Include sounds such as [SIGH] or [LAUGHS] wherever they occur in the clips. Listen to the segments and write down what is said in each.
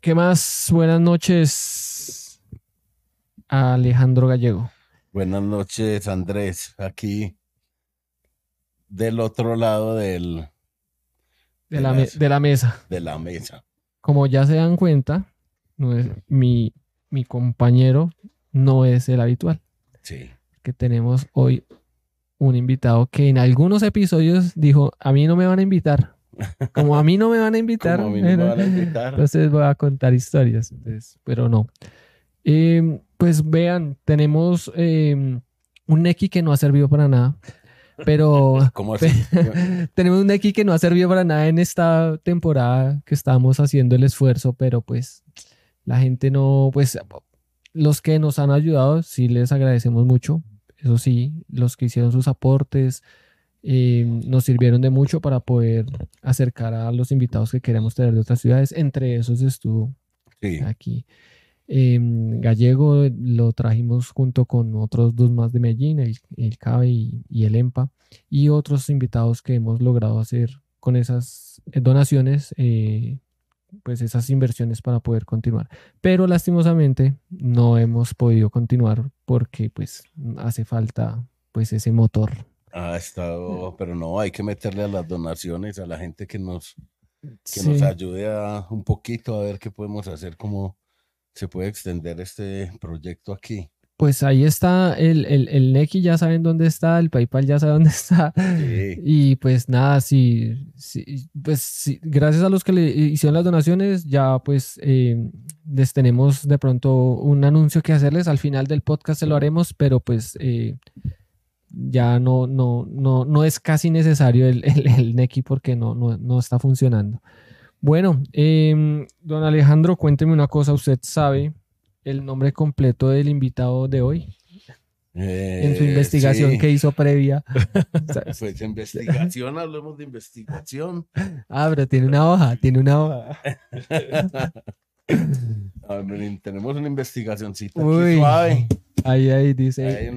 ¿Qué más? Buenas noches, Alejandro Gallego. Buenas noches, Andrés. Aquí del otro lado del... De, la, de la mesa. De la mesa. Como ya se dan cuenta, mi, mi compañero no es el habitual. Sí. Que tenemos hoy un invitado que en algunos episodios dijo, a mí no me van a invitar. Como a mí no me [LAUGHS] van a invitar. Entonces voy a contar historias, pero no. Em, pues vean, tenemos em, un Neki que no ha servido para nada. Pero [LAUGHS] ¿Cómo [LAUGHS] tenemos un Neki que no ha servido para nada en esta temporada que estamos haciendo el esfuerzo, pero pues la gente no, pues los que nos han ayudado, sí les agradecemos mucho. Eso sí, los que hicieron sus aportes, nos sirvieron de mucho para poder acercar a los invitados que queremos tener de otras ciudades. Entre esos estuvo aquí. Em, Gallego lo trajimos junto con otros dos más de Medellín, el, el CABE y, el EMPA, y otros invitados que hemos logrado hacer con esas eh, donaciones, eh, pues esas inversiones para poder continuar. Pero lastimosamente no hemos podido continuar porque pues hace falta pues ese motor ha estado, pero no, hay que meterle a las donaciones, a la gente que nos, que nos ayude a un poquito a ver qué podemos hacer, cómo se puede extender este proyecto aquí. Pues ahí está el, el, el Neki, ya saben dónde está, el PayPal ya sabe dónde está. Y pues nada, si pues gracias a los que le hicieron las donaciones, ya pues eh, les tenemos de pronto un anuncio que hacerles. Al final del podcast se lo haremos, pero pues eh, ya no, no, no, no es casi necesario el, el, porque no, no, está funcionando. Bueno, em, don Alejandro, cuénteme una cosa. ¿Usted sabe el nombre completo del invitado de hoy? Eh, en su investigación que hizo previa. pues [LAUGHS] [LAUGHS] investigación, hablemos de investigación. Ah, pero tiene una hoja, tiene una hoja. [LAUGHS] tenemos una investigacióncita Uy, suave. Ahí, ahí dice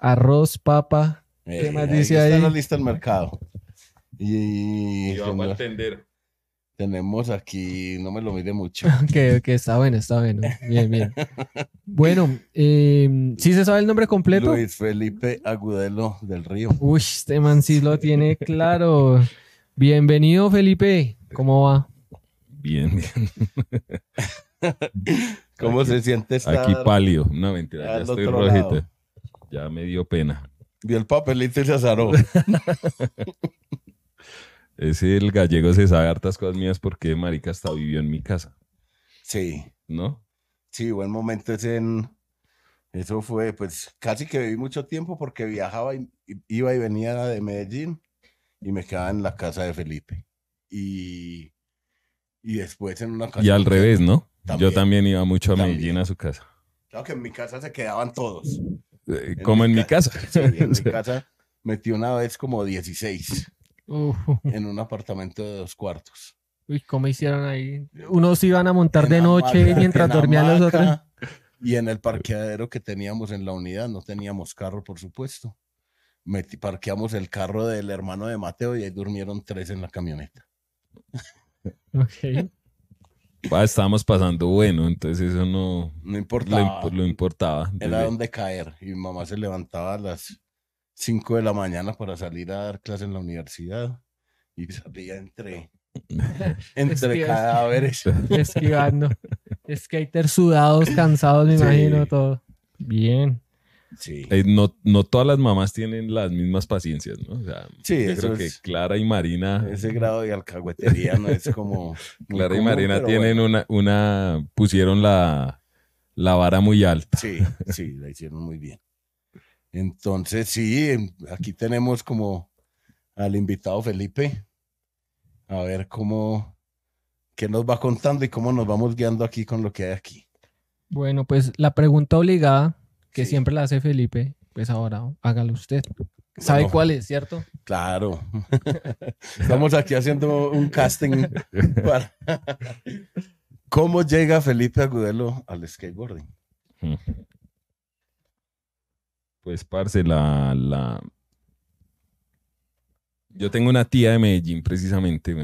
arroz, papa. ¿Qué eh, más dice ahí? Está la lista del mercado. Y, vamos a entender. Tenemos aquí, no me lo mire mucho. que [LAUGHS] okay, está bueno, está bueno. Bien, bien. Bueno, eh, ¿sí se sabe el nombre completo? Luis Felipe Agudelo del Río. Uy, este man sí lo tiene claro. Bienvenido, Felipe. ¿Cómo va? Bien, bien. [LAUGHS] ¿Cómo se siente estar Aquí palio. No, mentira, ya estoy rojito. Ya me dio pena. Vio el papelito y se azaró. [LAUGHS] es el gallego se sabe hartas cosas mías porque marica hasta vivió en mi casa. Sí. ¿No? Sí, buen momento es en... Eso fue, pues casi que viví mucho tiempo porque viajaba, y, iba y venía de Medellín y me quedaba en la casa de Felipe. Y y después en una casa Y al revés, ¿no? Yo también iba mucho a Medellín a su casa. Claro que en mi casa se quedaban todos. Eh, como en mi casa. [LAUGHS] en mi [LAUGHS] casa metí una vez como 16 en un apartamento de dos cuartos. Uy, ¿cómo hicieron ahí? Unos iban a montar de noche mientras dormían los otros. Y en el parqueadero que teníamos en la unidad, no teníamos carro, por supuesto. Metí, parqueamos el carro del hermano de Mateo y ahí durmieron tres en la camioneta. Ok. estábamos pasando bueno, entonces eso no, no importaba. Lo, importaba. Era donde caer. Y mamá se levantaba a las 5 de la mañana para salir a dar clase en la universidad y salía entre, [LAUGHS] entre cadáveres. Esquivando. Skaters sudados, cansados, me imagino todo. Bien. Eh, no, todas las mamás tienen las mismas paciencias, ¿no? O sea, que Clara y Marina. Ese grado de alcahuetería no es como. [LAUGHS] Clara y Marina tienen una, pusieron la, la vara muy alta. Sí, sí, la hicieron muy bien. Entonces, sí, aquí tenemos como al invitado Felipe. A ver cómo. qué nos va contando y cómo nos vamos guiando aquí con lo que hay aquí. Bueno, pues la pregunta obligada que siempre la hace Felipe, pues ahora hágalo usted. ¿Sabe cuál es, cierto? Claro. [LAUGHS] Estamos aquí haciendo un casting para... [LAUGHS] ¿Cómo llega Felipe Agudelo al skateboarding? Hmm. Pues, parce, la, Yo tengo una tía de Medellín, precisamente,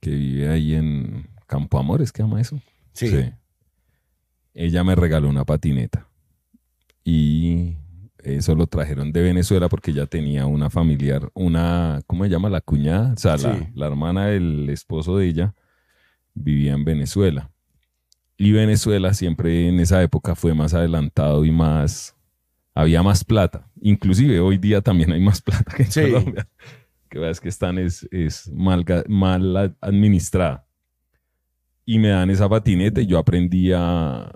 que vive ahí en Campo Amores, que llama eso? sí. Ella me regaló una patineta y eso lo trajeron de Venezuela porque ya tenía una familiar, una, ¿cómo se llama? La cuñada, o sea, la, hermana del esposo de ella vivía en Venezuela. Y Venezuela siempre en esa época fue más adelantado y más, había más plata. Inclusive hoy día también hay más plata que en Colombia. Que veas que están es, es mal, mal administrada. Y me dan esa patineta y yo aprendí a,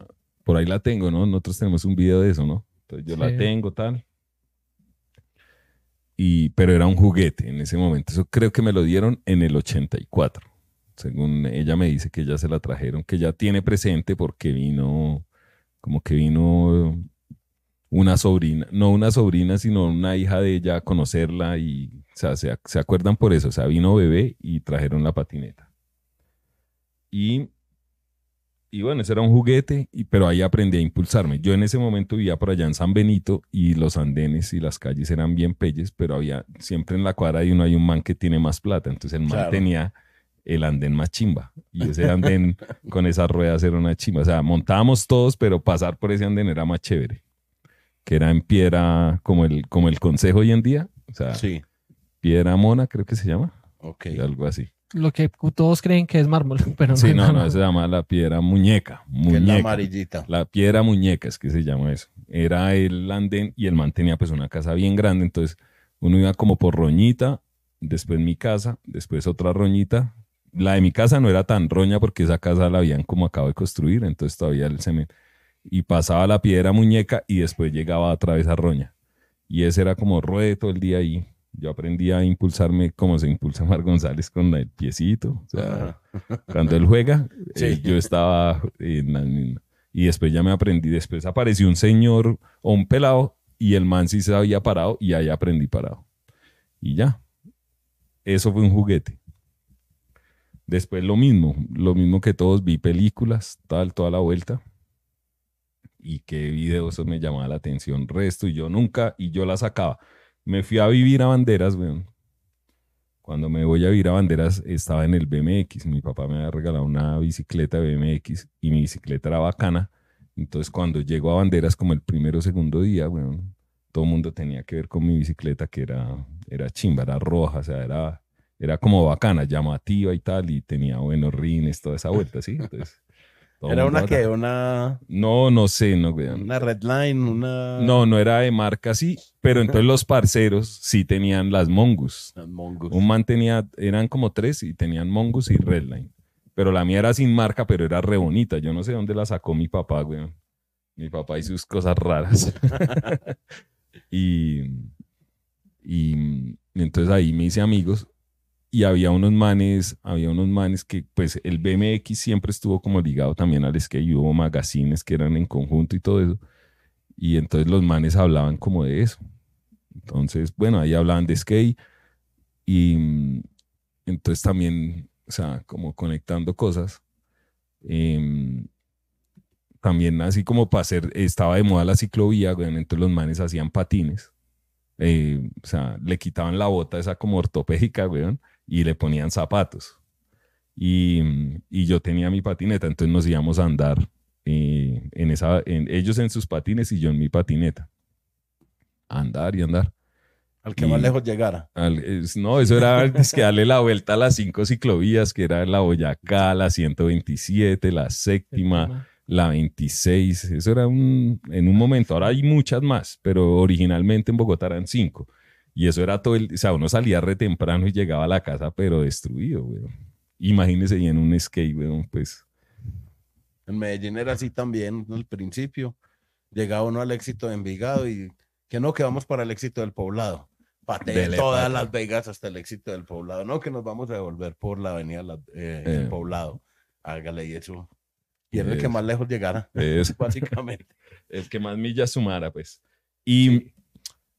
por ahí la tengo, ¿no? Nosotros tenemos un video de eso, ¿no? Entonces yo la tengo, tal. Y, pero era un juguete en ese momento. Eso creo que me lo dieron en el 84. Según ella me dice que ya se la trajeron, que ya tiene presente porque vino, como que vino una sobrina, no una sobrina, sino una hija de ella a conocerla y o sea, se, acuerdan por eso. O sea, vino bebé y trajeron la patineta. Y y bueno, ese era un juguete, y, pero ahí aprendí a impulsarme. Yo en ese momento vivía por allá en San Benito y los andenes y las calles eran bien pelles, pero había siempre en la cuadra de uno hay un man que tiene más plata, entonces el man tenía el andén más chimba y ese [LAUGHS] andén con esas ruedas era una chimba. O sea, montábamos todos, pero pasar por ese andén era más chévere, que era en piedra como el, como el consejo hoy en día, o sea, sí. piedra mona creo que se llama, okay. algo así lo que todos creen que es mármol, [LAUGHS] pero sí, no, no, se llama la piedra muñeca, muñeca la piedra muñeca es que se llama eso. Era el andén y el man tenía pues una casa bien grande, entonces uno iba como por roñita, después mi casa, después otra roñita. La de mi casa no era tan roña porque esa casa la habían como acabo de construir, entonces todavía el cemento y pasaba la piedra muñeca y después llegaba otra vez a roña. Y ese era como ruedo todo el día ahí yo aprendí a impulsarme como se impulsa Mar González con el piecito. O sea, cuando él juega, [LAUGHS] eh, yo estaba en Y después ya me aprendí. Después apareció un señor o un pelado y el man sí se había parado y ahí aprendí parado. Y ya. Eso fue un juguete. Después lo mismo, lo mismo que todos, vi películas, tal, toda la vuelta. Y qué videos me llamaba la atención, resto, y yo nunca, y yo la sacaba. Me fui a vivir a Banderas, weón. Cuando me voy a vivir a Banderas, estaba en el BMX. Mi papá me había regalado una bicicleta BMX y mi bicicleta era bacana. Entonces, cuando llego a Banderas, como el primero o segundo día, weón, todo el mundo tenía que ver con mi bicicleta, que era, era chimba, era roja, o sea, era, era como bacana, llamativa y tal, y tenía buenos rines, toda esa vuelta, ¿sí? Entonces, ¿Era una que ¿Una.? No, no sé, no, güey. Una Redline, una. No, no era de marca, sí, pero entonces los [LAUGHS] parceros sí tenían las Mongus. Las Mongus. Un man tenía, eran como tres y tenían Mongus y Redline. Pero la mía era sin marca, pero era re bonita. Yo no sé dónde la sacó mi papá, güey. Mi papá y sus cosas raras. [LAUGHS] [LAUGHS] y, y entonces ahí me hice amigos y había unos manes, había unos manes que, pues, el BMX siempre estuvo como ligado también al skate, hubo magazines que eran en conjunto y todo eso, y entonces los manes hablaban como de eso. Entonces, bueno, ahí hablaban de skate y mm, entonces también, o sea, como conectando cosas. Em, también así como para hacer, estaba de moda la ciclovía, bueno, entonces los manes hacían patines. Eh, o sea, le quitaban la bota esa como ortopédica, weón, y le ponían zapatos. Y, yo tenía mi patineta, entonces nos íbamos a andar eh, en esa, en, ellos en sus patines y yo en mi patineta. Andar y andar. Al que más lejos llegara. no, eso era [LAUGHS] que darle la vuelta a las cinco ciclovías, que era la Boyacá, la 127, la séptima, la 26. Eso era un, en un momento. Ahora hay muchas más, pero originalmente en Bogotá eran cinco. Y eso era todo el, o sea, uno salía re temprano y llegaba a la casa, pero destruido, weón. Imagínese y en un skate, weón, pues. En Medellín era así también al principio. Llegaba uno al éxito de Envigado y que no, que vamos para el éxito del poblado. Pateé todas Las Vegas hasta el éxito del poblado. No, que nos vamos a devolver por la avenida del eh, eh. poblado. Hágale y eso. Y es, el que eh. más lejos llegara, es. [LAUGHS] básicamente. El que más millas sumara, pues. Y,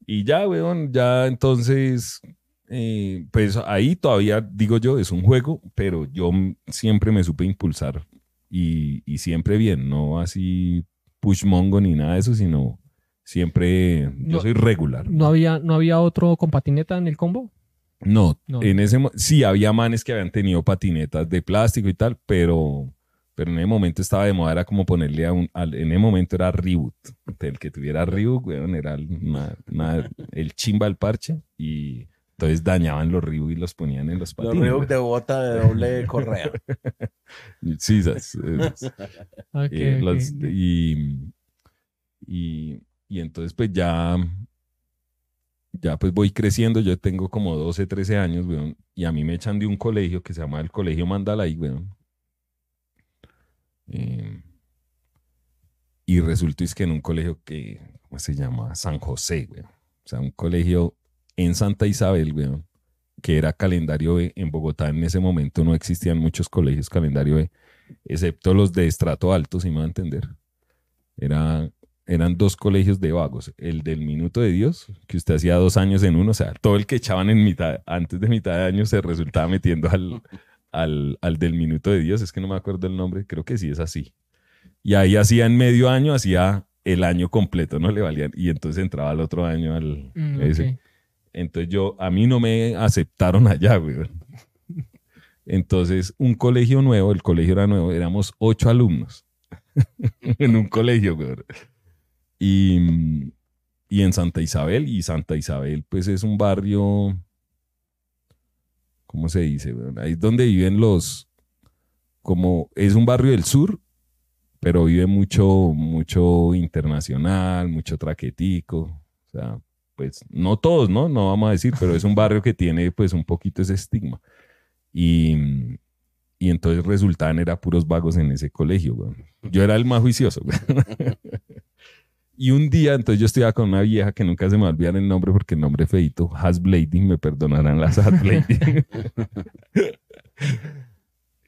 y ya, weón, ya entonces, eh, pues ahí todavía digo yo, es un juego, pero yo siempre me supe impulsar y, siempre bien, no así push mongo ni nada de eso, sino siempre yo soy regular. ¿No había, ¿No había otro con patineta en el combo? No, no, en ese sí había manes que habían tenido patinetas de plástico y tal, pero pero en ese momento estaba de moda, era como ponerle a un, en ese momento era reboot, el que tuviera reboot, weón, era el chimba al parche y entonces dañaban los reboot y los ponían en los patines. Los reboot de bota de doble [LAUGHS] correa. sí, esas, y, entonces pues ya ya pues voy creciendo, yo tengo como 12, 13 años, weón, y a mí me echan de un colegio que se llama el Colegio Mandalay, weón, Em, y resultó es que en un colegio que, ¿cómo se llama? San José, O sea, un colegio en Santa Isabel, que era calendario B. En Bogotá en ese momento no existían muchos colegios calendario B, excepto los de estrato alto, si me va a entender. eran dos colegios de vagos. El del Minuto de Dios, que usted hacía dos años en uno, o sea, todo el que echaban en mitad, antes de mitad de año se resultaba metiendo al, al, del minuto de Dios, es que no me acuerdo el nombre, creo que sí es así. Y ahí hacía en medio año, hacía el año completo, no le valían. Y entonces entraba el otro año al... Mm, entonces yo, a mí no me aceptaron allá, güey. Entonces, un colegio nuevo, el colegio era nuevo, éramos ocho alumnos [LAUGHS] en un colegio, güey. Y, y en Santa Isabel, y Santa Isabel, pues es un barrio ¿cómo se dice? ahí es donde viven los, como es un barrio del sur, pero vive mucho, mucho internacional, mucho traquetico, o sea, pues no todos, ¿no? No vamos a decir, pero es un [LAUGHS] barrio que tiene pues un poquito ese estigma. Y, y entonces resultaban era puros vagos en ese colegio, güey. Yo era el más juicioso, güey. [LAUGHS] Y un día, entonces yo estudiaba con una vieja que nunca se me olvidar el nombre porque el nombre es feito, Hasblading, me perdonarán las Hasblading. [LAUGHS]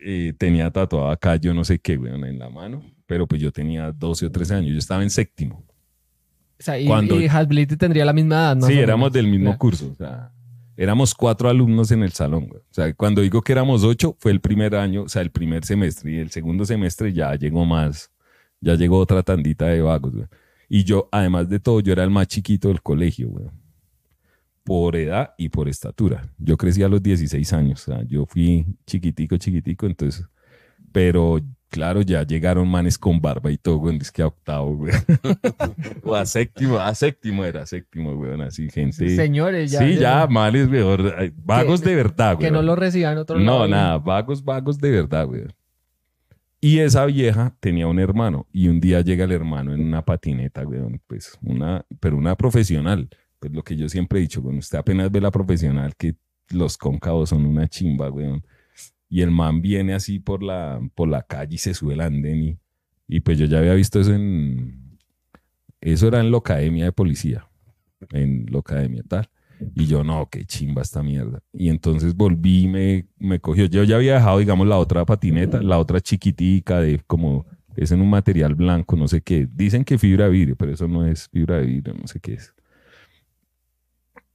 Eh, tenía tatuado acá yo no sé qué, weón, en la mano, pero pues yo tenía 12 o 13 años, yo estaba en séptimo. O sea, y, Cuando... Hasblading tendría la misma edad, ¿no? Sí, éramos del mismo curso, o sea éramos cuatro alumnos en el salón. Güey. O sea, cuando digo que éramos ocho, fue el primer año, o sea, el primer semestre. Y el segundo semestre ya llegó más, ya llegó otra tandita de vagos. Güey. Y yo, además de todo, yo era el más chiquito del colegio, güey. Por edad y por estatura. Yo crecí a los 16 años. O sea, yo fui chiquitico, chiquitico, entonces. Pero claro, ya llegaron manes con barba y todo, güey. Es que a octavo, güey. [LAUGHS] o a séptimo, a séptimo era, séptimo, güey. Así, gente. Señores, ya. Sí, ya, males, güey. Vagos de verdad, güey. Que no lo reciban otro No, nada, vagos, vagos de verdad, güey. Y esa vieja tenía un hermano y un día llega el hermano en una patineta, weón, pues una, pero una profesional. Pues lo que yo siempre he dicho, cuando usted apenas ve la profesional, que los cóncavos son una chimba, weón. Y el man viene así por la, por la calle y se sube el andén y, y pues yo ya había visto eso en... Eso era en la academia de policía, en la academia tal. Y yo, no, qué chimba esta mierda. Y entonces volví me, me cogió. Yo ya había dejado, digamos, la otra patineta, la otra chiquitica de como es en un material blanco, no sé qué. Dicen que fibra de vidrio, pero eso no es fibra de vidrio, no sé qué es.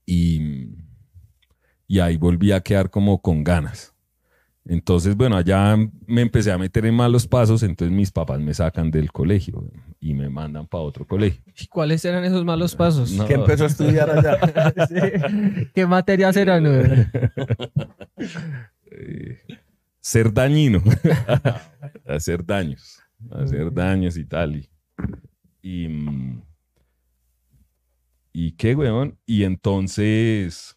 Y, y ahí volví a quedar como con ganas. Entonces, bueno, allá me empecé a meter en malos pasos, entonces mis papás me sacan del colegio y me mandan para otro colegio. ¿Y cuáles eran esos malos pasos? Que ¿Qué empezó a estudiar allá? [LAUGHS] ¿Qué materias eran? [LAUGHS] Eh, ser dañino, [LAUGHS] hacer daños, hacer daños y tal. y, y mm, qué, weón. Y entonces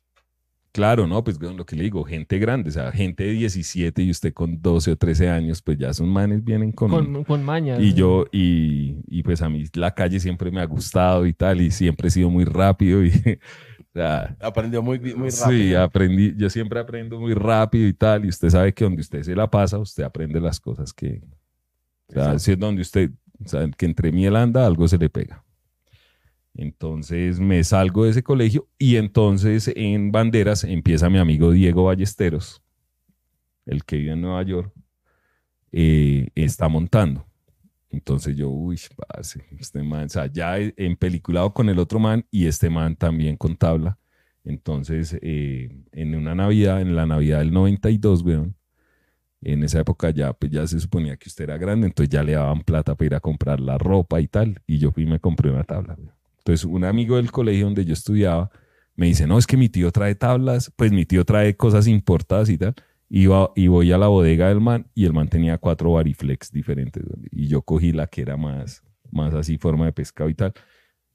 Claro, no, pues lo que le digo, gente grande, o sea, gente de 17 y usted con 12 o 13 años, pues ya son manes vienen con, con, mañas. Y yo, y, pues a mí la calle siempre me ha gustado y tal, y siempre he sido muy rápido y... [LAUGHS] Aprendió muy, rápido. Sí, aprendí, yo siempre aprendo muy rápido y tal, y usted sabe que donde usted se la pasa, usted aprende las cosas que... si es donde usted, o que entre miel anda, algo se le pega. Entonces me salgo de ese colegio y entonces en Banderas empieza mi amigo Diego Ballesteros, el que vive en Nueva York, eh, está montando. Entonces yo, uy, este man, o sea, ya en peliculado con el otro man y este man también con tabla. Entonces, eh, en una Navidad, en la Navidad del 92, weón, en esa época ya, pues ya se suponía que usted era grande, entonces ya le daban plata para ir a comprar la ropa y tal. Y yo fui y me compré una tabla, weón. Entonces, un amigo del colegio donde yo estudiaba me dice, no, es que mi tío trae tablas, pues mi tío trae cosas importadas y tal. Iba, y voy a la bodega del man y el man tenía cuatro bariflex diferentes. Y yo cogí la que era más, más así, forma de pescado y tal.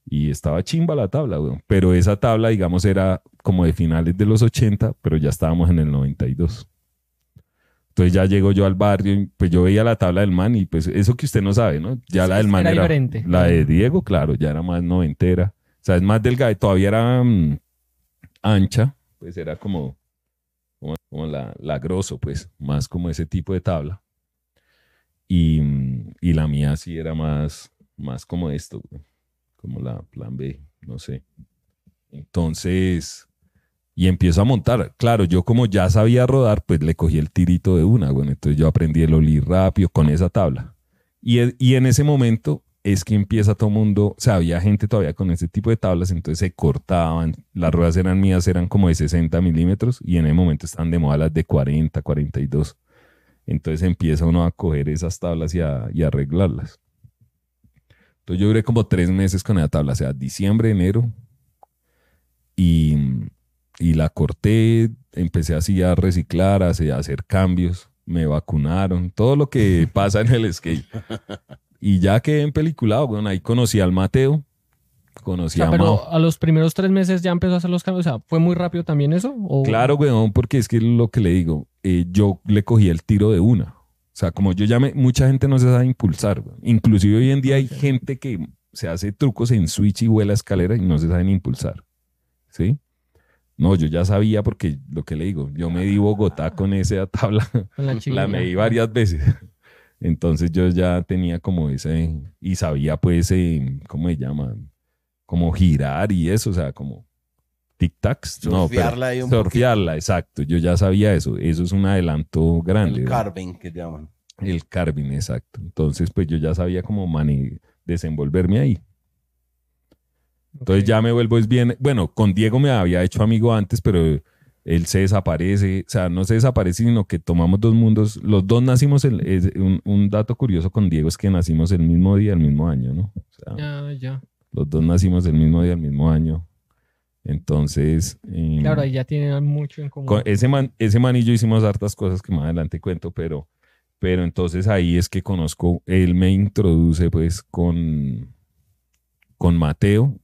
Y estaba chimba la tabla, Pero esa tabla, digamos, era como de finales de los 80, pero ya estábamos en el 92. Entonces ya llego yo al barrio, y pues yo veía la tabla del man y pues eso que usted no sabe, ¿no? Ya la del man era, la de Diego, claro, ya era más noventera. O sea, es más delgada, todavía era mm, ancha, pues era como, como, la, la, grosso, pues, más como ese tipo de tabla. Y, mm, la mía sí era más, más como esto, como la plan B, no sé. Entonces, y empiezo a montar. Claro, yo como ya sabía rodar, pues le cogí el tirito de una. Bueno, entonces yo aprendí el olí rápido con esa tabla. Y, e, y en ese momento es que empieza todo mundo, o sea, había gente todavía con ese tipo de tablas, entonces se cortaban, las ruedas eran mías, eran como de 60 milímetros y en el momento están de moda las de 40, 42. Entonces empieza uno a coger esas tablas y a, y arreglarlas. Entonces yo duré como tres meses con esa tabla, o sea, diciembre, enero. Y, y la corté, empecé así a reciclar, a hacer cambios, me vacunaron, todo lo que [LAUGHS] pasa en el skate. Y ya quedé en peliculado, bueno, ahí conocí al Mateo, conocí a pero a los primeros tres meses ya empezó a hacer los cambios, o sea, ¿fue muy rápido también eso? Claro, weón, porque es que lo que le digo, eh, yo le cogí el tiro de una. O sea, como yo llamé, mucha gente no se sabe impulsar. Inclusive hoy en día hay gente que se hace trucos en switch y vuela escalera y no se saben impulsar. ¿Sí? No, yo ya sabía porque lo que le digo, yo me di Bogotá con esa tabla, [LAUGHS] la, [LAUGHS] la varias veces. [LAUGHS] Entonces yo ya tenía como ese, y sabía pues, eh, ¿cómo se llama? Como girar y eso, o sea, como tic-tacs. No, exacto. Yo ya sabía eso. Eso es un adelanto grande. El carving que llaman. El exacto. Entonces pues yo ya sabía cómo desenvolverme ahí. Entonces ya me vuelvo es bien, bueno, con Diego me había hecho amigo antes, pero él se desaparece, o sea, no se desaparece, sino que tomamos dos mundos, los dos nacimos, un, dato curioso con Diego es que nacimos el mismo día, el mismo año, ¿no? O sea, ya, ah, ya. Los dos nacimos el mismo día, el mismo año. Entonces... Em, claro, ahí ya tienen mucho en común. ese, man, ese man y yo hicimos hartas cosas que más adelante cuento, pero, pero entonces ahí es que conozco, él me introduce pues con, con Mateo,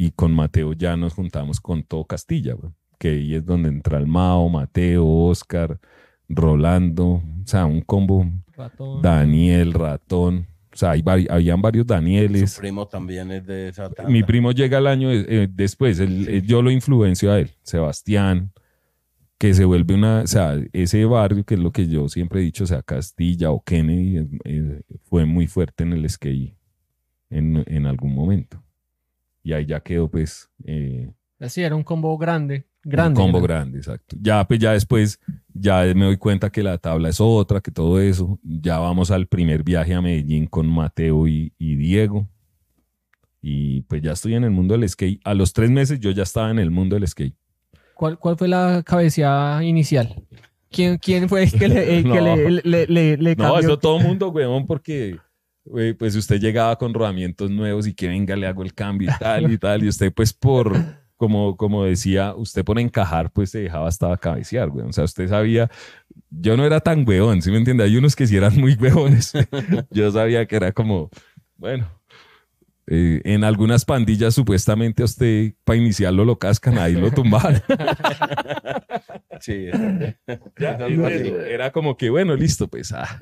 y con Mateo ya nos juntamos con todo Castilla, que ahí es donde entra el Mao, Mateo, Oscar, Rolando, o sea, un combo. Daniel, ratón. O sea, habían varios Danieles. Su primo también es de esa Mi primo llega el año eh, eh, después. Eh, yo lo influencio a él. Sebastián, que se vuelve una. O sea, ese barrio, que es lo que yo siempre he dicho, o sea, Castilla o Kennedy, fue muy fuerte en el skate en, en algún momento y ahí ya quedó pues... Eh, Así era un combo grande. Grande, un combo grande, exacto. Ya, pues ya después, ya me doy cuenta que la tabla es otra, que todo eso. Ya vamos al primer viaje a Medellín con Mateo y, Diego. Y pues ya estoy en el mundo del skate. A los tres meses yo ya estaba en el mundo del skate. ¿Cuál, cuál fue la cabeceada inicial? ¿Quién, quién fue el que le, [LAUGHS] no, le, le, le cambió? No, eso todo el mundo, weón, porque pues usted llegaba con rodamientos nuevos y que venga, le hago el cambio y tal y [LAUGHS] tal. Y usted, pues, por, como, como decía, usted por encajar, pues se dejaba hasta cabecear, güey. O sea, usted sabía, yo no era tan weón, ¿sí me entiende? Hay unos que sí eran muy weones. [LAUGHS] yo sabía que era como, bueno, eh, en algunas pandillas supuestamente a usted para iniciarlo lo cascan, ahí lo tumban [LAUGHS] sí. Era, era como que, bueno, listo, pues, ah,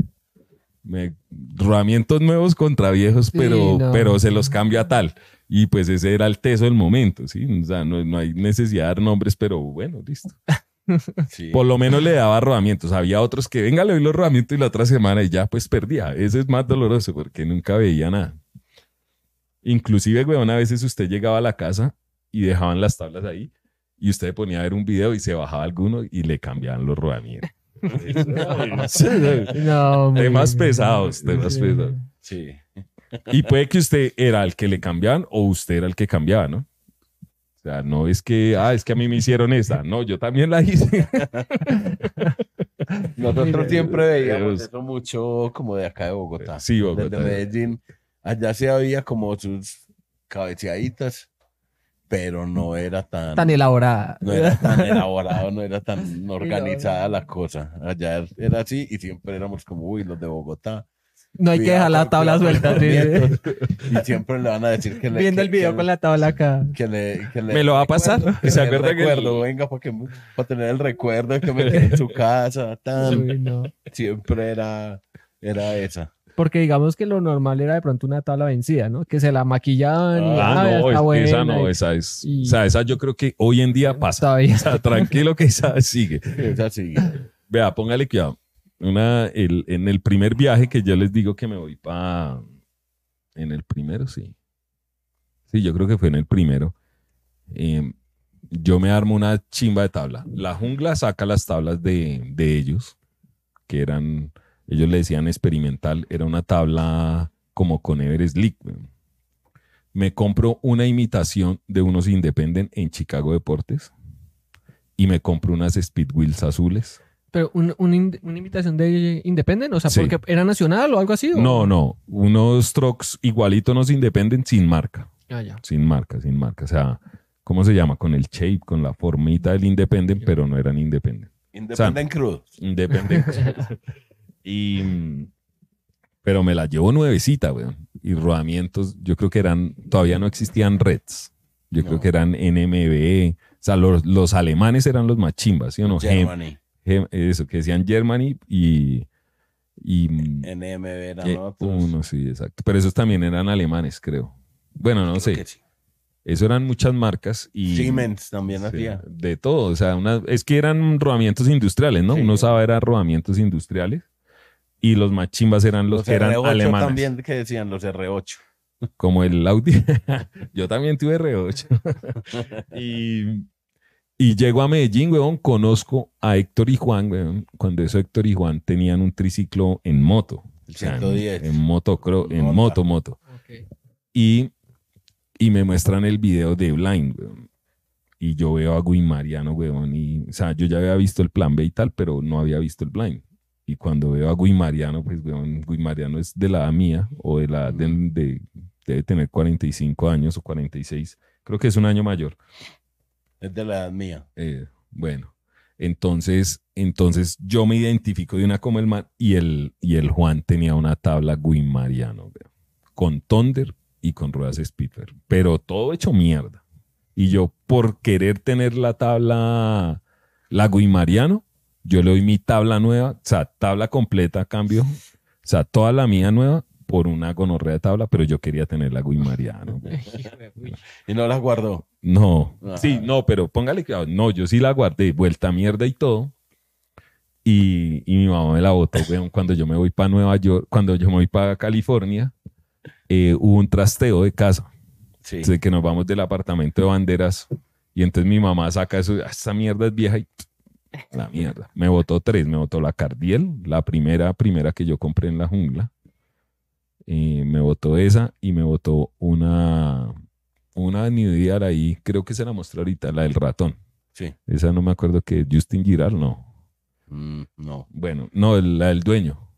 rodamientos nuevos contra viejos, pero, pero se los cambio a tal. Y pues ese era el teso del momento, ¿sí? no, hay necesidad de dar nombres, pero bueno, listo. [LAUGHS] Por lo menos le daba rodamientos. Había otros que, venga, le doy los rodamientos y la otra semana y ya pues perdía. Ese es más doloroso porque nunca veía nada. Inclusive, weón, a veces usted llegaba a la casa y dejaban las tablas ahí y usted ponía a ver un video y se bajaba alguno y le cambiaban los rodamientos. [LAUGHS] no, temas pesados, temas pesados. Sí. Y puede que usted era el que le cambiaban o usted era el que cambiaba, ¿no? O sea, no es que, ah, es que a mí me hicieron esta. No, yo también la hice. [LAUGHS] Nosotros siempre veíamos mucho como de acá de Bogotá. Sí, Desde Medellín. Allá se había como sus cabeceaditas pero no mm. era tan... Tan elaborada. No era tan [LAUGHS] elaborado no era tan organizada la cosa. Allá era así y siempre éramos como, uy, los de Bogotá. No hay que dejar la tabla suelta. Y siempre le van a decir que le... Viendo el video con la tabla acá. Que le, me lo va a pasar. Recuerdo, que se que... Recuerdo, venga, para, que, tener el recuerdo de que me quedé en su casa. [LAUGHS] Tan. Siempre era, era esa. Porque digamos que lo normal era de pronto una tabla vencida, ¿no? Que se la maquillaban. Ah, ah y, no, es, esa no, esa es. o sea, esa yo creo que hoy en día pasa. está [LAUGHS] O sea, tranquilo que esa sigue. esa sigue. Vea, póngale cuidado. Una, en el primer viaje que yo les digo que me voy para. En el primero, sí. Sí, yo creo que fue en el primero. Em, yo me armo una chimba de tabla. La jungla saca las tablas de, de ellos, que eran ellos le decían experimental, era una tabla como con Everest League. Me compro una imitación de unos Independent en Chicago Deportes y me compro unas Speed Wheels azules. Pero una imitación de Independent, o sea, porque era nacional o algo así. No, no, unos trucks igualitos, unos Independent sin marca. Ah, sin marca, sin marca. O sea, ¿cómo se llama? Con el shape, con la formita del Independent, pero no eran Independent. Independent o Independent [LAUGHS] Y, pero me la llevo nuevecita, weón. Y rodamientos, yo creo que eran, todavía no existían reds. Yo creo que eran NMBE. O sea, los, alemanes eran los más ¿sí o no? Germany. eso, que decían Germany y... y NMB eran eh, otros. Uno, sí, exacto. Pero esos también eran alemanes, creo. Bueno, no sé. Eso eran muchas marcas y... Siemens también hacía. De todo, o sea, una, es que eran rodamientos industriales, ¿no? Uno sabía eran rodamientos industriales y los machimbas eran los, que eran R8 también que decían los R8. Como el Audi. [LAUGHS] Yo también tuve R8. [LAUGHS] y, llego a Medellín, weón, conozco a Héctor y Juan, weón, cuando eso Héctor y Juan tenían un triciclo en moto. El 110. en, moto, en moto, moto. Y, me muestran el video de Blind, weón y yo veo a Mariano, weón, o sea, yo ya había visto el plan B y tal, pero no había visto el blind. Y cuando veo a Mariano pues, Gui Mariano es de la edad mía o de la de, debe tener 45 años o 46. Creo que es un año mayor. Es de la edad mía. Eh, bueno, entonces, entonces yo me identifico de una como el mar y el, y el Juan tenía una tabla Gui Mariano. con Thunder y con ruedas Spitfire, pero todo hecho mierda. Y yo por querer tener la tabla la Mariano yo le doy mi tabla nueva, o sea, tabla completa, cambio, o sea, toda la mía nueva por una gonorrea de tabla, pero yo quería tener la Guimariano. [LAUGHS] y no la guardó. No, ah. sí, no, pero póngale que No, yo sí la guardé, vuelta mierda y todo. Y, y mi mamá me la botó, Cuando yo me voy para Nueva York, cuando yo me voy para California, eh, hubo un trasteo de casa. Sí. que nos vamos del apartamento de banderas. Y entonces mi mamá saca eso, ah, esta mierda es vieja y la mierda. Me votó tres. Me votó la Cardiel, la primera, primera que yo compré en la jungla. Eh, me votó esa y me votó una, una New ahí. Creo que se la mostré ahorita, la del ratón. Sí. Esa no me acuerdo que Justin Girard, no. Mm, no. Bueno, no, la del dueño.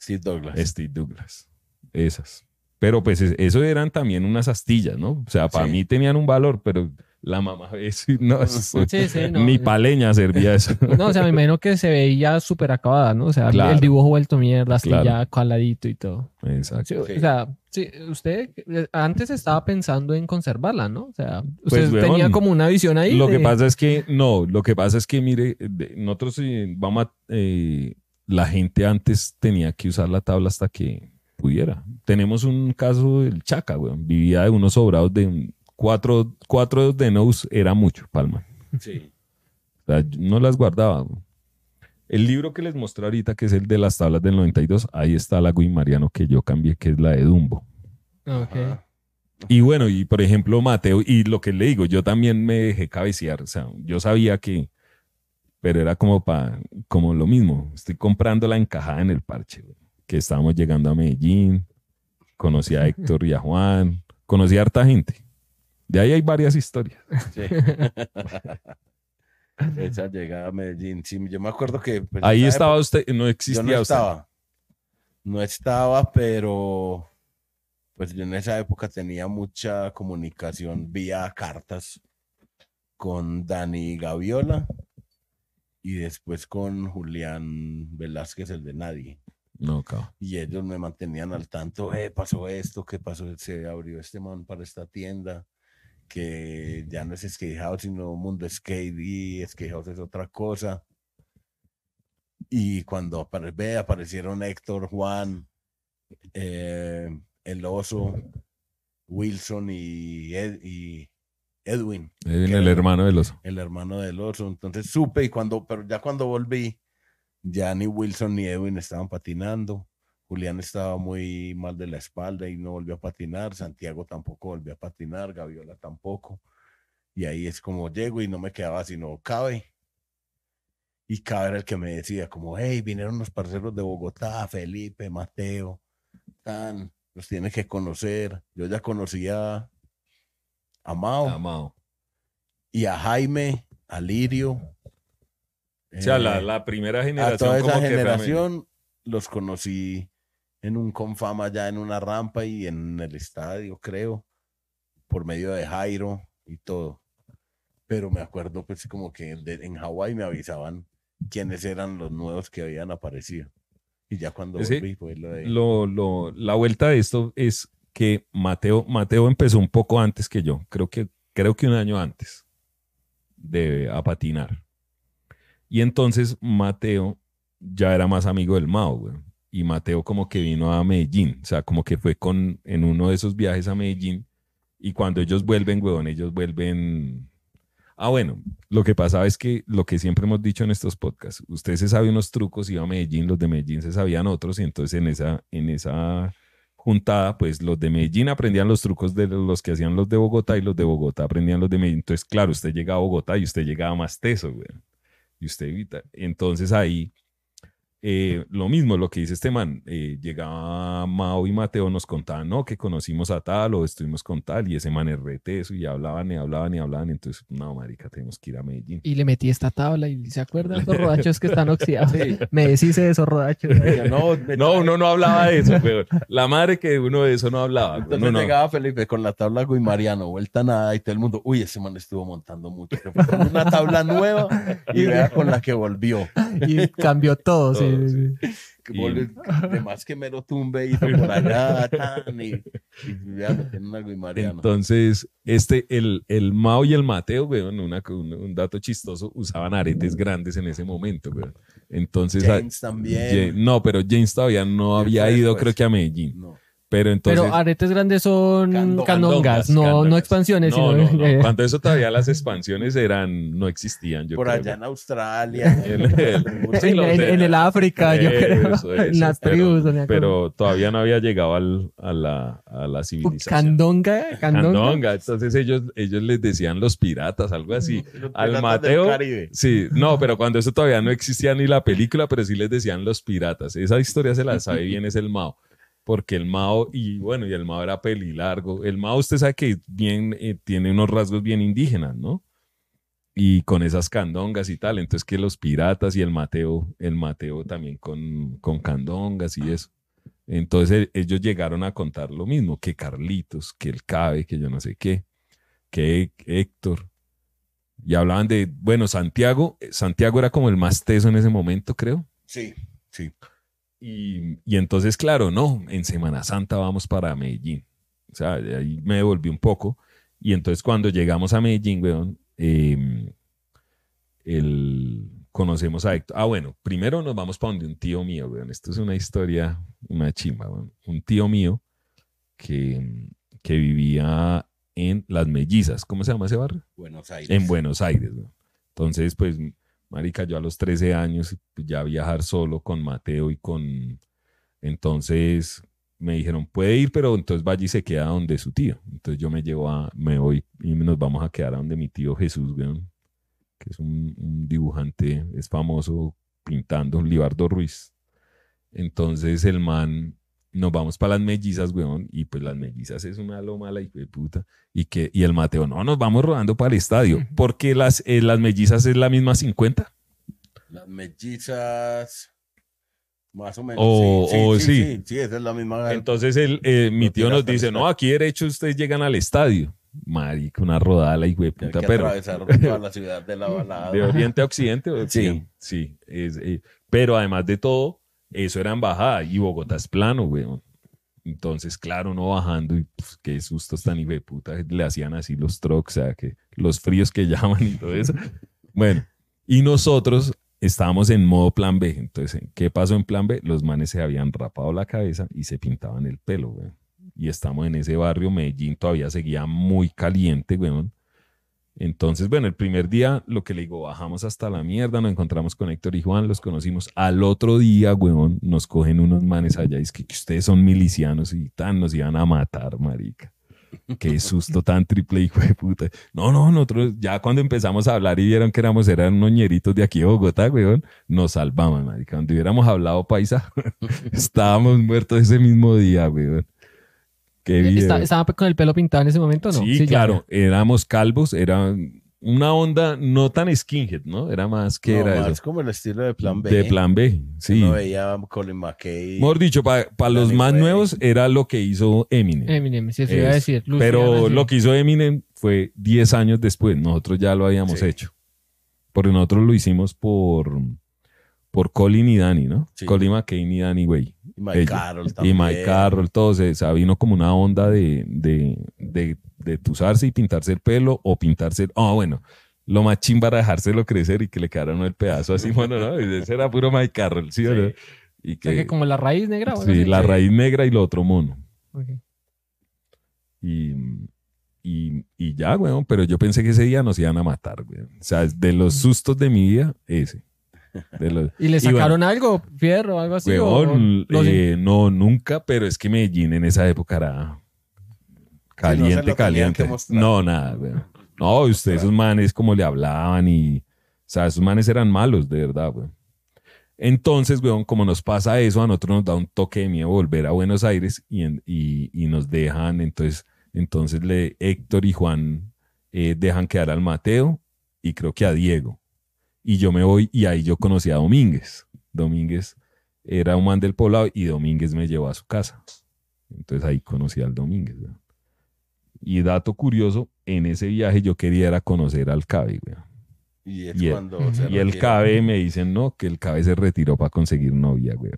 Steve Douglas. Steve Douglas. Esas. Pero pues eso eran también unas astillas, ¿no? O sea, para mí tenían un valor, pero la mamá. Es, no, ni paleña servía eso. [LAUGHS] No, o sea, me imagino que se veía súper acabada, ¿no? O sea, el dibujo vuelto mierda, así ya caladito y todo. Exacto. O sea, sí, usted antes estaba pensando en conservarla, ¿no? O sea, pues, usted tenía como una visión ahí. Lo que pasa es que, no, lo que pasa es que, mire, nosotros eh, vamos eh, la gente antes tenía que usar la tabla hasta que pudiera. Tenemos un caso del Chaca, güey Vivía de unos sobrados de, Cuatro, de nous era mucho, Palma. Sí. no las guardaba. El libro que les mostré ahorita, que es el de las tablas del 92, ahí está la Mariano que yo cambié, que es la de Dumbo. Ah, y bueno, y por ejemplo, Mateo, y lo que le digo, yo también me dejé cabecear. O sea, yo sabía que, pero era como, pa, como lo mismo. Estoy comprando la encajada en el parche, que estábamos llegando a Medellín, conocí a Héctor y a Juan, conocí a harta gente. De ahí hay varias historias. Sí. [LAUGHS] Esa llegada a Medellín. yo me acuerdo que. Pues, ahí estaba usted, no existía usted. no Estaba. No estaba, pero. Pues yo en esa época tenía mucha comunicación vía cartas con Dani Gaviola y después con Julián Velázquez, el de Nadie. No, y ellos me mantenían al tanto, eh, pasó esto, qué pasó, se abrió este man para esta tienda, que ya no es Skate House, sino Mundo Skate y Skate House es otra cosa. Y cuando aparecieron Héctor, Juan, eh, El Oso, Wilson y, y Edwin. Edwin, el hermano del oso. El hermano del oso. Entonces supe y cuando, pero ya cuando volví, ya ni Wilson ni Edwin estaban patinando. Julián estaba muy mal de la espalda y no volvió a patinar, Santiago tampoco volvió a patinar, Gaviola tampoco. Y ahí es como llego y no me quedaba sino cabe. Y cabe era el que me decía como, hey, vinieron los parceros de Bogotá, Felipe, Mateo, tan, los tienes que conocer. Yo ya conocía a Mao. Y a Jaime, a Lirio. O sea, la, eh, primera generación. A toda esa generación los conocí en un confama ya en una rampa y en el estadio, creo, por medio de Jairo y todo. Pero me acuerdo, pues, como que en Hawái me avisaban quiénes eran los nuevos que habían aparecido. Y ya cuando vi lo de... la vuelta de esto es que Mateo, Mateo empezó un poco antes que yo, creo que, creo que un año antes de a patinar. Y entonces Mateo ya era más amigo del Mao, güey y Mateo como que vino a Medellín, o sea, como que fue con, en uno de esos viajes a Medellín y cuando ellos vuelven, weón, ellos vuelven... Ah, bueno, lo que pasaba es que lo que siempre hemos dicho en estos podcasts, usted se sabe unos trucos, iba a Medellín, los de Medellín se sabían otros y entonces en esa, en esa juntada, pues los de Medellín aprendían los trucos de los que hacían los de Bogotá y los de Bogotá aprendían los de Medellín. Entonces, claro, usted llega a Bogotá y usted llegaba más teso, güey. Y usted evita. Entonces ahí eh, lo mismo, lo que dice este man, eh, llegaba Mao y Mateo, nos contaban, no, que conocimos a tal o estuvimos con tal, y ese man errete eso y hablaban y hablaban y hablaban, entonces, no, marica, tenemos que ir a Medellín. Y le metí esta tabla y se acuerdan los [LAUGHS] rodachos que están oxidados. [LAUGHS] Me decís de esos rodachos. [LAUGHS] no, uno no hablaba de eso, pero la madre que uno de eso no hablaba. Entonces no. llegaba Felipe con la tabla y Mariano, vuelta nada, y todo el mundo, uy, ese man estuvo montando mucho, una tabla nueva y vea con la que volvió. Y cambió todo, todo. sí. Que de más que mero tumbe y por allá, Entonces, este, el, el Mao y el Mateo, en una, un, dato chistoso, usaban aretes grandes en ese momento, Entonces, también. no, pero James todavía no había ido, creo que a Medellín. Pero aretes grandes son canongas, no, expansiones. [LAUGHS] Cuando eso todavía las expansiones eran, no existían. Por allá en Australia. en, el, África, yo creo. [LAUGHS] las tribus. Pero, todavía no había llegado a, la, a, la, civilización. Candonga, candonga. Entonces ellos, ellos les decían los piratas, algo así. al Mateo. Sí, no, pero cuando eso todavía no existía ni la película, pero sí les decían los piratas. Esa historia se la sabe [LAUGHS] bien, es el Mao porque el Mao, y bueno, y el Mao era pelilargo. El Mao, usted sabe que bien, eh, tiene unos rasgos bien indígenas, ¿no? Y con esas candongas y tal. Entonces, que los piratas y el Mateo, el Mateo también con, con candongas y eso. Entonces, e, ellos llegaron a contar lo mismo: que Carlitos, que el Cabe, que yo no sé qué, que Héctor. Y hablaban de, bueno, Santiago, eh, Santiago era como el más teso en ese momento, creo. Sí, sí. Y, entonces, claro, no, en Semana Santa vamos para Medellín. O sea, ahí me devolví un poco. Y entonces cuando llegamos a Medellín, weón, em, conocemos a Héctor. Ah, bueno, primero nos vamos para donde un tío mío, weón. Esto es una historia, una chimba, weón. Un tío mío que, que vivía en Las Mellizas. ¿Cómo se llama ese barrio? Buenos Aires. En Buenos Aires, weón. Entonces, pues Marica, yo a los 13 años ya viajar solo con Mateo y con... Entonces me dijeron, puede ir, pero entonces allí y se queda donde su tío. Entonces yo me llevo a, me voy y nos vamos a quedar a donde mi tío Jesús, que es un, un dibujante, es famoso pintando, Libardo Ruiz. Entonces el man nos vamos para las mellizas, weón, y pues las mellizas es una loma la hijo de puta, y, que, y el Mateo, no, nos vamos rodando para el estadio, porque las, eh, las mellizas es la misma 50. Las mellizas... Más o menos. sí, sí, sí, esa es la misma. Entonces el, eh, mi tío nos dice, no, aquí derecho ustedes llegan al estadio. Marica, una rodada la hijo de puta, pero... la [LAUGHS] ciudad de, la balada. de oriente a occidente. Sí. Sí. Eh, pero además de todo, eso era en bajada y Bogotá es plano, weón. Entonces, claro, no bajando y pues, qué sustos tan y puta le hacían así los trucks, o sea, que los fríos que [LAUGHS] llaman y todo eso. bueno, y nosotros estábamos en modo plan B. Entonces, ¿qué pasó en plan B? Los manes se habían rapado la cabeza y se pintaban el pelo, weón. Y estamos en ese barrio, Medellín todavía seguía muy caliente, weón. Entonces, bueno, el primer día, lo que le digo, bajamos hasta la mierda, nos encontramos con Héctor y Juan, los conocimos. Al otro día, weón, nos cogen unos manes allá y es que, ustedes son milicianos y tan nos iban a matar, marica. Qué susto tan triple, hijo de puta. No, no, nosotros ya cuando empezamos a hablar y vieron que éramos, eran unos de aquí de Bogotá, weón, nos salvaban, marica. Cuando hubiéramos hablado paisa, [LAUGHS] estábamos muertos ese mismo día, weón. Eh, eh, ¿Estaba con el pelo pintado en ese momento no? Sí, claro, éramos calvos, era una onda no tan skinhead, ¿no? Era más que era más como el estilo de Plan B. De Plan B, sí. No veía Colin McKay. Mejor dicho, para los más nuevos era lo que hizo Eminem. Eminem, sí, se iba a decir. pero lo que hizo Eminem fue 10 años después, nosotros ya lo habíamos hecho. Porque nosotros lo hicimos por por Colin y Danny, ¿no? Colin McCain y Danny güey. Y Mike Carroll Y Mike Carroll, todo. o vino como una onda de, de, de, de tuzarse y pintarse el pelo o pintarse. Ah, bueno. Lo más chimba para dejárselo crecer y que le uno el pedazo así, [LAUGHS] bueno, ¿no? Y ese era puro Mike Carroll, ¿sí, o no? como la raíz negra. sí, la raíz negra y lo otro mono. Y, y, y, ya, güey. pero yo pensé que ese día nos iban a matar, güey. O sea, de los mm. sustos de mi vida, ese. ¿Y le sacaron algo, fierro, algo así? Eh, no, nunca, pero es que Medellín en esa época era caliente, caliente. No, nada, weón. No, ustedes, esos manes, como le hablaban y. O sea, esos manes eran malos, de verdad, weón. Entonces, weón, como nos pasa eso, a nosotros nos da un toque de miedo volver a Buenos Aires y, y, nos dejan. Entonces, entonces le, Héctor y Juan eh, dejan quedar al Mateo y creo que a Diego y yo me voy y ahí yo conocí a Domínguez. Domínguez era un man del poblado y Domínguez me llevó a su casa. Entonces ahí conocí al Domínguez. Y dato curioso, en ese viaje yo quería era conocer al Cabe. güey. Y, el, cabe me dicen, no, que el cabe se retiró para conseguir novia, güey.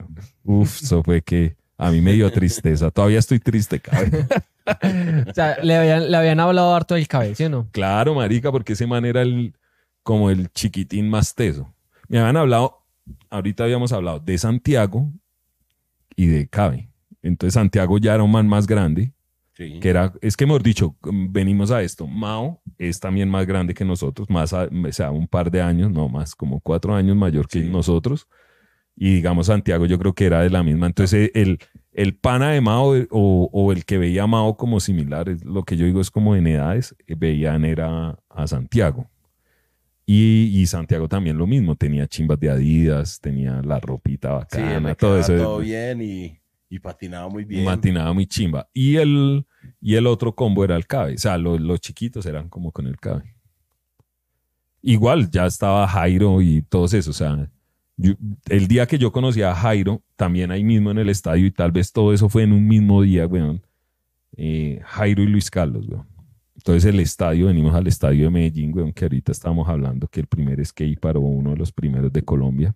Uf, eso fue que a mí me dio tristeza. Todavía estoy triste, cabe. [LAUGHS] o sea, le habían, hablado harto del cabe, ¿sí o no? Claro, marica, porque ese man era el, como el chiquitín más teso. Me habían hablado, ahorita habíamos hablado de Santiago y de Cabe. Entonces Santiago ya era un man más grande. Que era, es que hemos dicho, mm, venimos a esto. Mao es también más grande que nosotros, más, o sea, un par de años, no más, como cuatro años mayor que nosotros. Y digamos, Santiago yo creo que era de la misma. Entonces, eh, el, el pana de Mao eh, o, el que veía a Mao como similar, lo que yo digo es como en edades, eh, veían era a Santiago. Y, Santiago también lo mismo, tenía chimbas de Adidas, tenía la ropita bacana, todo eso. Todo bien y, patinaba muy bien. Y Patinaba muy chimba. Y el, y el otro combo era el cabe, o sea, los chiquitos eran como con el cabe. Igual, ya estaba Jairo y todos esos, o sea, el día que yo conocí a Jairo, también ahí mismo en el estadio, y tal vez todo eso fue en un mismo día, weón. Eh, Jairo y Luis Carlos, weón. Entonces el estadio, venimos al estadio de Medellín, weón, que ahorita estábamos hablando que el primer skate o uno de los primeros de Colombia.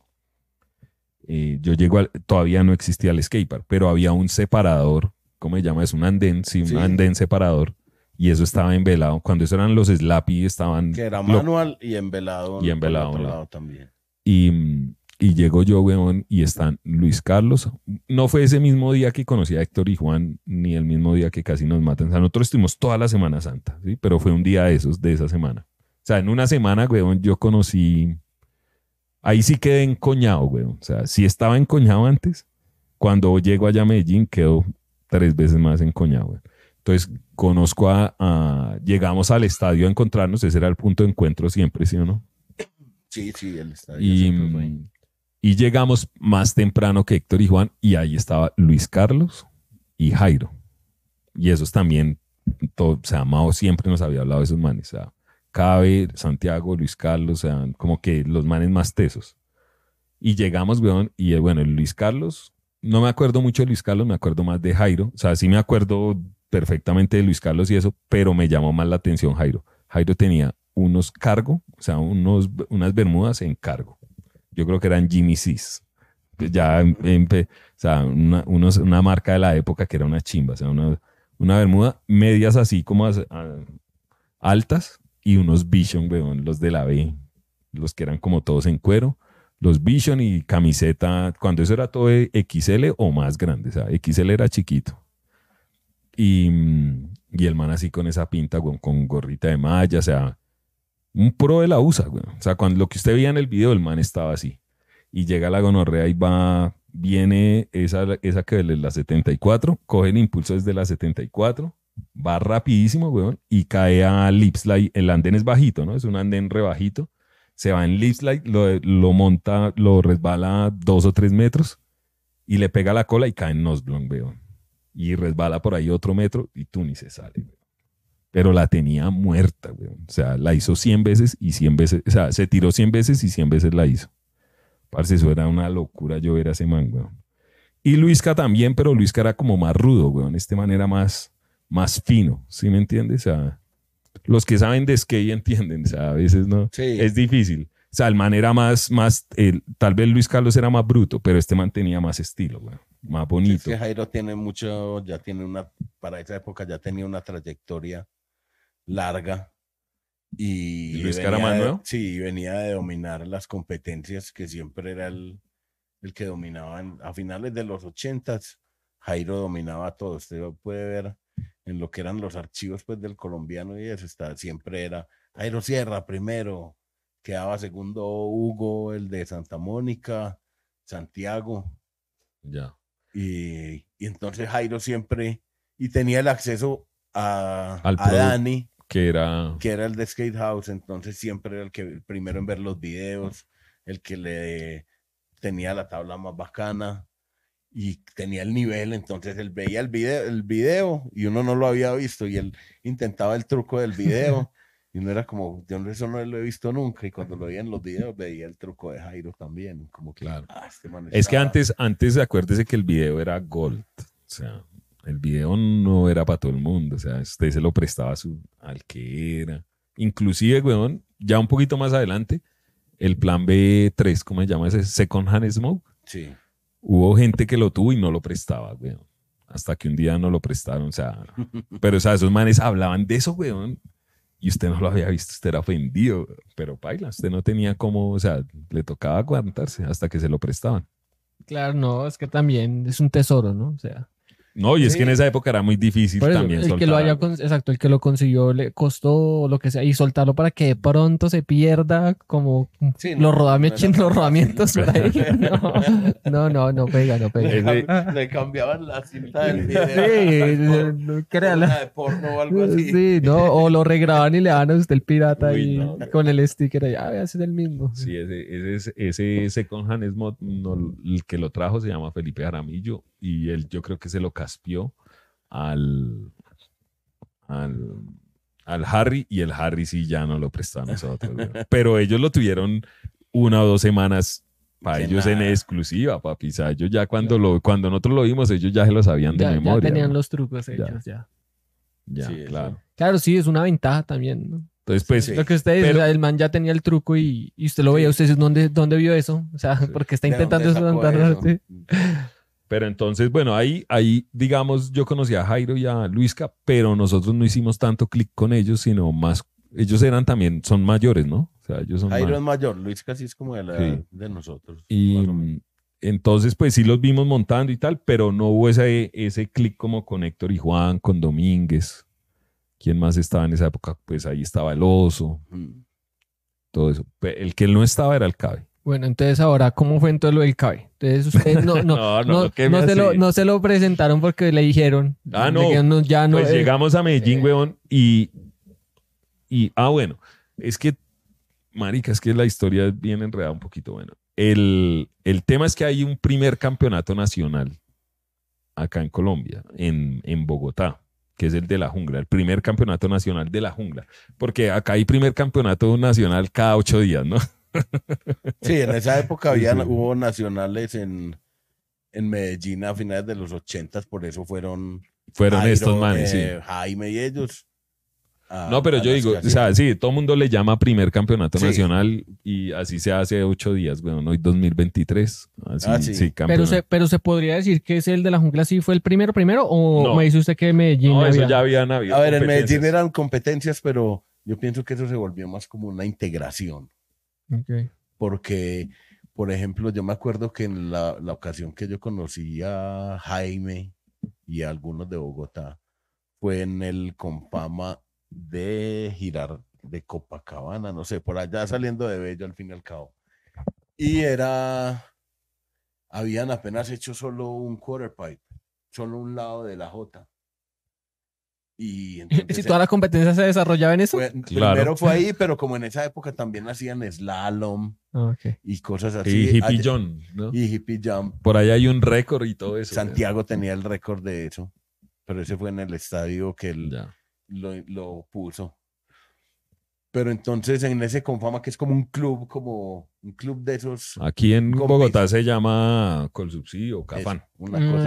Eh, yo llego todavía no existía el skatepark, pero había un separador, ¿cómo se llama? Es un andén, sí, un andén separador. Y eso estaba envelado. Cuando eso eran los slapi, estaban. Que era manual y envelado. Y envelado. también. Y, y llego yo, weón, y están Luis Carlos. No fue ese mismo día que conocí a Héctor y Juan, ni el mismo día que casi nos matan. O sea, nosotros estuvimos toda la Semana Santa, ¿sí? Pero fue un día de esos, de esa semana. O sea, en una semana, weón, yo conocí... Ahí sí quedé encoñado, weón. O sea, sí estaba encoñado antes. Cuando llego allá a Medellín, quedo tres veces más encoñado, weón. Entonces, conozco a, Llegamos al estadio a encontrarnos, ese era el punto de encuentro siempre, ¿sí o no? Sí, sí, el estadio. Y, y llegamos más temprano que Héctor y Juan y ahí estaba Luis Carlos y Jairo. Y esos también, todo, o sea, siempre nos había hablado de esos manes. O sea, Cabe, Santiago, Luis Carlos, o sea, como que los manes más tesos. Y llegamos, weón, y eh, bueno, Luis Carlos, no me acuerdo mucho de Luis Carlos, me acuerdo más de Jairo. O sea, sí me acuerdo perfectamente de Luis Carlos y eso, pero me llamó más la atención Jairo. Jairo tenía unos cargo, o sea, unos, unas bermudas en cargo yo creo que eran Jimmy C's. Ya, en, o sea, una, marca de la época que era una chimba, o sea, una, bermuda, medias así como altas y unos Vision, weón, los de la B, los que eran como todos en cuero, los Vision y camiseta, cuando eso era todo e, XL o más grande, o sea, XL era chiquito. Y, y el man así con esa pinta, con, con gorrita de malla, o sea, un pro de la USA, güey. O sea, cuando lo que usted veía en el video, el man estaba así. Y llega la gonorrea y va, viene esa, esa que es la 74, coge el impulso desde la 74, va rapidísimo, güey, y cae a Lipslide. El andén es bajito, ¿no? Es un andén rebajito. Se va en Lipslide, lo, monta, lo resbala dos o tres metros y le pega la cola y cae en Nosblon, güey. Y resbala por ahí otro metro y tú ni se sale, güey pero la tenía muerta, güey. O sea, la hizo 100 veces y 100 veces, o sea, se tiró 100 veces y 100 veces la hizo. Parce, eso era una locura yo ver a ese man, güey. Y Luisca también, pero Luisca era como más rudo, güey. Este man era más, más fino, ¿sí me entiendes? O sea, los que saben de skate entienden, o sea, a veces no. Sí. Es difícil. O sea, el man era más, más, el tal vez Luis Carlos era más bruto, pero este man tenía más estilo, güey más bonito. que Jairo tiene mucho, ya tiene una, para esa época ya tenía una trayectoria larga. Y, Sí, venía de dominar las competencias que siempre era el, el que dominaban. A finales de los ochentas, Jairo dominaba todo. Usted puede ver en lo que eran los archivos pues, del colombiano y eso está, siempre era Jairo Sierra primero, quedaba segundo Hugo, el de Santa Mónica, Santiago. Ya. Y, y entonces Jairo siempre, y tenía el acceso a, Al a Dani, que era... que era el de Skate House, entonces siempre era el que primero en ver los videos, el que le tenía la tabla más bacana y tenía el nivel, entonces él veía el video, el video y uno no lo había visto y él intentaba el truco del video [LAUGHS] y uno era como, yo eso no lo he visto nunca y cuando lo veía en los videos veía el truco de Jairo también, como claro. Ah, este es que antes, antes acuérdese que el video era gold, o sea, el video no era para todo el mundo, o sea, usted se lo prestaba su, al que era. Inclusive, weón, ya un poquito más adelante, el plan B3, ¿cómo se llama ese? Second Hand Smoke. Sí. Hubo gente que lo tuvo y no lo prestaba, weón. Hasta que un día no lo prestaron, o sea. [LAUGHS] pero, o sea, esos manes hablaban de eso, weón. Y usted no lo había visto, usted era ofendido. Pero, paila, usted no tenía cómo, o sea, le tocaba aguantarse hasta que se lo prestaban. Claro, no, es que también es un tesoro, ¿no? O sea. No, y es que en esa época era muy difícil también. El que lo haya, exacto, el que lo consiguió le costó lo que sea y soltarlo para que de pronto se pierda como los, rodamientos, no, no, los rodamientos por ahí. No, no, no, pega, no pega. Le, cambiaban la cinta del video. Sí, créala. de porno o algo así. Sí, no, o lo regraban y le daban a usted el pirata ahí con el sticker ahí. Ah, el mismo. Sí, ese, ese, ese, ese el que lo trajo se llama Felipe Jaramillo y él yo creo que se lo caspió al, al, Harry y el Harry sí ya no lo prestó a nosotros. [LAUGHS] Pero ellos lo tuvieron una o dos semanas para ellos en exclusiva, papi. O sea, ellos ya cuando, lo, cuando nosotros lo vimos, ellos ya se lo sabían de memoria. Ya tenían los trucos ellos, ya. claro. Claro, sí, es una ventaja también, Entonces, pues. lo que usted dice, el man ya tenía el truco y, usted lo veía. Usted dice, ¿dónde, ¿dónde vio eso? O sea, [LAUGHS] porque está intentando eso, eso? [LAUGHS] Pero entonces, bueno, ahí, ahí, digamos, yo conocí a Jairo y a Luisca, pero nosotros no hicimos tanto clic con ellos, sino más, ellos eran también, son mayores, ¿no? O sea, ellos son Jairo es mayor, Luisca sí es como de de nosotros. Y entonces, pues sí los vimos montando y tal, pero no hubo ese, ese clic como con Héctor y Juan, con Domínguez. ¿Quién más estaba en esa época? Pues ahí estaba el oso. Mm. Todo eso. El que no estaba era el cabe. Bueno, entonces ahora, ¿cómo fue todo lo del Entonces ¿ustedes no, se lo, presentaron porque le dijeron. Ah, no. ya no pues eh". llegamos a Medellín, eh. weón, y, y. Ah, bueno, es que, marica, es que la historia es bien enredada un poquito. Bueno, el, tema es que hay un primer campeonato nacional acá en Colombia, en, en Bogotá que es el de la jungla, el primer campeonato nacional de la jungla, porque acá hay primer campeonato nacional cada ocho días, ¿no? [LAUGHS] Sí, en esa época hubo nacionales en, Medellín a finales de los ochentas, por eso fueron. Fueron estos manes, eh, Jaime y ellos. no, pero yo digo, o sea, sí, todo el mundo le llama primer campeonato nacional y así se hace ocho días, bueno, hoy 2023. Así, ah, sí. Ah, pero, se, podría decir que es el de la jungla sí fue el primero, primero, o me dice usted que Medellín. No, eso ya habían habido. A ver, en Medellín eran competencias, pero yo pienso que eso se volvió más como una integración. Porque, por ejemplo, yo me acuerdo que en la, ocasión que yo conocí a Jaime y a algunos de Bogotá, fue en el compama de girar de Copacabana, no sé, por allá saliendo de Bello al fin y al cabo. Y era, habían apenas hecho solo un quarter pipe, solo un lado de la J. Y si [LAUGHS] toda la competencia se desarrollaba en eso. Primero fue ahí, pero como en esa época también hacían slalom ah, y cosas así. Ah, y hippie jump, Y hippie jump. Por ahí hay un récord y todo eso. Santiago tenía el récord de eso, pero ese fue en el estadio que él lo, puso. Pero entonces en ese Confama, que es como un club, como un club de esos. Aquí en Bogotá se llama Colsubsidio, Cafán.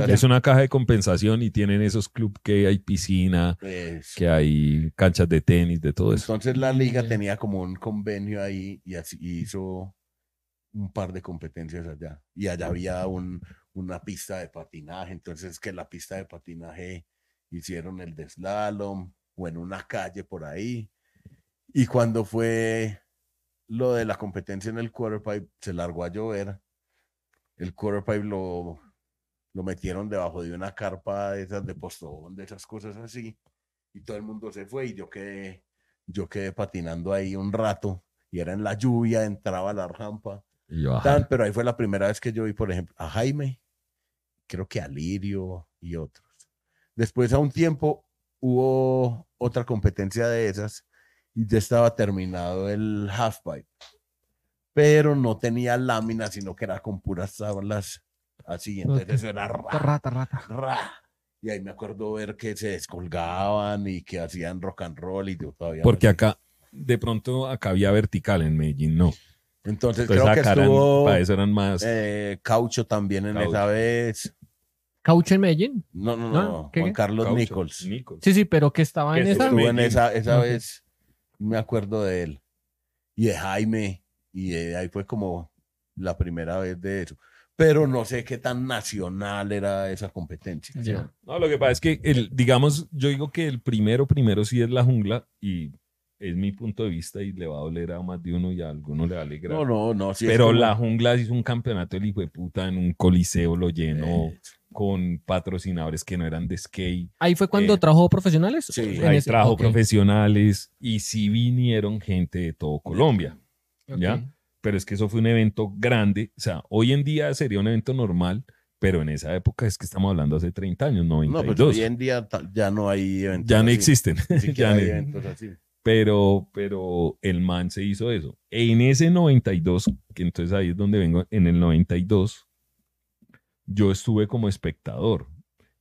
Es una, caja de compensación y tienen esos clubes que hay piscina, que hay canchas de tenis, de todo eso. Entonces la liga tenía como un convenio ahí y así hizo un par de competencias allá. Y allá había un, una pista de patinaje. Entonces que la pista de patinaje hicieron el deslalom o en una calle por ahí y cuando fue lo de la competencia en el pipe, se largó a llover. El quarterpipe lo, lo metieron debajo de una carpa de esas de postón de esas cosas así. Y todo el mundo se fue y yo quedé, yo quedé patinando ahí un rato. Y era en la lluvia, entraba la rampa. pero ahí fue la primera vez que yo vi, por ejemplo, a Jaime, creo que a Lirio y otros. Después, a un tiempo, hubo otra competencia de esas y ya estaba terminado el halfpipe. Pero no tenía láminas sino que era con puras tablas así. Entonces era rata rata, rata. Y ahí me acuerdo ver que se descolgaban y que hacían rock and roll y Porque acá, de pronto, acá había vertical en Medellín, no. Entonces, creo que estuvo. para eso eran más. Eh, caucho también en esa vez. ¿Caucho en Medellín? No, no, no. Ah, Juan Carlos Nichols. Sí, sí, pero que estaba en esa. esa vez me acuerdo de él y de Jaime, y ahí fue como la primera vez de eso. Pero no sé qué tan nacional era esa competencia. No, lo que pasa es que, el, digamos, yo digo que el primero, primero sí es la jungla y es mi punto de vista y le va a doler a más de uno y a alguno le va a alegrar. No, no, no. Pero la jungla hizo un campeonato el hijo de puta en un coliseo, lo llenó con patrocinadores que no eran de skate. Ahí fue cuando eh, trajo profesionales. Sí, ahí trajo profesionales y sí vinieron gente de todo Colombia. ¿Ya? Pero es que eso fue un evento grande. O sea, hoy en día sería un evento normal, pero en esa época es que estamos hablando hace 30 años, 92. No, pero hoy en día ya no hay eventos. Ya no existen. [LAUGHS] ya hay eventos así. Pero, pero el man se hizo eso. En ese 92, que entonces ahí es donde vengo, en el 92, yo estuve como espectador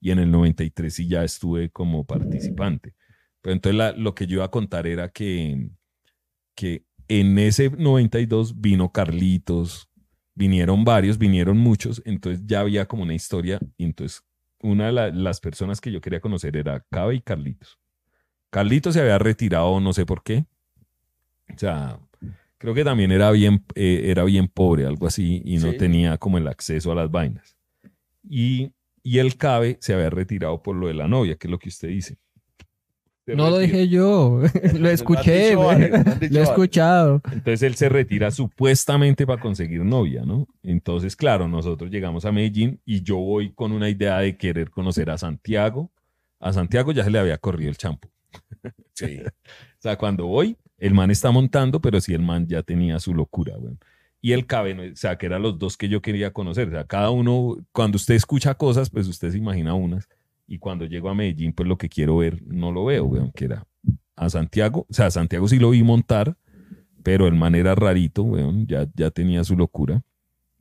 y en el 93 sí ya estuve como participante. Pero entonces lo que yo iba a contar era que, que en ese 92 vino Carlitos, vinieron varios, vinieron muchos, entonces ya había como una historia. entonces una de las personas que yo quería conocer era Cabe y Carlitos. Carlitos se había retirado, no sé por qué. O sea, creo que también era bien, eh, era bien pobre, algo así, y no tenía como el acceso a las vainas y, el cabe se había retirado por lo de la novia, que es lo que usted dice. no lo dije yo, [LAUGHS] lo [LAUGHS] escuché, [LAUGHS] lo he escuchado. Entonces él se retira supuestamente para conseguir novia, ¿no? Entonces, claro, nosotros llegamos a Medellín y yo voy con una idea de querer conocer a Santiago. A Santiago ya se le había corrido el champo. Sí. o sea, cuando voy, el man está montando, pero sí el man ya tenía su locura, güey y el Cabe, o sea, que eran los dos que yo quería conocer. O sea, cada uno, cuando usted escucha cosas, pues usted se imagina unas. Y cuando llego a Medellín, pues lo que quiero ver no lo veo, weón, que era a Santiago. O sea, a Santiago sí lo vi montar, pero el man era rarito, weón, ya, ya tenía su locura.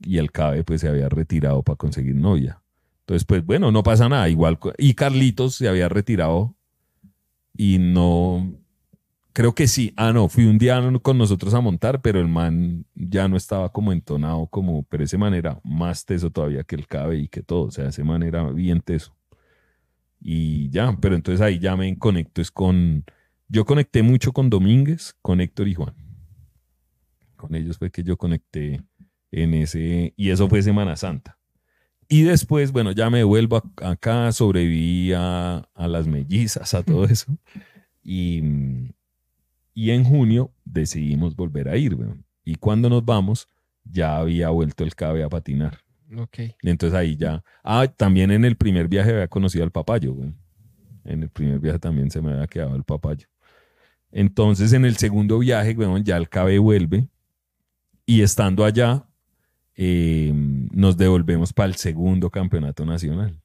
Y el Cabe, pues se había retirado para conseguir novia. Entonces, pues bueno, no pasa nada. Igual, y Carlitos se había retirado y no, Creo que sí. Ah, no, fui un día con nosotros a montar, pero el man ya no estaba como entonado, como, pero ese man era más teso todavía que el cabe y que todo. O sea, ese man era bien teso. Y ya, pero entonces ahí ya me conecto. Es con. Yo conecté mucho con Domínguez, con Héctor y Juan. Con ellos fue que yo conecté en ese. Y eso fue Semana Santa. Y después, bueno, ya me vuelvo acá, sobreviví a las mellizas, a todo eso. Y mm, y en junio decidimos volver a ir, Y cuando nos vamos, ya había vuelto el cabe a patinar. Ok. entonces ahí ya. Ah, también en el primer viaje había conocido al papayo, En el primer viaje también se me había quedado el papayo. Entonces en el segundo viaje, weón, ya el cabe vuelve. Y estando allá, em, nos devolvemos para el segundo campeonato nacional.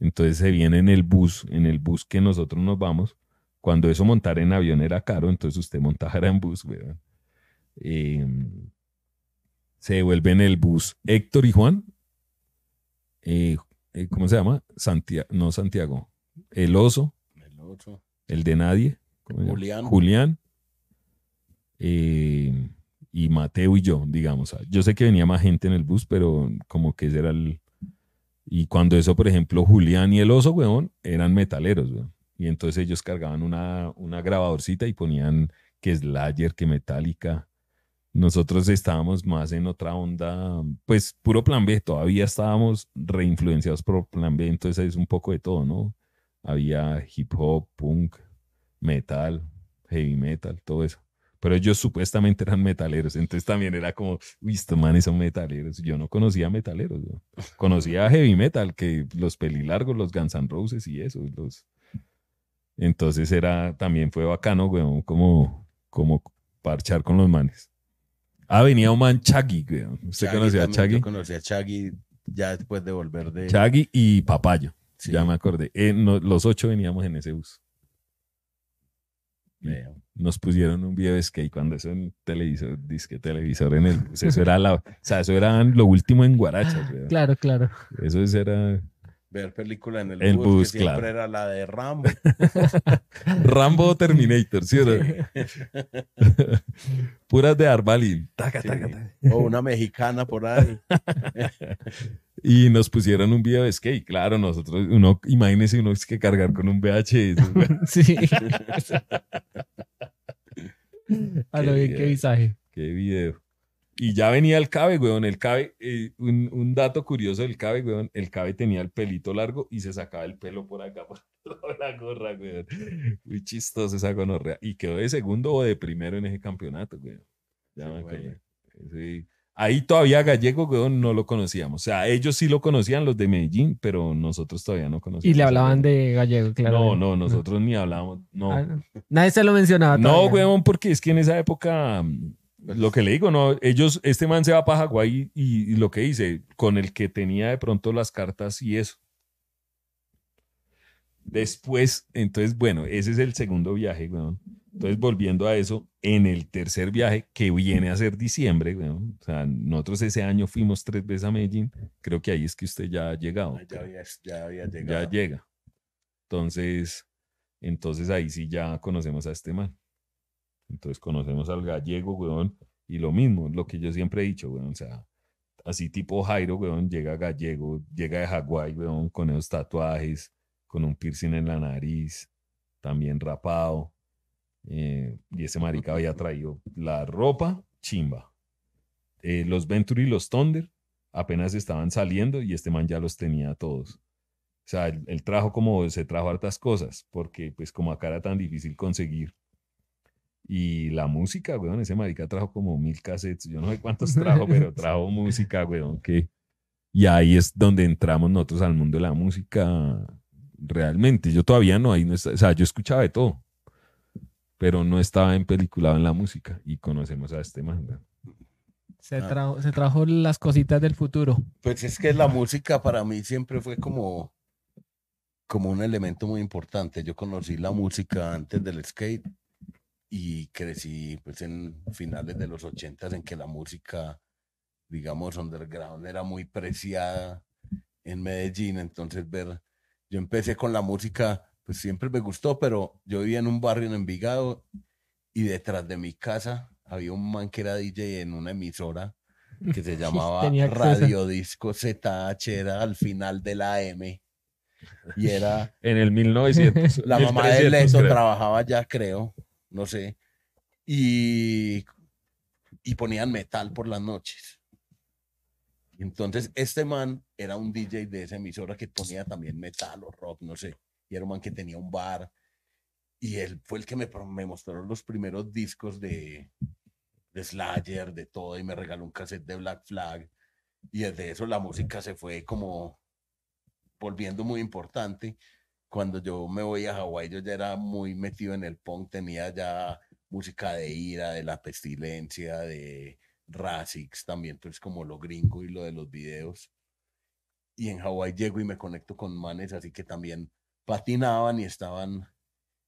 Entonces se viene en el bus, en el bus que nosotros nos vamos, cuando eso montar en avión era caro, entonces usted montara en bus, weón. Em, se devuelven el bus Héctor y Juan. Eh, eh, ¿Cómo se llama? Santiago, no Santiago. El oso. El oso. El de nadie. Julián. Julián. Em, y Mateo y yo, digamos. Ah, yo sé que venía más gente en el bus, pero como que ese era el, y cuando eso, por ejemplo, Julián y el oso, weón, eran metaleros, weón. Y entonces ellos cargaban una, una grabadorcita y ponían que Slayer, que Metallica. Nosotros estábamos más en otra onda, pues puro plan B, todavía estábamos reinfluenciados por plan B, entonces es un poco de todo, ¿no? Había hip hop, punk, metal, heavy metal, todo eso. Pero ellos supuestamente eran metaleros, entonces también era como, uy, man, manes son metaleros. Yo no conocía metaleros, conocía heavy metal, que los pelilargos, los Guns N' Roses y eso, los, entonces era, también fue bacano, weón, como, como parchar con los manes. Ah, venía un man Chagui. weón. ¿Usted conocía a Chaggy? Yo conocía a Chagui ya después de volver de... Chagui y Papayo, ya me acordé. Eh, los ocho veníamos en ese bus. Nos pusieron un video de skate cuando eso en televisor, disque televisor en el bus. Eso era la, o sea, eso era lo último en Guaracha. Claro, claro. Eso era ver película en el, bus, que claro. siempre era la de Rambo. [LAUGHS] Rambo Terminator, ¿cierto? [LAUGHS] Puras de Arbalin. O una mexicana por ahí. [LAUGHS] y nos pusieron un video de skate, claro, nosotros, uno, imagínese uno es que cargar con un VHS. sí. A lo bien, qué visaje. Qué video y ya venía el cabe, weón. El cabe, eh, un, un, dato curioso del cabe, weón. El cabe tenía el pelito largo y se sacaba el pelo por acá, [LAUGHS] por la gorra, weón. Muy chistoso esa gonorrea. Y quedó de segundo o de primero en ese campeonato, weón. Ya me acuerdo. Ahí todavía Gallego, weón, no lo conocíamos. O sea, ellos sí lo conocían, los de Medellín, pero nosotros todavía no conocíamos. Y le hablaban de Gallego, claro. No, no, nosotros ni hablábamos. No. Ah, nadie se lo mencionaba. Todavía. No, weón, porque es que en esa época pues lo que le digo, no, ellos, este man se va para Hawái y, lo que dice, con el que tenía de pronto las cartas y eso. Después, entonces, bueno, ese es el segundo viaje, weón. Entonces, volviendo a eso, en el tercer viaje, que viene a ser diciembre, o sea, nosotros ese año fuimos tres veces a Medellín, creo que ahí es que usted ya ha llegado. Ah, ya, había, llegado. Ya llega. Entonces, entonces ahí sí ya conocemos a este man. Entonces conocemos al gallego, weón, y lo mismo, lo que yo siempre he dicho, weón, o sea, así tipo Jairo, weón, llega gallego, llega de Hawái, weón, con esos tatuajes, con un piercing en la nariz, también rapado. Eh, y ese marica ya traído la ropa chimba. Eh, los Venturi y los Thunder apenas estaban saliendo y este man ya los tenía todos. O sea, él, trajo como, se trajo hartas cosas, porque pues como acá era tan difícil conseguir y la música, weón, ese marica trajo como mil cassettes, yo no sé [LAUGHS] cuántos trajo, pero trajo música, weón, que... Y ahí es donde entramos nosotros al mundo de la música realmente. Yo todavía no, ahí no está, o sea, yo escuchaba de todo, pero no estaba en peliculado en la música y conocemos a este manga Se, ah. trajo, se trajo las cositas del futuro. Pues es que la música para mí siempre fue como, como un elemento muy importante. Yo conocí la música antes del skate y crecí pues en finales de los ochentas en que la música, digamos, underground era muy preciada en Medellín, entonces ver, yo empecé con la música, pues siempre me gustó, pero yo vivía en un barrio en Envigado y detrás de mi casa había un man que era DJ en una emisora que se [LAUGHS] llamaba Radio Disco ZH, era al final de la M. Y era... En el 1900. La mamá de Leto trabajaba ya, creo no sé, y, y ponían metal por las noches. Entonces, este man era un DJ de esa emisora que ponía también metal o rock, no sé, y era un man que tenía un bar, y él fue el que me, me mostró los primeros discos de, de Slayer, de todo, y me regaló un cassette de Black Flag, y desde eso la música se fue como volviendo muy importante cuando yo me voy a Hawái, yo ya era muy metido en el punk, tenía ya música de ira, de la pestilencia, de Razix también, pues como lo gringo y lo de los videos. Y en Hawái llego y me conecto con manes, así que también patinaban y estaban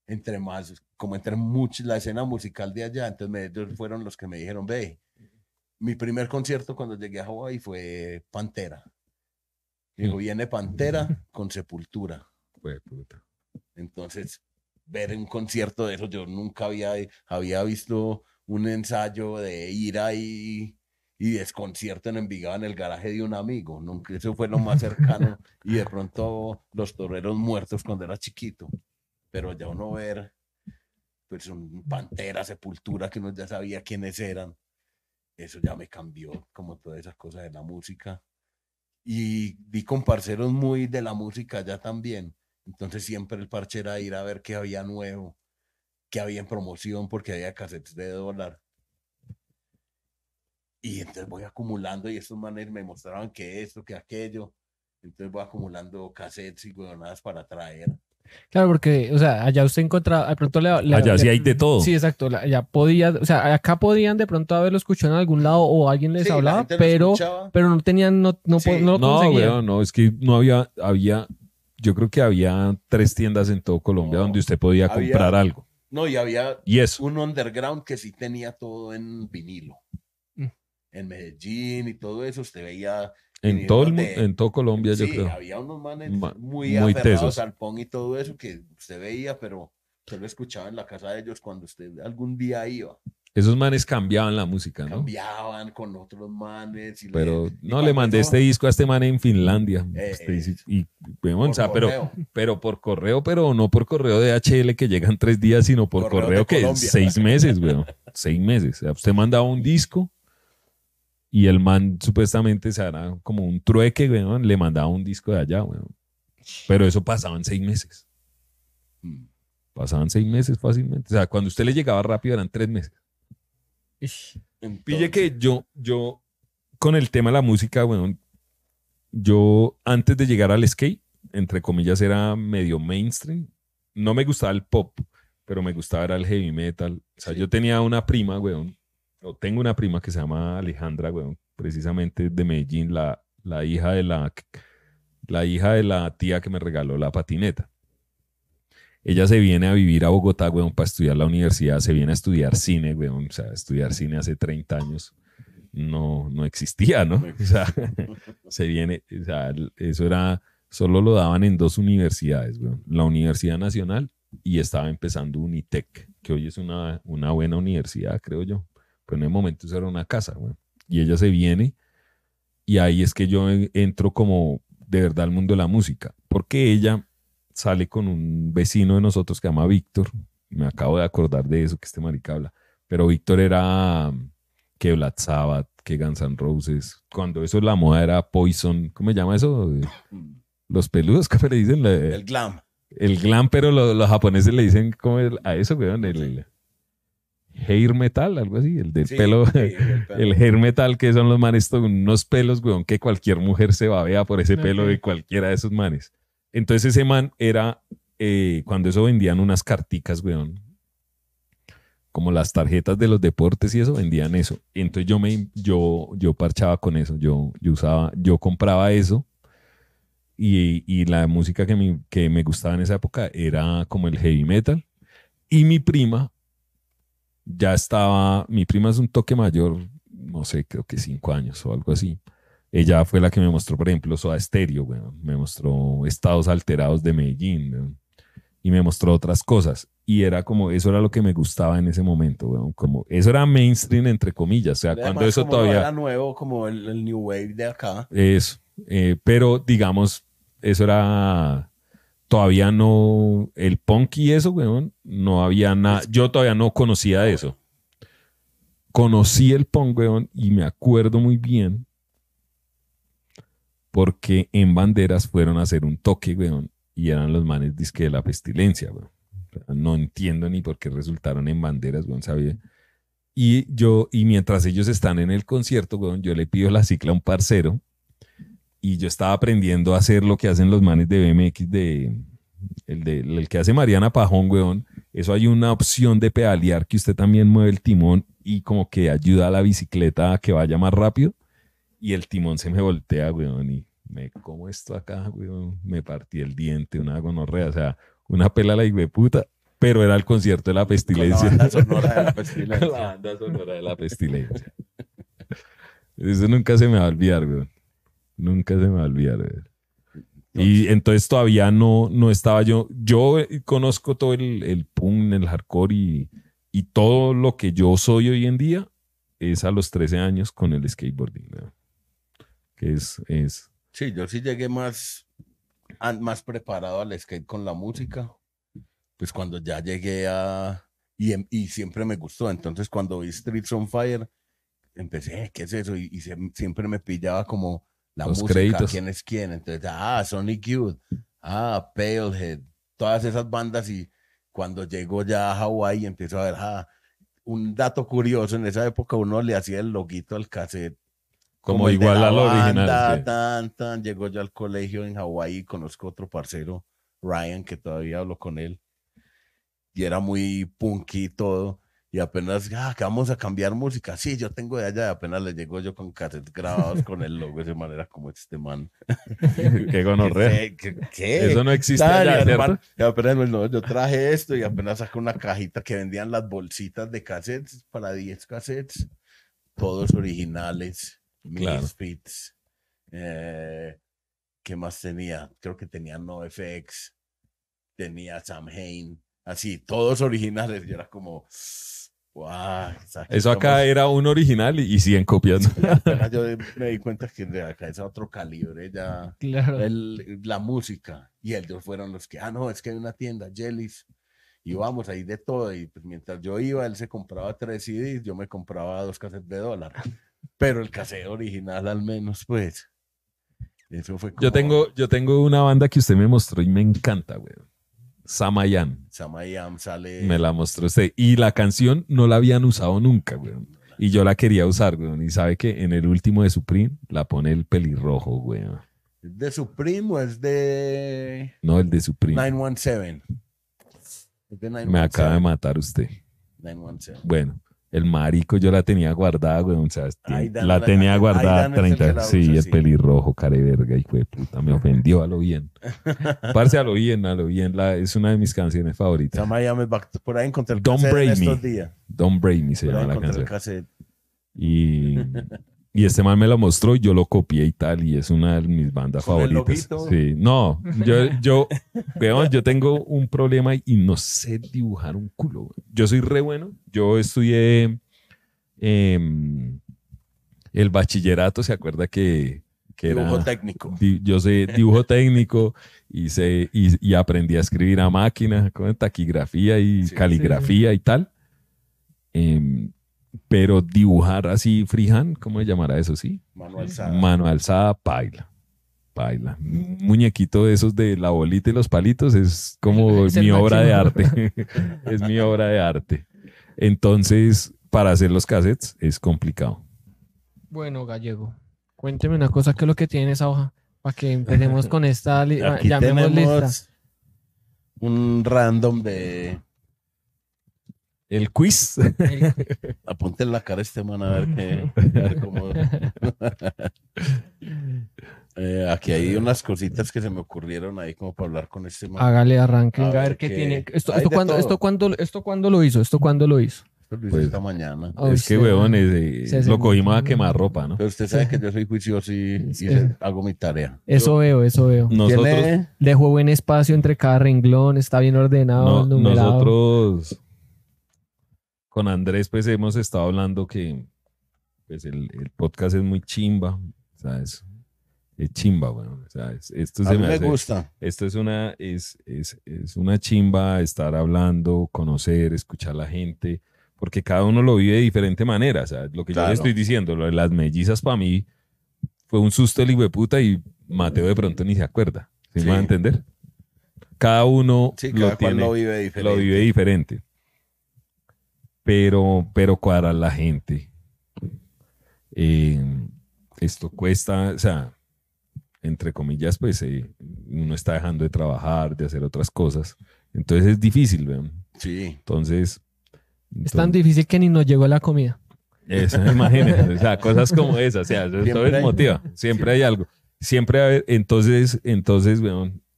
entre más, como entre mucho, la escena musical de allá. Entonces me, ellos fueron los que me dijeron, ve, mi primer concierto cuando llegué a Hawái fue Pantera. Digo, mm. viene Pantera con Sepultura entonces, ver un concierto de eso, yo nunca había, había visto un ensayo de ir ahí y desconcierto en Envigado en el garaje de un amigo. Nunca, eso fue lo más cercano. [LAUGHS] y de pronto los toreros muertos cuando era chiquito. Pero ya uno ver, pues un pantera, sepultura, que uno ya sabía quiénes eran. Eso ya me cambió, como todas esas cosas de la música. Y vi con parceros muy de la música ya también. Entonces siempre el parche era ir a ver qué había nuevo, qué había en promoción, porque había casetes de dólar. Y entonces voy acumulando y estos manes me mostraban que esto, que aquello. Entonces voy acumulando casetes y huevonadas para traer. Claro, porque, o sea, allá usted encontraba, de pronto Allá sí hay de todo. Sí, exacto, allá podía, o sea, acá podían de pronto haberlo escuchado en algún lado o alguien les hablaba, pero, pero no tenían, no, no, no lo conseguían. No, no, es que no había, había, yo creo que había tres tiendas en todo Colombia donde usted podía comprar algo. No, y había un underground que sí tenía todo en vinilo. Mm. En Medellín y todo eso, usted veía. En todo, en todo Colombia, yo creo. Había unos manes muy, muy aferrados al y todo eso que usted veía, pero usted lo escuchaba en la casa de ellos cuando usted algún día iba. Esos manes cambiaban la música, ¿no? Cambiaban con otros manes. pero no, le mandé este disco a este man en Finlandia. Este o sea, pero, pero por correo, pero no por correo de HL que llegan tres días, sino por correo, que Colombia. seis meses, weón. seis meses. O sea, usted mandaba un disco y el man supuestamente se hará como un trueque, weón, le mandaba un disco de allá, weón. Pero eso pasaba en seis meses. Mm. Pasaban seis meses fácilmente. O sea, cuando usted le llegaba rápido eran tres meses. Pille que yo, yo, con el tema de la música, bueno, yo antes de llegar al skate, entre comillas, era medio mainstream. No me gustaba el pop, pero me gustaba el heavy metal. O sea, yo tenía una prima, weón, o tengo una prima que se llama Alejandra, weón, precisamente de Medellín, la, la hija de la, la hija de la tía que me regaló la patineta. Ella se viene a vivir a Bogotá, weón, para estudiar la universidad, se viene a estudiar cine, weón, o sea, estudiar cine hace 30 años no, no existía, ¿no? [LAUGHS] O sea, se viene, o sea, eso era, solo lo daban en dos universidades, weón, la Universidad Nacional y estaba empezando Unitec, que hoy es una, una buena universidad, creo yo, pero en el momento eso era una casa, weón. Y ella se viene y ahí es que yo entro como de verdad al mundo de la música, porque ella sale con un vecino de nosotros que se llama Víctor. Me acabo de acordar de eso que este marica habla. Pero Víctor era mm, que Black que Guns N' Roses. Cuando eso la moda era Poison. ¿Cómo se llama eso? Los peludos, ¿cómo le dicen? el glam. El glam, pero los, japoneses le dicen ¿cómo a eso, weón. El, hair metal, algo así, el del [LAUGHS] pelo, el, hair metal que son los manes, unos pelos, weón, que cualquier mujer se babea por ese pelo de cualquiera de esos manes. Entonces ese man era, eh, cuando eso vendían unas carticas, weón, como las tarjetas de los deportes y eso, vendían eso. Entonces yo me, yo, yo parchaba con eso, yo, usaba, yo compraba eso. Y, la música que me, que me gustaba en esa época era como el heavy metal. Y mi prima ya estaba, mi prima es un toque mayor, no sé, creo que cinco años o algo así. Ella fue la que me mostró, por ejemplo, Soda Stereo, bueno, me mostró estados alterados de Medellín y me mostró otras cosas. Y era como, eso era lo que me gustaba en ese momento, como, eso era mainstream entre comillas, o sea, cuando eso todavía... Era nuevo, como el, New Wave de acá. Eso, eh, pero digamos, eso era todavía no, el punk y eso, weón, no había nada, yo todavía no conocía eso. Conocí el punk, weón, y me acuerdo muy bien porque en banderas fueron a hacer un toque, weón, y eran los manes disque de la pestilencia, weón. No entiendo ni por qué resultaron en banderas, weón, sabía. Y yo, y mientras ellos están en el concierto, weón, yo le pido la cicla a un parcero y yo estaba aprendiendo a hacer lo que hacen los manes de BMX de, el, el que hace Mariana Pajón, weón, eso hay una opción de pedalear que usted también mueve el timón y como que ayuda a la bicicleta a que vaya más rápido. Y el timón se me voltea, weón, y me como esto acá, weón, me partí el diente, una gonorrea, o sea, una pela la puta, pero era el concierto de la pestilencia. la banda sonora de la [LAUGHS] pestilencia. la banda sonora de la pestilencia. Eso nunca se me va a olvidar, weón. Nunca se me va a olvidar, Y entonces todavía no, no estaba yo. Yo conozco todo el, el punk, el hardcore y, y todo lo que yo soy hoy en día es a los 13 años con el skateboarding que es, es... Sí, yo sí llegué más, más preparado al skate con la música, pues cuando ya llegué a... Y, em, y siempre me gustó, entonces cuando vi Streets on Fire, empecé, eh, ¿qué es eso? Y, siempre me pillaba como la Los música, créditos. quién es quién, entonces, ah, Sonic Youth, ah, Palehead, todas esas bandas y cuando llegó ya a Hawái empezó a ver, ah, un dato curioso, en esa época uno le hacía el loguito al cassette como, igual a lo original. Tan, tan, llegó yo al colegio en Hawái, conozco otro parcero, Ryan, que todavía hablo con él. Y era muy punky y todo. Y apenas, ah, vamos a cambiar música. Sí, yo tengo de allá. apenas le llegó yo con cassettes grabados con el logo de manera como este man. [LAUGHS] qué gonorrea. ¿Qué, Eso no existe yo traje esto y apenas saco una cajita que vendían las bolsitas de cassettes para 10 cassettes. Todos originales claro. Eh, ¿Qué más tenía? Creo que tenía NoFX, tenía Sam Hain, así, todos originales. Yo era como, wow. Eso acá era un original y, y 100 copias. yo [LAUGHS] me di cuenta que de acá es otro calibre ya. Claro. la música. Y ellos fueron los que, ah, no, es que hay una tienda, Jellies y vamos ahí de todo. Y pues mientras yo iba, él se compraba tres CDs, yo me compraba dos cassettes de dólar. Pero el casero original, al menos, pues. Eso fue yo, tengo, yo tengo una banda que usted me mostró y me encanta, güey. Samayam. Samayam sale. Me la mostró usted. Y la canción no la habían usado nunca, güey. Y yo la quería usar, güey. Y sabe que en el último de Supreme la pone el pelirrojo, güey. de Supreme o es de.? No, el de Supreme. 917. Me acaba de matar usted. 917. Bueno, el marico yo la tenía guardada, güey. la tenía guardada 30. sí, el pelirrojo, pelirrojo, verga, hijo de puta. Me ofendió a lo bien. [LAUGHS] Parce, a lo bien, a lo bien. es una de mis canciones favoritas. llama por ahí encontré el Don't Estos días. Don't Brave Me se llama la canción. y [LAUGHS] Y este mal me lo mostró y yo lo copié y tal, y es una de mis bandas favoritas. sí, no, yo, [LAUGHS] yo, yo tengo un problema y no sé dibujar un culo. Yo soy re bueno, yo estudié em, el bachillerato, ¿se acuerda que, que dibujo técnico. yo sé dibujo técnico y, y, aprendí a escribir a máquina con taquigrafía y caligrafía y tal. Eh, pero dibujar así freehand, ¿cómo se llamará eso? Sí. Mano alzada. Mano alzada, paila. Paila. muñequito de esos de la bolita y los palitos es como [LAUGHS] mi obra de arte. [LAUGHS] es mi obra de arte. Entonces, para hacer los cassettes es complicado. Bueno, Gallego, cuénteme una cosa, ¿qué es lo que tiene esa hoja? Para que empecemos con esta [LAUGHS] Aquí Un random de el quiz. El... [LAUGHS] la cara este man a ver, qué, [LAUGHS] a ver cómo... [LAUGHS] Eh, aquí hay unas cositas que se me ocurrieron ahí como para hablar con este man. Hágale arranque. A, ver, qué, tiene. Esto, cuando, esto, cuando, ¿Esto cuando lo hizo? ¿Esto cuando lo hizo? Pues, esta mañana. Ah, es que, weón, eh, lo cogimos a quemar ropa, ¿no? Pero usted sabe que yo soy juicioso y, hago mi tarea. Eso veo, eso veo. Nosotros. Dejó buen espacio entre cada renglón, está bien ordenado. numerado. nosotros con Andrés pues hemos estado hablando que pues el, podcast es muy chimba, Es chimba, bueno, esto me, gusta. Esto es una, es, una chimba estar hablando, conocer, escuchar a la gente, porque cada uno lo vive de diferente manera, lo que yo le estoy diciendo, las mellizas para mí fue un susto el hijo puta y Mateo de pronto ni se acuerda, va a entender? Cada uno lo, vive Lo vive diferente pero, pero la gente. Em, esto cuesta, o sea, entre comillas, pues eh, uno está dejando de trabajar, de hacer otras cosas. Entonces es difícil, ve. Sí. Entonces, Es tan difícil que ni nos llegó la comida. Eso, imagínate. o sea, cosas como [LAUGHS] esas. O sea, eso es motiva. Siempre, hay algo. Siempre hay, entonces, entonces,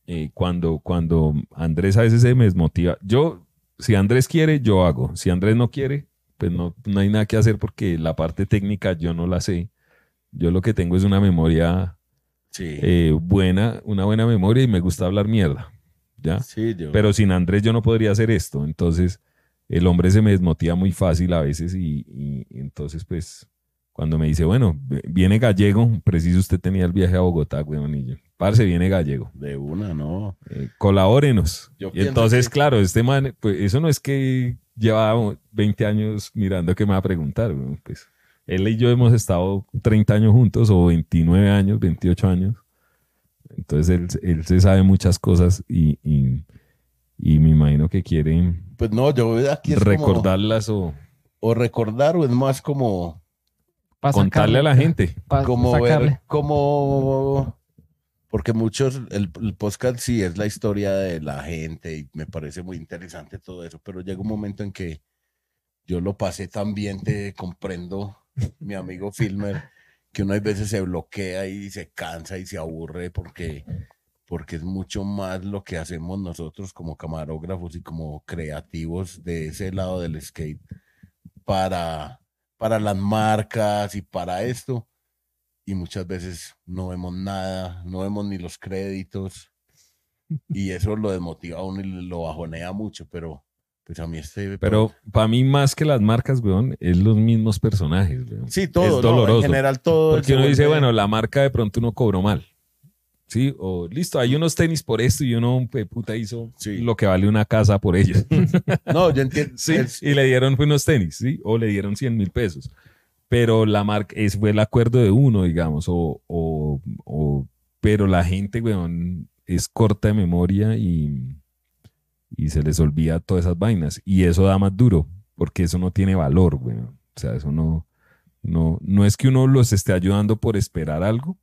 eh, cuando, cuando Andrés a veces se me desmotiva, yo si Andrés quiere, yo hago. Si Andrés no quiere, pues no, no hay nada que hacer porque la parte técnica yo no la sé. Yo lo que tengo es una memoria eh, buena, una buena memoria y me gusta hablar mierda. ¿ya? Pero sin Andrés yo no podría hacer esto. Entonces, el hombre se me desmotiva muy fácil a veces y, entonces, pues, cuando me dice, bueno, viene gallego, preciso usted tenía el viaje a Bogotá, güey, manillo. Parce, viene gallego. De una, no. Eh, colaborenos colabórenos. y entonces, claro, este man, pues eso no es que llevábamos 20 años mirando qué me va a preguntar. Pues, él y yo hemos estado 30 años juntos o 29 años, 28 años. Entonces él, él se sabe muchas cosas y, y, y, me imagino que quieren pues no, yo recordarlas o... O recordar o es más como... Contarle a la gente. como, ver, como porque muchos, el, podcast sí es la historia de la gente y me parece muy interesante todo eso, pero llega un momento en que yo lo pasé también te comprendo, mi amigo Filmer, que uno a veces se bloquea y se cansa y se aburre porque, porque es mucho más lo que hacemos nosotros como camarógrafos y como creativos de ese lado del skate para, para las marcas y para esto y muchas veces no vemos nada, no vemos ni los créditos [LAUGHS] y eso lo desmotiva a uno y lo bajonea mucho, pero pues a mí este... Pero para mí más que las marcas, weón, es los mismos personajes, weón. Sí, todo, doloroso. en general todo. Porque uno dice, bueno, la marca de pronto uno cobró mal. Sí, o listo, hay unos tenis por esto y uno un puta hizo lo que vale una casa por ellos. [LAUGHS] no, yo [LAUGHS] entiendo. Sí, y le dieron unos tenis, sí, o le dieron 100 mil pesos pero la marca, es, fue el acuerdo de uno, digamos, o, o, pero la gente, weón, es corta de memoria y, y se les olvida todas esas vainas. Y eso da más duro, porque eso no tiene valor, weón. O sea, eso no, no, no es que uno los esté ayudando por esperar algo,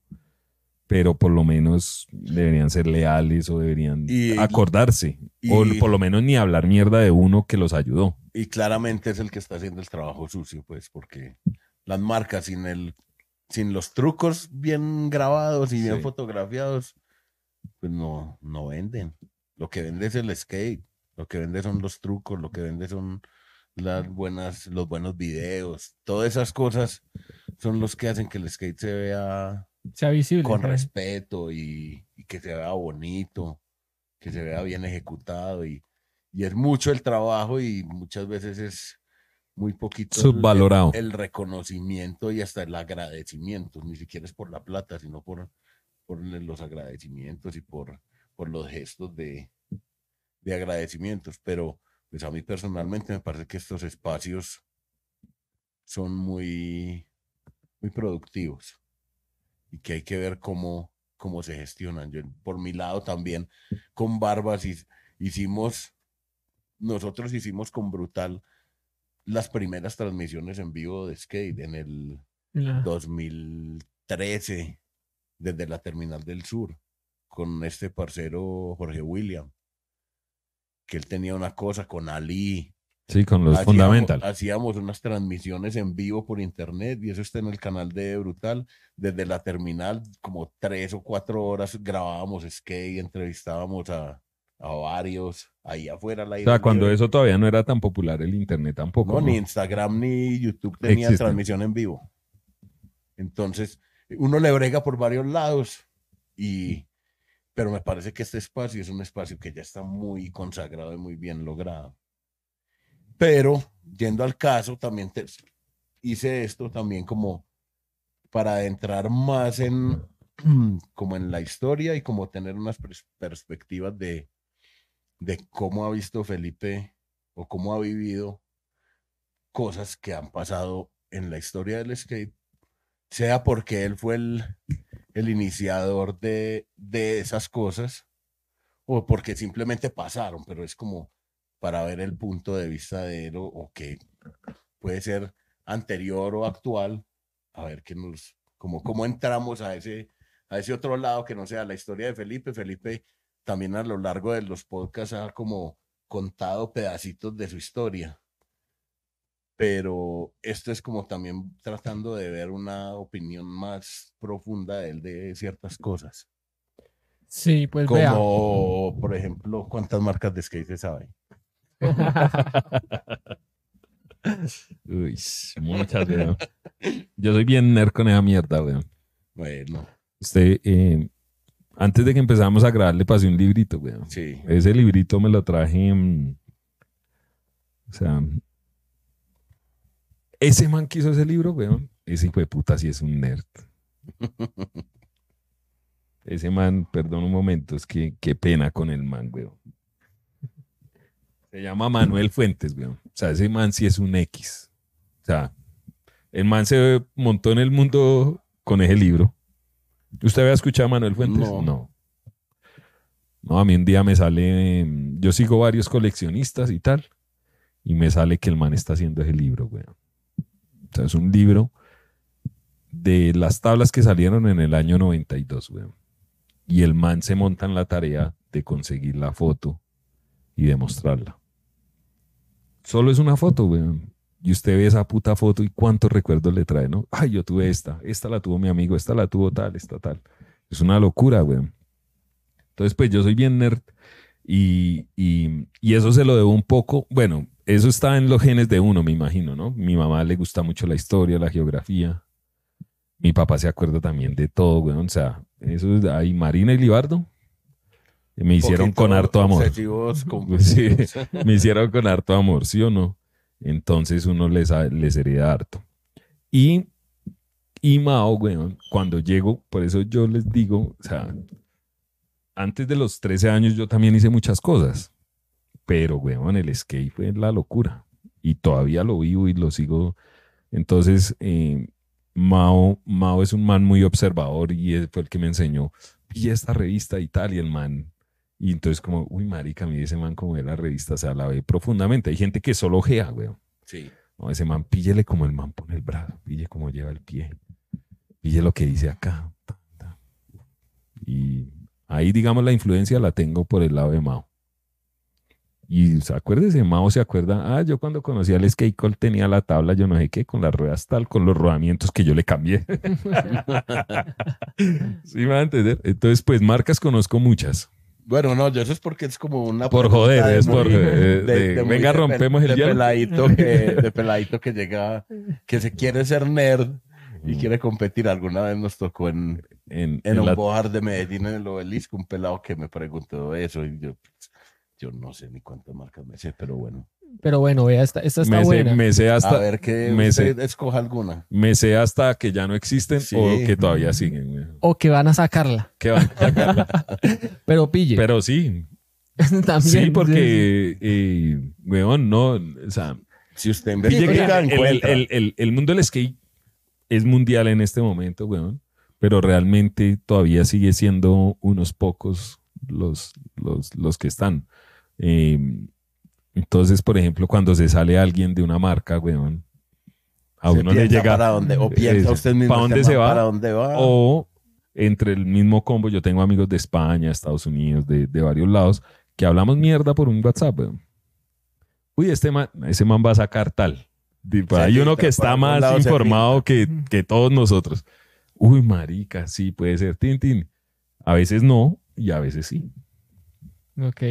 pero por lo menos deberían ser leales o deberían acordarse. o por lo menos ni hablar mierda de uno que los ayudó. Y claramente es el que está haciendo el trabajo sucio, pues, porque las marcas sin el sin los trucos bien grabados y bien fotografiados, pues no, no venden. Lo que vende es el skate, lo que vende son los trucos, lo que vende son las buenas, los buenos videos, todas esas cosas son los que hacen que el skate se vea visible, con respeto y, que se vea bonito, que se vea bien ejecutado y, y es mucho el trabajo y muchas veces es muy poquito el, reconocimiento y hasta el agradecimiento, ni siquiera es por la plata, sino por, por los agradecimientos y por, por los gestos de, de agradecimientos. Pero pues a mí personalmente me parece que estos espacios son muy, muy productivos y que hay que ver cómo, cómo se gestionan. Yo, por mi lado también, con Barbas hicimos, nosotros hicimos con Brutal las primeras transmisiones en vivo de skate en el 2013 desde la terminal del sur con este parcero Jorge William que él tenía una cosa con Ali sí con los fundamental hacíamos unas transmisiones en vivo por internet y eso está en el canal de brutal desde la terminal como tres o cuatro horas grabábamos skate entrevistábamos a a varios, ahí afuera la O sea, cuando eso todavía no era tan popular el internet tampoco. No, ni Instagram ni YouTube tenía transmisión en vivo. Entonces, uno le brega por varios lados y pero me parece que este espacio es un espacio que ya está muy consagrado y muy bien logrado. Pero yendo al caso, también hice esto también como para entrar más en [CLEARS THROAT] como en la historia y como tener unas perspectivas de de cómo ha visto Felipe o cómo ha vivido cosas que han pasado en la historia del skate, sea porque él fue el, el iniciador de, de esas cosas o porque simplemente pasaron, pero es como para ver el punto de vista de él o, que puede ser anterior o actual, a ver qué nos, como cómo entramos a ese, a ese otro lado que no sea la historia de Felipe. Felipe también a lo largo de los podcasts ha como contado pedacitos de su historia. Pero esto es como también tratando de ver una opinión más profunda de él de ciertas cosas. Sí, pues Como, por ejemplo, cuántas marcas de skate se saben. [LAUGHS] Uy, muchas, Yo soy bien nerd con esa mierda, weón. Bueno. Usted, eh, antes de que empezáramos a grabar, le pasé un librito, güey. Sí. Ese librito me lo traje. O sea. Ese man quiso ese libro, güey. Ese hijo de puta sí es un nerd. [LAUGHS] ese man, perdón un momento, es que qué pena con el man, güey. Se llama Manuel Fuentes, güey. O sea, ese man sí es un X. O sea, el man se montó en el mundo con ese libro. ¿Usted había escuchado a Manuel Fuentes? No. no. a mí un día me sale, em, yo sigo varios coleccionistas y tal, y me sale que el man está haciendo ese libro, güey. O sea, es un libro de las tablas que salieron en el año 92, güey. Y el man se monta en la tarea de conseguir la foto y demostrarla. Solo es una foto, güey y usted ve esa puta foto y cuántos recuerdos le trae, ¿no? Ay, yo tuve esta, esta la tuvo mi amigo, esta la tuvo tal, esta tal. Es una locura, güey. Entonces, pues yo soy bien nerd y, eso se lo debo un poco, bueno, eso está en los genes de uno, me imagino, ¿no? Mi mamá le gusta mucho la historia, la geografía. Mi papá se acuerda también de todo, güey. O sea, eso es ahí, Marina y Libardo. Me hicieron con harto amor. [LAUGHS] me hicieron con harto amor, ¿sí o no? Entonces uno les, les hereda harto. Y, y Mao, cuando llego, por eso yo les digo, o sea, antes de los 13 años yo también hice muchas cosas, pero, en el skate fue la locura y todavía lo vivo y lo sigo. Entonces, eh, Mao, Mao es un man muy observador y fue el que me enseñó, y esta revista y tal, y el man y entonces como, uy, marica, mire ese man como ve la revista, o sea, la ve profundamente. Hay gente que solo ojea, weón. Sí. No, ese man, píllele como el man pone el brazo, pille como lleva el pie, pille lo que dice acá. Y ahí, digamos, la influencia la tengo por el lado de Mao. Y acuérdese, Mao se acuerda, ah, yo cuando conocí al skate call tenía la tabla, yo no sé qué, con las ruedas tal, con los rodamientos que yo le cambié. [LAUGHS] [LAUGHS] sí, a entender. Entonces, pues marcas conozco muchas. Bueno, no, yo eso es porque es como una... Por joder, es por... Eh, venga, rompemos el [LAUGHS] de peladito que llega, que se quiere ser nerd y mm. quiere competir. Alguna vez nos tocó en, en, un de Medellín, en el obelisco, un pelado que me preguntó eso y yo, pues, yo no sé ni cuántas marcas me sé, pero bueno. Pero bueno, vea, esta, esta está buena. a ver que escoja alguna. Me sé hasta que ya no existen o que todavía siguen. O que van a sacarla. Que van a sacarla. [LAUGHS] Pero pille. Pero sí. [LAUGHS] También, sí, porque, eh, weón, no, o sea, si usted el, el, el, mundo del skate es mundial en este momento, weón, pero realmente todavía sigue siendo unos pocos los, los, los que están. Eh, entonces, por ejemplo, cuando se sale alguien de una marca, weón, a uno le llega. ¿Para dónde? O ¿Para dónde se va? ¿Para dónde va? O entre el mismo combo, yo tengo amigos de España, Estados Unidos, de, de varios lados, que hablamos mierda por un WhatsApp, weón. Uy, este man, ese man va a sacar tal. Pues, hay uno que está más informado que, que, todos nosotros. Uy, marica, sí, puede ser. Tin, A veces no y a veces sí. Ok.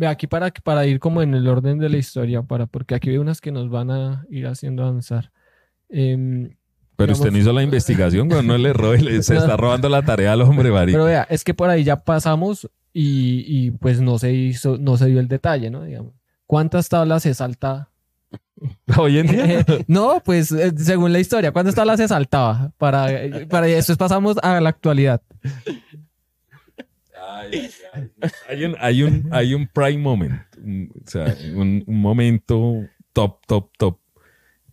Ve aquí para, para ir como en el orden de la historia, para, porque aquí hay unas que nos van a ir haciendo avanzar. Em, pero usted no hizo la [LAUGHS] investigación, no le se está robando la tarea al hombre, vario. Pero vea, es que por ahí ya pasamos y, pues no se hizo, no se dio el detalle, ¿no? ¿cuántas tablas se salta? [LAUGHS] Hoy en día. [LAUGHS] no, pues eh, según la historia, ¿cuántas tablas se saltaba? Para, para eso pasamos a la actualidad. [LAUGHS] Hay, un, hay, un, hay un prime moment, un, o sea, un, un, momento top, top, top.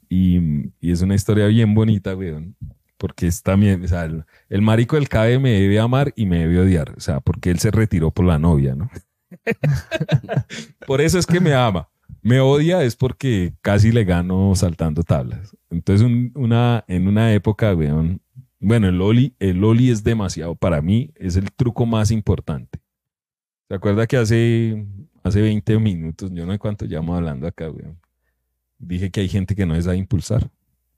Y, y, es una historia bien bonita, weón. Porque es también, o sea, el, marico del cabe me debe amar y me debe odiar. O sea, porque él se retiró por la novia, ¿no? [LAUGHS] por eso es que me ama. Me odia es porque casi le gano saltando tablas. Entonces, una, en una época, weón, bueno, el Oli, el Oli es demasiado, para mí es el truco más importante. ¿Se acuerda que hace, hace 20 minutos, yo no sé cuánto llamo hablando acá, weón? Dije que hay gente que no es a impulsar.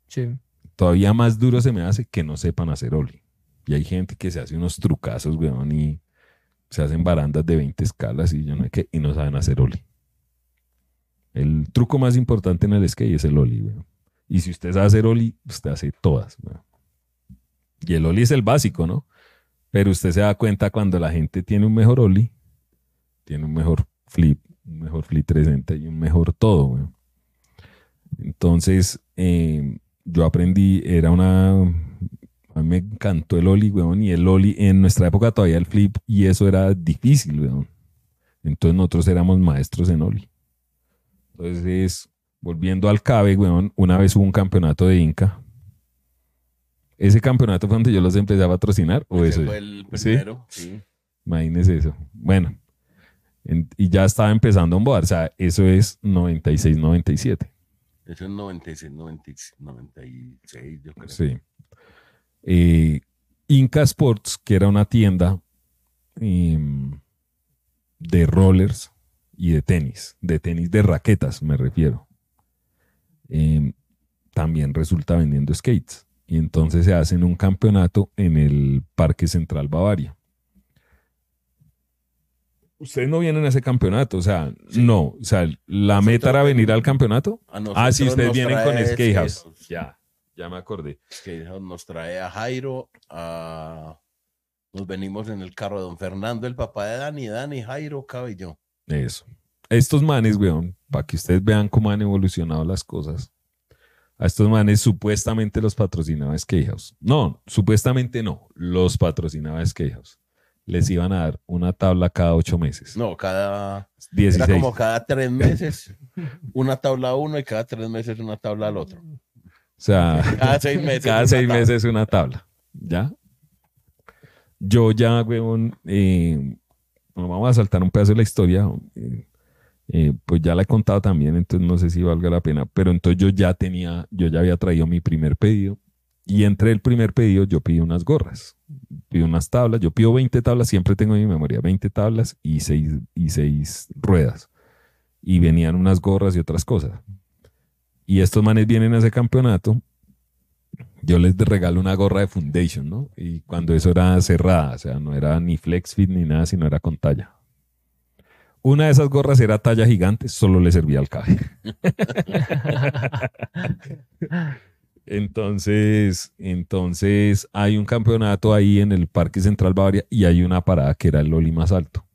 Sí. Todavía más duro se me hace que no sepan hacer Oli. Y hay gente que se hace unos trucazos, weón, y se hacen barandas de 20 escalas y yo no sé qué, y no saben hacer Oli. El truco más importante en el skate es el Oli, weón. Y si usted sabe hacer Oli, usted hace todas, weón. Y el Oli es el básico, ¿no? Pero usted se da cuenta cuando la gente tiene un mejor Oli, tiene un mejor flip, un mejor flip presente y un mejor todo, Entonces, em, yo aprendí, era una. A mí me encantó el Oli, weón, y el Oli en nuestra época todavía el flip, y eso era difícil, weón. Entonces, nosotros éramos maestros en Oli. Entonces, volviendo al CABE, weón, una vez hubo un campeonato de Inca ¿Ese campeonato fue donde yo los empecé a patrocinar? ¿O eso? fue el primero. ¿Sí? Imagínese eso. Bueno, y ya estaba empezando a embobar. O sea, eso es 96-97. Eso es 96, 96, yo creo. Sí. Eh, Inca Sports, que era una tienda em, de rollers y de tenis, de tenis de raquetas, me refiero. Em, también resulta vendiendo skates y entonces se hacen un campeonato en el Parque Central Bavaria. Ustedes no vienen a ese campeonato, o sea, no, o sea, la meta era venir al campeonato. Ah, si ustedes vienen con Skate Ya, ya me acordé. Skate nos trae a Jairo, a... nos venimos en el carro de don Fernando, el papá de Dani, Dani, Jairo, Cabello. Eso. Estos manes, weón, para que ustedes vean cómo han evolucionado las cosas a estos manes supuestamente los patrocinaba Skatehouse. No, supuestamente no, los patrocinaba Skatehouse. Les iban a dar una tabla cada ocho meses. No, cada... 16. Era como cada tres meses una tabla a uno y cada tres meses una tabla al otro. O sea, [LAUGHS] cada seis meses, cada seis meses una tabla. ¿Ya? Yo ya, huevón, eh, bueno, vamos a saltar un pedazo de la historia. Eh, eh, pues ya la he contado también, entonces no sé si valga la pena, pero entonces yo ya tenía, yo ya había traído mi primer pedido y entre el primer pedido yo pido unas gorras, pido unas tablas, yo pido 20 tablas, siempre tengo en mi memoria 20 tablas y 6, y 6 ruedas y venían unas gorras y otras cosas. Y estos manes vienen a ese campeonato, yo les regalo una gorra de Foundation, ¿no? Y cuando eso era cerrada, o sea, no era ni flex fit ni nada, sino era con talla una de esas gorras era talla gigante, solo le servía al café. [LAUGHS] entonces, entonces hay un campeonato ahí en el Parque Central Bavaria y hay una parada que era el Loli más alto.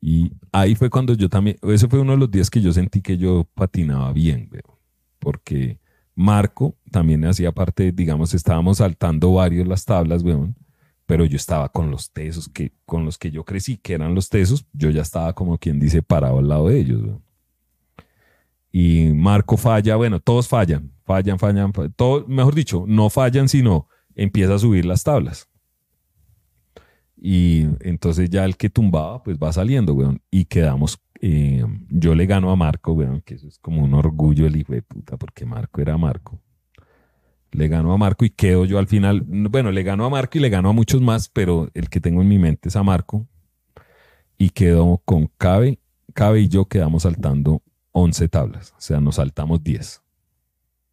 Y ahí fue cuando yo también, ese fue uno de los días que yo sentí que yo patinaba bien, veo, porque Marco también hacía parte, digamos, estábamos saltando varios las tablas, weón pero yo estaba con los tesos que, con los que yo crecí, que eran los tesos, yo ya estaba como quien dice parado al lado de ellos. Y Marco falla, bueno, todos fallan, fallan, fallan, todo, mejor dicho, no fallan, sino empieza a subir las tablas. Y entonces ya el que tumbaba, pues va saliendo, weón. Y quedamos, eh, yo le gano a Marco, weón, que eso es como un orgullo el hijo de puta, porque Marco era Marco le ganó a Marco y quedo yo al final. Bueno, le ganó a Marco y le ganó a muchos más, pero el que tengo en mi mente es a Marco. Y quedó con Cabe. Cabe y yo quedamos saltando 11 tablas, o sea, nos saltamos 10.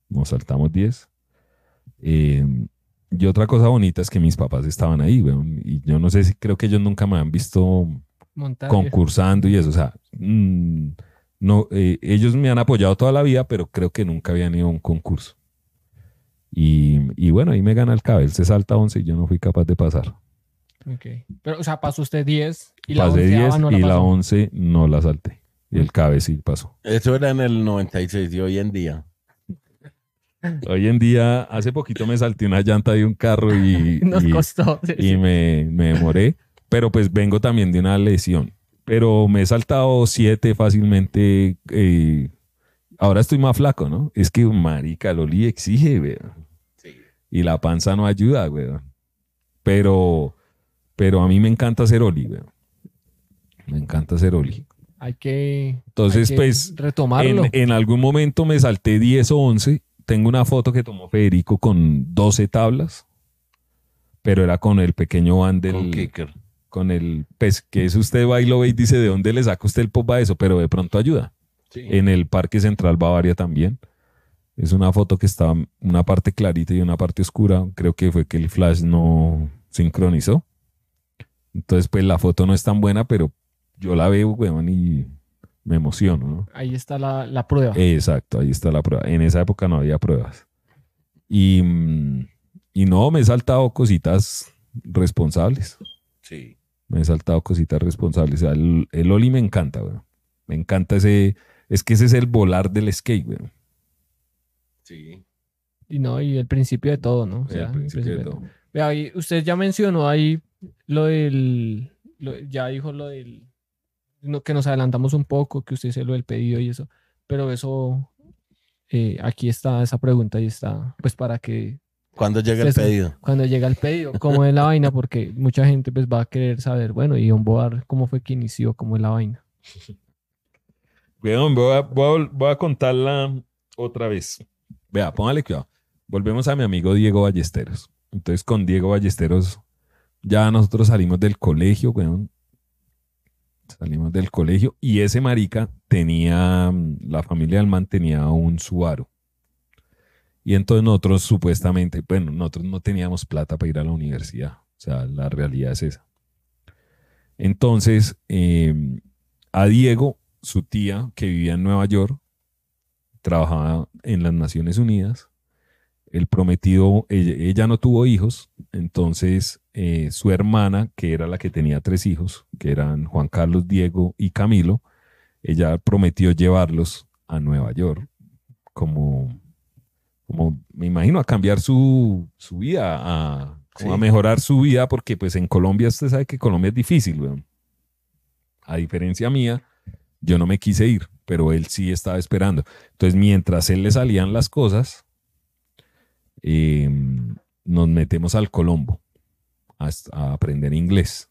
Nos saltamos 10. Em, y otra cosa bonita es que mis papás estaban ahí, y yo no sé si creo que ellos nunca me han visto concursando y eso, o sea, mm, no, eh, ellos me han apoyado toda la vida, pero creo que nunca habían ido a un concurso. Y, y bueno, ahí me gana el cabello. Se salta 11 y yo no fui capaz de pasar. Ok. Pero, o sea, pasó usted 10 y la Pasé 10 y la 11 no la salté. Y el cabe sí pasó. Eso era en el 96 y hoy en día. Hoy en día, hace poquito me salté una llanta de un carro y. [LAUGHS] Nos costó. y Me, demoré. Pero pues vengo también de una lesión. Pero me he saltado 7 fácilmente. Eh, ahora estoy más flaco, ¿no? Es que, marica, Oli exige, weón. Sí. Y la panza no ayuda, weón. Pero, pero a mí me encanta ser Oli, weón. Me encanta ser Oli. Hay que, Entonces, pues, retomarlo. En, algún momento me salté 10 o 11. Tengo una foto que tomó Federico con 12 tablas, pero era con el pequeño van Con el, pues, que es usted va y ve y dice, ¿de dónde le saca usted el pop a eso? Pero de pronto ayuda. En el Parque Central Bavaria también. Es una foto que está una parte clarita y una parte oscura. Creo que fue que el flash no sincronizó. Entonces, pues la foto no es tan buena, pero yo la veo, weón, y me emociono, ¿no? Ahí está la, prueba. Exacto, ahí está la prueba. En esa época no había pruebas. Mm, y, no, me he saltado cositas responsables. Sí. Me he saltado cositas responsables. O sea, el, el Oli me encanta, weón. Me encanta ese, es que ese es el volar del skate, Sí. Y no, y el principio de todo, ¿no? el principio, de, todo. Vea, usted ya mencionó ahí lo del. ya dijo lo del. que nos adelantamos un poco, que usted se lo del pedido y eso. Pero eso. Eh, aquí está esa pregunta y está. Pues para que. cuando llega el pedido? Cuando llega el pedido, ¿cómo es la vaina? Porque mucha gente pues va a querer saber, bueno, y un Boar, ¿cómo fue que inició? ¿Cómo es la vaina? [LAUGHS] Weón, voy a, contarla otra vez. Vea, póngale cuidado. Volvemos a mi amigo Diego Ballesteros. Entonces, con Diego Ballesteros, ya nosotros salimos del colegio, Salimos del colegio y ese marica tenía, la familia del man tenía un Subaru. Y entonces nosotros supuestamente, bueno, nosotros no teníamos plata para ir a la universidad. O sea, la realidad es esa. Entonces, eh, a Diego su tía, que vivía en Nueva York, trabajaba en las Naciones Unidas. El prometido, ella, no tuvo hijos, entonces eh, su hermana, que era la que tenía tres hijos, que eran Juan Carlos, Diego y Camilo, ella prometió llevarlos a Nueva York como, como me imagino, a cambiar su, vida, a, mejorar su vida, porque pues en Colombia usted sabe que Colombia es difícil, A diferencia mía, yo no me quise ir, pero él sí estaba esperando. Entonces, mientras él le salían las cosas, em, nos metemos al Colombo a, aprender inglés.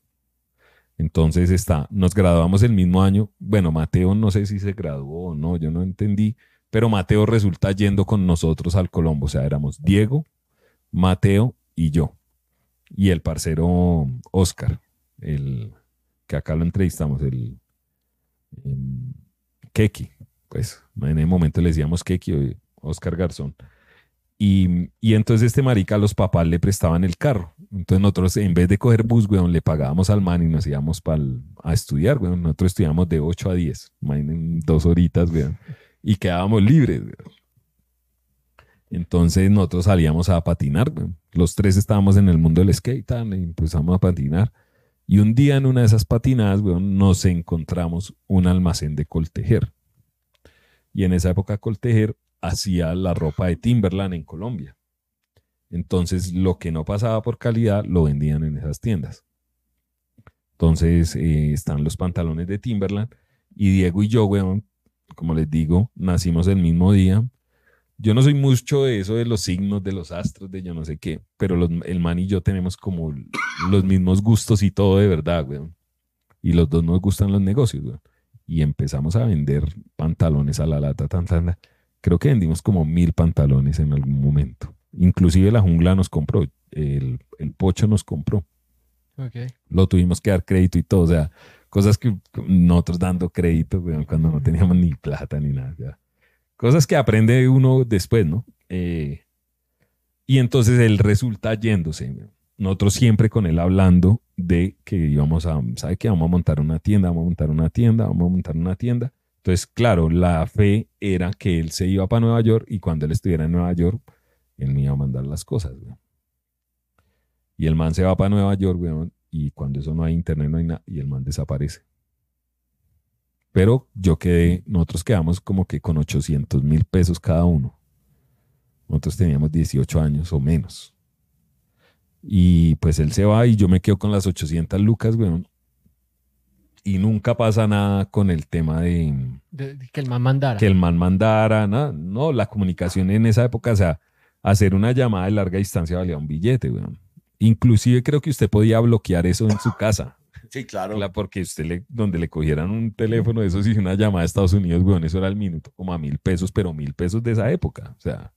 Entonces está, nos graduamos el mismo año. Bueno, Mateo no sé si se graduó o no, yo no entendí, pero Mateo resulta yendo con nosotros al Colombo. O sea, éramos Diego, Mateo y yo. Y el parcero Oscar, el que acá lo entrevistamos, el Em, Keki, pues en el momento le decíamos Keki, eh, Oscar Garzón. Y, entonces este marica, los papás le prestaban el carro. Entonces nosotros, en vez de coger bus, le pagábamos al man y nos íbamos a estudiar, Nosotros estudiamos de 8 a 10, imaginen, dos horitas, Y quedábamos libres, Entonces nosotros salíamos a patinar, Los tres estábamos en el mundo del skate, y empezamos a patinar. Y un día en una de esas patinadas, weón, nos encontramos un almacén de Coltejer. Y en esa época Coltejer hacía la ropa de Timberland en Colombia. Entonces, lo que no pasaba por calidad lo vendían en esas tiendas. Entonces, eh, están los pantalones de Timberland. Y Diego y yo, weón, como les digo, nacimos el mismo día. Yo no soy mucho de eso de los signos, de los astros, de yo no sé qué, pero el man y yo tenemos como los mismos gustos y todo de verdad, güey. Y los dos nos gustan los negocios, güey. Y empezamos a vender pantalones a la lata, tan, Creo que vendimos como mil pantalones en algún momento. Inclusive la jungla nos compró, el, pocho nos compró. Okay. Lo tuvimos que dar crédito y todo, o sea, cosas que nosotros dando crédito, güey, cuando no teníamos ni plata ni nada. Cosas que aprende uno después, ¿no? Eh, y entonces él resulta yéndose. Nosotros siempre con él hablando de que íbamos a, ¿sabe qué? Vamos a montar una tienda, vamos a montar una tienda, vamos a montar una tienda. Entonces, claro, la fe era que él se iba para Nueva York y cuando él estuviera en Nueva York, él me iba a mandar las cosas. Y el man se va para Nueva York, y cuando eso no hay internet, no hay nada, y el man desaparece. Pero yo quedé, nosotros quedamos como que con 800 mil pesos cada uno. Nosotros teníamos 18 años o menos. Y pues él se va y yo me quedo con las 800 lucas, güey. Y nunca pasa nada con el tema de, Que el man mandara. Que el man mandara, nada. No, la comunicación en esa época, o sea, hacer una llamada de larga distancia valía un billete, güey. Inclusive creo que usted podía bloquear eso en su casa. Sí, claro. porque usted donde le cogieran un teléfono de esos y una llamada a Estados Unidos, weón, eso era el minuto como a mil pesos, pero mil pesos de esa época. O sea.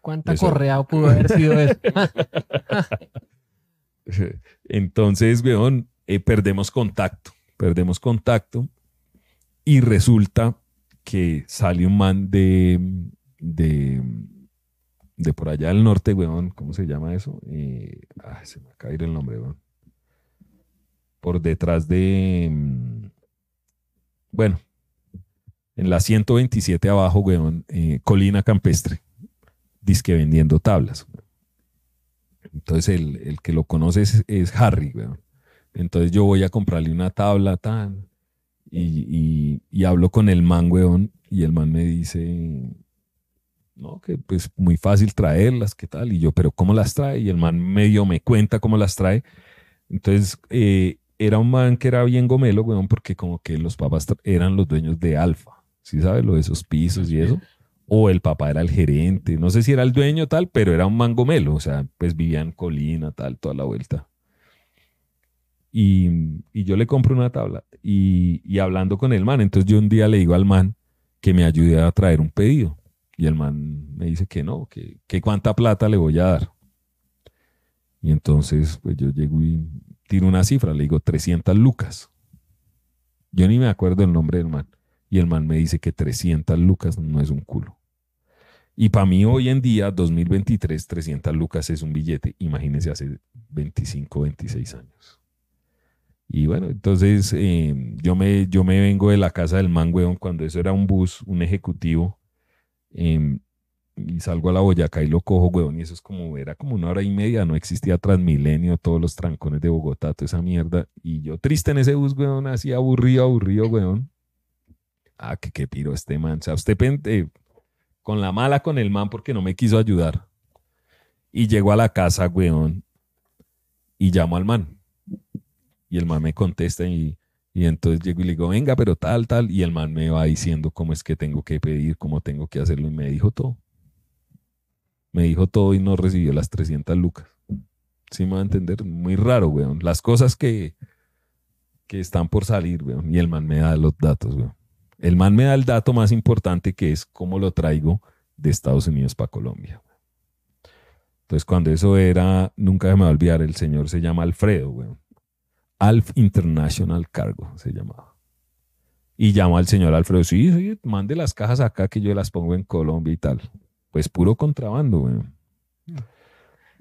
¿Cuánta correa pudo haber sido eso? [LAUGHS] Entonces, weón, eh, perdemos contacto. Perdemos contacto. Y resulta que sale un man de, de, de por allá del norte, weón, ¿cómo se llama eso? Eh, ah, se me acaba de el nombre, weón por detrás de. Mm, bueno, en la 127 abajo, weón, eh, Colina Campestre, disque vendiendo tablas. Entonces el, el que lo conoce es, Harry, weón. Entonces yo voy a comprarle una tabla tan y, hablo con el man, weón, y el man me dice, no, que pues muy fácil traerlas, ¿qué tal? Y yo, pero ¿cómo las trae? Y el man medio me cuenta cómo las trae. Entonces, eh, era un man que era bien gomelo, weón, porque como que los papás eran los dueños de Alfa, ¿sí sabes? Lo de esos pisos y eso. O el papá era el gerente, no sé si era el dueño tal, pero era un man gomelo, o sea, pues vivía en Colina, tal, toda la vuelta. Y, y yo le compro una tabla y, y hablando con el man, entonces yo un día le digo al man que me ayude a traer un pedido. Y el man me dice que no, que, que cuánta plata le voy a dar. Y entonces, pues yo llego y una cifra, le digo 300 lucas. Yo ni me acuerdo el nombre del man. Y el man me dice que 300 lucas no es un culo. Y para mí hoy en día, 2023, 300 lucas es un billete. Imagínense hace 25, 26 años. Y bueno, entonces em, yo, me, yo me vengo de la casa del man, weón, cuando eso era un bus, un ejecutivo. Eh, y salgo a la boyaca y lo cojo, weón, y eso es como, era como una hora y media, no existía Transmilenio, todos los trancones de Bogotá, toda esa mierda, y yo triste en ese bus, weón, así aburrido, aburrido, weón. Ah, que qué piro este man, o sea, usted con la mala con el man porque no me quiso ayudar. Y llego a la casa, weón, y llamo al man. Y el man me contesta y, y entonces llego y le digo, venga, pero tal, tal. Y el man me va diciendo cómo es que tengo que pedir, cómo tengo que hacerlo. Y me dijo todo me dijo todo y no recibió las 300 lucas. Sí me va a entender, muy raro, weón. Las cosas que, que están por salir, weón. Y el man me da los datos, weón. El man me da el dato más importante que es cómo lo traigo de Estados Unidos para Colombia. Entonces, cuando eso era, nunca se me va a olvidar, el señor se llama Alfredo, weón. Alf International Cargo se llamaba. Y llama al señor Alfredo, sí, sí, mande las cajas acá que yo las pongo en Colombia y tal pues puro contrabando, mm.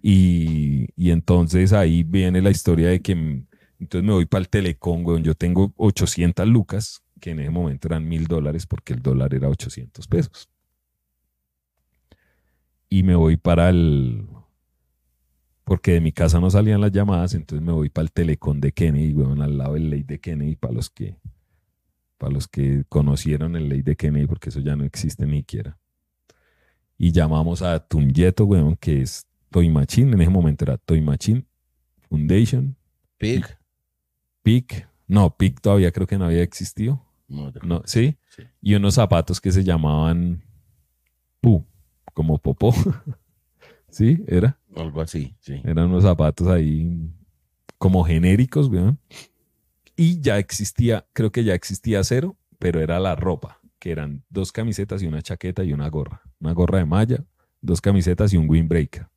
Y, entonces ahí viene la historia de que entonces me voy para el Telecom, weón, Yo tengo 800 lucas, que en ese momento eran mil dólares porque el dólar era 800 pesos. Y me voy para el... Porque de mi casa no salían las llamadas, entonces me voy para el Telecom de Kennedy, weón al lado del ley de Kennedy, para los que para los que conocieron el ley de Kennedy, porque eso ya no existe ni siquiera y llamamos a Tumyeto, weón, que es Toy Machine, en ese momento era Toy Machine, Foundation. Pig. PIC. No, Pig todavía creo que no había existido. No, ¿sí? Y unos zapatos que se llamaban Pu, como Popó. [LAUGHS] ¿Sí? ¿Era? Algo así, sí. Eran unos zapatos ahí como genéricos, weón. Y ya existía, creo que ya existía cero, pero era la ropa que eran dos camisetas y una chaqueta y una gorra. Una gorra de malla, dos camisetas y un windbreaker.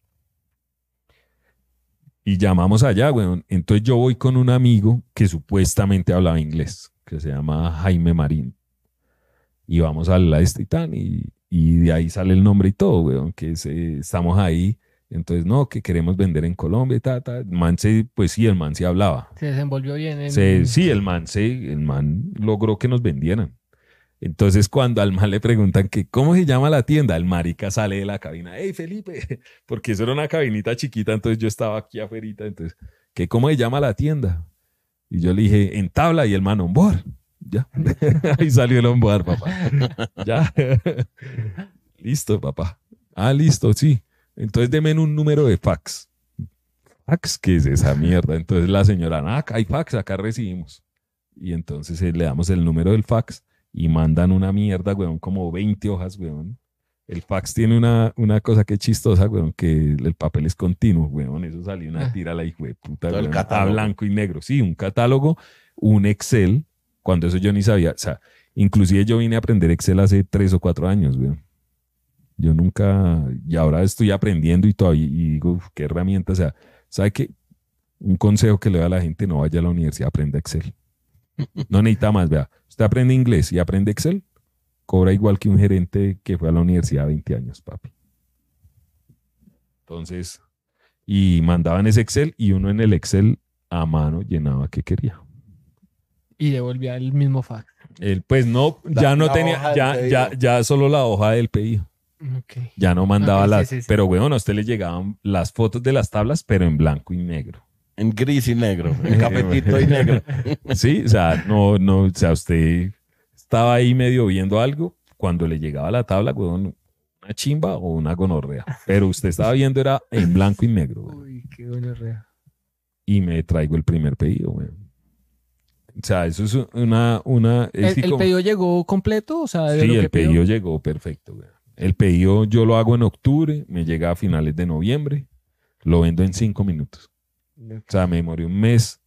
Y llamamos allá, güey, Entonces yo voy con un amigo que supuestamente hablaba inglés, que se llama Jaime Marín. Y vamos a la Titán este y, de ahí sale el nombre y todo, güey, que eh, estamos ahí. Entonces, no, que queremos vender en Colombia y tal, man pues sí, el man se hablaba. Se desenvolvió bien. sí, el man el man logró que nos vendieran. Entonces, cuando al man le preguntan que cómo se llama la tienda, el marica sale de la cabina, hey Felipe, [LAUGHS] porque eso era una cabinita chiquita, entonces yo estaba aquí afuera, entonces, ¿qué cómo se llama la tienda. Y yo le dije, en tabla, y el man, on Ya. [LAUGHS] Ahí salió el on papá. [LAUGHS] ya. listo, papá. Ah, listo, sí. Entonces, denme un número de fax. ¿Fax? ¿Qué es esa mierda? Entonces la señora, ah, hay fax, acá recibimos. Y entonces eh, le damos el número del fax y mandan una mierda, weón, como 20 hojas, weón. El fax tiene una, una cosa que es chistosa, weón, que el papel es continuo, weón. Eso salió una ah. tira la hijo de puta, a blanco y negro. Sí, un catálogo, un Excel, cuando eso yo ni sabía. O sea, inclusive yo vine a aprender Excel hace tres o cuatro años, weón. Yo nunca, y ahora estoy aprendiendo y todavía, y digo, qué herramienta, o sea, ¿sabe qué? Un consejo que le da a la gente, no vaya a la universidad, aprenda Excel. No necesita más, vea. Usted aprende inglés y aprende Excel, cobra igual que un gerente que fue a la universidad 20 años, papi. Entonces, y mandaban ese Excel y uno en el Excel a mano llenaba que quería. Y devolvía el mismo fax. Él, pues no, ya no tenía, ya, ya, solo la hoja del pedido. Ya no mandaba pues las, pero bueno, a usted le llegaban las fotos de las tablas, pero en blanco y negro. En gris y negro, en [LAUGHS] cafetito y negro. [LAUGHS] sí, o sea, no, no, sea, usted estaba ahí medio viendo algo, cuando le llegaba la tabla, weón, una chimba o una gonorrea. Pero usted estaba viendo era en blanco y negro. Uy, qué gonorrea. Y me traigo el primer pedido, O sea, eso es una... una ¿El, pedido llegó completo? O sea, sí, el pedido llegó perfecto, Güey. El pedido yo lo hago en octubre, me llega a finales de noviembre, lo vendo en cinco minutos. O sea, me demoré un mes,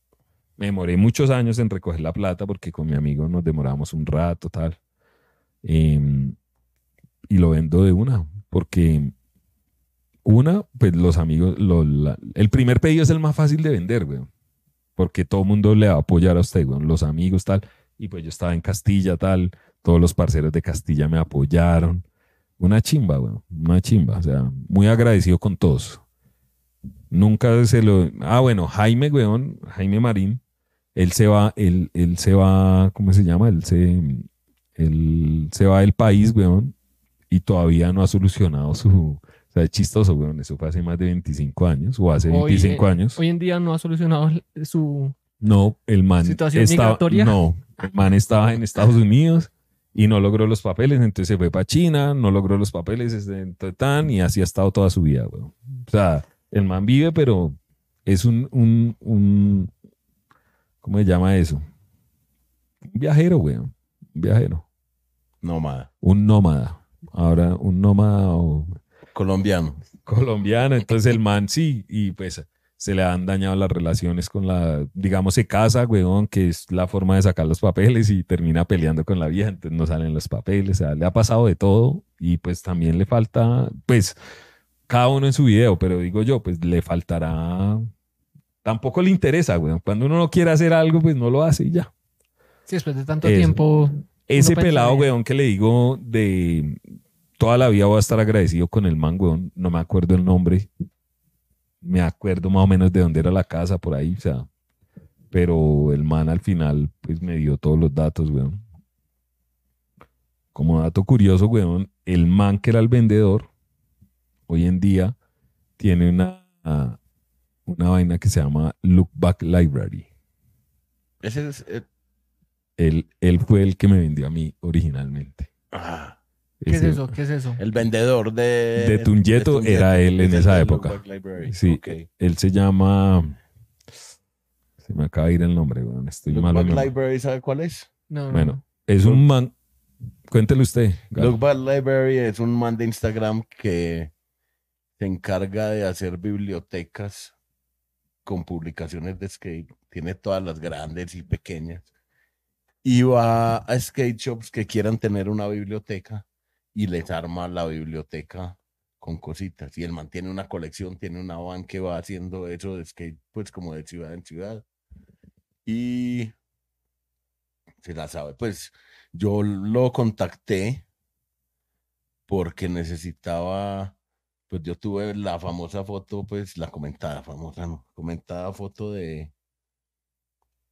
me demoré muchos años en recoger la plata porque con mi amigo nos demoramos un rato, tal. Em, y lo vendo de una, porque una, pues los amigos, el primer pedido es el más fácil de vender, güey, porque todo el mundo le va a apoyar a usted, güey, los amigos, tal. Y pues yo estaba en Castilla, tal, todos los parceros de Castilla me apoyaron. Una chimba, güey, una chimba, o sea, muy agradecido con todos. Nunca se lo. Ah, bueno, Jaime, weón, Jaime Marín, él se va, él, se va, ¿cómo se llama? Él se, se va del país, weón, y todavía no ha solucionado su. O sea, es chistoso, weón, eso fue hace más de 25 años, o hace 25 años. Hoy en día no ha solucionado su. No, el man. Situación migratoria. No, el man estaba en Estados Unidos y no logró los papeles, entonces se fue para China, no logró los papeles, entonces, y así ha estado toda su vida, weón. O sea el man vive, pero es un, un, un ¿cómo se llama eso? Un viajero, güey. Un viajero. Nómada. Un nómada. Ahora, un nómada o... Colombiano. Colombiano. Entonces el man sí, y pues se le han dañado las relaciones con la, digamos, se casa, weón, que es la forma de sacar los papeles y termina peleando con la vieja, entonces no salen los papeles, o sea, le ha pasado de todo y pues también le falta, pues cada uno en su video, pero digo yo, pues le faltará. Tampoco le interesa, güey. Cuando uno no quiere hacer algo, pues no lo hace y ya. Sí, después de tanto tiempo. Ese pelado, que le digo de toda la vida voy a estar agradecido con el man, weón. No me acuerdo el nombre. Me acuerdo más o menos de dónde era la casa por ahí, o sea. Pero el man al final, pues me dio todos los datos, weón. Como dato curioso, weón, el man que era el vendedor, hoy en día tiene una, una vaina que se llama Look Back Library. Ese es. Eh, él, fue el que me vendió a mí originalmente. ¿Qué es eso? ¿Qué es eso? El vendedor de. De tunjeto era él en esa época. Sí, él se llama. Se me acaba de ir el nombre, güey. Look Back Library, ¿sabe cuál es? No. Bueno, es un man. Cuéntelo usted. Lookback Library es un man de Instagram que se encarga de hacer bibliotecas con publicaciones de skate, tiene todas las grandes y pequeñas, y va a skate shops que quieran tener una biblioteca y les arma la biblioteca con cositas. Y él mantiene una colección, tiene una van que va haciendo eso de skate, pues como de ciudad en ciudad. Y se la sabe. Pues yo lo contacté porque necesitaba pues yo tuve la famosa foto, pues la comentada, famosa no, comentada foto de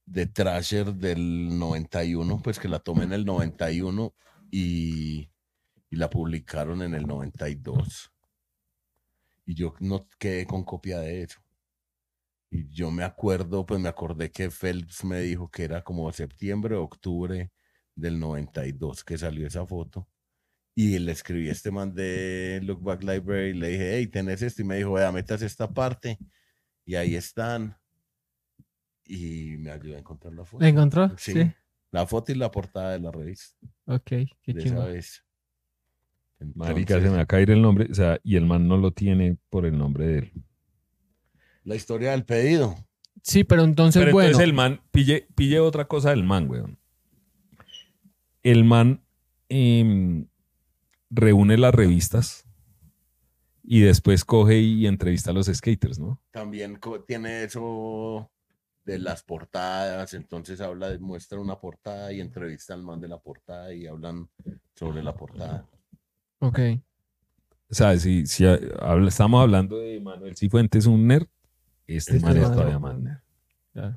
de Trasher del 91, pues que la tomé en el 91 y, y la publicaron en el 92. Y yo no quedé con copia de eso. Y yo me acuerdo, pues me acordé que Phelps me dijo que era como septiembre, octubre del 92 que salió esa foto. Y le escribí a este man de Look Back Library, le dije, hey, tenés esto, y me dijo, vea, metas esta parte, y ahí están. Y me ayudó a encontrar la foto. ¿La encontró? Sí. La foto y la portada de la revista. Ok, qué de esa vez. se me va a caer el nombre, o sea, y el man no lo tiene por el nombre de él. La historia del pedido. Sí, pero entonces, pero bueno. Entonces el man, pille, pille otra cosa del man, weón. El man eh, reúne las revistas y después coge y entrevista a los skaters, ¿no? También tiene eso de las portadas, entonces habla, muestra una portada y entrevista al man de la portada y hablan sobre la portada. Ok. O sea, si, estamos hablando de Manuel Cifuentes, un nerd, este, este man es todavía más nerd.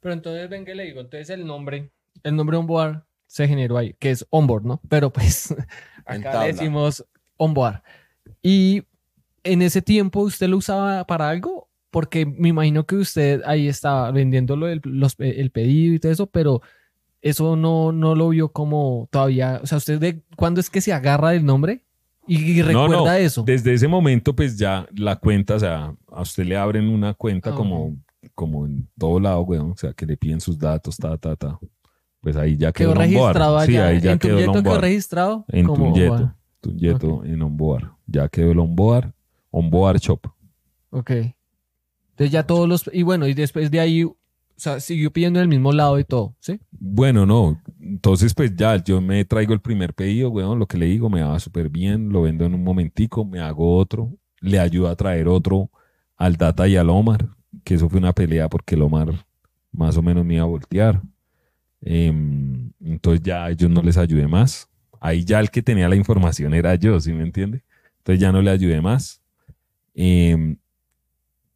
Pero entonces, ven que le digo, entonces el nombre, el nombre de un board se generó ahí, que es onboard, ¿no? Pero pues [LAUGHS] acá decimos onboard. Y en ese tiempo usted lo usaba para algo, porque me imagino que usted ahí estaba vendiendo eh, el pedido y todo eso, pero eso no, no lo vio como todavía, o sea, usted de cuándo es que se agarra el nombre y, recuerda eso. Desde ese momento pues ya la cuenta, o sea, a usted le abren una cuenta ah, como como en todo lado, weón, o sea, que le piden sus datos, ta ta ta pues ahí ya quedó, registrado ya ¿En quedó el quedó registrado? En tu Tunyeto, en Onboard. Ya quedó el Onboard, Onboard Shop. Ok. Entonces ya todos los... Y bueno, y después de ahí o sea, siguió pidiendo en el mismo lado y todo, ¿sí? Bueno, no. Entonces, pues ya, yo me traigo el primer pedido, weón, lo que le digo, me va súper bien, lo vendo en un momentico, me hago otro, le ayudo a traer otro al Data y al Omar, que eso fue una pelea porque el Omar más o menos me iba a voltear. Em, entonces ya yo no les ayudé más. Ahí ya el que tenía la información era yo, ¿sí me entiende? Entonces ya no le ayudé más. Em,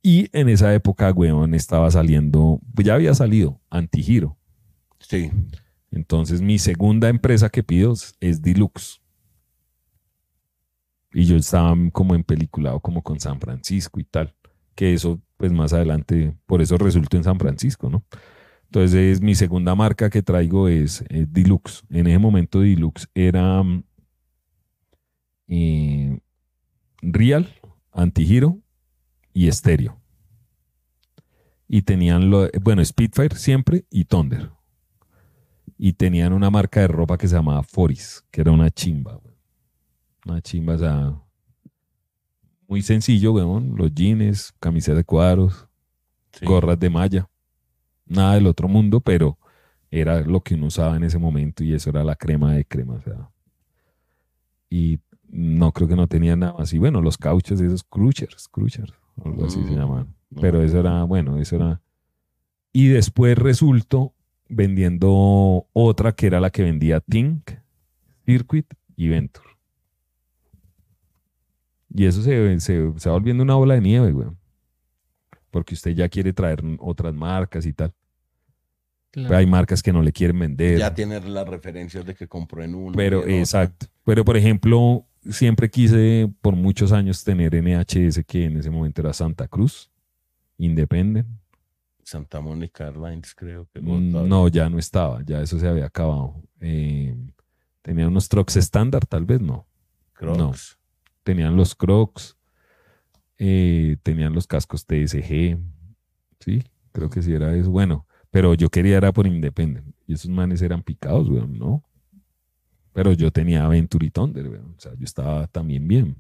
y en esa época, weón, estaba saliendo, ya había salido Antigiro. Sí. Entonces mi segunda empresa que pido es Deluxe. Y yo estaba como en peliculado como con San Francisco y tal. Que eso, pues más adelante, por eso resultó en San Francisco, ¿no? Entonces, mi segunda marca que traigo es, eh, Deluxe. En ese momento, Deluxe era mm, eh, Real, Antigiro y Estéreo. Y tenían, bueno, Spitfire siempre y Thunder. Y tenían una marca de ropa que se llamaba Foris, que era una chimba. Una chimba, o sea, muy sencillo, weón. Los jeans, camisetas de cuadros, gorras de malla nada del otro mundo, pero era lo que uno usaba en ese momento y eso era la crema de crema. O sea. Y no creo que no tenía nada así bueno, los de esos cruchers, cruchers, algo así se mm, llaman, Pero eso era, bueno, eso era. Y después resultó vendiendo otra que era la que vendía Tink Circuit y Venture. Y eso se, se, va volviendo una bola de nieve, güey. Porque usted ya quiere traer otras marcas y tal. Hay marcas que no le quieren vender. Ya tiene las referencias de que compró en uno. Pero, exacto. Pero, por ejemplo, siempre quise por muchos años tener NHS, que en ese momento era Santa Cruz, Independent. Santa Monica Airlines, creo que. No, mm, no, ya no estaba, ya eso se había acabado. Eh, tenía tenían unos trucks estándar, tal vez no. Crocs. Tenían los Crocs, eh, tenían los cascos TSG, sí, creo que sí era eso. Bueno, pero yo quería era por Independent. Y esos manes eran picados, weón, ¿no? Pero yo tenía Aventure y Thunder, weón. O sea, yo estaba también bien.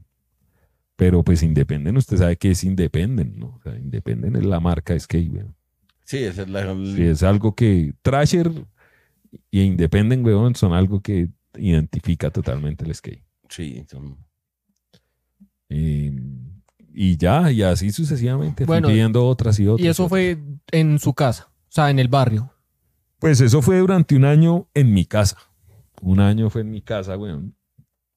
Pero pues Independent, usted sabe que es Independent, ¿no? O sea, Independent es la marca skate, weón. Sí, esa es la... Sí, es algo que... Trasher y Independent, weón, son algo que identifica totalmente el skate. Sí, son... Em, y, ya, y así sucesivamente, bueno, otras y otras. Y eso fue en su casa. O sea, en el barrio. Pues eso fue durante un año en mi casa. Un año fue en mi casa, weón.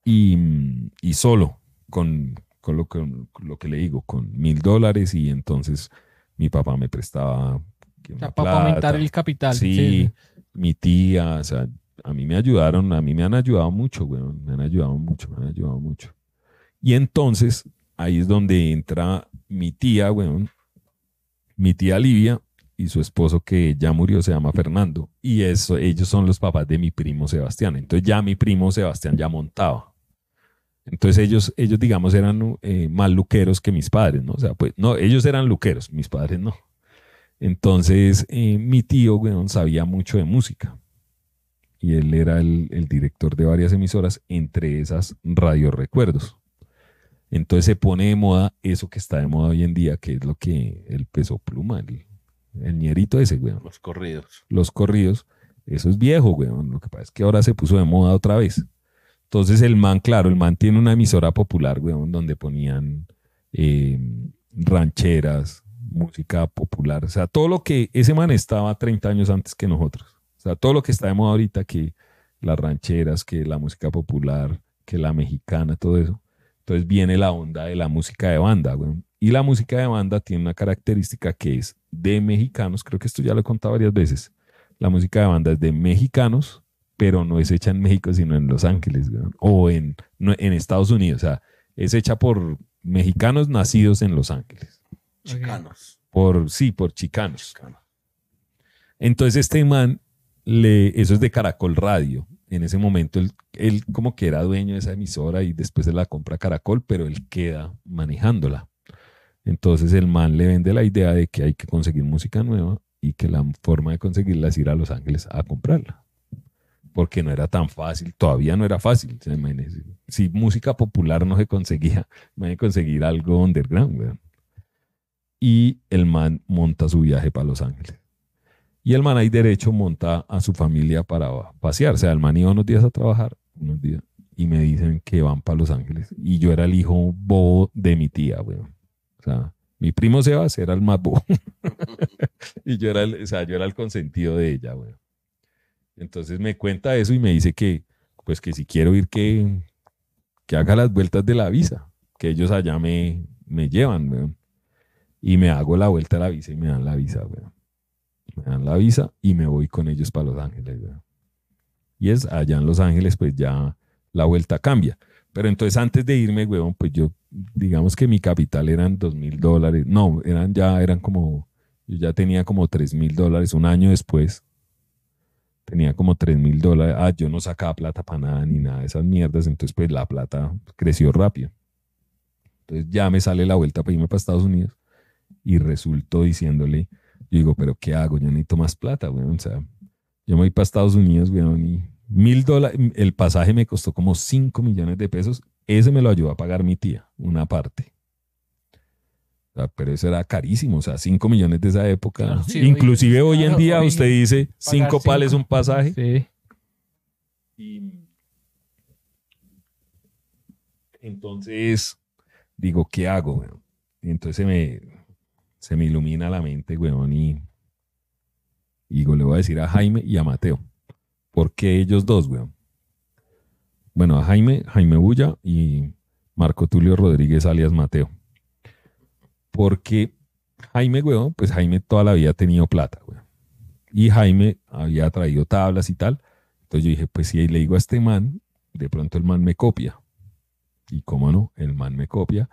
Y, solo, con, lo que, lo que le digo, con mil dólares. Y entonces mi papá me prestaba. O sea, para aumentar el capital. Sí, mi tía, o sea, a mí me ayudaron, a mí me han ayudado mucho, weón. Me han ayudado mucho, me han ayudado mucho. Y entonces ahí es donde entra mi tía, weón. Mi tía Livia, y su esposo que ya murió se llama Fernando y eso, ellos son los papás de mi primo Sebastián. Entonces ya mi primo Sebastián ya montaba. Entonces ellos, ellos digamos, eran eh, más luqueros que mis padres, ¿no? O sea, pues no, ellos eran luqueros, mis padres no. Entonces eh, mi tío bueno, sabía mucho de música y él era el, el director de varias emisoras, entre esas Radio Recuerdos. Entonces se pone de moda eso que está de moda hoy en día, que es lo que el peso pluma, el, el ñerito ese, weón. Los corridos. Los corridos. Eso es viejo, güey. Lo que pasa es que ahora se puso de moda otra vez. Entonces el man, claro, el man tiene una emisora popular, weón, donde ponían eh, rancheras, música popular. O sea, todo lo que ese man estaba 30 años antes que nosotros. O sea, todo lo que está de moda ahorita, que las rancheras, que la música popular, que la mexicana, todo eso. Entonces viene la onda de la música de banda, weón. Y la música de banda tiene una característica que es de mexicanos, creo que esto ya lo he contado varias veces, la música de banda es de mexicanos, pero no es hecha en México, sino en Los Ángeles o en, en Estados Unidos, o sea, es hecha por mexicanos nacidos en Los Ángeles. Chicanos. Por, sí, por chicanos. Entonces este man, le, eso es de Caracol Radio. En ese momento él, él como que era dueño de esa emisora y después se la compra Caracol, pero él queda manejándola. Entonces el man le vende la idea de que hay que conseguir música nueva y que la forma de conseguirla es ir a Los Ángeles a comprarla. Porque no era tan fácil, todavía no era fácil. Si música popular no se conseguía, [LAUGHS] no a conseguir algo underground. Y el man monta su viaje para Los Ángeles. Y el man ahí derecho monta a su familia para pasear. O sea, el man iba unos días a trabajar, unos días, y me dicen que van para Los Ángeles. Y yo era el hijo bobo de mi tía, weón sea, mi primo Sebas era el más bobo. [LAUGHS] y yo era el, era el consentido de ella, Entonces me cuenta eso y me dice que, pues que si quiero ir, que, que haga las vueltas de la visa, que ellos allá me, me llevan, Y me hago la vuelta a la visa y me dan la visa, Me dan la visa y me voy con ellos para Los Ángeles, Y es allá en Los Ángeles, pues ya la vuelta cambia. Pero entonces antes de irme, pues yo, digamos que mi capital eran dos mil dólares. No, eran ya, eran como, yo ya tenía como tres mil dólares un año después. Tenía como tres mil dólares. Ah, yo no sacaba plata para nada ni nada de esas mierdas. Entonces, pues la plata creció rápido. Entonces ya me sale la vuelta para irme para Estados Unidos. Y resultó diciéndole, yo digo, pero ¿qué hago? Yo necesito más plata, weón. O sea, yo me voy para Estados Unidos, weón, y Mil dólares, el pasaje me costó como 5 millones de pesos. Ese me lo ayudó a pagar mi tía, una parte. pero eso era carísimo, o sea, 5 millones de esa época. Ah, Inclusive hoy en día usted dice 5 pales un pasaje. entonces digo, ¿qué hago? entonces se me, ilumina la mente, weón, y, y le voy a decir a Jaime y a Mateo. ¿Por qué ellos dos, weón? Bueno, a Jaime, Jaime Bulla y Marco Tulio Rodríguez, alias Mateo. Porque Jaime, weón, pues Jaime toda la vida ha tenido plata, weón. Y Jaime había traído tablas y tal. Entonces yo dije, pues si le digo a este man, de pronto el man me copia. Y cómo no, el man me copia.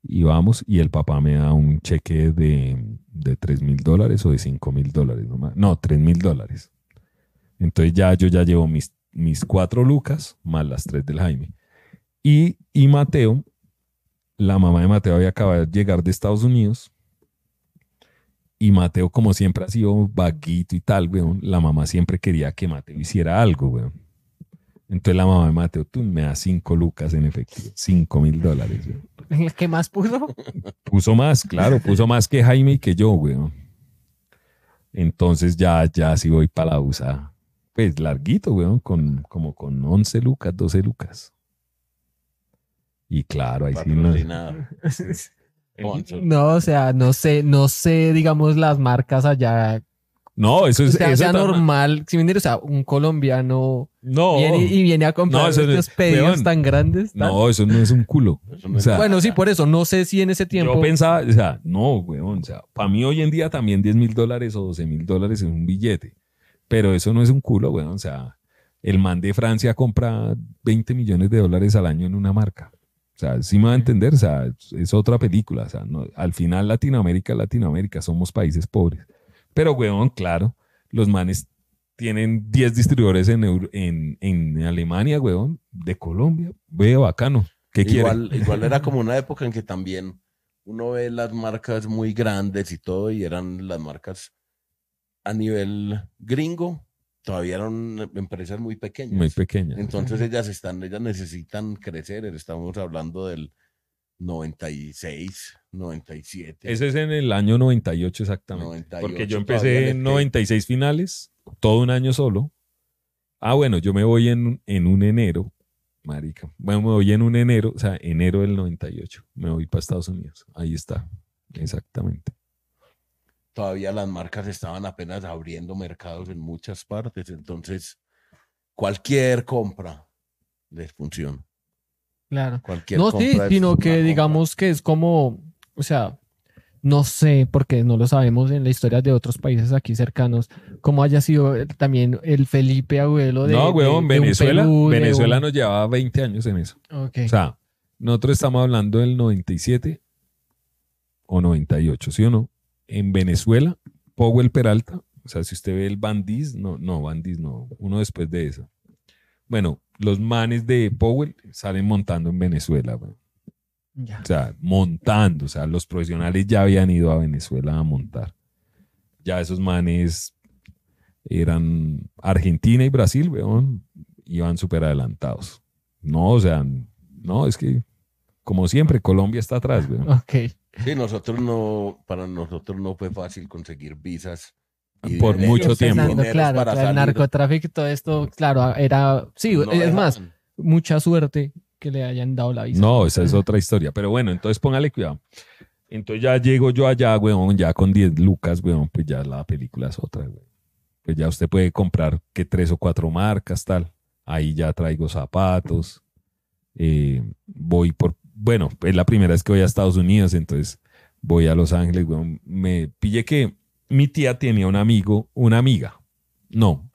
Y vamos, y el papá me da un cheque de, de 3 mil dólares o de 5 mil dólares. No, no 3 mil dólares. Entonces ya yo ya llevo mis, mis cuatro lucas más las tres del Jaime. Y, y Mateo, la mamá de Mateo había acabado de llegar de Estados Unidos. Y Mateo, como siempre ha sido vaguito y tal, weón, la mamá siempre quería que Mateo hiciera algo, weón. Entonces la mamá de Mateo, tú me das cinco lucas en efectivo, cinco mil dólares. ¿Qué más puso? Puso más, claro, puso más que Jaime y que yo, weón. Entonces ya, ya sí voy para la USA pues larguito, weón, con, como con 11 lucas, 12 lucas. Y claro, ahí sí. No, [LAUGHS] no, o sea, no sé, no sé, digamos, las marcas allá no, eso es. O sea, normal. Si viene, o sea, un colombiano. No. Viene, y viene a comprar estos pedidos tan grandes. No, eso no es un culo. bueno, sí, por eso. No sé si en ese tiempo. Yo pensaba, o sea, no, weón. O sea, para mí hoy en día también 10 mil dólares o 12 mil dólares es un billete. Pero eso no es un culo, weón. o sea, el man de Francia compra 20 millones de dólares al año en una marca. O sea, sí me va a entender, o sea, es otra película. O sea, al final Latinoamérica, Latinoamérica, somos países pobres. Pero, weón, claro, los manes tienen 10 distribuidores en, en, Alemania, weón, de Colombia. veo bacano. igual, [LAUGHS] igual era como una época en que también uno ve las marcas muy grandes y todo, y eran las marcas a nivel gringo, todavía eran empresas muy pequeñas. Muy pequeñas. Entonces ellas están, ellas necesitan crecer. Estamos hablando del 96, 97. Ese es en el año 98 exactamente. porque yo empecé en 96 finales, todo un año solo. Ah, bueno, yo me voy en, en un enero, marica. Bueno, me voy en un enero, o sea, enero del 98. Me voy para Estados Unidos. Ahí está, exactamente todavía las marcas estaban apenas abriendo mercados en muchas partes. Entonces, cualquier compra les funciona. Claro. Cualquier no, sí, sino que digamos que es como, o sea, no sé, porque no lo sabemos en la historia de otros países aquí cercanos, cómo haya sido también el Felipe Abuelo de. Venezuela. Venezuela nos llevaba 20 años en eso. O sea, nosotros estamos hablando del 97 o 98, ¿sí o no? en Venezuela, Powell Peralta, o sea, si usted ve el bandiz, no, no, bandiz no, uno después de eso. Bueno, los manes de Powell salen montando en Venezuela, O sea, montando, o sea, los profesionales ya habían ido a Venezuela a montar. Ya esos manes eran Argentina y Brasil, weón, iban súper adelantados. No, o sea, no, es que como siempre, Colombia está atrás, weón. Ok. Sí, nosotros no, para nosotros no fue fácil conseguir visas. por mucho tiempo. claro, para el narcotráfico, y todo esto, claro, era, sí, es más, mucha suerte que le hayan dado la visa. No, esa es otra historia, pero bueno, entonces póngale cuidado. Entonces ya llego yo allá, weón, ya con 10 lucas, weón, pues ya la película es otra, weón. Pues ya usted puede comprar que tres o cuatro marcas, tal. Ahí ya traigo zapatos. Eh, voy por bueno, es la primera vez que voy a Estados Unidos, entonces voy a Los Ángeles, bueno, me pillé que mi tía tenía un amigo, una amiga, no,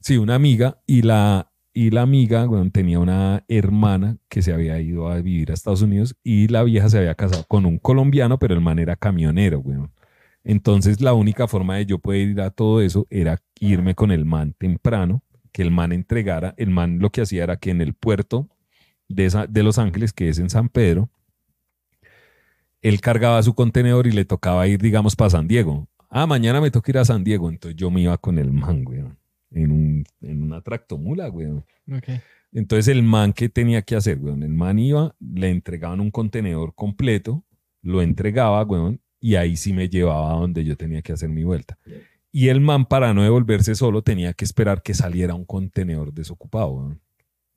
sí, una amiga, y la, y la amiga bueno, tenía una hermana que se había ido a vivir a Estados Unidos y la vieja se había casado con un colombiano, pero el man era camionero, bueno. Entonces la única forma de yo poder ir a todo eso era irme con el man temprano, que el man entregara, el man lo que hacía era que en el puerto de, Los Ángeles, que es en San Pedro, él cargaba su contenedor y le tocaba ir, digamos, para San Diego. Ah, mañana me toca ir a San Diego, entonces yo me iba con el man, en, un, en una tractomula, Entonces el man, ¿qué tenía que hacer, güey? El man iba, le entregaban un contenedor completo, lo entregaba, güey, y ahí sí me llevaba a donde yo tenía que hacer mi vuelta. Y el man, para no devolverse solo, tenía que esperar que saliera un contenedor desocupado, güey.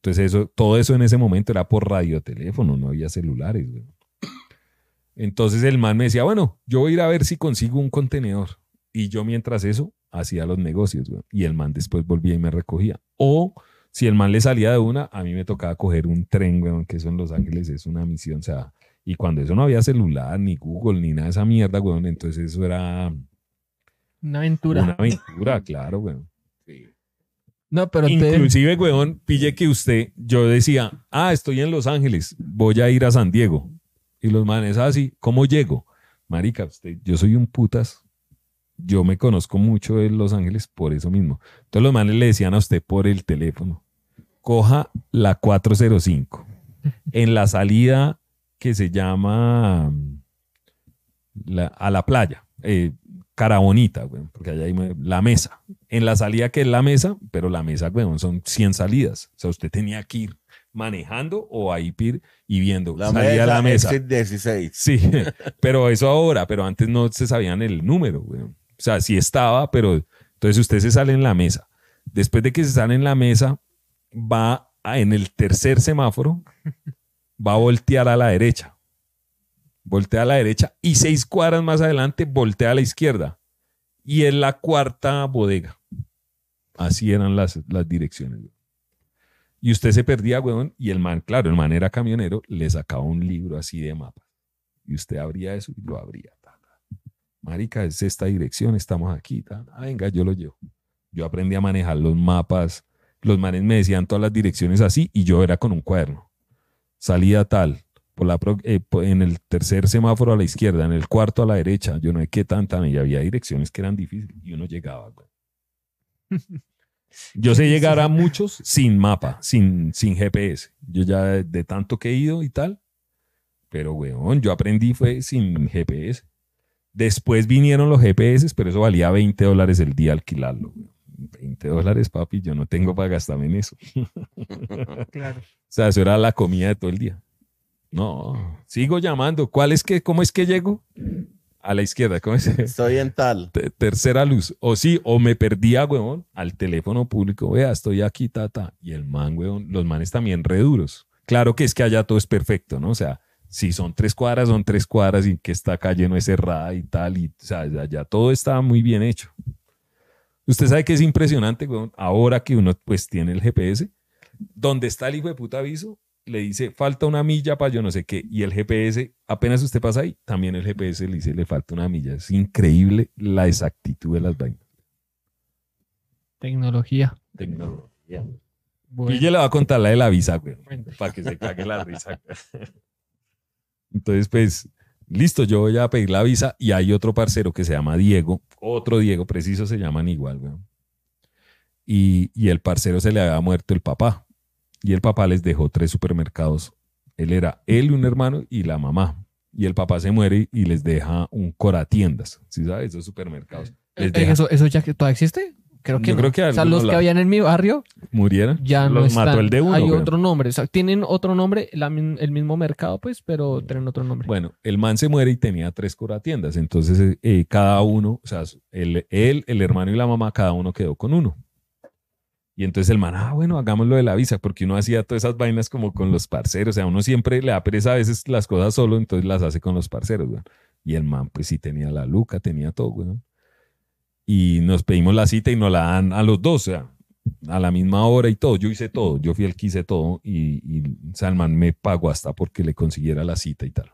Entonces, eso, todo eso en ese momento era por radioteléfono, no había celulares. Güey. Entonces el man me decía, bueno, yo voy a ir a ver si consigo un contenedor. Y yo mientras eso hacía los negocios. Y el man después volvía y me recogía. O si el man le salía de una, a mí me tocaba coger un tren, güey, que eso en Los Ángeles es una misión. O sea, y cuando eso no había celular, ni Google, ni nada de esa mierda, güey, entonces eso era... Una aventura. Una aventura, claro, güey. No, pero Inclusive, weón, pille que usted, yo decía, ah, estoy en Los Ángeles, voy a ir a San Diego. Y los manes, así, ah, ¿cómo llego? Marica, usted, yo soy un putas. Yo me conozco mucho en Los Ángeles por eso mismo. Entonces los manes le decían a usted por el teléfono, coja la 405. En la salida que se llama mm, a la playa, eh, cara bonita, porque allá hay la mesa. En la salida que es la mesa, pero la mesa, weón, son 100 salidas. O sea, usted tenía que ir manejando o ahí ir y viendo. La mesa, la mesa. 16. [LAUGHS] Sí, pero eso ahora, pero antes no se sabían el número, weón. O sea, sí estaba, pero entonces usted se sale en la mesa. Después de que se sale en la mesa, va en el tercer semáforo, va a voltear a la derecha voltea a la derecha y seis cuadras más adelante voltea a la izquierda. Y es la cuarta bodega. Así eran las, direcciones. Y usted se perdía, weón, y el man, claro, el man era camionero, le sacaba un libro así de mapas. Y usted abría eso y lo abría. Marica, es esta dirección, estamos aquí. Ah, venga, yo lo llevo. Yo aprendí a manejar los mapas. Los manes me decían todas las direcciones así y yo era con un cuaderno. salía tal, la eh, en el tercer semáforo a la izquierda, en el cuarto a la derecha, yo no sé qué tanta, y había direcciones que eran difíciles y uno llegaba. [LAUGHS] Yo sé llegar a muchos sin mapa, sin, sin GPS. Yo ya de, tanto que he ido y tal, pero weón, yo aprendí fue sin GPS. Después vinieron los GPS, pero eso valía 20 dólares el día alquilarlo. 20 dólares, papi, yo no tengo para gastarme en eso. [LAUGHS] [LAUGHS] Claro. o sea, eso era la comida de todo el día. No, sigo llamando. ¿Cuál es que, cómo es que llego? A la izquierda, ¿cómo es? Estoy en tal. tercera luz. O sí, o me perdía, weón, al teléfono público. Vea, estoy aquí, tata. Y el man, weón, los manes también reduros. Claro que es que allá todo es perfecto, ¿no? O sea, si son tres cuadras, son tres cuadras y que esta calle no es cerrada y tal. Y, o sea, allá todo está muy bien hecho. Usted sabe que es impresionante, weón, ahora que uno pues tiene el GPS, donde está el hijo de puta aviso, le dice, falta una milla para yo no sé qué, y el GPS, apenas usted pasa ahí, también el GPS le dice, le falta una milla. Es increíble la exactitud de las vainas. Tecnología. Tecnología. Y le va a contar la de la visa, güey, para que se cague la risa. Entonces, pues, listo, yo voy a pedir la visa y hay otro parcero que se llama Diego, otro Diego, preciso, se llaman igual, güey. Y, y el parcero se le había muerto el papá y el papá les dejó tres supermercados. Él era él, y un hermano y la mamá. Y el papá se muere y les deja un coratiendas. ¿Sí sabes? Esos supermercados. Eh, ¿Eso, ya que todavía existe? creo que, Yo creo que o sea, los que habían en mi barrio murieron. Ya no están. mató el de uno. Hay otro nombre. O tienen otro nombre, el mismo mercado, pues, pero tienen otro nombre. Bueno, el man se muere y tenía tres tiendas. Entonces, eh, eh, cada uno, o sea, él, el hermano y la mamá, cada uno quedó con uno. Y entonces el man, ah, bueno, hagámoslo de la visa, porque uno hacía todas esas vainas como con los parceros. O sea, uno siempre le da pereza a veces las cosas solo, entonces las hace con los parceros, weón. Y el man, pues sí tenía la luca, tenía todo, weón. Y nos pedimos la cita y nos la dan a los dos, o sea, a la misma hora y todo. Yo hice todo, yo fui el que hice todo. Y, y o el man me pagó hasta porque le consiguiera la cita y tal.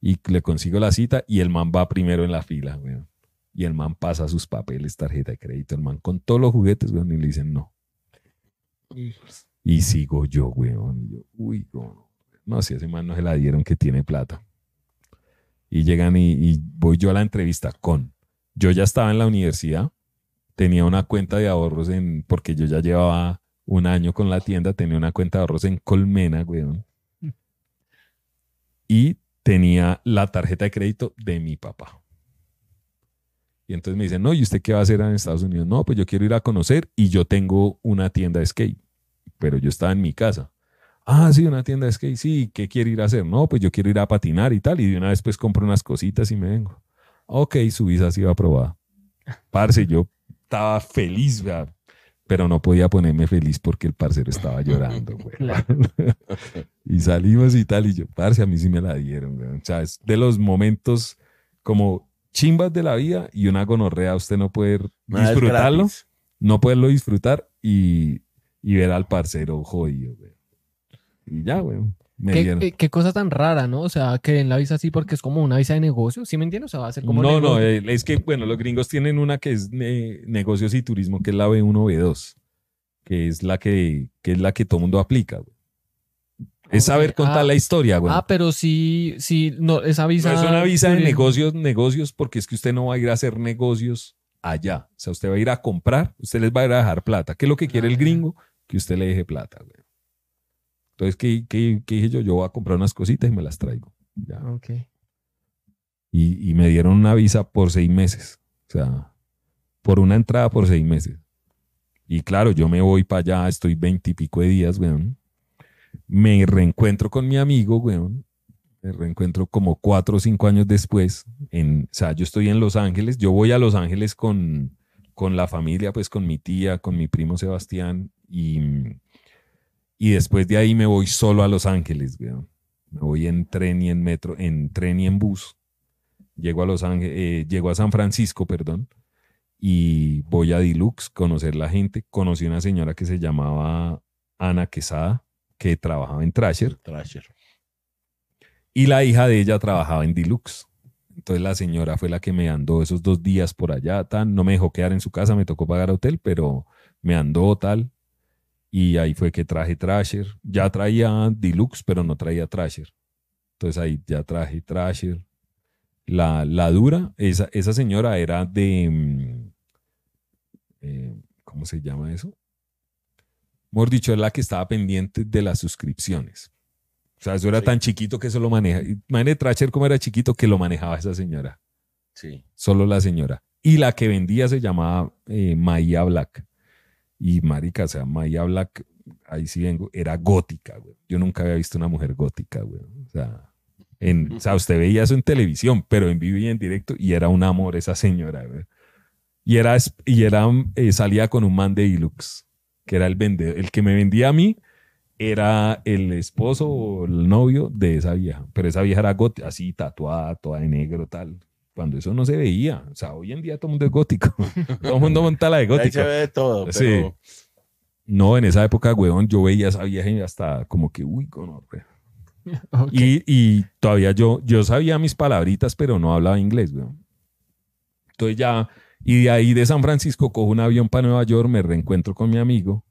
Y le consigo la cita y el man va primero en la fila, weón. Y el man pasa sus papeles, tarjeta de crédito, el man con todos los juguetes, weón, y le dicen no y sigo yo, weón. yo, uy, no, si ese no se la dieron que tiene plata. Y llegan y, y, voy yo a la entrevista con. Yo ya estaba en la universidad, tenía una cuenta de ahorros en, porque yo ya llevaba un año con la tienda, tenía una cuenta de ahorros en Colmena, weón. Mm. Y tenía la tarjeta de crédito de mi papá. Y entonces me dicen, no, ¿y usted qué va a hacer en Estados Unidos? No, pues yo quiero ir a conocer y yo tengo una tienda de skate, pero yo estaba en mi casa. Ah, sí, una tienda de skate, sí, ¿qué quiere ir a hacer? No, pues yo quiero ir a patinar y tal, y de una vez pues compro unas cositas y me vengo. Ok, su visa sí va aprobada. [LAUGHS] Parce, yo estaba feliz, pero no podía ponerme feliz porque el parcero estaba llorando, [LAUGHS] [LAUGHS] y salimos y tal, y yo, parce, a mí sí me la dieron, O sea, es de los momentos como chimbas de la vida y una gonorrea, usted no puede disfrutarlo, no poderlo disfrutar y, ver al parcero jodido, Y ya, güey. Eh, ¿Qué, cosa tan rara, ¿no? O sea, que en la visa sí, porque es como una visa de negocios, ¿sí me entiendes? O sea, va a ser como... No, no, eh, es que, bueno, los gringos tienen una que es eh, negocios y turismo, que es la B1, B2, que es la que, que, es la que todo mundo aplica, güey. Es saber contar ah. la historia, güey. Ah, pero sí, sí, no, esa visa. es una visa de negocios, negocios, porque es que usted no va a ir a hacer negocios allá. O sea, usted va a ir a comprar, usted les va a ir a dejar plata. ¿Qué es lo que quiere el ah, gringo? Que usted le deje plata, güey. Entonces, ¿qué, dije yo? Yo voy a comprar unas cositas y me las traigo. Ya. Ah, ok. Y, me dieron una visa por seis meses. O sea, por una entrada por seis meses. Y claro, yo me voy para allá, estoy veintipico de días, güey me reencuentro con mi amigo, weón. Me reencuentro como cuatro o cinco años después. En, o sea, yo estoy en Los Ángeles. Yo voy a Los Ángeles con, con la familia, pues con mi tía, con mi primo Sebastián. Y, y después de ahí me voy solo a Los Ángeles, weón. Me voy en tren y en metro, en tren y en bus. Llego a Los Ángeles, eh, llego a San Francisco, perdón y voy a Dilux, conocer la gente. Conocí una señora que se llamaba Ana Quesada, que trabajaba en Trasher Y la hija de ella trabajaba en Deluxe. Entonces la señora fue la que me andó esos dos días por allá, tan. No me dejó quedar en su casa, me tocó pagar hotel, pero me andó tal. Y ahí fue que traje Trasher, Ya traía Deluxe, pero no traía Trasher Entonces ahí ya traje Trasher La, la dura, esa, esa señora era de. Mm, eh, ¿Cómo se llama eso? mejor dicho, es la que estaba pendiente de las suscripciones. O sea, eso era tan chiquito que eso lo maneja. Imagínate Tracher como era chiquito que lo manejaba esa señora. Sí. Solo la señora. Y la que vendía se llamaba eh, Maya Black. Y marica, o sea, Maya Black, ahí sí vengo, era gótica, güey. Yo nunca había visto una mujer gótica, güey. O sea, en, usted veía eso en televisión, pero en vivo y en directo, y era un amor esa señora, güey. Y era, y era eh, salía con un man de Hilux que era el vendedor, el que me vendía a mí era el esposo o el novio de esa vieja, pero esa vieja era gótica, así tatuada, toda de negro, tal. Cuando eso no se veía, o sea, hoy en día todo el mundo es gótico, [LAUGHS] todo el mundo monta la de gótico. se ve todo, sí. No, en esa época, weón, yo veía a esa vieja y hasta como que, uy, con [LAUGHS] y, y, todavía yo, yo sabía mis palabritas, pero no hablaba inglés, weón. Entonces ya y de ahí de San Francisco cojo un avión para Nueva York, me reencuentro con mi amigo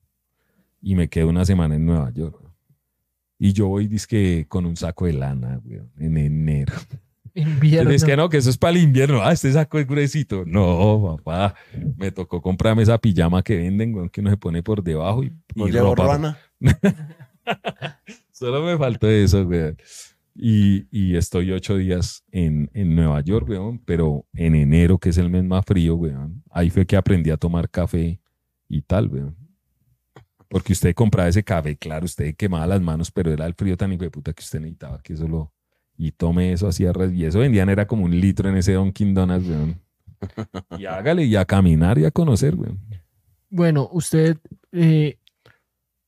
y me quedo una semana en Nueva York. Y yo voy, dizque, con un saco de lana, güey, en enero. [LAUGHS] Invierno. Es que ah, no, que eso es para el invierno. Ah, este saco es gruesito. No, papá, me tocó comprarme esa pijama que venden, güey, que uno se pone por debajo y, y [LAUGHS] Solo me faltó eso, güey. Y, estoy ocho días en, Nueva York, weón, pero en enero, que es el mes más frío, weón, ahí fue que aprendí a tomar café y tal, weón. Porque usted compraba ese café, claro, usted quemaba las manos, pero era el frío tan puta que usted necesitaba que eso lo... Y tome eso hacía Y eso vendían, era como un litro en ese Dunkin' Donuts, weón. Y [LAUGHS] hágale, y a caminar y a conocer, weón. Bueno, usted... Eh,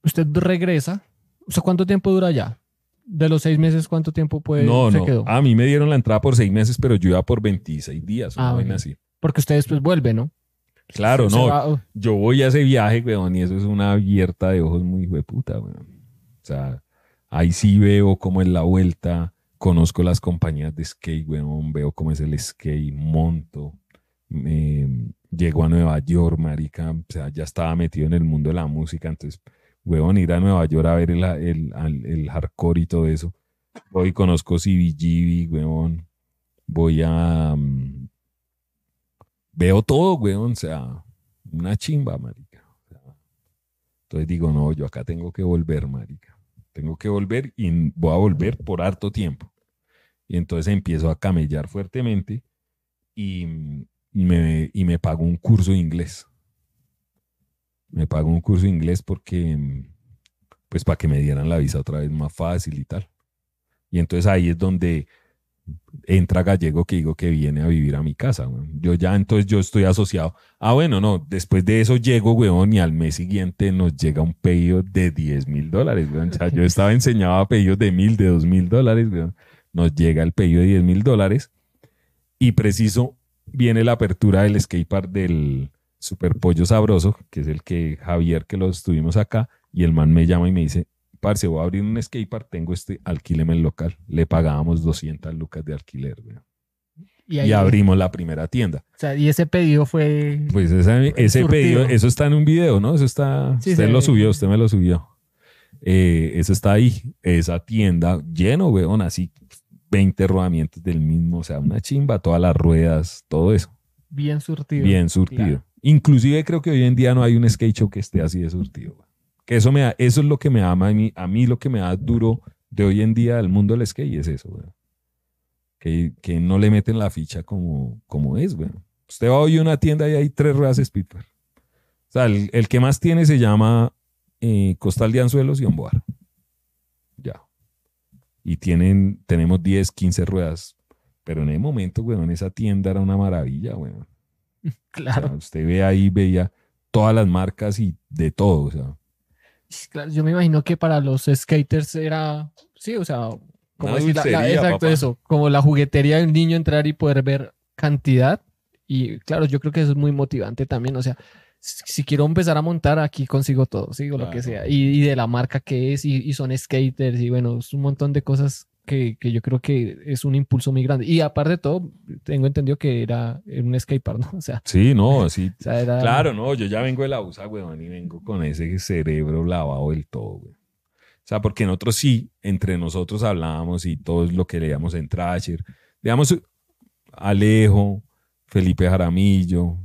usted regresa. O sea, ¿cuánto tiempo dura ya? ¿De los seis meses cuánto tiempo puede, no, se no. Quedó? A mí me dieron la entrada por seis meses, pero yo iba por 26 días, ah, así. Porque usted después vuelve, ¿no? Claro, no. Oh. Yo voy a ese viaje, weón, y eso es una abierta de ojos muy hueputa, weón. O sea, ahí sí veo cómo es la vuelta, conozco las compañías de skate, weón, veo cómo es el skate, monto. Em, llego a Nueva York, marica, o sea, ya estaba metido en el mundo de la música, entonces Weón, ir a Nueva York a ver el, el, hardcore y todo eso. Voy conozco CBGB, huevón. Voy a... Mm, veo todo, huevón. O sea, una chimba, marica. Entonces digo, no, yo acá tengo que volver, marica. Tengo que volver y voy a volver por harto tiempo. Y entonces empiezo a camellar fuertemente y mm, me, y me pago un curso de inglés me pago un curso de inglés porque, pues para que me dieran la visa otra vez más fácil y tal. Y entonces ahí es donde entra gallego que digo que viene a vivir a mi casa. Yo ya entonces yo estoy asociado. Ah, bueno, no, después de eso llego, weón, y al mes siguiente nos llega un pedido de 10 mil dólares, yo estaba enseñado a pedidos de mil, de dos mil dólares, weón. Nos llega el pedido de 10 mil dólares y preciso viene la apertura del skatepark del, Super Pollo Sabroso, que es el que Javier, que lo estuvimos acá, y el man me llama y me dice, parce, voy a abrir un skatepark, tengo este, alquileme el local. Le pagábamos 200 lucas de alquiler, weón. Y, abrimos la primera tienda. O sea, y ese pedido fue. Pues ese pedido, eso está en un video, ¿no? Eso está. usted lo subió, usted me lo subió. Eh, eso está ahí, esa tienda lleno, weón, así 20 rodamientos del mismo, o sea, una chimba, todas las ruedas, todo eso. Bien surtido. Bien surtido. Inclusive creo que hoy en día no hay un skate show que esté así de surtido. Que eso, me eso es lo que me ama a mí, lo que me da duro de hoy en día al mundo del skate y es eso, Que, no le meten la ficha como, como es, Usted va hoy a una tienda y hay tres ruedas speedway O sea, el, que más tiene se llama eh, Costal de Anzuelos y Omboar. Ya. Y tienen, tenemos 10, 15 ruedas. Pero en el momento, en esa tienda era una maravilla, weón. [LAUGHS] Claro. usted ve ahí, veía todas las marcas y de todo. O sea. Pues, claro, yo me imagino que para los skaters era, sí, o sea, como la, juguetería de un niño entrar y poder ver cantidad. Y claro, yo creo que eso es muy motivante también. O sea, si quiero empezar a montar, aquí consigo todo, sigo lo que sea. Y, de la marca que es, y, y, son skaters, y bueno, es un montón de cosas que, yo creo que es un impulso muy grande. Y aparte de todo, tengo entendido que era un skatepark, ¿no? [LAUGHS] O sea, sí, no, sí. [LAUGHS] Claro, no, yo ya vengo de la USA, weón, y vengo con ese cerebro lavado del todo, weón. O sea, porque nosotros sí, entre nosotros hablábamos y todo lo que leíamos en Trasher. Digamos, Alejo, Felipe Jaramillo,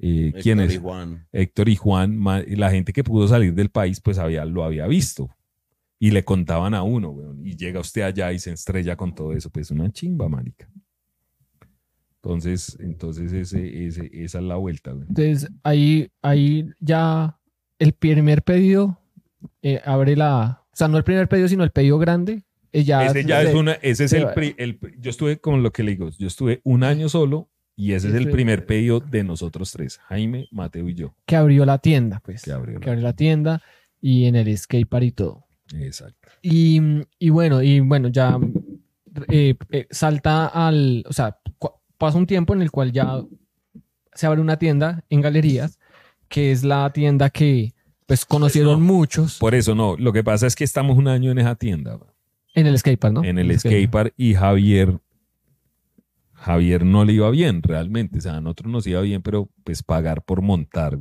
eh, ¿quién Héctor es? Y Juan. Héctor y Juan, la gente que pudo salir del país, pues había, lo había visto y le contaban a uno, y llega usted allá y se estrella con todo eso, pues una chimba, marica. Entonces, entonces ese, esa es la vuelta. Entonces, ahí, ahí ya el primer pedido eh, abre la, o sea, no el primer pedido, sino el pedido grande. Eh, ese ya es una, ese es el, yo estuve con lo que le digo, yo estuve un año solo y ese es el primer pedido de nosotros tres, Jaime, Mateo y yo. Que abrió la tienda, pues. Que abrió, la, que la tienda y en el skatepark y todo. Exacto. Y, bueno, y bueno, ya eh, eh, salta al, o sea, pasa un tiempo en el cual ya se abre una tienda en galerías, que es la tienda que pues conocieron muchos. Por eso no, lo que pasa es que estamos un año en esa tienda. En el skatepark, ¿no? En el, skatepark y Javier, Javier no le iba bien realmente, o sea, a nosotros nos iba bien, pero pues pagar por montar,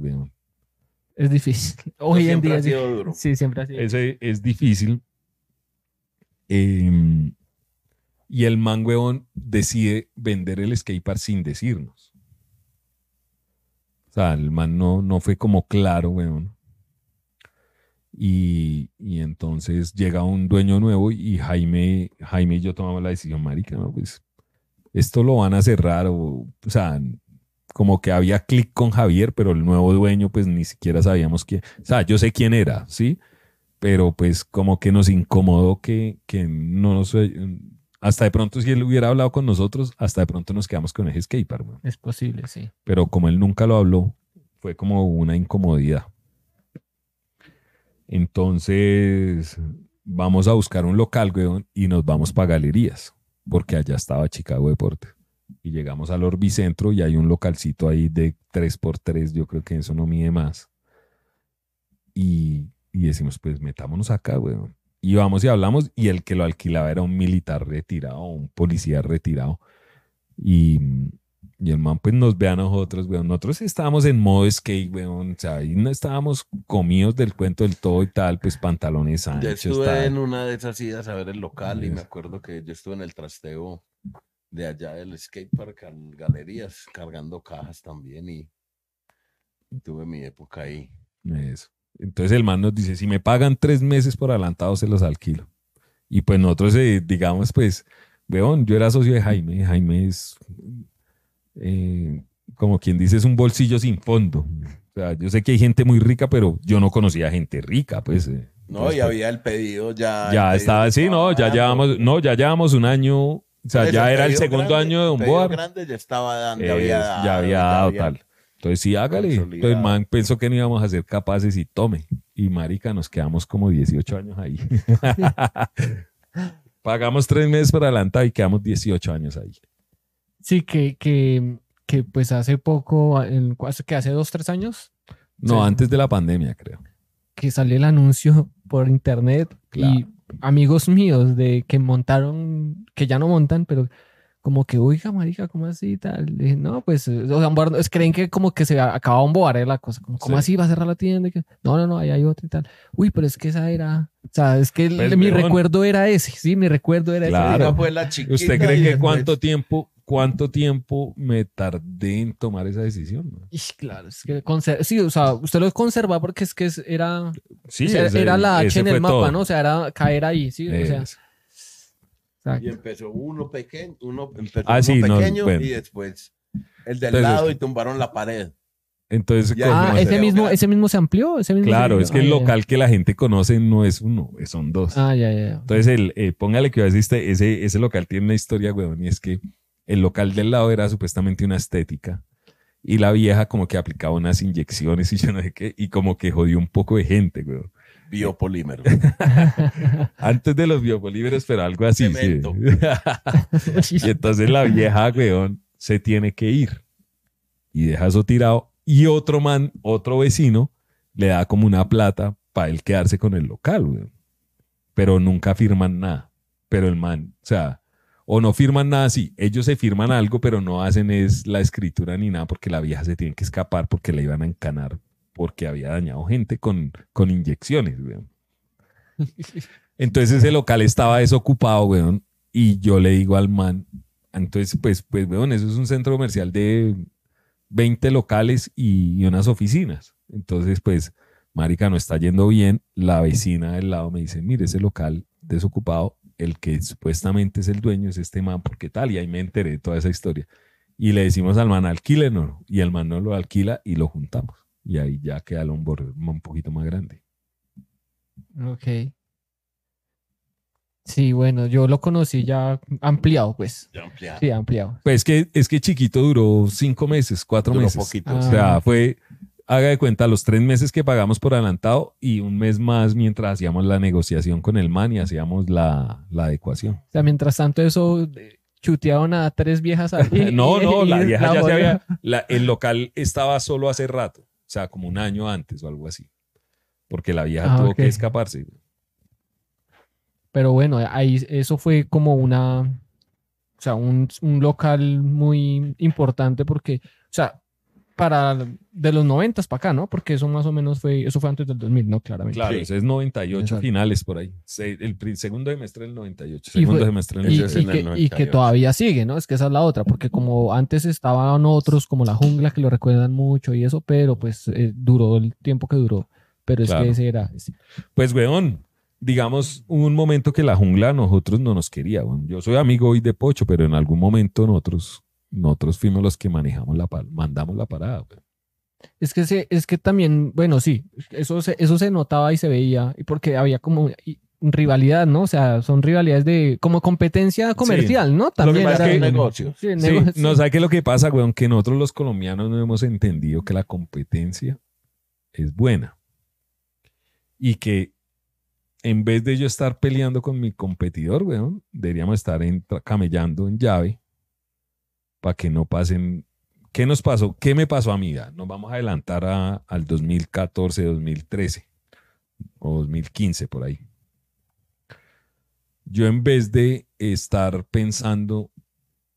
es difícil. [LAUGHS] Hoy en día. Ha sido duro. sí, siempre ha sido. Ese es difícil. Em, y el man weón, decide vender el skatepark sin decirnos. O sea, el man no, no fue como claro, weón. Y, entonces llega un dueño nuevo y Jaime, Jaime y yo tomamos la decisión, marica, ¿no? pues esto lo van a cerrar o, o sea, como que había clic con Javier, pero el nuevo dueño pues ni siquiera sabíamos quién, o sea, yo sé quién era, ¿sí? Pero pues como que nos incomodó que, no nos... Hasta de pronto si él hubiera hablado con nosotros, hasta de pronto nos quedamos con ese skater, Es posible, sí. Pero como él nunca lo habló, fue como una incomodidad. Entonces, vamos a buscar un local, weón, y nos vamos para galerías, porque allá estaba Chicago Deportes y llegamos al Orbicentro y hay un localcito ahí de 3x3, yo creo que eso no mide más. Y, y decimos, pues metámonos acá, weón. Y vamos y hablamos y el que lo alquilaba era un militar retirado, un policía retirado. Y, y el man pues nos ve a nosotros, weón. Nosotros estábamos en modo skate, weón. O sea, ahí no estábamos comidos del cuento del todo y tal, pues pantalones anchos. Yo estuve en una de esas idas a ver el local y me acuerdo que yo estuve en el trasteo de allá del skatepark en galerías, cargando cajas también y tuve mi época ahí. Eso. Entonces el man nos dice, si me pagan tres meses por adelantado, se los alquilo. Y pues nosotros, eh, digamos, pues, weón, yo era socio de Jaime. Jaime es, eh, como quien dice, es un bolsillo sin fondo. O sea, yo sé que hay gente muy rica, pero yo no conocía gente rica, pues. Eh. No, y pues, había el pedido, ya. Ya estaba, sí, no, ya llevamos, no, ya llevamos un año o sea, ya era el segundo año de un board. ya estaba dando, había ya había dado tal. Entonces sí, hágale. Entonces man pensó que no íbamos a ser capaces y tome. Y marica, nos quedamos como 18 años ahí. [LAUGHS] Pagamos tres meses para adelantado y quedamos 18 años ahí. Sí, que, que, que pues hace poco, en, que hace dos, tres años. No, antes de la pandemia, creo. Que salió el anuncio por internet y amigos míos de que montaron, que ya no montan, pero como que, oiga, marica, ¿cómo así? Tal? no, pues, eh, o sea, creen que como que se acaba un bobaré la cosa, como, ¿cómo así va a cerrar la tienda? no, no, no, ahí hay otra y tal. Uy, pero es que esa era, o sea, es que pues, mi recuerdo era ese, sí, mi recuerdo era ese. Fue la ¿Usted cree que cuánto tiempo cuánto tiempo me tardé en tomar esa decisión. claro, es que sí, o sea, usted lo conserva porque es que era, era la H en el mapa, ¿no? O sea, era caer ahí, sí, o sea. Y empezó uno pequeño, uno, empezó ah, pequeño y después el del lado y tumbaron la pared. Entonces, ah, ese mismo, ese mismo se amplió. ¿Ese mismo claro, es que el ah, local que la gente conoce no es uno, son dos. Ah, ya, ya. Entonces, el, eh, póngale que a este, ese, ese local tiene una historia, weón, y es que el local del lado era supuestamente una estética y la vieja como que aplicaba unas inyecciones y yo no sé qué, y como que jodió un poco de gente, güey. Biopolímero. [LAUGHS] Antes de los biopolímeros, pero algo así. Sí. [LAUGHS] y entonces la vieja, güey, se tiene que ir y deja eso tirado. Y otro man, otro vecino, le da como una plata para él quedarse con el local, güey. Pero nunca firman nada. Pero el man, o sea, o no firman nada así. Ellos se firman algo, pero no hacen es la escritura ni nada porque la vieja se tiene que escapar porque la iban a encanar porque había dañado gente con, con inyecciones. [LAUGHS] Entonces ese local estaba desocupado, weón, y yo le digo al man, entonces pues, pues, weón, eso es un centro comercial de 20 locales y, unas oficinas. Entonces, pues, marica, no está yendo bien. La vecina del lado me dice, mire, ese local desocupado, el que supuestamente es el dueño es este man, porque tal, y ahí me enteré de toda esa historia. Y le decimos al man, alquílenos, y el man no lo alquila y lo juntamos. Y ahí ya queda el hombre un poquito más grande. Ok. Sí, bueno, yo lo conocí ya ampliado, pues. Ya ampliado. Sí, ampliado. Pues es que, es que chiquito duró cinco meses, cuatro duró meses. Poquito. Ah. O sea, fue haga de cuenta los tres meses que pagamos por adelantado y un mes más mientras hacíamos la negociación con el man y hacíamos la, la adecuación. O sea, mientras tanto eso eh, chutearon a tres viejas [LAUGHS] no, no, [LAUGHS] la vieja ya se había... el local estaba solo hace rato, o sea, como un año antes o algo así, porque la vieja ah, tuvo que escaparse. Pero bueno, ahí eso fue como una... O sea, un, un local muy importante porque, o sea, para de los 90 para acá, ¿no? Porque eso más o menos fue, eso fue antes del 2000, ¿no? Claramente. Claro, es 98 finales por ahí. el segundo semestre del 98. Segundo semestre del 98. y, y, que, todavía sigue, ¿no? Es que esa es la otra, porque como antes estaban otros como La Jungla, que lo recuerdan mucho y eso, pero pues eh, duró el tiempo que duró. Pero es que ese era... Pues, weón, digamos, un momento que La Jungla a nosotros no nos quería. yo soy amigo hoy de Pocho, pero en algún momento nosotros nosotros fuimos los que manejamos la mandamos la parada. Es que es que también, bueno, sí, eso se, eso se notaba y se veía, porque había como rivalidad, ¿no? O sea, son rivalidades de como competencia comercial, ¿no? También negocio. No sabe qué es lo que pasa, güey, que nosotros los colombianos no hemos entendido que la competencia es buena. Y que en vez de yo estar peleando con mi competidor, weón, deberíamos estar camellando en llave para que no pasen. ¿Qué nos pasó? ¿Qué me pasó amiga? Nos vamos a adelantar a, al 2014, 2013 o 2015 por ahí. Yo en vez de estar pensando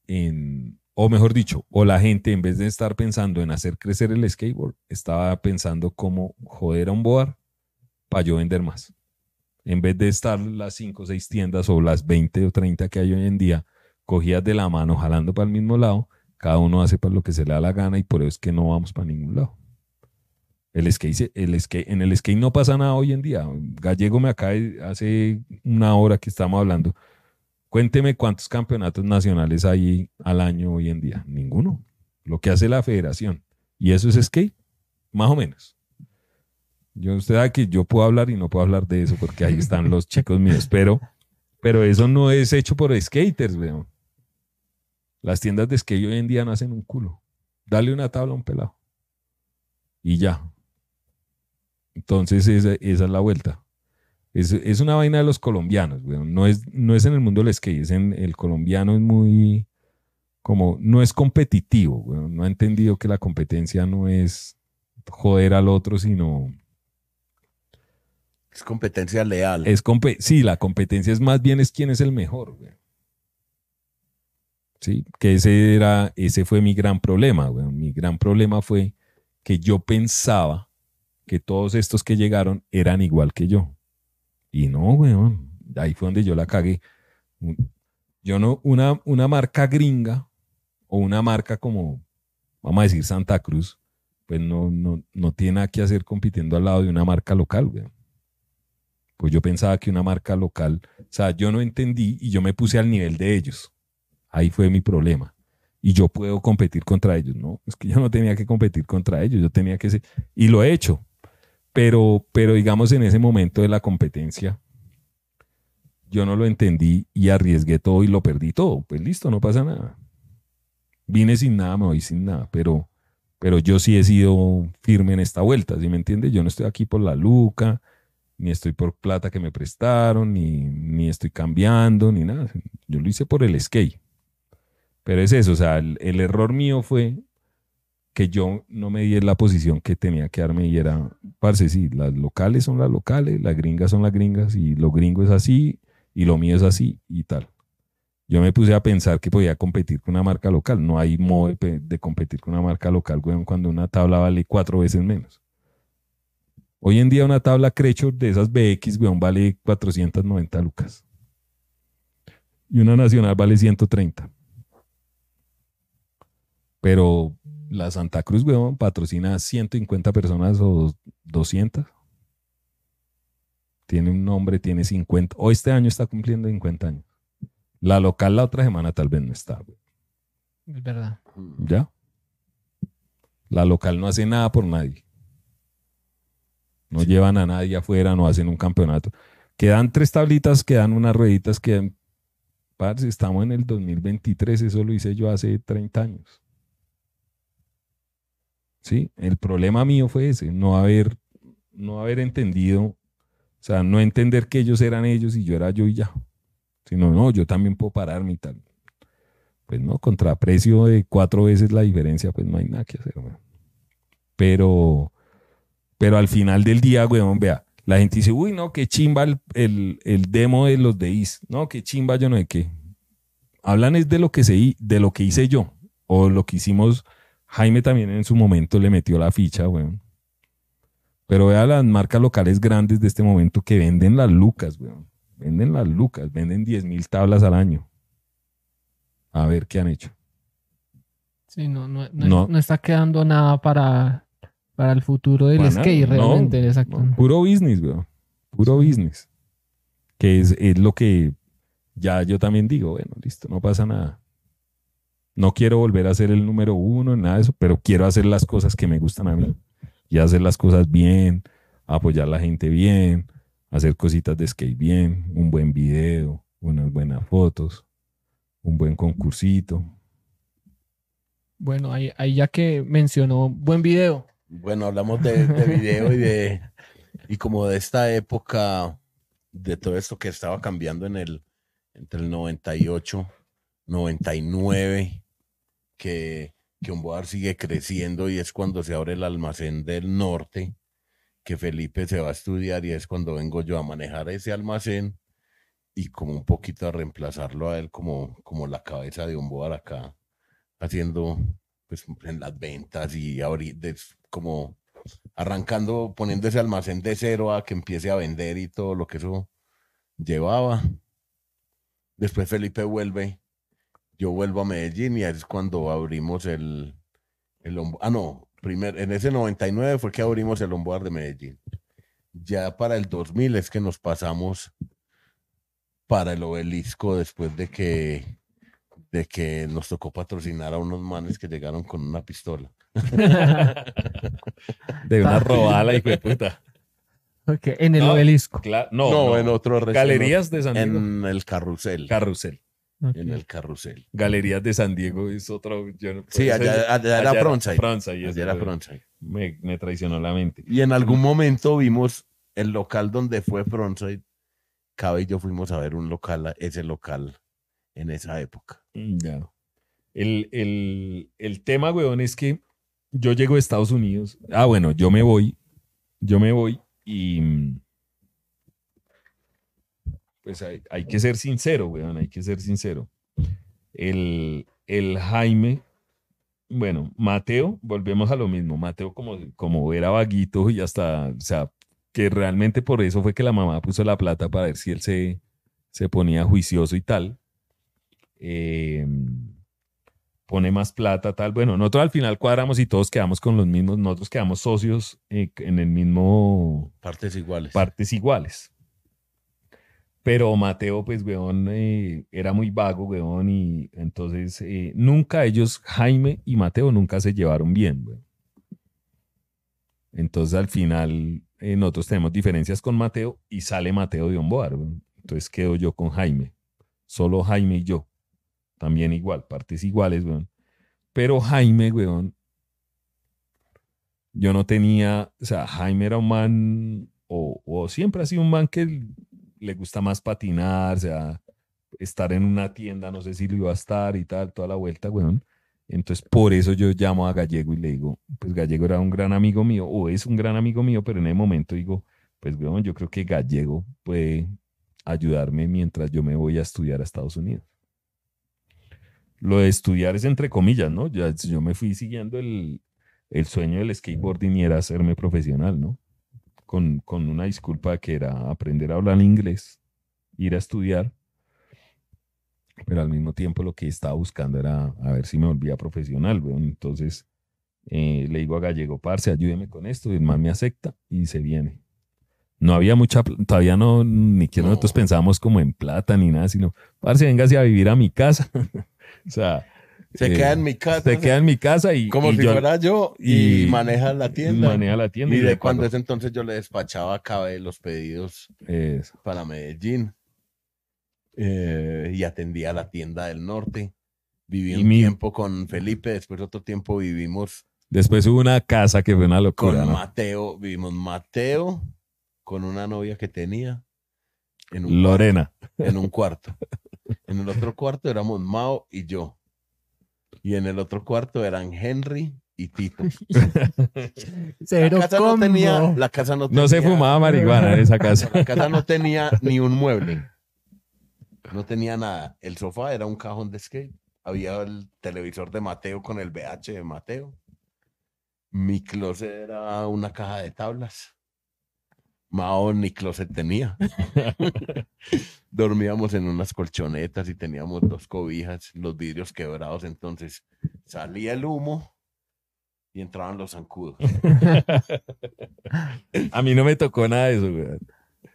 en, o mejor dicho, o la gente en vez de estar pensando en hacer crecer el skateboard, estaba pensando cómo joder a un board para yo vender más. En vez de estar las 5 o 6 tiendas o las 20 o 30 que hay hoy en día, cogidas de la mano, jalando para el mismo lado, cada uno hace para lo que se le da la gana y por eso es que no vamos para ningún lado. El skate, el skate, en el skate no pasa nada hoy en día. Gallego me acaba hace una hora que estamos hablando. Cuénteme cuántos campeonatos nacionales hay al año hoy en día. Ninguno. Lo que hace la federación. Y eso es skate, más o menos. Yo, usted sabe que yo puedo hablar y no puedo hablar de eso porque ahí están los [LAUGHS] chicos míos, pero, pero eso no es hecho por skaters, weón. Las tiendas de skate hoy en día nacen un culo. Dale una tabla a un pelado. Y ya. Entonces esa, es la vuelta. Es, una vaina de los colombianos. no, es, no es en el mundo del skate, es el colombiano es muy como, no es competitivo. no ha entendido que la competencia no es joder al otro, sino... Es competencia leal. Es sí, la competencia es más bien es quién es el mejor. ¿sí? Que ese, era, ese fue mi gran problema. mi gran problema fue que yo pensaba que todos estos que llegaron eran igual que yo. Y no, weón, ahí fue donde yo la cagué. Yo no, una, una marca gringa o una marca como, vamos a decir, Santa Cruz, pues no, no, no tiene nada que hacer compitiendo al lado de una marca local, Pues yo pensaba que una marca local, o sea, yo no entendí y yo me puse al nivel de ellos. Ahí fue mi problema. Y yo puedo competir contra ellos. No, es que yo no tenía que competir contra ellos, yo tenía que ser, y lo he hecho. Pero, pero digamos en ese momento de la competencia, yo no lo entendí y arriesgué todo y lo perdí todo. Pues listo, no pasa nada. Vine sin nada, me voy sin nada, pero, pero yo sí he sido firme en esta vuelta, ¿sí me entiende? Yo no estoy aquí por la luca, ni estoy por plata que me prestaron, ni, ni estoy cambiando, ni nada. Yo lo hice por el skate. Pero es eso, o sea, el, error mío fue que yo no me di la posición que tenía que darme y era, parce, sí, las locales son las locales, las gringas son las gringas y lo gringo es así y lo mío es así y tal. Yo me puse a pensar que podía competir con una marca local. No hay modo de, competir con una marca local, weón, cuando una tabla vale cuatro veces menos. Hoy en día una tabla Crecho de esas BX, weón, vale 490 lucas. Y una nacional vale 130. Pero la Santa Cruz, weón, patrocina a 150 personas o 200. Tiene un nombre, tiene 50. O este año está cumpliendo 50 años. La local la otra semana tal vez no está, Es verdad. Mm. ¿Ya? La local no hace nada por nadie. No llevan a nadie afuera, no hacen un campeonato. Quedan tres tablitas, quedan unas rueditas, quedan... si estamos en el 2023, eso lo hice yo hace 30 años. ¿sí? El problema mío fue ese, no haber, no haber entendido, o sea, no entender que ellos eran ellos y yo era yo y ya. Sino, no, yo también puedo pararme y tal. Pues no, contra precio de cuatro veces la diferencia, pues no hay nada que hacer, Pero, pero al final del día, güey, vea, la gente dice, uy, no, qué chimba el, el, demo de los de No, qué chimba, yo no sé qué. Hablan es de lo que, se, de lo que hice yo o lo que hicimos Jaime también en su momento le metió la ficha, weón. Pero vea las marcas locales grandes de este momento que venden las lucas, weón. Venden las lucas, venden 10.000 mil tablas al año. A ver qué han hecho. Sí, no, no, está quedando nada para, para el futuro del skate, realmente. puro business, weón. Puro business. Que es, es lo que ya yo también digo, bueno, listo, no pasa nada. No quiero volver a ser el número uno, nada de eso, pero quiero hacer las cosas que me gustan a mí y hacer las cosas bien, apoyar a la gente bien, hacer cositas de skate bien, un buen video, unas buenas fotos, un buen concursito. Bueno, ahí, ya que mencionó buen video. Bueno, hablamos de, de video y de [LAUGHS] y como de esta época de todo esto que estaba cambiando en el entre el 98 99, que, que Umboar sigue creciendo y es cuando se abre el almacén del norte, que Felipe se va a estudiar y es cuando vengo yo a manejar ese almacén y como un poquito a reemplazarlo a él como, como la cabeza de Umboar acá, haciendo pues en las ventas y abrir, como arrancando, poniendo ese almacén de cero a que empiece a vender y todo lo que eso llevaba. Después Felipe vuelve yo vuelvo a Medellín y es cuando abrimos el, el Ah, no, primer, en ese 99 fue que abrimos el Lombard de Medellín. Ya para el 2000 es que nos pasamos para el obelisco después de que, de que nos tocó patrocinar a unos manes que llegaron con una pistola. [LAUGHS] de una robada y de puta. en el obelisco. No, no, en otro Galerías de San En el carrusel. Carrusel en el carrusel. Galerías de San Diego es otro. sí, allá, era Frontside. allá era Me, me, traicionó la mente. Y en algún momento vimos el local donde fue Frontside. Cabe y yo fuimos a ver un local, ese local, en esa época. Mm, ya. El, el, el tema, weón, es que yo llego a Estados Unidos. Ah, bueno, yo me voy. Yo me voy y mm, pues hay, que ser sincero, weón, hay que ser sincero. El, Jaime, bueno, Mateo, volvemos a lo mismo. Mateo, como, como era vaguito y hasta, o sea, que realmente por eso fue que la mamá puso la plata para ver si él se, se ponía juicioso y tal. Eh, pone más plata, tal. Bueno, nosotros al final cuadramos y todos quedamos con los mismos, nosotros quedamos socios eh, en el mismo... Partes iguales. Partes iguales. Pero Mateo, pues, weón, eh, era muy vago, weón, y entonces eh, nunca ellos, Jaime y Mateo, nunca se llevaron bien, weón. Entonces al final eh, nosotros tenemos diferencias con Mateo y sale Mateo de Omboar, weón. Entonces quedo yo con Jaime, solo Jaime y yo, también igual, partes iguales, weón. Pero Jaime, weón, yo no tenía, o sea, Jaime era un man, o, o siempre ha sido un man que le gusta más patinar, o sea, estar en una tienda, no sé si lo iba a estar y tal, toda la vuelta, weón. Entonces, por eso yo llamo a Gallego y le digo, pues Gallego era un gran amigo mío, o es un gran amigo mío, pero en el momento digo, pues weón, yo creo que Gallego puede ayudarme mientras yo me voy a estudiar a Estados Unidos. Lo de estudiar es entre comillas, ¿no? Ya, yo me fui siguiendo el, el sueño del skateboarding y era hacerme profesional, ¿no? con, una disculpa que era aprender a hablar inglés, ir a estudiar, pero al mismo tiempo lo que estaba buscando era a ver si me volvía profesional, Entonces eh, le digo a Gallego, parce, ayúdeme con esto, y el man me acepta y se viene. No había mucha, todavía no, ni que nosotros pensábamos como en plata ni nada, sino, parce, véngase a vivir a mi casa. [LAUGHS] o sea, se queda eh, en mi casa. Se queda en mi casa y. Como si fuera yo y, maneja la tienda. Maneja la tienda. Y, de cuando ese entonces yo le despachaba acá eh, los pedidos para Medellín. Eh, y atendía la tienda del norte. Viví un tiempo con Felipe, después otro tiempo vivimos. Después hubo una casa que fue una locura. Con Mateo, vivimos Mateo con una novia que tenía. Lorena. en un cuarto. en el otro cuarto éramos Mao y yo. Y en el otro cuarto eran Henry y Tito. [LAUGHS] la casa no tenía, la casa no, no se fumaba marihuana en esa casa. La casa no tenía ni un mueble. No tenía nada. El sofá era un cajón de skate. Había el televisor de Mateo con el VH de Mateo. Mi closet era una caja de tablas. Mao ni closet tenía. [LAUGHS] Dormíamos en unas colchonetas y teníamos dos cobijas, los vidrios quebrados, entonces salía el humo y entraban los zancudos. [LAUGHS] a mí no me tocó nada de eso, güey.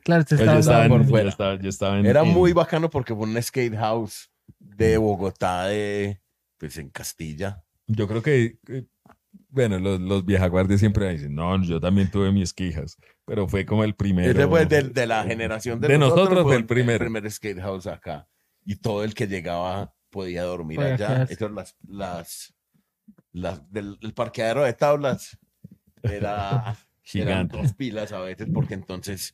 Claro, estaba yo, Era muy bacano porque fue un skate house de mm. Bogotá, de, pues en Castilla. Yo creo que bueno, los, los viejaguardias siempre dicen, no, yo también tuve mis quejas. pero fue como el primero. Después de, la generación de, nosotros, el, primer skate acá. Y todo el que llegaba podía dormir allá. Eso, las, las, las del el parqueadero de tablas era [LAUGHS] gigante. Eran dos pilas a veces porque entonces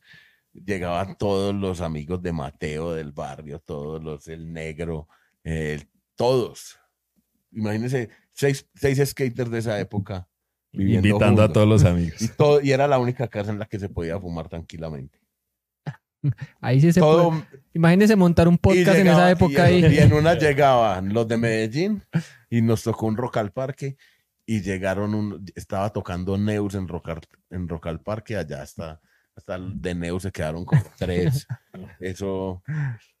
llegaban todos los amigos de Mateo del barrio, todos los, el negro, todos. Imagínense, seis, skaters de esa época Invitando a todos los [LAUGHS] amigos. Y, todo, y era la única casa en la que se podía fumar tranquilamente. [LAUGHS] Ahí sí se todo, Imagínense montar un podcast en esa época. Y, en una [LAUGHS] llegaban los de Medellín y nos tocó un Rock al Parque y llegaron, un, estaba tocando Neus en Rock, en rock al Parque, allá hasta, hasta de Neus se quedaron con tres. Eso,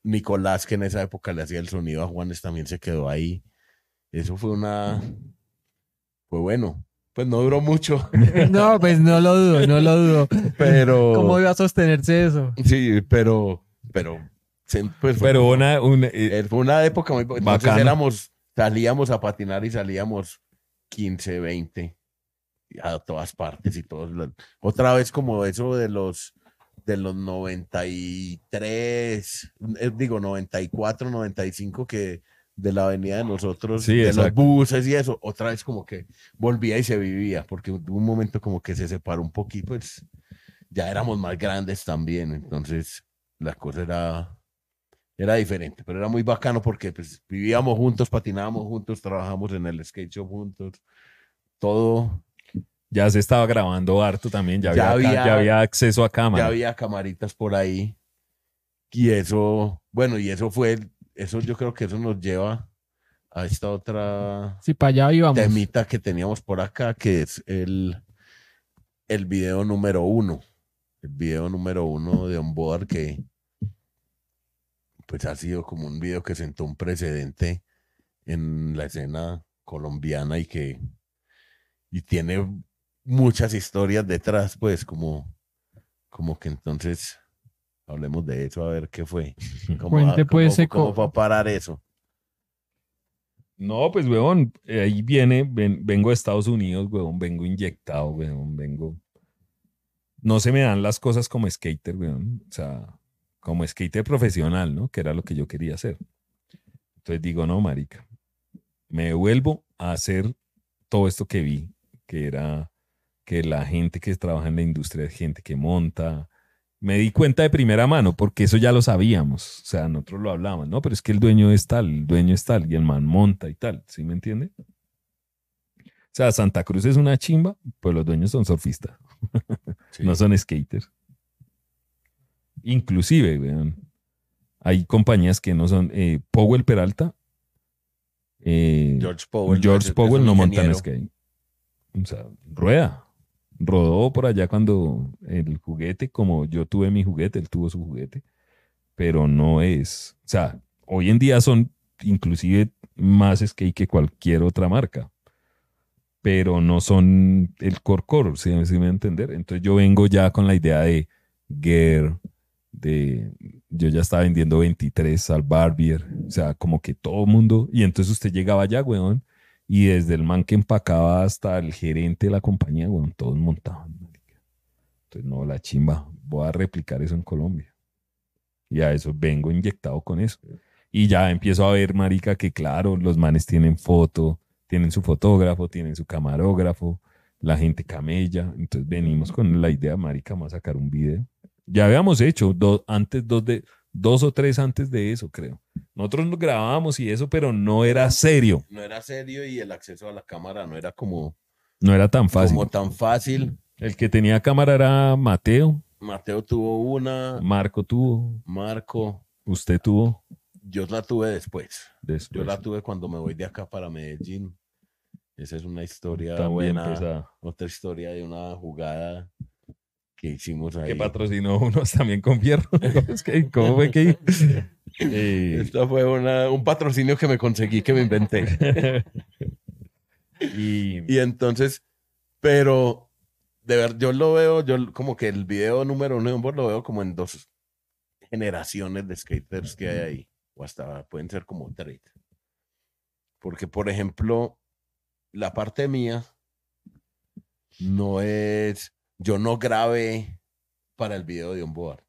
Nicolás, que en esa época le hacía el sonido a Juanes, también se quedó ahí. Eso fue una. Fue bueno. Pues no duró mucho. [LAUGHS] No, pues no lo dudo, no lo dudo. Pero. ¿Cómo iba a sostenerse eso? Sí, pero. Pero. Pues, pero una, una, eh, eh, fue una época muy. bacana Salíamos a patinar y salíamos 15, 20 a todas partes y todos. otra vez, como eso de los de los 93, eh, digo 94, 95, que de la avenida de nosotros, de los buses y eso, otra vez como que volvía y se vivía, porque hubo un momento como que se separó un poquito, pues ya éramos más grandes también, entonces la cosa era, era diferente, pero era muy bacano porque pues, vivíamos juntos, patinábamos juntos, trabajábamos en el skate show juntos, todo. Ya se estaba grabando harto también, ya, había, ya había acceso a cámara. Ya había camaritas por ahí. Y eso, bueno, y eso fue eso yo creo que eso nos lleva a esta otra temita que teníamos por acá, que es el, el video número uno. El video número uno de Onboard que pues ha sido como un video que sentó un precedente en la escena colombiana y que y tiene muchas historias detrás, pues como, como que entonces Hablemos de eso, a ver qué fue. [LAUGHS] ¿Cómo, pues, cómo, fue a parar eso? No, pues, weón, eh, ahí viene, vengo de Estados Unidos, weón, vengo inyectado, weón, vengo. No se me dan las cosas como skater, weón. O sea, como skater profesional, ¿no? Que era lo que yo quería hacer. Entonces digo, no, marica, me vuelvo a hacer todo esto que vi, que era que la gente que trabaja en la industria es gente que monta, me di cuenta de primera mano, porque eso ya lo sabíamos, o sea, nosotros lo hablábamos, ¿no? Pero es que el dueño es tal, el dueño es tal, y el man monta y tal, ¿sí me entiende? O sea, Santa Cruz es una chimba, pues los dueños son surfistas, [LAUGHS] no son skaters. Inclusive, vean, hay compañías que no son, eh, Powell Peralta, George eh, Powell, George Powell no montan skate. O sea, rueda, rodó por allá cuando el juguete, como yo tuve mi juguete, él tuvo su juguete, pero no es, o sea, hoy en día son inclusive más skate que cualquier otra marca, pero no son el core core, si, me entender. Entonces yo vengo ya con la idea de Gear, de yo ya estaba vendiendo 23 al Barbier, o sea, como que todo mundo, y entonces usted llegaba allá, weón, y desde el man que empacaba hasta el gerente de la compañía, bueno, todos montaban. Entonces, no, la chimba, voy a replicar eso en Colombia. Y a eso vengo inyectado con eso. Y ya empiezo a ver, marica, que claro, los manes tienen foto, tienen su fotógrafo, tienen su camarógrafo, la gente camella. Entonces venimos con la idea, marica, vamos a sacar un video. Ya habíamos hecho dos, antes dos de, dos o tres antes de eso, creo. Nosotros nos grabábamos y eso, pero no era serio. No era serio y el acceso a la cámara no era como... No era tan fácil. Como tan fácil. El que tenía cámara era Mateo. Mateo tuvo una. Marco tuvo. Marco. Usted tuvo. Yo la tuve después. Yo la tuve cuando me voy de acá para Medellín. Esa es una historia Está buena. Otra historia de una jugada que hicimos ahí. Que patrocinó unos también con fierro. [LAUGHS] ¿Cómo fue que [LAUGHS] Eh, Esto fue un patrocinio que me conseguí, que me inventé. [LAUGHS] y... entonces, pero de ver, yo lo veo, yo como que el video número uno de lo veo como en dos generaciones de skaters que hay ahí, o hasta pueden ser como tres. Porque, por ejemplo, la parte mía no es, yo no grabé para el video de Humboldt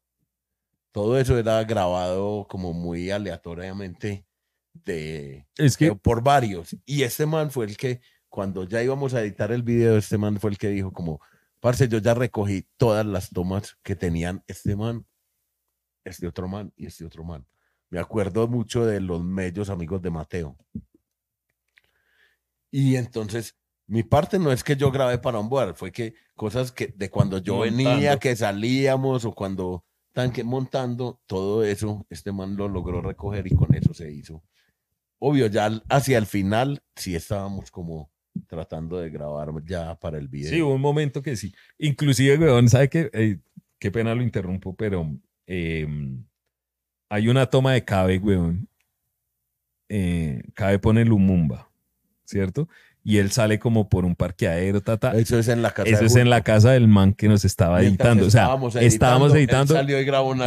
todo eso era grabado como muy aleatoriamente de, eh, por varios. Y este man fue el que, cuando ya íbamos a editar el video, este man fue el que dijo como, parce, yo ya recogí todas las tomas que tenían este man, este otro man y este otro man. Me acuerdo mucho de los medios amigos de Mateo. Y entonces, mi parte no es que yo grabé para un fue que cosas que de cuando yo venía, que salíamos o cuando tanque montando, todo eso, este man lo logró recoger y con eso se hizo. Obvio, ya hacia el final si estábamos como tratando de grabar ya para el video. Sí, hubo un momento que sí. Inclusive, weón, ¿sabe qué? qué pena lo interrumpo, pero em, hay una toma de Cabe, weón. Eh, Cabe pone Lumumba, ¿cierto? y él sale como por un parqueadero, tata. Eso es en la casa. es en la casa del man que nos estaba editando. o sea, estábamos editando.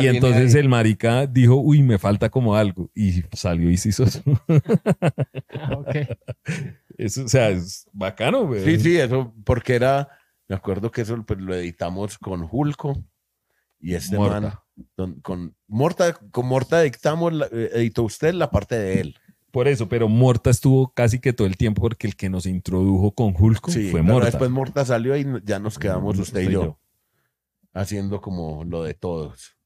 y entonces el marica dijo, uy, me falta como algo. Y salió y se hizo eso. Ah, [LAUGHS] o sea, es bacano, Sí, sí, eso, porque era, me acuerdo que eso pues, lo editamos con Julco y este man. con Morta, con Morta editamos, eh, editó usted la parte de él. Por eso, pero Morta estuvo casi que todo el tiempo porque el que nos introdujo con Hulk fue Morta. Después Morta salió y ya nos quedamos usted y yo, haciendo como lo de todos.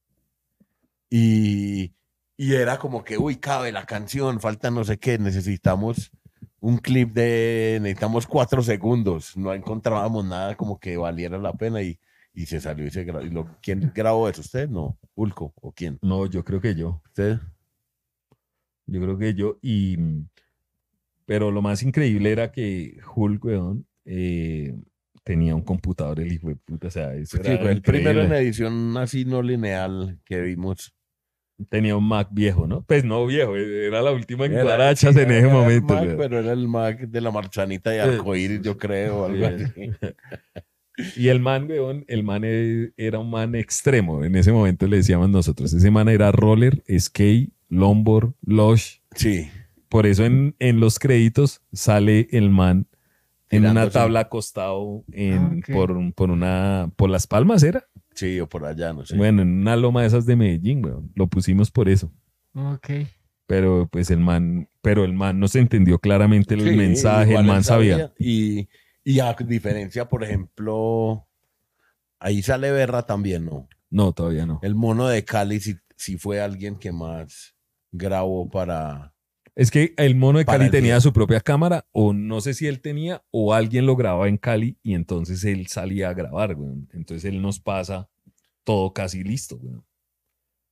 Y, era como que, uy, cabe la canción, falta no sé qué, necesitamos un clip de, necesitamos cuatro segundos, no encontrábamos nada como que valiera la pena y, y se salió y se grabó. ¿Quién grabó eso? ¿Usted? No, Hulco, ¿o quién? No, yo creo que yo. ¿Usted? Yo creo que yo, y, mm, pero lo más increíble era que Hulk, eh, tenía un computador el hijo de puta, o sea, el primero en edición así no lineal que vimos. Tenía un Mac viejo, ¿no? Pues no viejo, e-, era la última en cuarachas en ese momento. pero era el Mac de la marchanita de eh, arcoíris, yo creo, [LAUGHS] Y el man, weón, el man e-, era un man extremo. En ese momento le decíamos nosotros, ese man era roller, skate Lombor, Losh. Sí. Por eso en, en los créditos sale el man en una tabla acostado ah, por, una por las palmas era sí o por allá no sé bueno en una loma de esas de Medellín lo pusimos por eso Ok. pero pues el man pero el man no se entendió claramente el mensaje el man sabía, Y, a diferencia por ejemplo ahí sale Berra también no no todavía no el mono de Cali si, si fue alguien que más grabó para... Es que el mono de Cali tenía su propia cámara, o no sé si él tenía, o alguien lo grababa en Cali y entonces él salía a grabar, Entonces él nos pasa todo casi listo, güey. O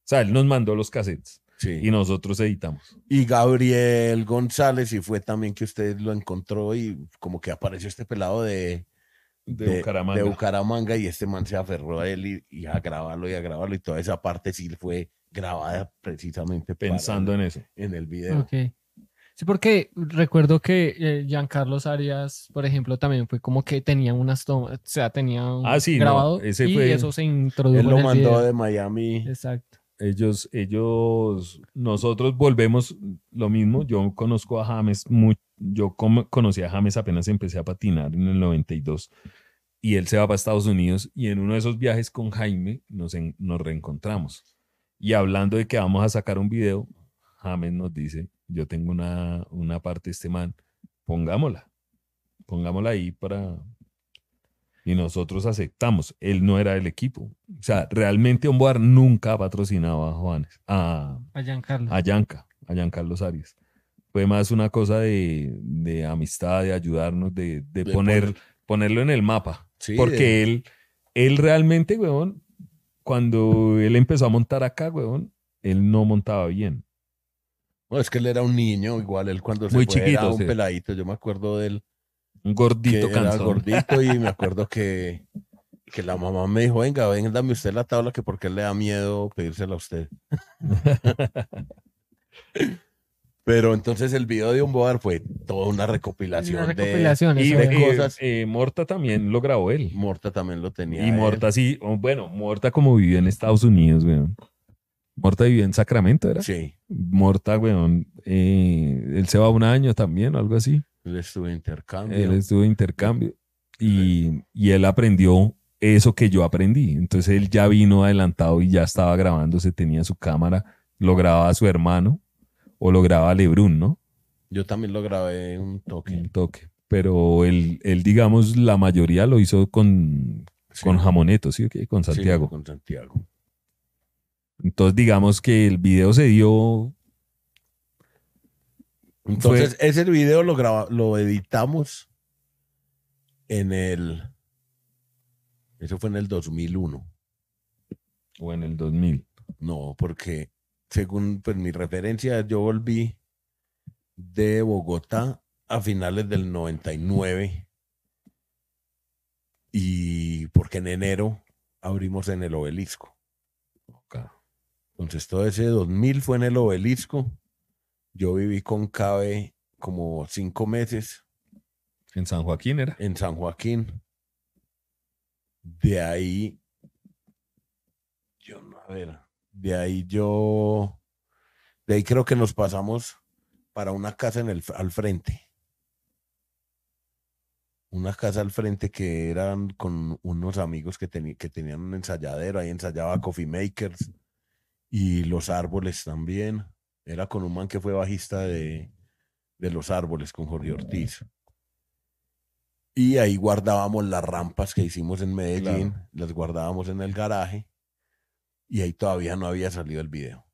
sea, él nos mandó los cassettes. Y nosotros editamos. Y Gabriel González, y fue también que usted lo encontró y como que apareció este pelado de, Bucaramanga. y este man se aferró a él y, y, a grabarlo y a grabarlo y toda esa parte sí fue grabada precisamente pensando en eso. En el video. Okay. Sí, porque recuerdo que eh, Giancarlo Arias, por ejemplo, también fue como que tenía unas tomas, o sea, tenía un ah, grabado y eso se introdujo. Él lo mandó de Miami. Exacto. Ellos, ellos, nosotros volvemos lo mismo. Yo conozco a James, yo conocí a James apenas empecé a patinar en el 92 y él se va para Estados Unidos y en uno de esos viajes con Jaime nos, nos reencontramos y hablando de que vamos a sacar un video, James nos dice, yo tengo una, una parte de este man, pongámosla, pongámosla ahí para... Y nosotros aceptamos, él no era del equipo. O sea, realmente Omboar nunca patrocinaba a Juanes, a, a Giancarlo. A Yanka, a Giancarlo Arias. Fue más una cosa de, de amistad, de ayudarnos, de, de, poner, ponerlo en el mapa. porque él, él realmente, weón, cuando él empezó a montar acá, weón, él no montaba bien. No, es que él era un niño, igual él cuando se Muy fue un peladito, yo me acuerdo de él. Un gordito cansado. gordito y me [LAUGHS] acuerdo que, que la mamá me dijo, venga, venga, dame usted la tabla que porque él le da miedo pedírsela a usted. [LAUGHS] Pero entonces el video de un boar fue toda una recopilación, de, y, de cosas. Eh, Morta también lo grabó él. Morta también lo tenía. Y Morta sí, bueno, Morta como vivió en Estados Unidos, weón. Morta vivió en Sacramento, era Sí. Morta, weón, eh, él se va un año también, algo así. Él estuvo en intercambio. Él estuvo en intercambio. Y, él aprendió eso que yo aprendí. Entonces él ya vino adelantado y ya estaba grabando, tenía su cámara, lo grababa a su hermano o lo graba Lebrun, ¿no? Yo también lo grabé un toque. Un toque. Pero él, digamos, la mayoría lo hizo con, con Jamoneto, ¿sí? con Santiago. Sí, con Santiago. Entonces, digamos que el video se dio. Entonces, ese video lo, lo editamos en el. Eso fue en el 2001. O en el 2000. No, porque según pues, mi referencia, yo volví de Bogotá a finales del 99 y porque en enero abrimos en el obelisco. Entonces todo ese 2000 fue en el obelisco. Yo viví con Cabe como cinco meses. En San Joaquín era. En San Joaquín. De ahí, yo no, a ver, de ahí yo, de ahí creo que nos pasamos para una casa en el, al frente. Una casa al frente que eran con unos amigos que, que tenían un ensayadero, ahí ensayaba Coffee Makers y Los Árboles también. Era con un man que fue bajista de, Los Árboles, con Jorge Ortiz. Y ahí guardábamos las rampas que hicimos en Medellín, las guardábamos en el garaje y ahí todavía no había salido el video.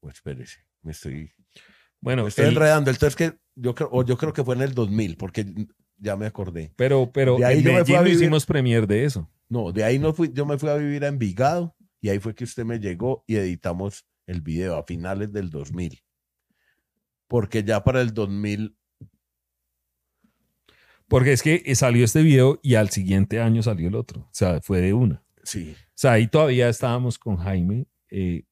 Pues espérese, me estoy, bueno, estoy enredando. Entonces, que yo creo, yo creo que fue en el 2000, porque ya me acordé. Pero, pero de ahí en hicimos premier de eso. No, de ahí no fui, yo me fui a vivir a Envigado y ahí fue que usted me llegó y editamos el video a finales del 2000. Porque ya para el 2000 porque es que salió este video y al siguiente año salió el otro. O sea, fue de una. Sí. O sea, ahí todavía estábamos con Jaime. Eh,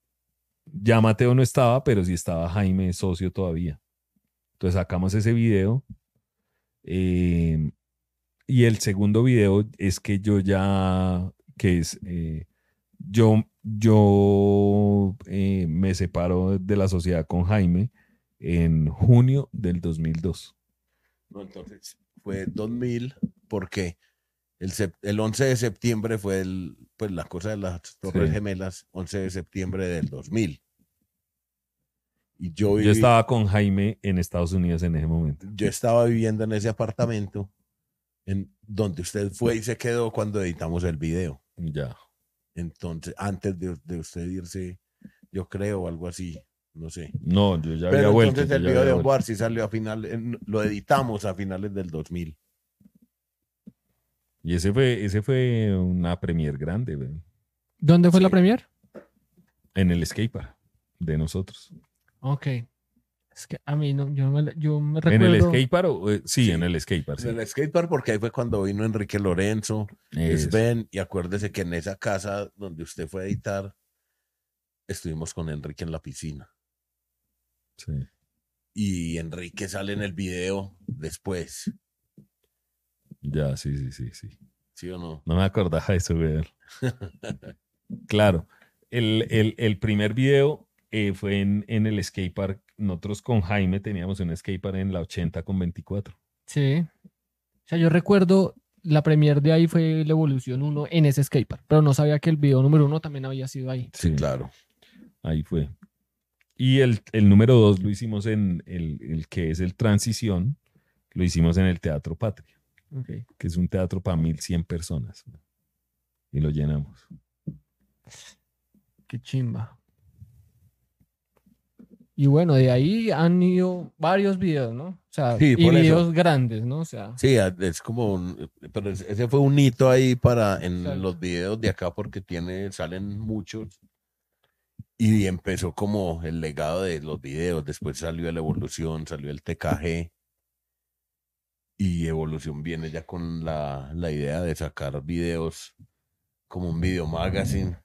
ya Mateo no estaba, pero sí estaba Jaime socio todavía. Entonces sacamos ese video. Eh, y el segundo video es que yo ya, que es, eh, yo, yo me separo de la sociedad con Jaime en junio del 2002. No, entonces fue 2000, ¿por qué? Porque el, 11 de septiembre fue el, pues la cosa de las Torres Gemelas, 11 de septiembre del 2000. Y yo, estaba con Jaime en Estados Unidos en ese momento. Yo estaba viviendo en ese apartamento en donde usted fue y se quedó cuando editamos el video. Ya. Entonces, antes de, usted irse, yo creo, algo así, no sé. No, yo ya Pero entonces el video de Omar sí salió a finales. lo editamos a finales del 2000. Y ese fue, ese fue una premier grande. ¿Dónde fue la premier? En el skatepark de nosotros. Ok. Es que a mí no, yo, me, recuerdo. ¿En el skatepark? Eh, sí, en el skatepark. En el skatepark, porque ahí fue cuando vino Enrique Lorenzo, Sven, y acuérdese que en esa casa donde usted fue a editar, estuvimos con Enrique en la piscina. Sí. Y Enrique sale en el video después. Ya, sí, sí, sí, sí. ¿Sí o no? No me acordaba de eso, [LAUGHS] claro. El, primer video eh, fue en, en el skatepark. Nosotros con Jaime teníamos un skatepark en la 80 con 24. Sí. O sea, yo recuerdo la premier de ahí fue la evolución 1 en ese skatepark, pero no sabía que el video número 1 también había sido ahí. Sí, claro. Ahí fue. Y el, el número 2 lo hicimos en el, el, que es el Transición, lo hicimos en el Teatro Patria. Que es un teatro para 1100 personas. Y lo llenamos. Qué chimba. Y bueno, de ahí han ido varios videos, ¿no? O sea, videos grandes, ¿no? sí, es como pero ese fue un hito ahí para en los videos de acá porque tiene salen muchos y empezó como el legado de los videos, después salió la evolución, salió el TKG y Evolución viene ya con la, idea de sacar videos como un video magazine.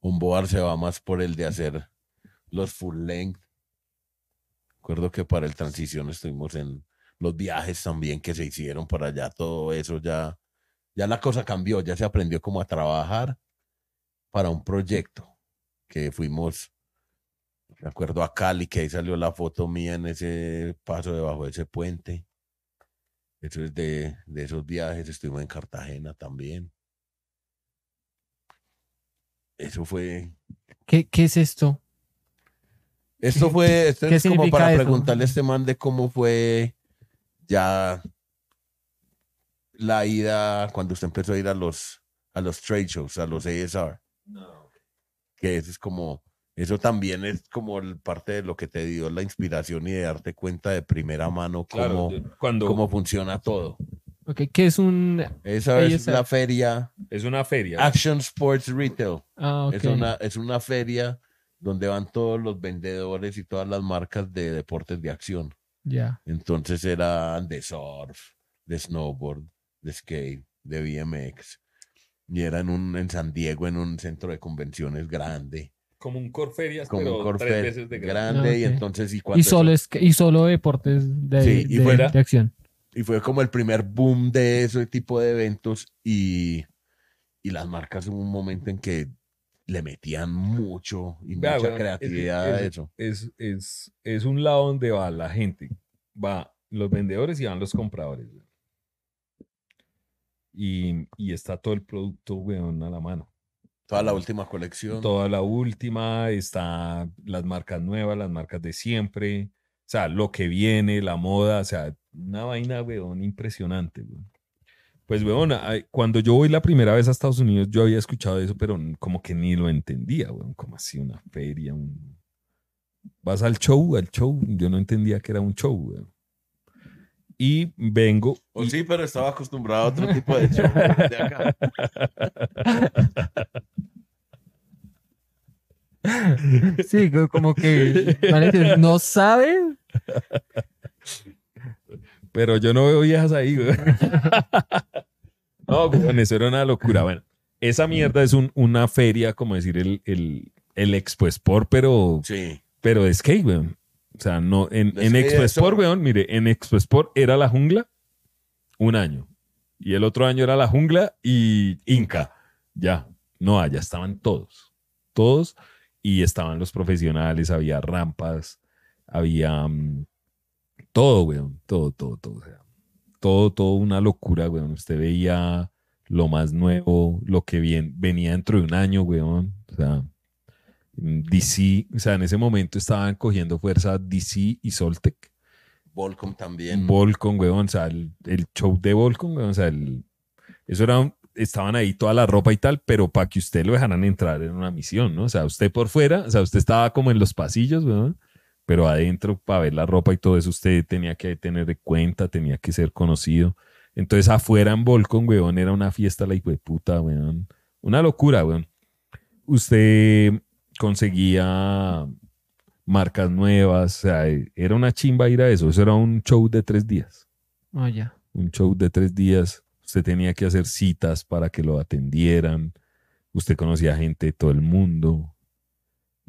un Boar se va más por el de hacer los full length. Recuerdo que para el transición estuvimos en los viajes también que se hicieron para allá, todo eso ya, ya la cosa cambió, ya se aprendió como a trabajar para un proyecto que fuimos, me acuerdo a Cali, que ahí salió la foto mía en ese paso debajo de ese puente. Eso de, de esos viajes estuvimos en Cartagena también. Eso fue. ¿Qué, es esto? Esto fue. [LAUGHS] es como para preguntarle a este man de cómo fue ya la ida, cuando usted empezó a ir a los, a los trade shows, a los ASR. No. Que eso es como eso también es como parte de lo que te dio la inspiración y de darte cuenta de primera mano cómo, cómo funciona todo. ¿qué es un...? Esa es la feria. Es una feria. Action Sports Retail. Ah, es, una, es una feria donde van todos los vendedores y todas las marcas de deportes de acción. Ya. Entonces eran de surf, de snowboard, de skate, de BMX. Y era en, un, en San Diego, en un centro de convenciones grande como un Corferias, como pero tres veces de grande. Y ah, entonces, ¿y Y solo, deportes de, acción. Y fue como el primer boom de ese tipo de eventos. Y, las marcas en un momento en que le metían mucho y mucha creatividad es, Es, es, un lado donde va la gente. Va los vendedores y van los compradores. Y, está todo el producto, a la mano. Toda la última colección. Toda la última, está las marcas nuevas, las marcas de siempre, o sea, lo que viene, la moda, o sea, una vaina, weón, impresionante, Pues, weón, cuando yo voy la primera vez a Estados Unidos, yo había escuchado eso, pero como que ni lo entendía, weón, como así una feria, un... Vas al show, al show, yo no entendía que era un show, weón y vengo. Sí, pero estaba acostumbrado a otro tipo de show de acá. Sí, como que parece, no sabe. Pero yo no veo viejas ahí, güey. No, eso era una locura. Bueno, esa mierda es una feria, como decir, el, el, el Expo Sport, pero, sí. pero es que, o sea, no, en, Expo eh, Sport, weón, mire, en Expo Sport era la jungla un año. Y el otro año era la jungla y Inca. Ya, no, allá estaban todos. Todos. Y estaban los profesionales, había rampas, había mm, todo, weón. Todo, todo, todo. O sea, todo, todo una locura, weón. Usted veía lo más nuevo, lo que bien, venía dentro de un año, weón. O sea, Mm, DC, o sea, en ese momento estaban cogiendo fuerza DC y Soltec. Volcom también. Volcom, weón, o sea, el, show de Volcom, weón, o sea, el, eso era, estaban ahí toda la ropa y tal, pero para que usted lo dejaran entrar en una misión, ¿no? O sea, usted por fuera, o sea, usted estaba como en los pasillos, weón, pero adentro para ver la ropa y todo eso usted tenía que tener de cuenta, tenía que ser conocido. Entonces afuera en Volcom, weón, era una fiesta la hijo de puta, weón. Una locura, weón. Usted conseguía marcas nuevas. era una chimba ir a eso. Eso era un show de tres días. Oh, Un show de tres días. Usted tenía que hacer citas para que lo atendieran. Usted conocía gente de todo el mundo.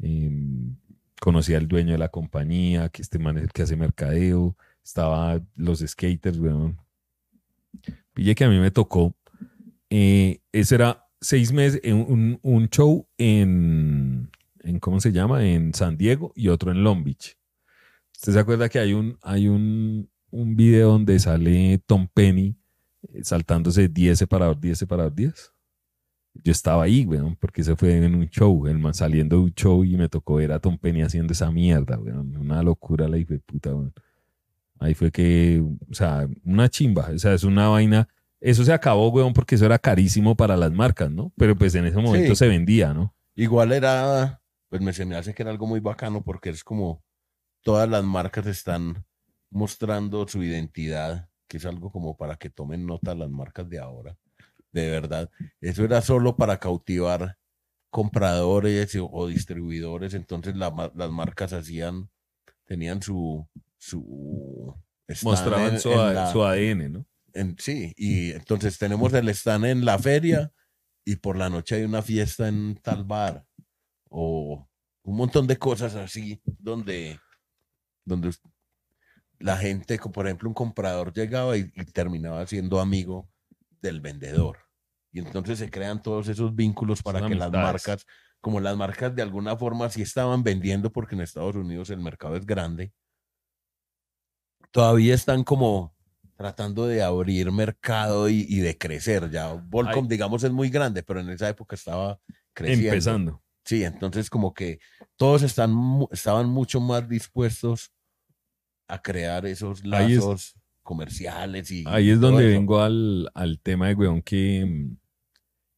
Em, conocía al dueño de la compañía, que este que hace mercadeo. Estaba los skaters, weón. Pille que a mí me tocó. Eh, ese era seis meses, eh, un show en, ¿cómo se llama? En San Diego y otro en Long Beach. ¿Usted se acuerda que hay un, hay un, video donde sale Tom Penny eh, saltándose 10 separador, 10 separador, 10? Yo estaba ahí, weón, porque se fue en un show, el man saliendo de un show y me tocó ver a Tom Penny haciendo esa mierda, weón. Una locura la hijo puta, weón. Ahí fue que, o sea, una chimba, o sea, es una vaina. Eso se acabó, weón, porque eso era carísimo para las marcas, ¿no? Pero pues en ese momento se vendía, ¿no? Igual era pues me se me hace que era algo muy bacano porque es como todas las marcas están mostrando su identidad, que es algo como para que tomen nota las marcas de ahora. De verdad, eso era solo para cautivar compradores o distribuidores, entonces las marcas hacían, tenían su... su Mostraban su, ADN, ¿no? sí, y entonces tenemos el stand en la feria y por la noche hay una fiesta en tal bar o un montón de cosas así donde, donde la gente, por ejemplo, un comprador llegaba y, terminaba siendo amigo del vendedor. Y entonces se crean todos esos vínculos para que las marcas, como las marcas de alguna forma sí estaban vendiendo, porque en Estados Unidos el mercado es grande, todavía están como tratando de abrir mercado y, de crecer. Ya Volcom, digamos, es muy grande, pero en esa época estaba creciendo. Empezando. Sí, entonces como que todos están, estaban mucho más dispuestos a crear esos lazos comerciales y... Ahí es donde vengo al, tema de, weón, que mm,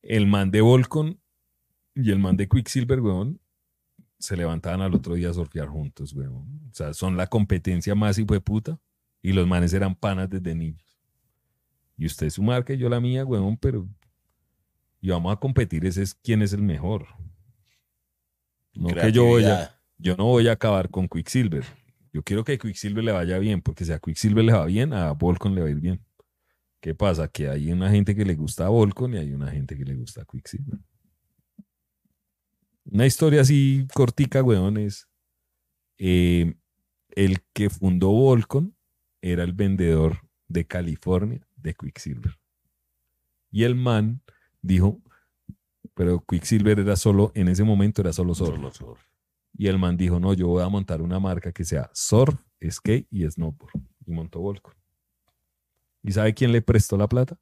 el man de Volcon y el man de Quicksilver, weón, se levantaban al otro día a surfear juntos, weón. O sea, son la competencia más y de puta y los manes eran panas desde niños. Y usted su marca y yo la mía, weón, pero... Y vamos a competir, ese es quién es el mejor. No que yo voy a, yo no voy a acabar con Quicksilver. Yo quiero que Quicksilver le vaya bien, porque si a Quicksilver le va bien, a Volcon le va a ir bien. ¿Qué pasa? Que hay una gente que le gusta a Volcon y hay una gente que le gusta a Quicksilver. Una historia así cortica, weón, es eh, el que fundó Volcon era el vendedor de California de Quicksilver. Y el man dijo, pero Quicksilver era solo, en ese momento era solo Sor Y el man dijo, no, yo voy a montar una marca que sea Surf, Skate y Snowboard. Y montó Volco ¿Y sabe quién le prestó la plata?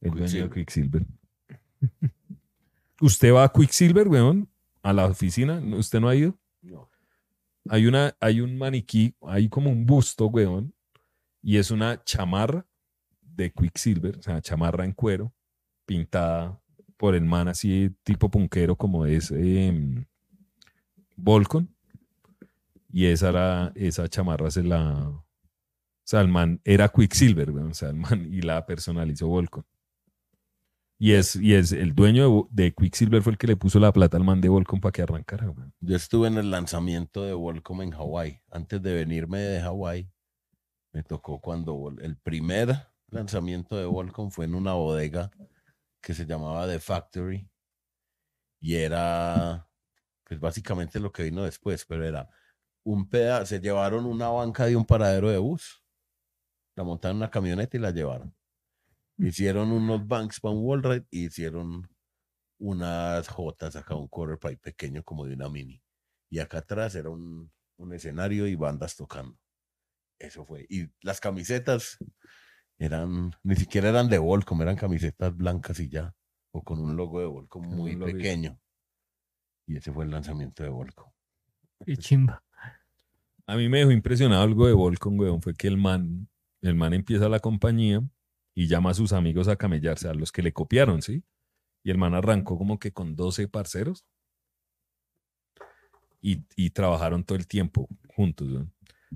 El dueño de Quicksilver. ¿Usted va a Quicksilver, weón? ¿A la oficina? ¿Usted no ha ido? No. Hay, una, hay un maniquí, hay como un busto, weón, y es una chamarra de Quicksilver, o sea, chamarra en cuero, pintada por el man así tipo punquero como es eh, Volcon. Y esa, era, esa chamarra se la... O era Quicksilver, ¿no? Salman y la personalizó Volcon. Y es, y es el dueño de, Quicksilver fue el que le puso la plata al man de Volcom para que arrancara. Yo estuve en el lanzamiento de Volcom en Hawái. Antes de venirme de Hawái, me tocó cuando el primer lanzamiento de Volcom fue en una bodega que se llamaba The Factory y era pues básicamente lo que vino después, pero era un pedazo, se llevaron una banca de un paradero de bus, la montaron en una camioneta y la llevaron. Mm. Hicieron unos banks para un wall y hicieron unas jotas acá, un quarter pipe pequeño como de una mini. Y acá atrás era un, un escenario y bandas tocando. Eso fue. Y las camisetas eran, ni siquiera eran de Volcom, eran camisetas blancas y ya, o con un logo de Volcom muy pequeño. Y ese fue el lanzamiento de Volcom. qué chimba. A mí me dejó impresionado algo de Volcom, weón, fue que el man, el man empieza la compañía y llama a sus amigos a camellarse, a los que le copiaron, ¿sí? Y el man arrancó como que con 12 parceros y, trabajaron todo el tiempo juntos, weón.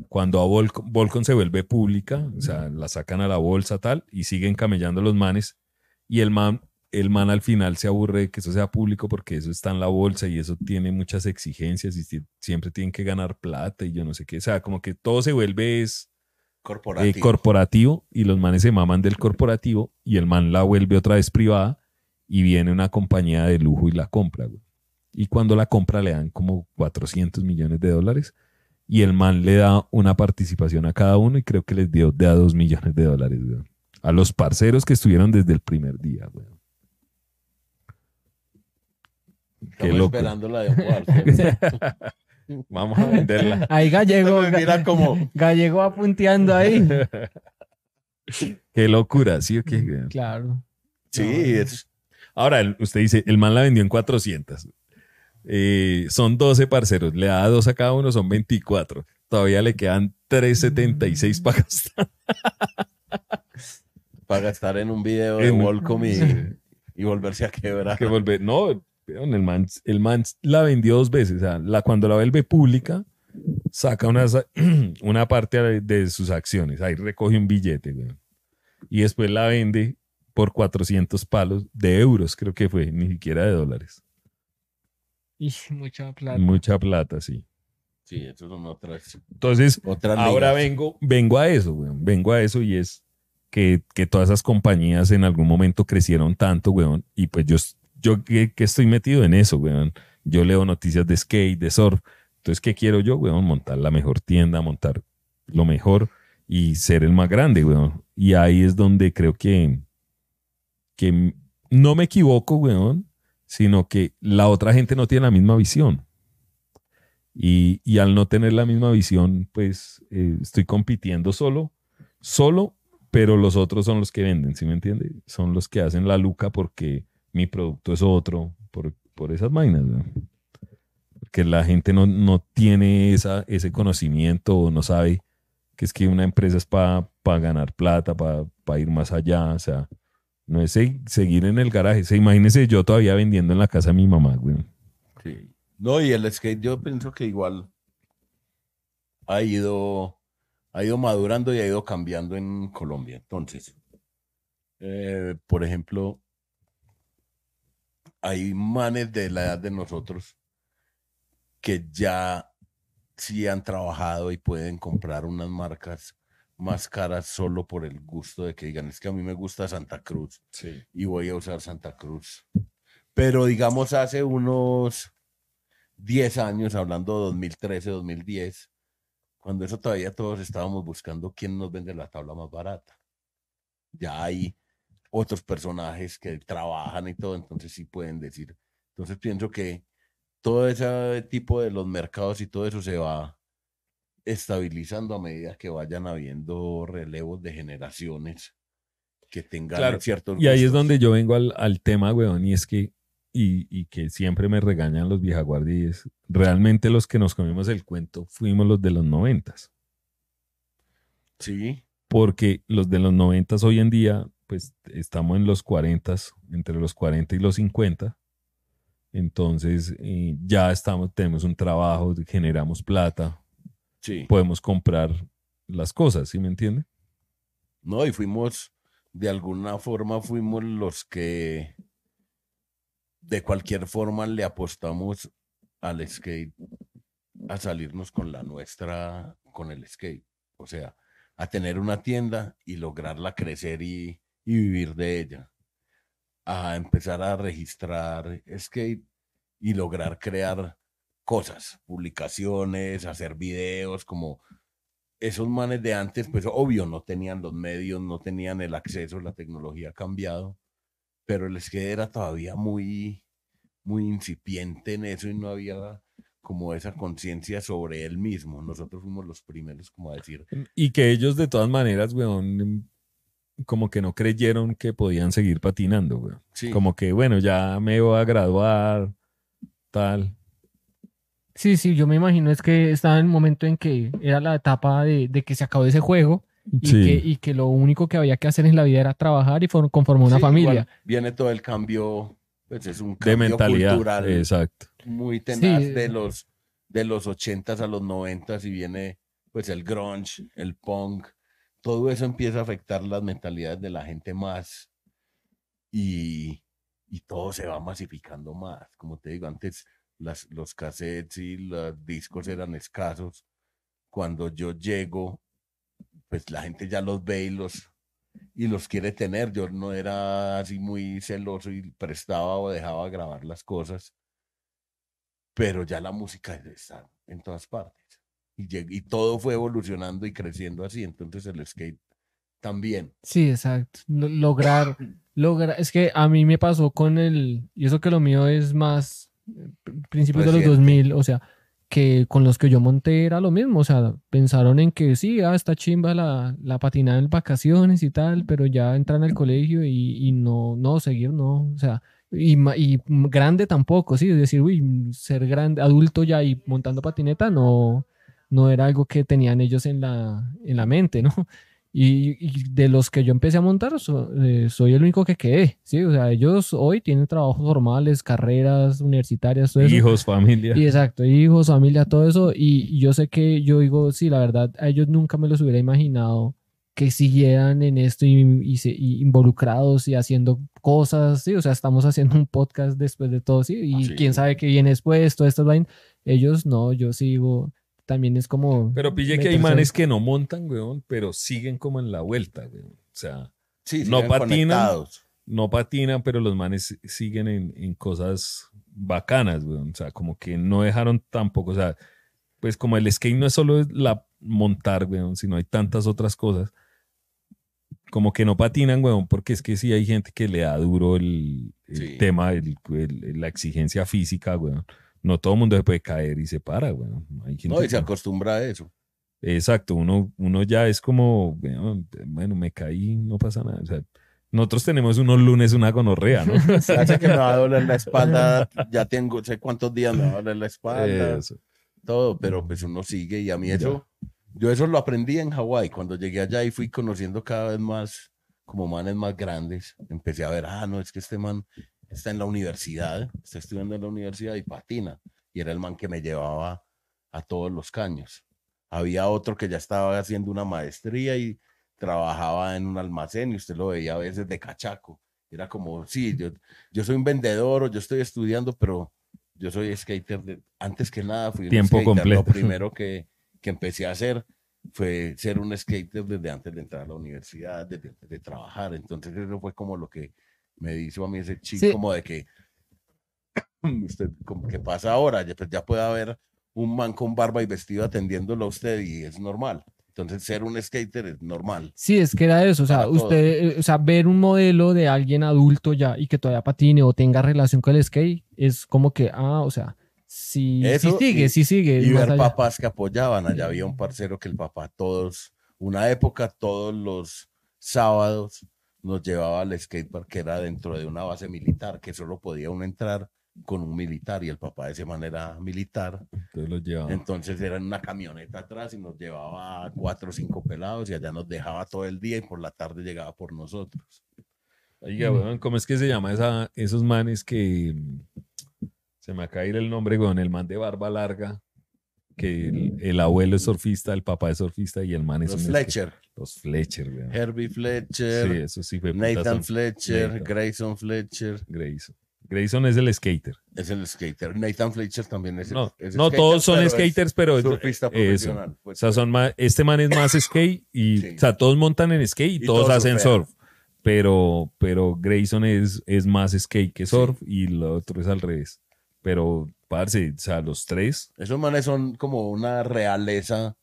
Cuando a Volcon se vuelve pública, o sea, la sacan a la bolsa tal y siguen camellando los manes y el man el man al final se aburre de que eso sea público porque eso está en la bolsa y eso tiene muchas exigencias y siempre tienen que ganar plata y yo no sé qué. O sea, como que todo se vuelve es eh, corporativo. corporativo y los manes se maman del corporativo y el man la vuelve otra vez privada y viene una compañía de lujo y la compra. Güey. Y cuando la compra le dan como 400 millones de dólares y el man le da una participación a cada uno y creo que les dio de a dos millones de dólares, A los parceros que estuvieron desde el primer día, weón. Qué loco. esperando la de [LAUGHS] Vamos a venderla. Ahí Gallego. Mira Gallego apunteando ahí. Qué locura, ¿sí o qué? Claro. Sí, Ahora, usted dice, el man la vendió en 400. Eh, son 12 parceros, le da dos a cada uno, son 24. Todavía le quedan 3.76 mm. para gastar. [LAUGHS] para gastar en un video de Volcom y, volverse a quebrar. no, el man, la vendió dos veces. O cuando la vuelve pública, saca una, [CLEARS THROAT] una parte de sus acciones. Ahí recoge un billete, Y después la vende por 400 palos de euros, creo que fue, ni siquiera de dólares. Y [LAUGHS] mucha plata. Mucha plata, sí. Sí, eso otra Entonces, ahora vengo, vengo a eso, weón. Vengo a eso y es que, todas esas compañías en algún momento crecieron tanto, weón. Y pues yo, yo que, estoy metido en eso, weón. Yo leo noticias de skate, de surf. Entonces, ¿qué quiero yo, weón? Montar la mejor tienda, montar lo mejor y ser el más grande, weón. Y ahí es donde creo que, que no me equivoco, weón, sino que la otra gente no tiene la misma visión. Y, al no tener la misma visión, pues eh, estoy compitiendo solo, solo, pero los otros son los que venden, ¿sí me entiende? Son los que hacen la luca porque mi producto es otro, por, esas vainas. Porque la gente no, tiene esa, ese conocimiento o no sabe que es que una empresa es para ganar plata, para ir más allá, o sea, no es seguir en el garaje. Se imagínese yo todavía vendiendo en la casa de mi mamá, No, y el skate yo pienso que igual ha ido, ha ido madurando y ha ido cambiando en Colombia. Entonces, eh, por ejemplo, hay manes de la edad de nosotros que ya sí han trabajado y pueden comprar unas marcas más caras solo por el gusto de que digan, es que a mí me gusta Santa Cruz y voy a usar Santa Cruz. Pero digamos, hace unos 10 años, hablando de 2013, 2010, cuando eso todavía todos estábamos buscando quién nos vende la tabla más barata. Ya hay otros personajes que trabajan y todo, entonces sí pueden decir. Entonces pienso que todo ese tipo de los mercados y todo eso se va estabilizando a medida que vayan habiendo relevos de generaciones que tengan claro, Y ahí es donde yo vengo al, tema, weón, y es que, y, que siempre me regañan los viejaguardíes, realmente los que nos comimos el cuento fuimos los de los noventas. Sí. Porque los de los noventas hoy en día, pues estamos en los cuarentas, entre los cuarenta y los cincuenta. Entonces eh, ya estamos, tenemos un trabajo, generamos plata, podemos comprar las cosas, ¿sí me entiende? No, y fuimos, de alguna forma fuimos los que de cualquier forma le apostamos al skate a salirnos con la nuestra, con el skate. O sea, a tener una tienda y lograrla crecer y, y vivir de ella. A empezar a registrar skate y lograr crear cosas, publicaciones, hacer videos, como esos manes de antes, pues obvio, no tenían los medios, no tenían el acceso, la tecnología ha cambiado, pero les que era todavía muy, muy incipiente en eso y no había como esa conciencia sobre él mismo. Nosotros fuimos los primeros como a decir. Mm, y que ellos de todas maneras, weón, como que no creyeron que podían seguir patinando, weón. Como que, bueno, ya me voy a graduar, tal Sí, sí, yo me imagino es que estaba en el momento en que era la etapa de, que se acabó ese juego y, que, lo único que había que hacer en la vida era trabajar y conformar una familia. viene todo el cambio, pues es un cambio de mentalidad, exacto. muy tenaz eh, de los de los 80 a los 90s y viene pues el grunge, el punk, todo eso empieza a afectar las mentalidades de la gente más y, y todo se va masificando más. Como te digo, antes las, los cassettes y los discos eran escasos. Cuando yo llego, pues la gente ya los ve y los, y los quiere tener. Yo no era así muy celoso y prestaba o dejaba grabar las cosas, pero ya la música está en todas partes. Y, y todo fue evolucionando y creciendo así. Entonces el skate también. Sí, exacto. lograr, lograr. Es que a mí me pasó con el. Y eso que lo mío es más principios de los 2000, o sea, que con los que yo monté era lo mismo, o sea, pensaron en que sí, ah, está chimba la, la patinada en vacaciones y tal, pero ya entran al colegio y, y no, no, seguir no, o sea, y, y, grande tampoco, sí, es decir, uy, ser grande, adulto ya y montando patineta no, no era algo que tenían ellos en la, en la mente, ¿no? Y, de los que yo empecé a montar, eh, soy el único que quedé, ¿sí? O sea, ellos hoy tienen trabajos formales, carreras universitarias, todo Hijos, familia. Y exacto, hijos, familia, todo eso. Y, yo sé que yo digo, sí, la verdad, a ellos nunca me los hubiera imaginado que siguieran en esto y, involucrados y haciendo cosas, ¿sí? o sea, estamos haciendo un podcast después de todo, ¿sí? y ah, quién sabe qué viene después, todo esto, ellos no, yo sigo, también es como. Pero pille que hay manes que no montan, weón, pero siguen como en la vuelta, weón. O sea, no patinan. No patinan, pero los manes siguen en, en, cosas bacanas, weón. O sea, como que no dejaron tampoco. O sea, pues como el skate no es solo la montar, weón, sino hay tantas otras cosas. Como que no patinan, weón, porque es que sí hay gente que le da duro el, tema, del la exigencia física, weón no todo el mundo se puede caer y se para, bueno. no, y se acostumbra a eso. Exacto, uno, uno ya es como, bueno, me caí, no pasa nada. nosotros tenemos unos lunes una gonorrea, ¿no? [LAUGHS] Se hace que me va a doler la espalda, [LAUGHS] ya tengo, sé cuántos días me va a doler la espalda, todo, pero pues uno sigue y a mí eso, yo eso lo aprendí en Hawái, cuando llegué allá y fui conociendo cada vez más como manes más grandes, empecé a ver, ah, no, es que este man está en la universidad, está estudiando en la universidad y patina. Y era el man que me llevaba a todos los caños. Había otro que ya estaba haciendo una maestría y trabajaba en un almacén y usted lo veía a veces de cachaco. Era como, sí, yo, yo soy un vendedor o yo estoy estudiando, pero yo soy skater. antes que nada fui Tiempo un skater. Completo. Lo [LAUGHS] primero que, que empecé a hacer fue ser un skater desde antes de entrar a la universidad, desde de, trabajar. Entonces eso fue como lo que me dice a mí ese chico como de que, [CLEARS THROAT] usted, como, ¿qué pasa ahora? Ya, pues, ya puede haber un man con barba y vestido atendiéndolo a usted y es normal. Entonces, ser un skater es normal. Sí, es que era eso. O sea, usted, eh, o sea, ver un modelo de alguien adulto ya y que todavía patine o tenga relación con el skate es como que, ah, o sea, sí, sigue, y, sí sigue. Y ver papás que apoyaban. Allá había un parcero que el papá, todos, una época, todos los sábados nos llevaba al skatepark que era dentro de una base militar, que solo podía uno entrar con un militar y el papá de ese manera militar. Entonces era en una camioneta atrás y nos llevaba cuatro o cinco pelados y allá nos dejaba todo el día y por la tarde llegaba por nosotros. Oiga, mm. weón, ¿cómo es que se llama esos manes que se me acaba el nombre, weón, el man de barba larga? que el, abuelo es surfista, el papá es surfista y el man es los Fletcher. los Fletcher, Herbie Fletcher. Sí, eso sí fue Nathan Fletcher, Grayson Fletcher. Grayson. Grayson es el skater. Es el skater. Nathan Fletcher también es. No, el, es no todos son pero skaters, es, pero surfista profesional. o pues. sea, son más, este man es más skate y o sea, todos montan en skate y, todos, hacen surf. Pero, pero Grayson es, es más skate que surf y lo otro es al revés. Pero o sea, los tres. Esos manes son como una realeza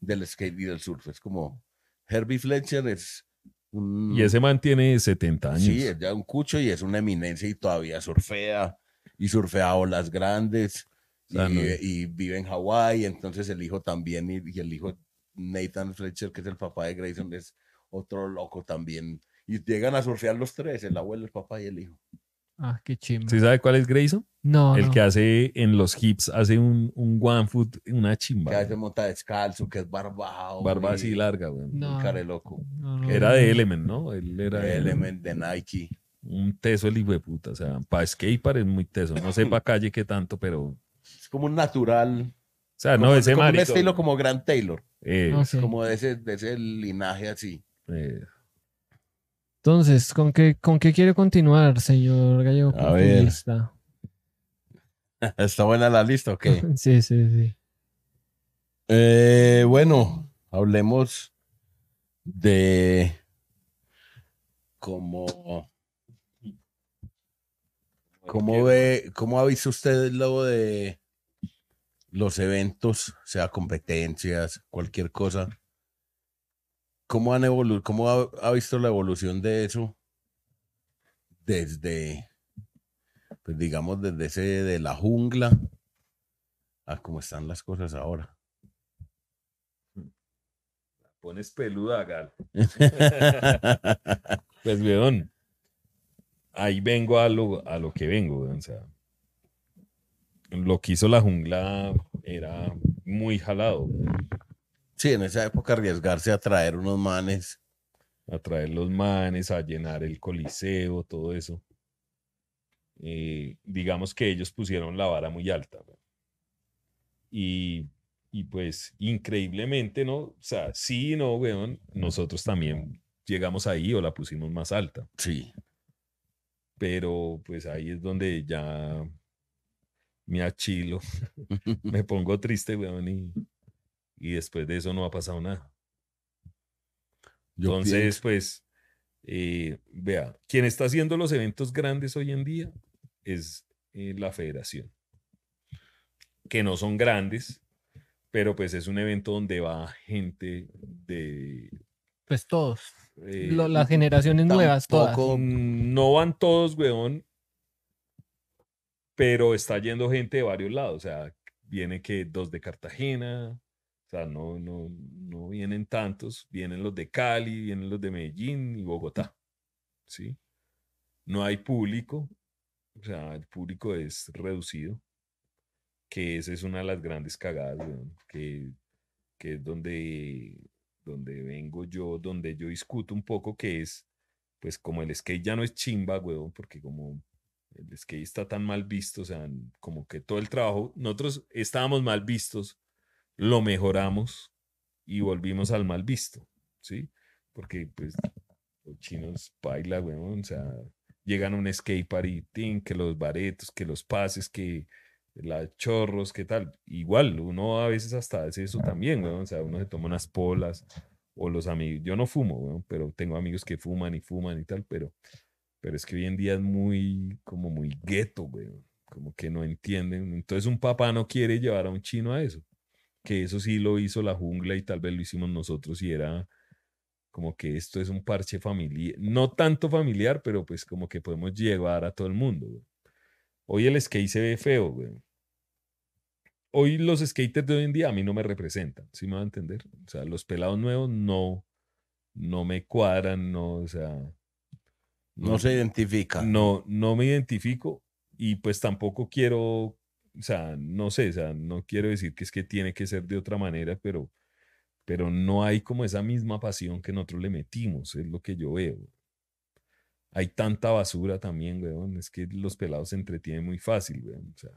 del skate y del surf. Es como Herbie Fletcher es Y ese man tiene 70 años. Sí, es ya un cucho y es una eminencia y todavía surfea y surfea olas grandes y, y, vive en Hawái. Entonces el hijo también y, el hijo Nathan Fletcher, que es el papá de Grayson, es otro loco también. Y llegan a surfear los tres, el abuelo, el papá y el hijo. Ah, qué chimba. ¿Sí sabe cuál es Grayson? No. El que hace en los hips, hace un, un one foot, una chimba. Que hace monta descalzo, que es barbado. Barba así larga, güey. No. de loco. era de Element, ¿no? era de Element, de Nike. Un teso el hijo de puta. O sea, para skater es muy teso. No sé para calle qué tanto, pero. Es como un natural. O sea, no, ese como Un estilo como Grant Taylor. Eh. Ah, como de ese, de ese linaje así. Eh. Entonces, ¿con qué, ¿con quiere continuar, señor Gallego? A [LAUGHS] ¿Está buena la lista qué? [LAUGHS] sí, sí, sí. Eh, bueno, hablemos de cómo, cómo ve, cómo ha usted luego de los eventos, sea competencias, cualquier cosa ¿Cómo, han cómo ha, visto la evolución de eso desde, pues digamos, desde ese de la jungla a cómo están las cosas ahora? pones peluda, Gal. [LAUGHS] [LAUGHS] pues, weón, ahí vengo a lo, a lo que vengo, o sea, lo que hizo la jungla era muy jalado. Sí, en esa época arriesgarse a traer unos manes. A traer los manes, a llenar el coliseo, todo eso. Eh, digamos que ellos pusieron la vara muy alta. Y, pues increíblemente, ¿no? O sea, sí, no, weón, nosotros también llegamos ahí o la pusimos más alta. Sí. Pero pues ahí es donde ya me achilo, [LAUGHS] me pongo triste, weón, y y después de eso no ha pasado nada. Entonces, pues, eh, vea, quien está haciendo los eventos grandes hoy en día es eh, la federación, que no son grandes, pero pues es un evento donde va gente de... Pues todos. Eh, las generaciones nuevas, todas. Mm, no van todos, weón, pero está yendo gente de varios lados. O sea, viene que dos de Cartagena, o sea, no, no, no vienen tantos, vienen los de Cali, vienen los de Medellín y Bogotá. ¿Sí? No hay público, o sea, el público es reducido, que esa es una de las grandes cagadas, que, es donde, donde vengo yo, donde yo discuto un poco que es, pues como el skate ya no es chimba, porque como el skate está tan mal visto, o sea, como que todo el trabajo, nosotros estábamos mal vistos lo mejoramos y volvimos al mal visto, ¿sí? Porque pues los chinos bailan, güey, o sea, llegan a un skate y que los baretos, que los pases, que las chorros, qué tal. Igual, uno a veces hasta hace eso también, weón, o sea, uno se toma unas polas o los amigos, yo no fumo, pero tengo amigos que fuman y fuman y tal, pero, pero es que hoy en día es muy, como muy gueto, güey, como que no entienden. Entonces un papá no quiere llevar a un chino a eso que eso sí lo hizo la jungla y tal vez lo hicimos nosotros y era como que esto es un parche familiar, no tanto familiar, pero pues como que podemos llevar a todo el mundo. Hoy el skate se ve feo, güey. Hoy los skaters de hoy en día a mí no me representan, si me va a entender? O sea, los pelados nuevos no, no me cuadran, no, o sea... No, se identifican. No, no me identifico y pues tampoco quiero o sea, no sé, o sea, no quiero decir que es que tiene que ser de otra manera, pero, pero no hay como esa misma pasión que nosotros le metimos, es lo que yo veo. Hay tanta basura también, weón, es que los pelados se entretienen muy fácil, weón, o sea,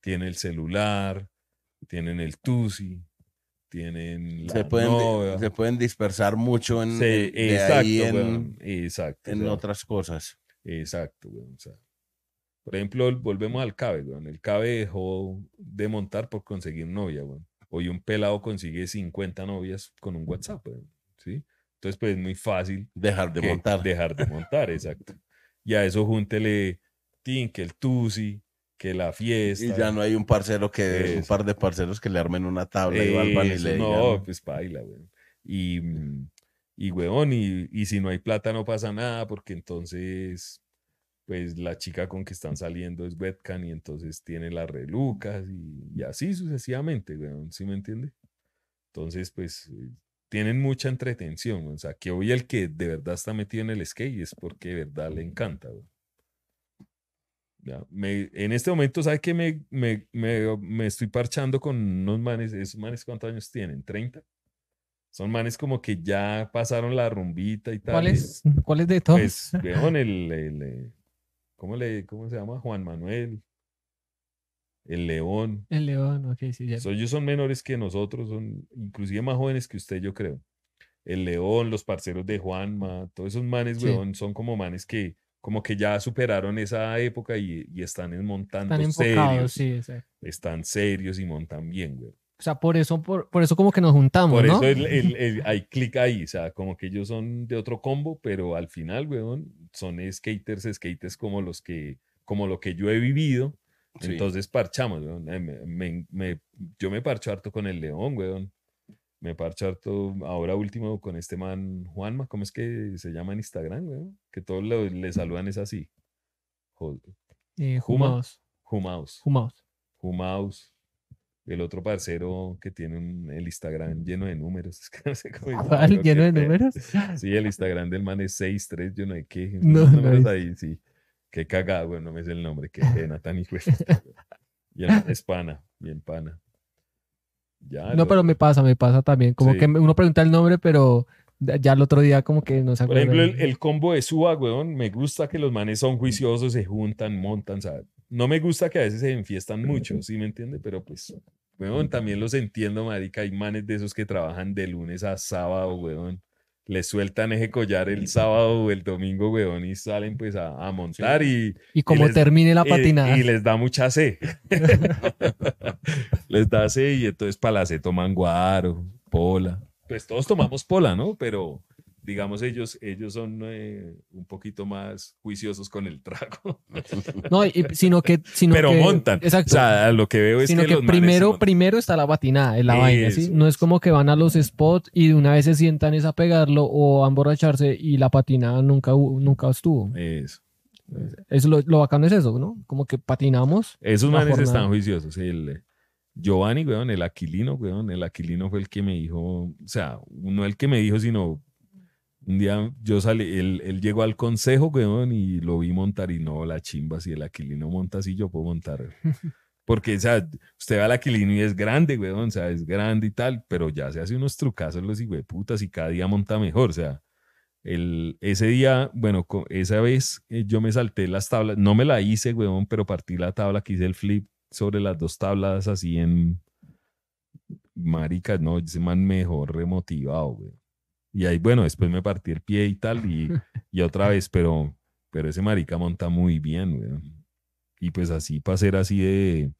tienen el celular, tienen el tusi, tienen se pueden se pueden dispersar mucho en, exacto, en, otras cosas exacto weón, o sea, por ejemplo, volvemos al CABE, weón. El CABE dejó de montar por conseguir novia, weón. Hoy un pelado consigue 50 novias con un WhatsApp, ¿sí? Entonces, pues es muy fácil. Dejar de montar. Dejar de montar, exacto. Y a eso júntele Tin, que el Tusi, que la fiesta. Y ya no hay un parcero que, un par de parceros que le armen una tabla y valvan y le No, pues baila, weón. Y, y, y si no hay plata no pasa nada, porque entonces pues la chica con que están saliendo es webcam y entonces tiene las relucas y, así sucesivamente, weón, ¿sí me entiende? Entonces, pues eh, tienen mucha entretención, o sea, que hoy el que de verdad está metido en el skate es porque de verdad le encanta, en este momento, ¿sabe qué? me, oh, me, estoy parchando con unos manes? ¿Esos manes cuántos años tienen? ¿30? Son manes como que ya pasaron la rumbita y tal. ¿Cuáles ¿cuál de todos? Pues, el eh, ¿Cómo, le, ¿Cómo se llama? Juan Manuel. El León. El León, ok, sí. Ya. ellos son menores que nosotros, son inclusive más jóvenes que usted, yo creo. El León, los parceros de Juanma, todos esos manes, weón, son como manes que como que ya superaron esa época y, y están montando están serios. Sí, están serios y montan bien, weón. O sea, por eso, por, eso como que nos juntamos. Por eso hay clic ahí, o sea, como que ellos son de otro combo, pero al final, weón, son skaters, skaters como los que, como lo que yo he vivido. Entonces parchamos, weón. yo me parcho harto con el león, weón. Me parcho harto ahora último con este man Juanma, ¿cómo es que se llama en Instagram, weón? Que todos le, saludan es así. Jumaus. Eh, Jumaos. Jumaus el otro parcero que tiene un, el Instagram lleno de números. [LAUGHS] ¿Lleno de números? Sí, el Instagram del man es 63, yo no sé qué. [LAUGHS] No, no sí. Qué cagada, bueno, no me sé el nombre, qué [LAUGHS] pena tan hijo. y es pana, bien pana. Ya, no, pero me pasa, me pasa también. Como que uno pregunta el nombre, pero ya el otro día como que no se acuerda. Por ejemplo, el, el, combo de Suba, weón, me gusta que los manes son juiciosos, se juntan, montan, ¿sabes? No me gusta que a veces se enfiestan mucho, ¿sí me entiende? Pero pues Weón, también los entiendo, marica. Hay manes de esos que trabajan de lunes a sábado, weón. Les sueltan ese collar el sábado o el domingo, weón, y salen pues a, montar y... Y como termine la patinada. Y, les da mucha C. [LAUGHS] les da C y entonces para la C toman guaro, pola. Pues todos tomamos pola, ¿no? Pero digamos, ellos, ellos son eh, un poquito más juiciosos con el trago. [LAUGHS] No, sino que... Sino Pero montan. Exacto. O sea, lo que veo es sino que, primero, primero está la patinada, la vaina, No es como que van a los spots y de una vez se sientan es a pegarlo o a emborracharse y la patinada nunca, nunca estuvo. Eso. lo, bacano es eso, ¿no? Como que patinamos. Esos manes están juiciosos. Giovanni, weón, el Aquilino, weón, el Aquilino fue el que me dijo, o sea, no el que me dijo, sino un día yo salí, él, llegó al consejo, weón, y lo vi montar y no, la chimba, si el Aquilino monta así, yo puedo montar. Porque, o sea, usted va al Aquilino y es grande, weón, o sea, es grande y tal, pero ya se hace unos trucazos los putas y cada día monta mejor, o sea. El, ese día, bueno, esa vez eh, yo me salté las tablas, no me la hice, weón, pero partí la tabla que hice el flip sobre las dos tablas así en maricas, no, se man mejor remotivado, weón. Y ahí, bueno, después me partí el pie y tal, y, [LAUGHS] otra vez, pero, pero ese marica monta muy bien, güey. Y pues así, para ser así de,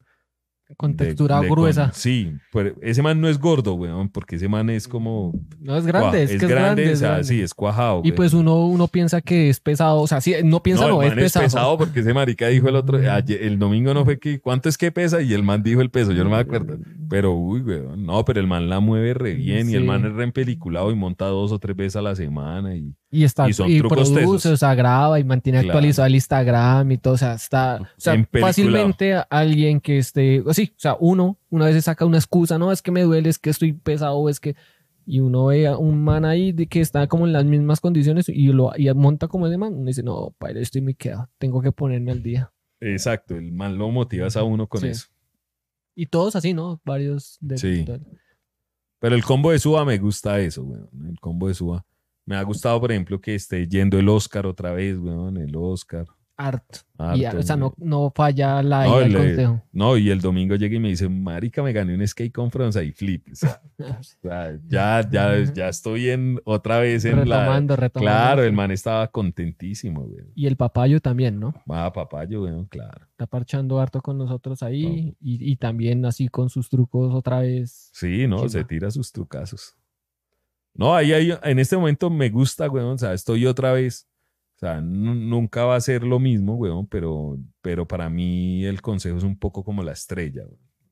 con textura gruesa. sí, pero ese man no es gordo, weón, porque ese man es como. No es grande, es, que es, grande, es sí, es cuajado. Y pues uno, uno piensa que es pesado, o sea, sí, no piensa no, man es, pesado. porque ese marica dijo el otro, mm. el domingo no fue que, ¿cuánto es que pesa? Y el man dijo el peso, yo no me acuerdo. Pero, uy, weón, no, pero el man la mueve re bien y el man es re empeliculado y monta dos o tres veces a la semana y y, está, y, produce, o sea, graba y mantiene actualizado el Instagram y todo. O sea, está o sea, fácilmente alguien que esté, así, pues o sea, uno, una vez saca una excusa, no, es que me duele, es que estoy pesado, es que. Y uno ve a un man ahí que está como en las mismas condiciones y lo y monta como ese man. Uno dice, no, padre, estoy me quedado tengo que ponerme al día. Exacto, el man lo motivas a uno con eso. Y todos así, ¿no? Varios de. Sí. Pero el combo de Suba me gusta eso, güey. El combo de Suba me ha gustado, por ejemplo, que esté yendo el Oscar otra vez, weón, el Oscar. Art. y, o sea, no, falla la no, el, consejo. No, y el domingo llega y me dice, marica, me gané un skate conference ahí, flip. [LAUGHS] Ah, ya, ya, ya estoy en, otra vez en la... Retomando, Claro, el man estaba contentísimo, weón. Y el papayo también, ¿no? Ah, papayo, weón, claro. Está parchando harto con nosotros ahí y, también así con sus trucos otra vez. Sí, no, se tira sus trucazos. No, ahí hay, en este momento me gusta, weón, o sea, estoy otra vez. O sea, nunca va a ser lo mismo, weón, pero, pero para mí el consejo es un poco como la estrella,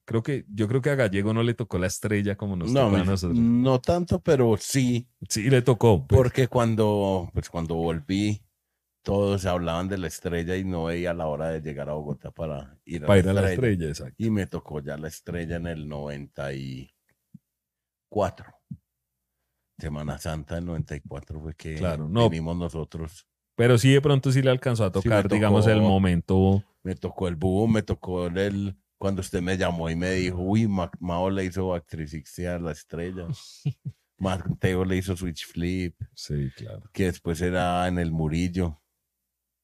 Creo que, yo creo que a Gallego no le tocó la estrella como nos tocó a nosotros. No tanto, pero sí. Sí, le tocó. Pues. Porque cuando, pues cuando volví, todos hablaban de la estrella y no veía la hora de llegar a Bogotá para ir a, para la, ir a la estrella. Y me tocó ya la estrella en el 94. Semana Santa del 94 fue que claro, nosotros. Pero sí, de pronto sí le alcanzó a tocar, digamos, el momento. Me tocó el boom, me tocó el. Cuando usted me llamó y me dijo, uy, Ma Mao le hizo actriz a la estrella. [LAUGHS] Mateo le hizo Switch Flip. Sí, claro. Que después era en el Murillo.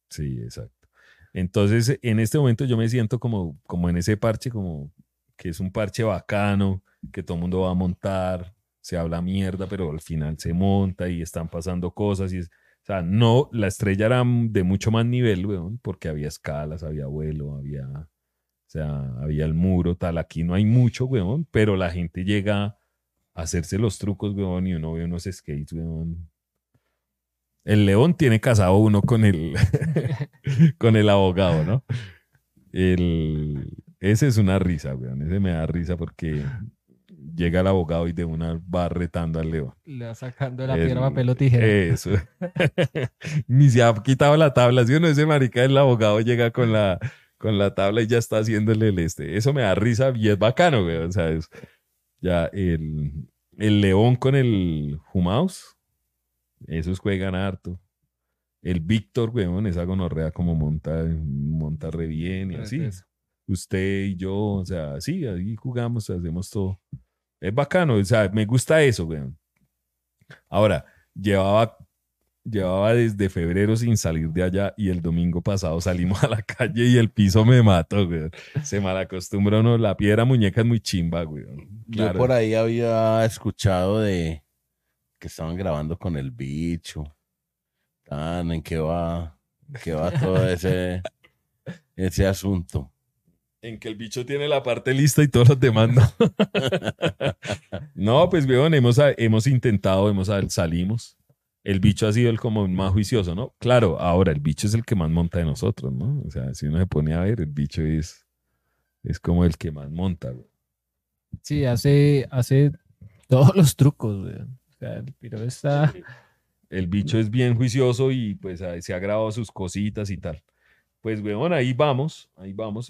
Sí, exacto. Entonces, en este momento yo me siento como, como en ese parche, como que es un parche bacano, que todo el mundo va a montar, se habla mierda, pero al final se monta y están pasando cosas. Y o sea, no, la estrella era de mucho más nivel, weón, porque había escalas, había vuelo, había, o sea, había el muro, tal. Aquí no hay mucho, weón, pero la gente llega a hacerse los trucos, weón, y uno ve unos skates, weón. El león tiene casado uno con el, [LAUGHS] [LAUGHS] con el abogado, ¿no? El, ese es una risa, weón. Ese me da risa porque llega el abogado y de una va retando al león Le va sacando la pierna, eh, piedra, papel tijera. Eso. [LAUGHS] Ni se ha quitado la tabla, si uno ese marica, el abogado llega con la, con la tabla y ya está haciéndole el este. Eso me da risa y es bacano, güey. O sea, ya el, el León con el Humaus, esos juegan harto. El Víctor, weón, esa gonorrea como monta, monta re bien y pues así. usted y yo, o sea, sí, ahí jugamos, hacemos todo. Es bacano, o sea, me gusta eso, weón. Ahora, llevaba, llevaba desde febrero sin salir de allá y el domingo pasado salimos a la calle y el piso me mató, weón. Se malacostumbra no, la piedra muñeca es muy chimba, weón. Yo por ahí había escuchado de que estaban grabando con el bicho. Tan, ¿en qué va? qué va todo ese, ese asunto? en que el bicho tiene la parte lista y todos los demás no. no, pues, weón, hemos, hemos intentado, hemos salimos. El bicho ha sido el como más juicioso, ¿no? Claro, ahora el bicho es el que más monta de nosotros, ¿no? O sea, si uno se pone a ver, el bicho es, es como el que más monta, Sí, hace, hace todos los trucos, weón. O sea, el piro está... El bicho es bien juicioso y pues se ha grabado sus cositas y tal. Pues, weón, ahí vamos, ahí vamos.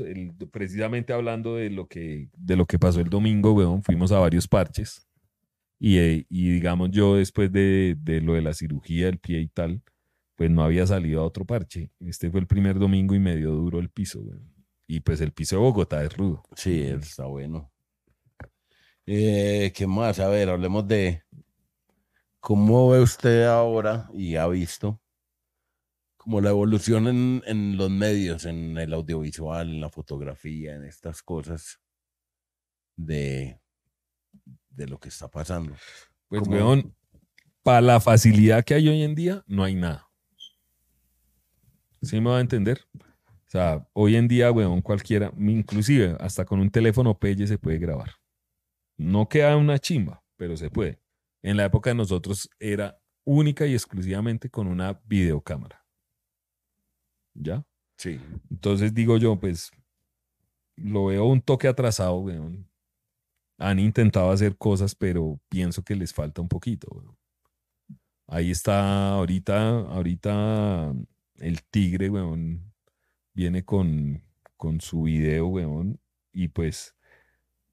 precisamente hablando de lo, que, de lo que pasó el domingo, weón, fuimos a varios parches. Y, eh, digamos, yo después de, lo de la cirugía del pie y tal, pues no había salido a otro parche. Este fue el primer domingo y medio duro el piso, weón. Y pues el piso de Bogotá es rudo. Sí, está bueno. Eh, ¿Qué más? A ver, hablemos de cómo ve usted ahora y ha visto como la evolución en, en, los medios, en el audiovisual, en la fotografía, en estas cosas de, de lo que está pasando. Pues, weón, para la facilidad que hay hoy en día, no hay nada. ¿Sí me va a entender? O sea, hoy en día, weón, cualquiera, inclusive hasta con un teléfono pelle se puede grabar. No queda una chimba, pero se puede. En la época de nosotros era única y exclusivamente con una videocámara. ¿ya? Sí. Entonces digo yo, pues lo veo un toque atrasado, weón. Han intentado hacer cosas, pero pienso que les falta un poquito. Ahí está ahorita, ahorita el tigre, weón, viene con, con su video, weón, y pues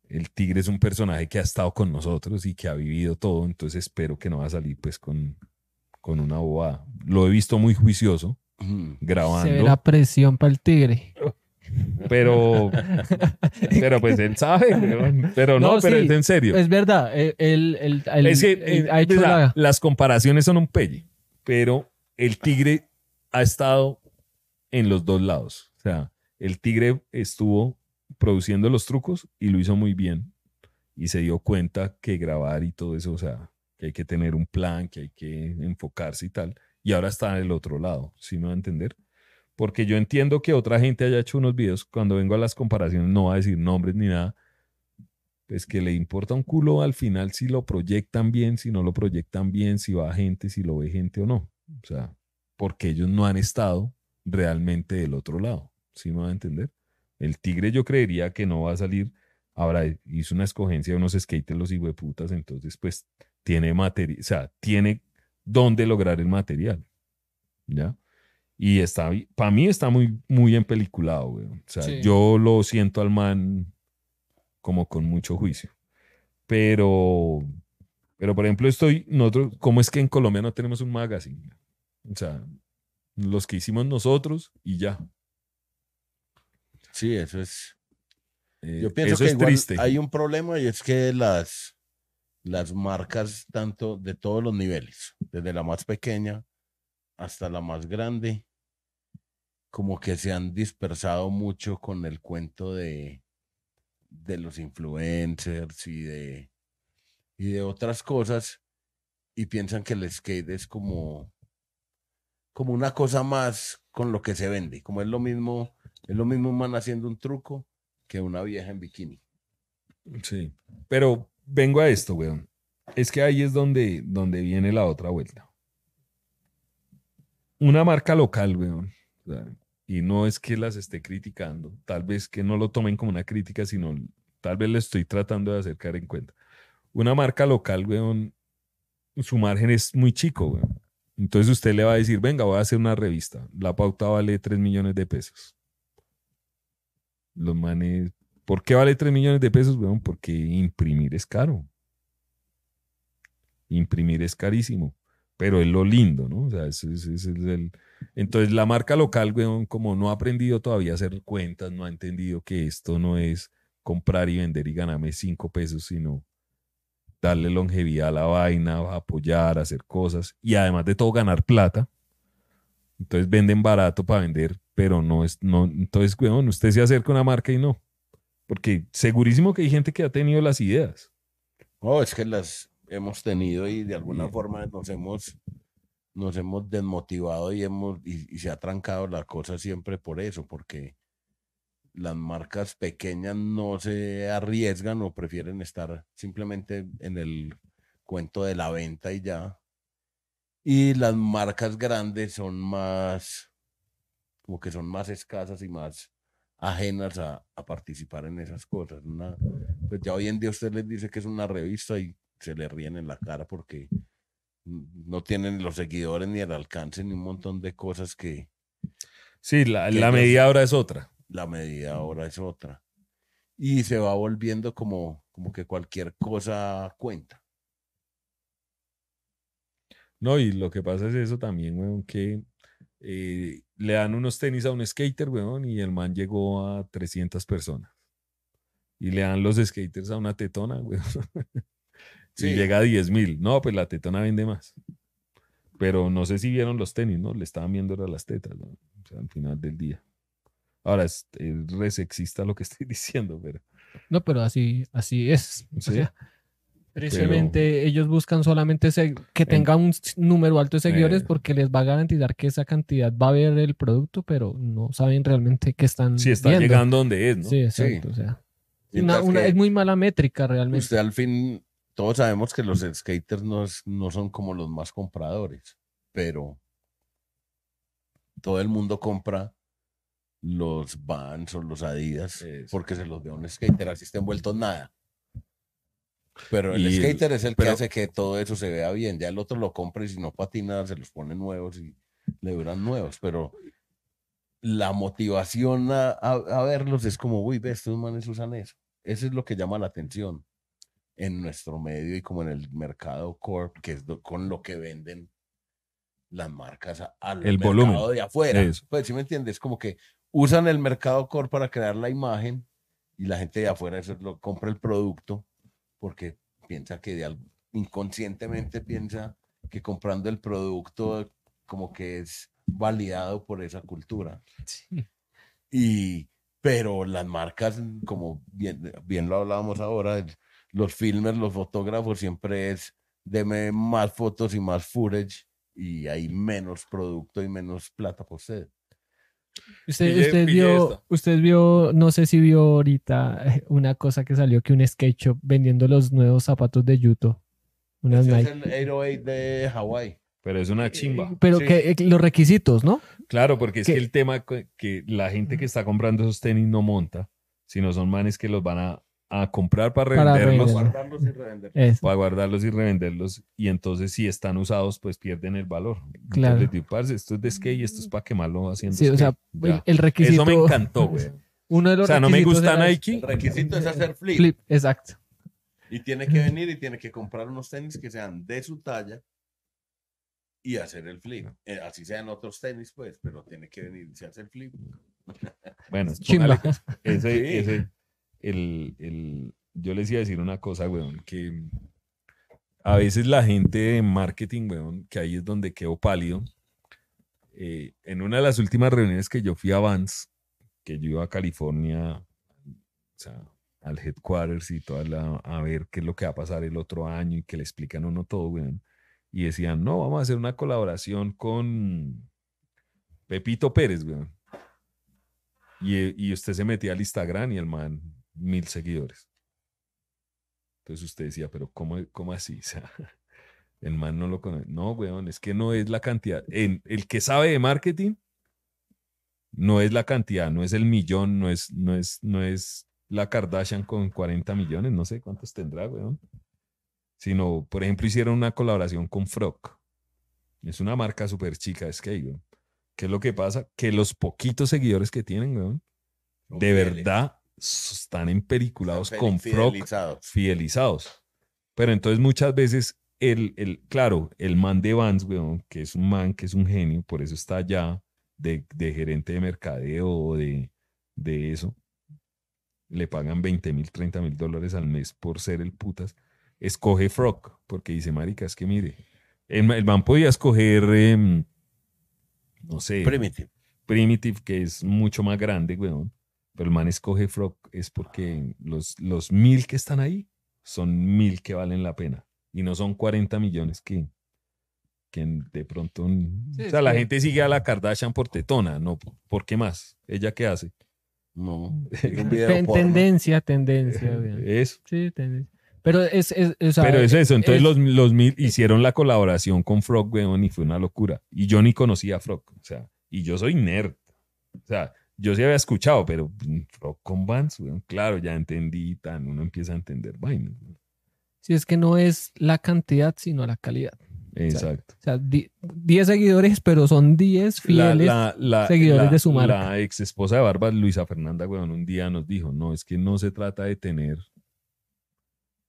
el tigre es un personaje que ha estado con nosotros y que ha vivido todo, entonces espero que no va a salir pues con, con una bobada. Lo he visto muy juicioso, grabando. Se ve la presión para el tigre. Pero, pero pues él sabe, [LAUGHS] pero no, pero es en serio. Es verdad, las comparaciones son un pelle, pero el tigre ha estado en los dos lados. O sea, el tigre estuvo produciendo los trucos y lo hizo muy bien y se dio cuenta que grabar y todo eso, o sea, que hay que tener un plan, que hay que enfocarse y tal y ahora está en el otro lado, si ¿sí me va a entender? Porque yo entiendo que otra gente haya hecho unos videos, cuando vengo a las comparaciones no va a decir nombres ni nada, pues que le importa un culo al final si lo proyectan bien, si no lo proyectan bien, si va gente, si lo ve gente o no. O sea, porque ellos no han estado realmente del otro lado, ¿sí me va a entender? El tigre yo creería que no va a salir. Ahora hizo una escogencia de unos skaters los putas, entonces pues tiene materia, o sea, tiene dónde lograr el material. ¿Ya? Y está, para mí está muy, muy bien peliculado, O sea, yo lo siento al man como con mucho juicio. Pero, pero por ejemplo, estoy, nosotros, ¿cómo es que en Colombia no tenemos un magazine? O sea, los que hicimos nosotros y ya. Sí, eso es. Eh, yo pienso que hay un problema y es que las, las marcas tanto de todos los niveles, desde la más pequeña hasta la más grande, como que se han dispersado mucho con el cuento de, de los influencers y de, y de otras cosas y piensan que el skate es como, como una cosa más con lo que se vende, como es lo mismo, es lo mismo un man haciendo un truco que una vieja en bikini. Sí, pero vengo a esto, weón. Es que ahí es donde, donde viene la otra vuelta. Una marca local, weón. y no es que las esté criticando, tal vez que no lo tomen como una crítica, sino tal vez le estoy tratando de acercar en cuenta. Una marca local, weón, su margen es muy chico, weón. Entonces usted le va a decir, venga, voy a hacer una revista. La pauta vale 3 millones de pesos. Los manes ¿Por qué vale 3 millones de pesos? weón? porque imprimir es caro. Imprimir es carísimo, pero es lo lindo, ¿no? O sea, el... Entonces la marca local, weón, como no ha aprendido todavía a hacer cuentas, no ha entendido que esto no es comprar y vender y ganarme 5 pesos, sino darle longevidad a la vaina, apoyar, hacer cosas y además de todo ganar plata. Entonces venden barato para vender, pero no es, no, entonces, weón, usted se acerca a una marca y no. Porque segurísimo que hay gente que ha tenido las ideas. No, es que las hemos tenido y de alguna forma nos hemos, nos hemos desmotivado y, hemos, y se ha trancado la cosa siempre por eso, porque las marcas pequeñas no se arriesgan o prefieren estar simplemente en el cuento de la venta y ya. Y las marcas grandes son más, como que son más escasas y más ajenas a, participar en esas cosas. pues ya hoy en día usted les dice que es una revista y se le ríen en la cara porque no tienen los seguidores ni el alcance ni un montón de cosas que... Sí, la, media la medida ahora es otra. La medida ahora es otra. Y se va volviendo como, como que cualquier cosa cuenta. No, y lo que pasa es eso también, weón, que eh, le dan unos tenis a un skater, weón, y el man llegó a 300 personas. Y le dan los skaters a una tetona, si [LAUGHS] llega a 10 mil. No, pues la tetona vende más. Pero no sé si vieron los tenis, ¿no? Le estaban viendo las tetas, o sea, al final del día. Ahora, es, resexista sexista lo que [LAUGHS] estoy diciendo, pero. No, pero así, así es. Precisamente ellos buscan solamente que tenga un número alto de seguidores eh. porque les va a garantizar que esa cantidad va a ver el producto, pero no saben realmente qué están. Si llegando donde es, es muy mala métrica realmente. al fin, todos sabemos que los skaters no, son como los más compradores, pero todo el mundo compra los Vans o los Adidas porque se los ve a un skater, así están vueltos nada. Pero el skater es el que hace que todo eso se vea bien. Ya el otro lo compra y si no patina, se los pone nuevos y le duran nuevos. Pero la motivación a, verlos es como, uy, ve, estos manes usan eso. Eso es lo que llama la atención en nuestro medio y como en el mercado core que es con lo que venden las marcas al el mercado volumen. de afuera. Pues si ¿sí me entiendes, como que usan el mercado core para crear la imagen y la gente de afuera eso lo, compra el producto porque piensa que de, inconscientemente piensa que comprando el producto como que es validado por esa cultura. Y, pero las marcas, como bien, bien lo hablábamos ahora, los filmes, los fotógrafos, siempre es, deme más fotos y más footage y hay menos producto y menos plata por ustedes. Usted, vio, no sé si vio ahorita eh, una cosa que salió que un sketch vendiendo los nuevos zapatos de Yuto. Unas 808 de Hawái. Pero es una eh, chimba. Eh, Pero que los requisitos, ¿no? Claro, porque es que el tema que la gente que está comprando esos tenis no monta, sino son manes que los van a a comprar para revenderlos. Para, guardarlos y revenderlos. para guardarlos y revenderlos. Y entonces, si están usados, pues pierden el valor. Claro. Entonces, esto es de skate y esto es para quemarlo haciendo. el requisito. Eso me encantó, güey. [LAUGHS] Uno de los o sea, no me gusta El requisito es hacer flip. exacto. Y tiene que venir y tiene que comprar unos tenis que sean de su talla y hacer el flip. Eh, así sean otros tenis, pues, pero tiene que venir y hace el flip. Bueno, Chimba. Ese, el, yo les iba a decir una cosa, weón, que a veces la gente de marketing, weón, que ahí es donde quedo pálido. Eh, en una de las últimas reuniones que yo fui a Vance, que yo iba a California, al headquarters y toda la, a ver qué es lo que va a pasar el otro año y que le explican uno todo, weón. Y decían, no, vamos a hacer una colaboración con Pepito Pérez, weón. Y, y usted se metía al Instagram y el man mil seguidores. Entonces usted decía, pero ¿cómo, cómo así? [LAUGHS] sea, el man no lo conoce. No, weón, es que no es la cantidad. El, que sabe de marketing no es la cantidad, no es el millón, no es, no es, no es la Kardashian con 40 millones, no sé cuántos tendrá, weón. Sino, por ejemplo, hicieron una colaboración con Frog, Es una marca súper chica es que weón. ¿Qué es lo que pasa? Que los poquitos seguidores que tienen, weón, de verdad están empericulados con fidelizados. fidelizados. Pero entonces muchas veces el, claro, el man de Vans, que es un man, que es un genio, por eso está allá de, gerente de mercadeo o de, eso, le pagan 20 mil, 30 mil dólares al mes por ser el putas, escoge Frog, porque dice, marica, es que mire, el, man podía escoger, em, no sé. Primitive. Primitive, que es mucho más grande, weón el man escoge Frog es porque los, los mil que están ahí son mil que valen la pena y no son 40 millones que, que de pronto... la gente sigue a la Kardashian por tetona, no, ¿por qué más? ¿Ella qué hace? No. [LAUGHS] tendencia, tendencia. [LAUGHS] Eso. Pero es, Pero es eso, entonces los, mil hicieron la colaboración con Frog, y fue una locura. Y yo ni conocía a Frog, o sea, y yo soy nerd. O sea, yo sí había escuchado, pero mm, rock con bands, claro, ya entendí, tan uno empieza a entender Si es que no es la cantidad, sino la calidad. Exacto. O sea, 10 seguidores, pero son 10 fieles seguidores de su marca. La ex esposa de Barba, Luisa Fernanda, weón, un día nos dijo, no, es que no se trata de tener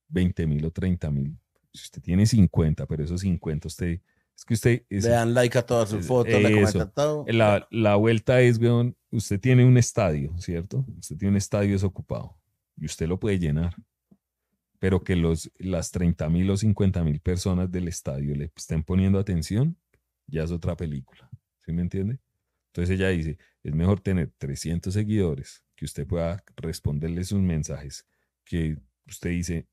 20 mil o 30 mil. Si usted tiene 50, pero esos 50 usted es que usted. Le dan like a todas sus fotos, le comentan todo. La, vuelta es, weón, usted tiene un estadio, ¿cierto? Usted tiene un estadio desocupado y usted lo puede llenar pero que los, las 30 o 50 mil personas del estadio le estén poniendo atención, ya es otra película. ¿Sí me entiende? Entonces ella dice, es mejor tener 300 seguidores, que usted pueda responderle sus mensajes, que usted dice,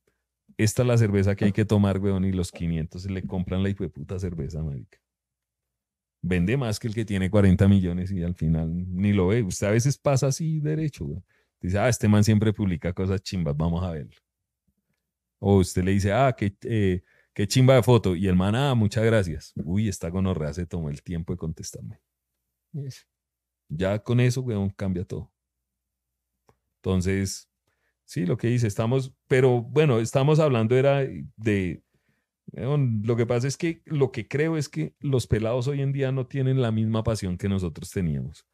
esta es la cerveza que hay ah. que tomar, weón, y los 500 le compran la puta cerveza, marica. Vende más que el que tiene 40 millones y al final ni lo ve. Usted a veces pasa así derecho, weón. Dice, ah, este man siempre publica cosas chimbas, vamos a verlo. O usted le dice, ah, qué, eh, qué chimba de foto. Y el man, ah, muchas gracias. Uy, está con se tomó el tiempo de contestarme. Ya con eso, weón, cambia todo. Entonces, Sí, lo que dice, estamos, pero bueno, estamos hablando era de, lo que pasa es que lo que creo es que los pelados hoy en día no tienen la misma pasión que nosotros teníamos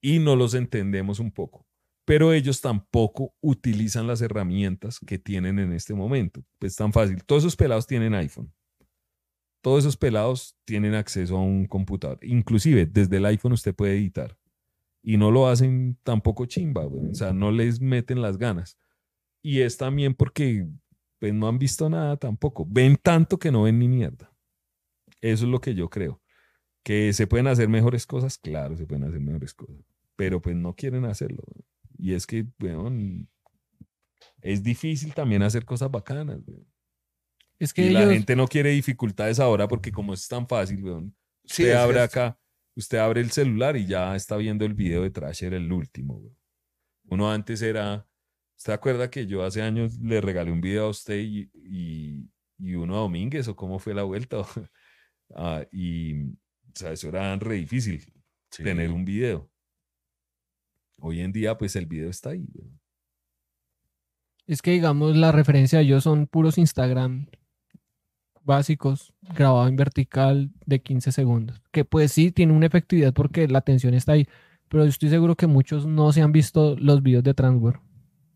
y no los entendemos un poco, pero ellos tampoco utilizan las herramientas que tienen en este momento. Es tan fácil, todos esos pelados tienen iPhone, todos esos pelados tienen acceso a un computador, inclusive desde el iPhone usted puede editar y no lo hacen tampoco chimba, o sea, no les meten las ganas. Y es también porque pues, no han visto nada tampoco. Ven tanto que no ven ni mierda. Eso es lo que yo creo. Que se pueden hacer mejores cosas, claro, se pueden hacer mejores cosas. Pero pues no quieren hacerlo. Y es que, weón, es difícil también hacer cosas bacanas. Es que la gente no quiere dificultades ahora porque como es tan fácil, weón, usted abre acá, usted abre el celular y ya está viendo el video de Trasher, el último. Weón. Uno antes era ¿Usted acuerda que yo hace años le regalé un video a usted y, uno a Domínguez o cómo fue la vuelta? [LAUGHS] Ah, y, eso era re difícil, tener un video. Hoy en día, pues el video está ahí. Es que, digamos, la referencia de ellos son puros Instagram básicos, grabado en vertical de 15 segundos. Que pues sí, tiene una efectividad porque la atención está ahí. Pero yo estoy seguro que muchos no se han visto los videos de Transworld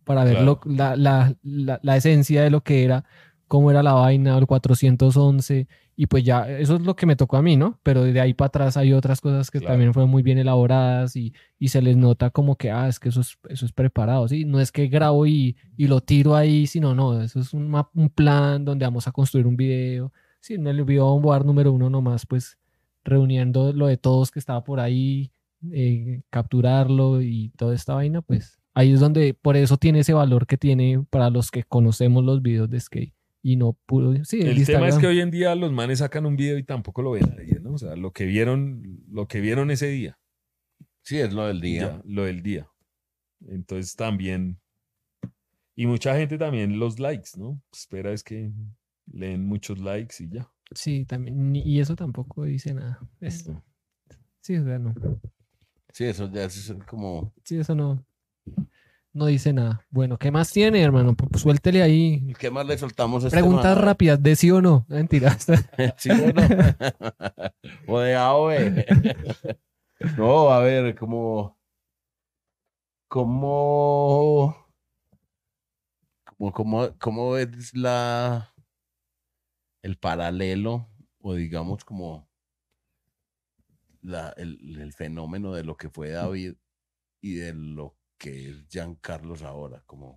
para ver lo, la, esencia de lo que era, cómo era la vaina, el 411, y pues ya, eso es lo que me tocó a mí, ¿no? Pero de ahí para atrás hay otras cosas que también fueron muy bien elaboradas y, se les nota como que, ah, es que eso es, preparado, ¿sí? No es que grabo y, lo tiro ahí, sino, no, eso es un, un plan donde vamos a construir un video. Sí, en el video bombar número uno nomás, pues reuniendo lo de todos que estaba por ahí, eh, capturarlo y toda esta vaina, pues Ahí es donde por eso tiene ese valor que tiene para los que conocemos los videos de skate y no puro... Sí, el, tema es que hoy en día los manes sacan un video y tampoco lo ven nadie, ¿no? O sea, lo que vieron, lo que vieron ese día. Sí, es lo del día. lo del día. Entonces también. Y mucha gente también los likes, ¿no? Espera es que leen muchos likes y ya. Sí, también. Y eso tampoco dice nada. sí, o sea, no. Sí, eso ya es como. Sí, eso no no dice nada. Bueno, ¿qué más tiene, hermano? Pues suéltele ahí. ¿Qué más le soltamos? Este Preguntas rápidas, de sí o no. Mentira. [LAUGHS] sí o no. [LAUGHS] o de A [LAUGHS] no, a ver, como. cómo Como, cómo la. El paralelo, o digamos, como. el, el fenómeno de lo que fue David y de lo que es Carlos ahora, como...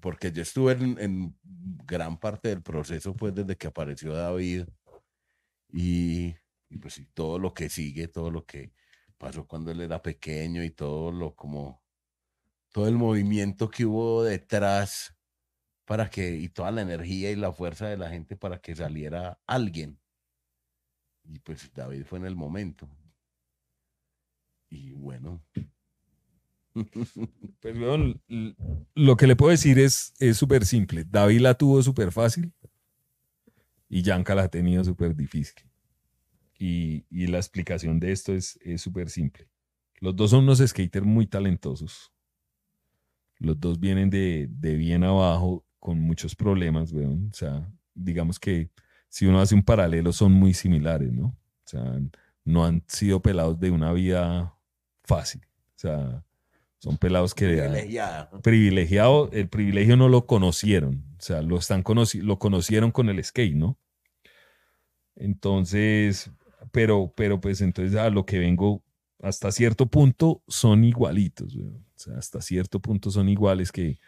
Porque yo estuve en, gran parte del proceso, pues desde que apareció David y, y pues y todo lo que sigue, todo lo que pasó cuando él era pequeño y todo lo como, todo el movimiento que hubo detrás para que, y toda la energía y la fuerza de la gente para que saliera alguien. Y pues David fue en el momento. Y bueno. Pues [LAUGHS] lo que le puedo decir es súper simple. David la tuvo súper fácil y Yanka la ha tenido súper difícil. Y, la explicación de esto es súper simple. Los dos son unos skaters muy talentosos. Los dos vienen de, bien abajo con muchos problemas, O sea, digamos que si uno hace un paralelo son muy similares, ¿no? O sea, no han sido pelados de una vida fácil. O sea, son pelados que... Privilegiado. el privilegio no lo conocieron. O sea, lo, están lo conocieron con el skate, ¿no? Entonces, pero, pero pues entonces a lo que vengo, hasta cierto punto son igualitos. O sea, hasta cierto punto son iguales que,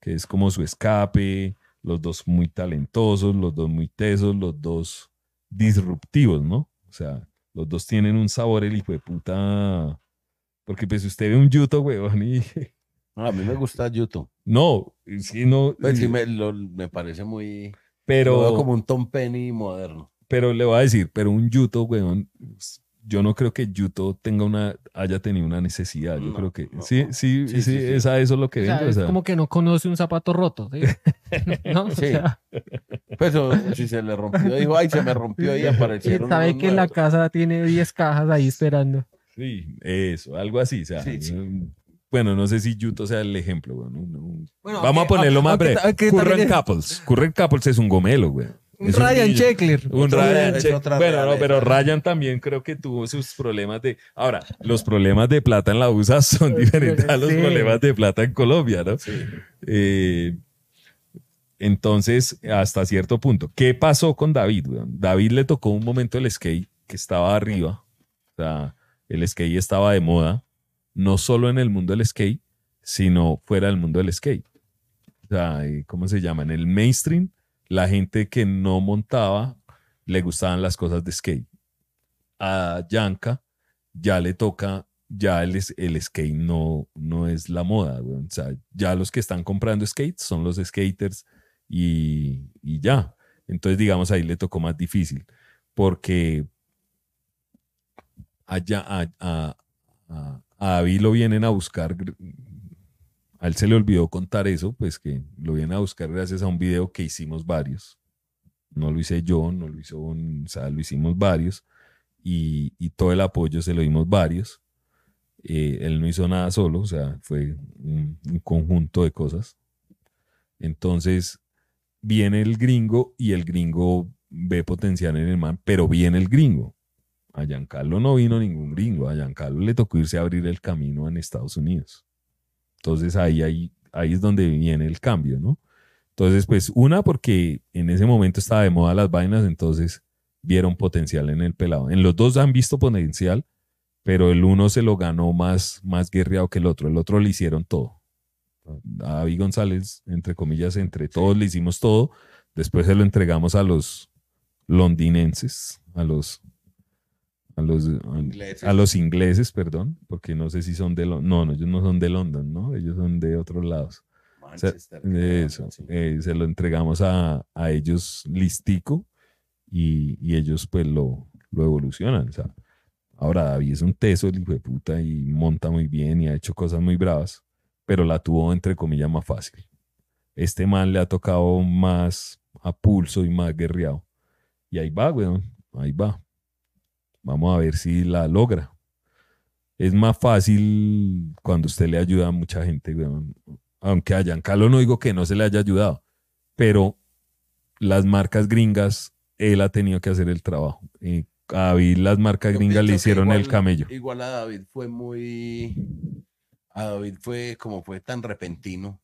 que es como su escape, los dos muy talentosos, los dos muy tesos, los dos disruptivos, ¿no? O sea, los dos tienen un sabor el hijo de puta porque pues usted ve un yuto, weón, y... a mí me gusta yuto. No, si no... Pues, me, parece muy... Pero... como un Tom Penny moderno. Pero le voy a decir, pero un yuto, weón, pues, yo no creo que Yuto tenga una, haya tenido una necesidad. Yo creo que sí, sí, sí, sí, Es eso lo que es como que no conoce un zapato roto. ¿sí? [LAUGHS] ¿No? O sea. Pues, si se le rompió, dijo, ay, se me rompió y [LAUGHS] apareció. Sabe que la casa tiene 10 cajas ahí esperando. Sí, eso, algo así. Mm, bueno, no sé si Yuto sea el ejemplo, Vamos a ponerlo más breve. Curran Couples. Curran Couples es un gomelo, güey. Un Ryan Un Ryan Bueno, pero Ryan también creo que tuvo sus problemas de. Ahora, los problemas de plata en la USA son diferentes a los problemas de plata en Colombia, ¿no? Eh, entonces, hasta cierto punto. ¿Qué pasó con David? David le tocó un momento el skate que estaba arriba. O sea, el skate estaba de moda, no solo en el mundo del skate, sino fuera del mundo del skate. O sea, eh, ¿cómo se llama? En el mainstream, la gente que no montaba le gustaban las cosas de skate. A Yanka ya le toca, ya el, el skate no, no es la moda. O sea, ya los que están comprando skates son los skaters y, y ya. Entonces, digamos, ahí le tocó más difícil porque a, David lo vienen a buscar. A él se le olvidó contar eso, pues que lo vienen a buscar gracias a un video que hicimos varios. No lo hice yo, no lo hizo, o sea, hicimos varios y, todo el apoyo se lo dimos varios. Eh, él no hizo nada solo, o sea, fue un, un, conjunto de cosas. Entonces, viene el gringo y el gringo ve potencial en el man, pero viene el gringo. A Giancarlo no vino ningún gringo, a Giancarlo le tocó irse a abrir el camino en Estados Unidos. Entonces ahí, ahí, es donde viene el cambio, ¿no? Entonces, pues una, porque en ese momento estaba de moda las vainas, entonces vieron potencial en el pelado. En los dos han visto potencial, pero el uno se lo ganó más, más guerreado que el otro. El otro le hicieron todo. A David González, entre comillas, entre todos le hicimos todo. Después se lo entregamos a los londinenses, a los a los, ingleses. a los ingleses, perdón, porque no sé si son de Londres. No, no, ellos no son de London, ¿no? Ellos son de otros lados. Manchester. Eh, se lo entregamos a, a ellos listico y, y, ellos pues lo, lo evolucionan. ahora David es un teso, el hijo de puta, y monta muy bien y ha hecho cosas muy bravas, pero la tuvo entre comillas más fácil. Este man le ha tocado más a pulso y más guerreado. Y ahí va, weón, ahí va. Vamos a ver si la logra. Es más fácil cuando usted le ayuda a mucha gente, Aunque a Giancarlo no digo que no se le haya ayudado, pero las marcas gringas, él ha tenido que hacer el trabajo. a David las marcas gringas le hicieron el camello. Igual a David fue muy... A David fue como fue tan repentino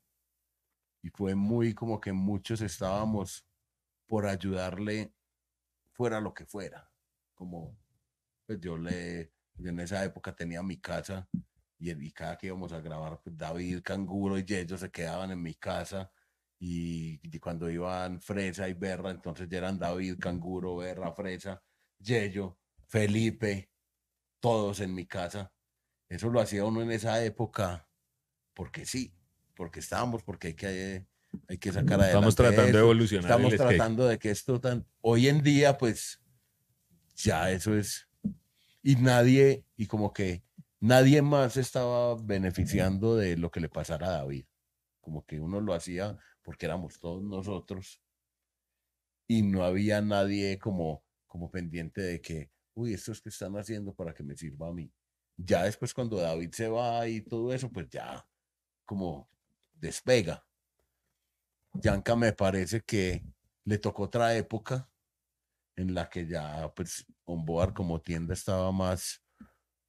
y fue muy como que muchos estábamos por ayudarle fuera lo que fuera. Como pues yo le, en esa época tenía mi casa y, cada que íbamos a grabar, pues, David, Canguro y ellos se quedaban en mi casa y, cuando iban Fresa y Berra, entonces ya eran David, Canguro, Berra, Fresa, Yello, Felipe, todos en mi casa. Eso lo hacía uno en esa época porque sí, porque estábamos, porque hay que, hay que sacar adelante. Estamos tratando de evolucionar. Estamos tratando de que esto tan... Hoy en día, pues ya eso es y nadie, y como que nadie más estaba beneficiando de lo que le pasara a David. Como que uno lo hacía porque éramos todos nosotros y no había nadie como, como pendiente de que, uy, esto es que están haciendo para que me sirva a mí. Ya después cuando David se va y todo eso, pues ya como despega. Yanka me parece que le tocó otra época en la que ya pues Onboard como tienda estaba más,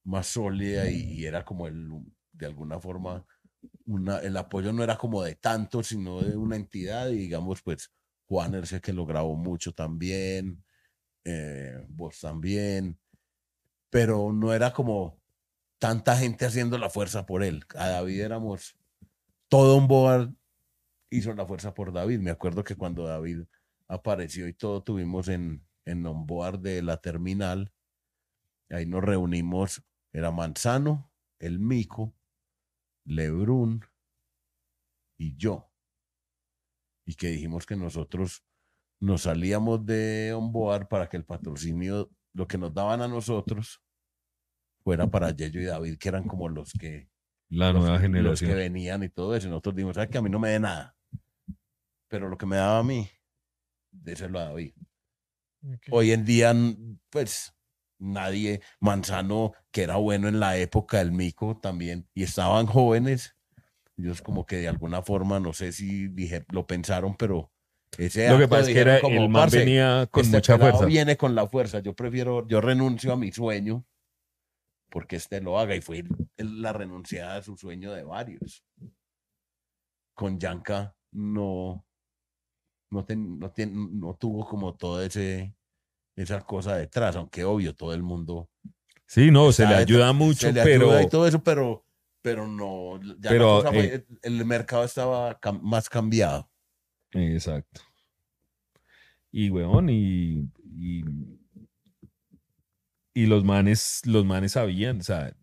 más sólida y, era como el, de alguna forma, una, el apoyo no era como de tanto, sino de una entidad y digamos pues Juaner sé que lo grabó mucho también, eh, vos también, pero no era como tanta gente haciendo la fuerza por él. A David éramos todo board hizo la fuerza por David. Me acuerdo que cuando David apareció y todo tuvimos en, en Omboar de la terminal. Ahí nos reunimos, era Manzano, el Mico, Lebrun y yo. Y que dijimos que nosotros nos salíamos de Omboar para que el patrocinio, lo que nos daban a nosotros, fuera para Yello y David, que eran como los que... La que venían y todo eso. nosotros dijimos, ¿sabes que A mí no me dé nada. Pero lo que me daba a mí, déselo a David. Hoy en día, pues nadie, Manzano, que era bueno en la época del Mico también, y estaban jóvenes, ellos como que de alguna forma, no sé si dije, lo pensaron, pero ese lo que pasa es que era el man venía con este mucha fuerza. Viene con la fuerza, yo prefiero, yo renuncio a mi sueño porque este lo haga y fue la renunciada a su sueño de varios. Con Yanka no, no, no, tuvo como toda esa cosa detrás, aunque obvio todo el mundo. Sí, no, se le ayuda mucho, se le pero. Ayuda y todo eso, pero, pero no. pero, eh, el mercado estaba más cambiado. Exacto. Y, weón, y, y. los manes, los manes sabían, o sea,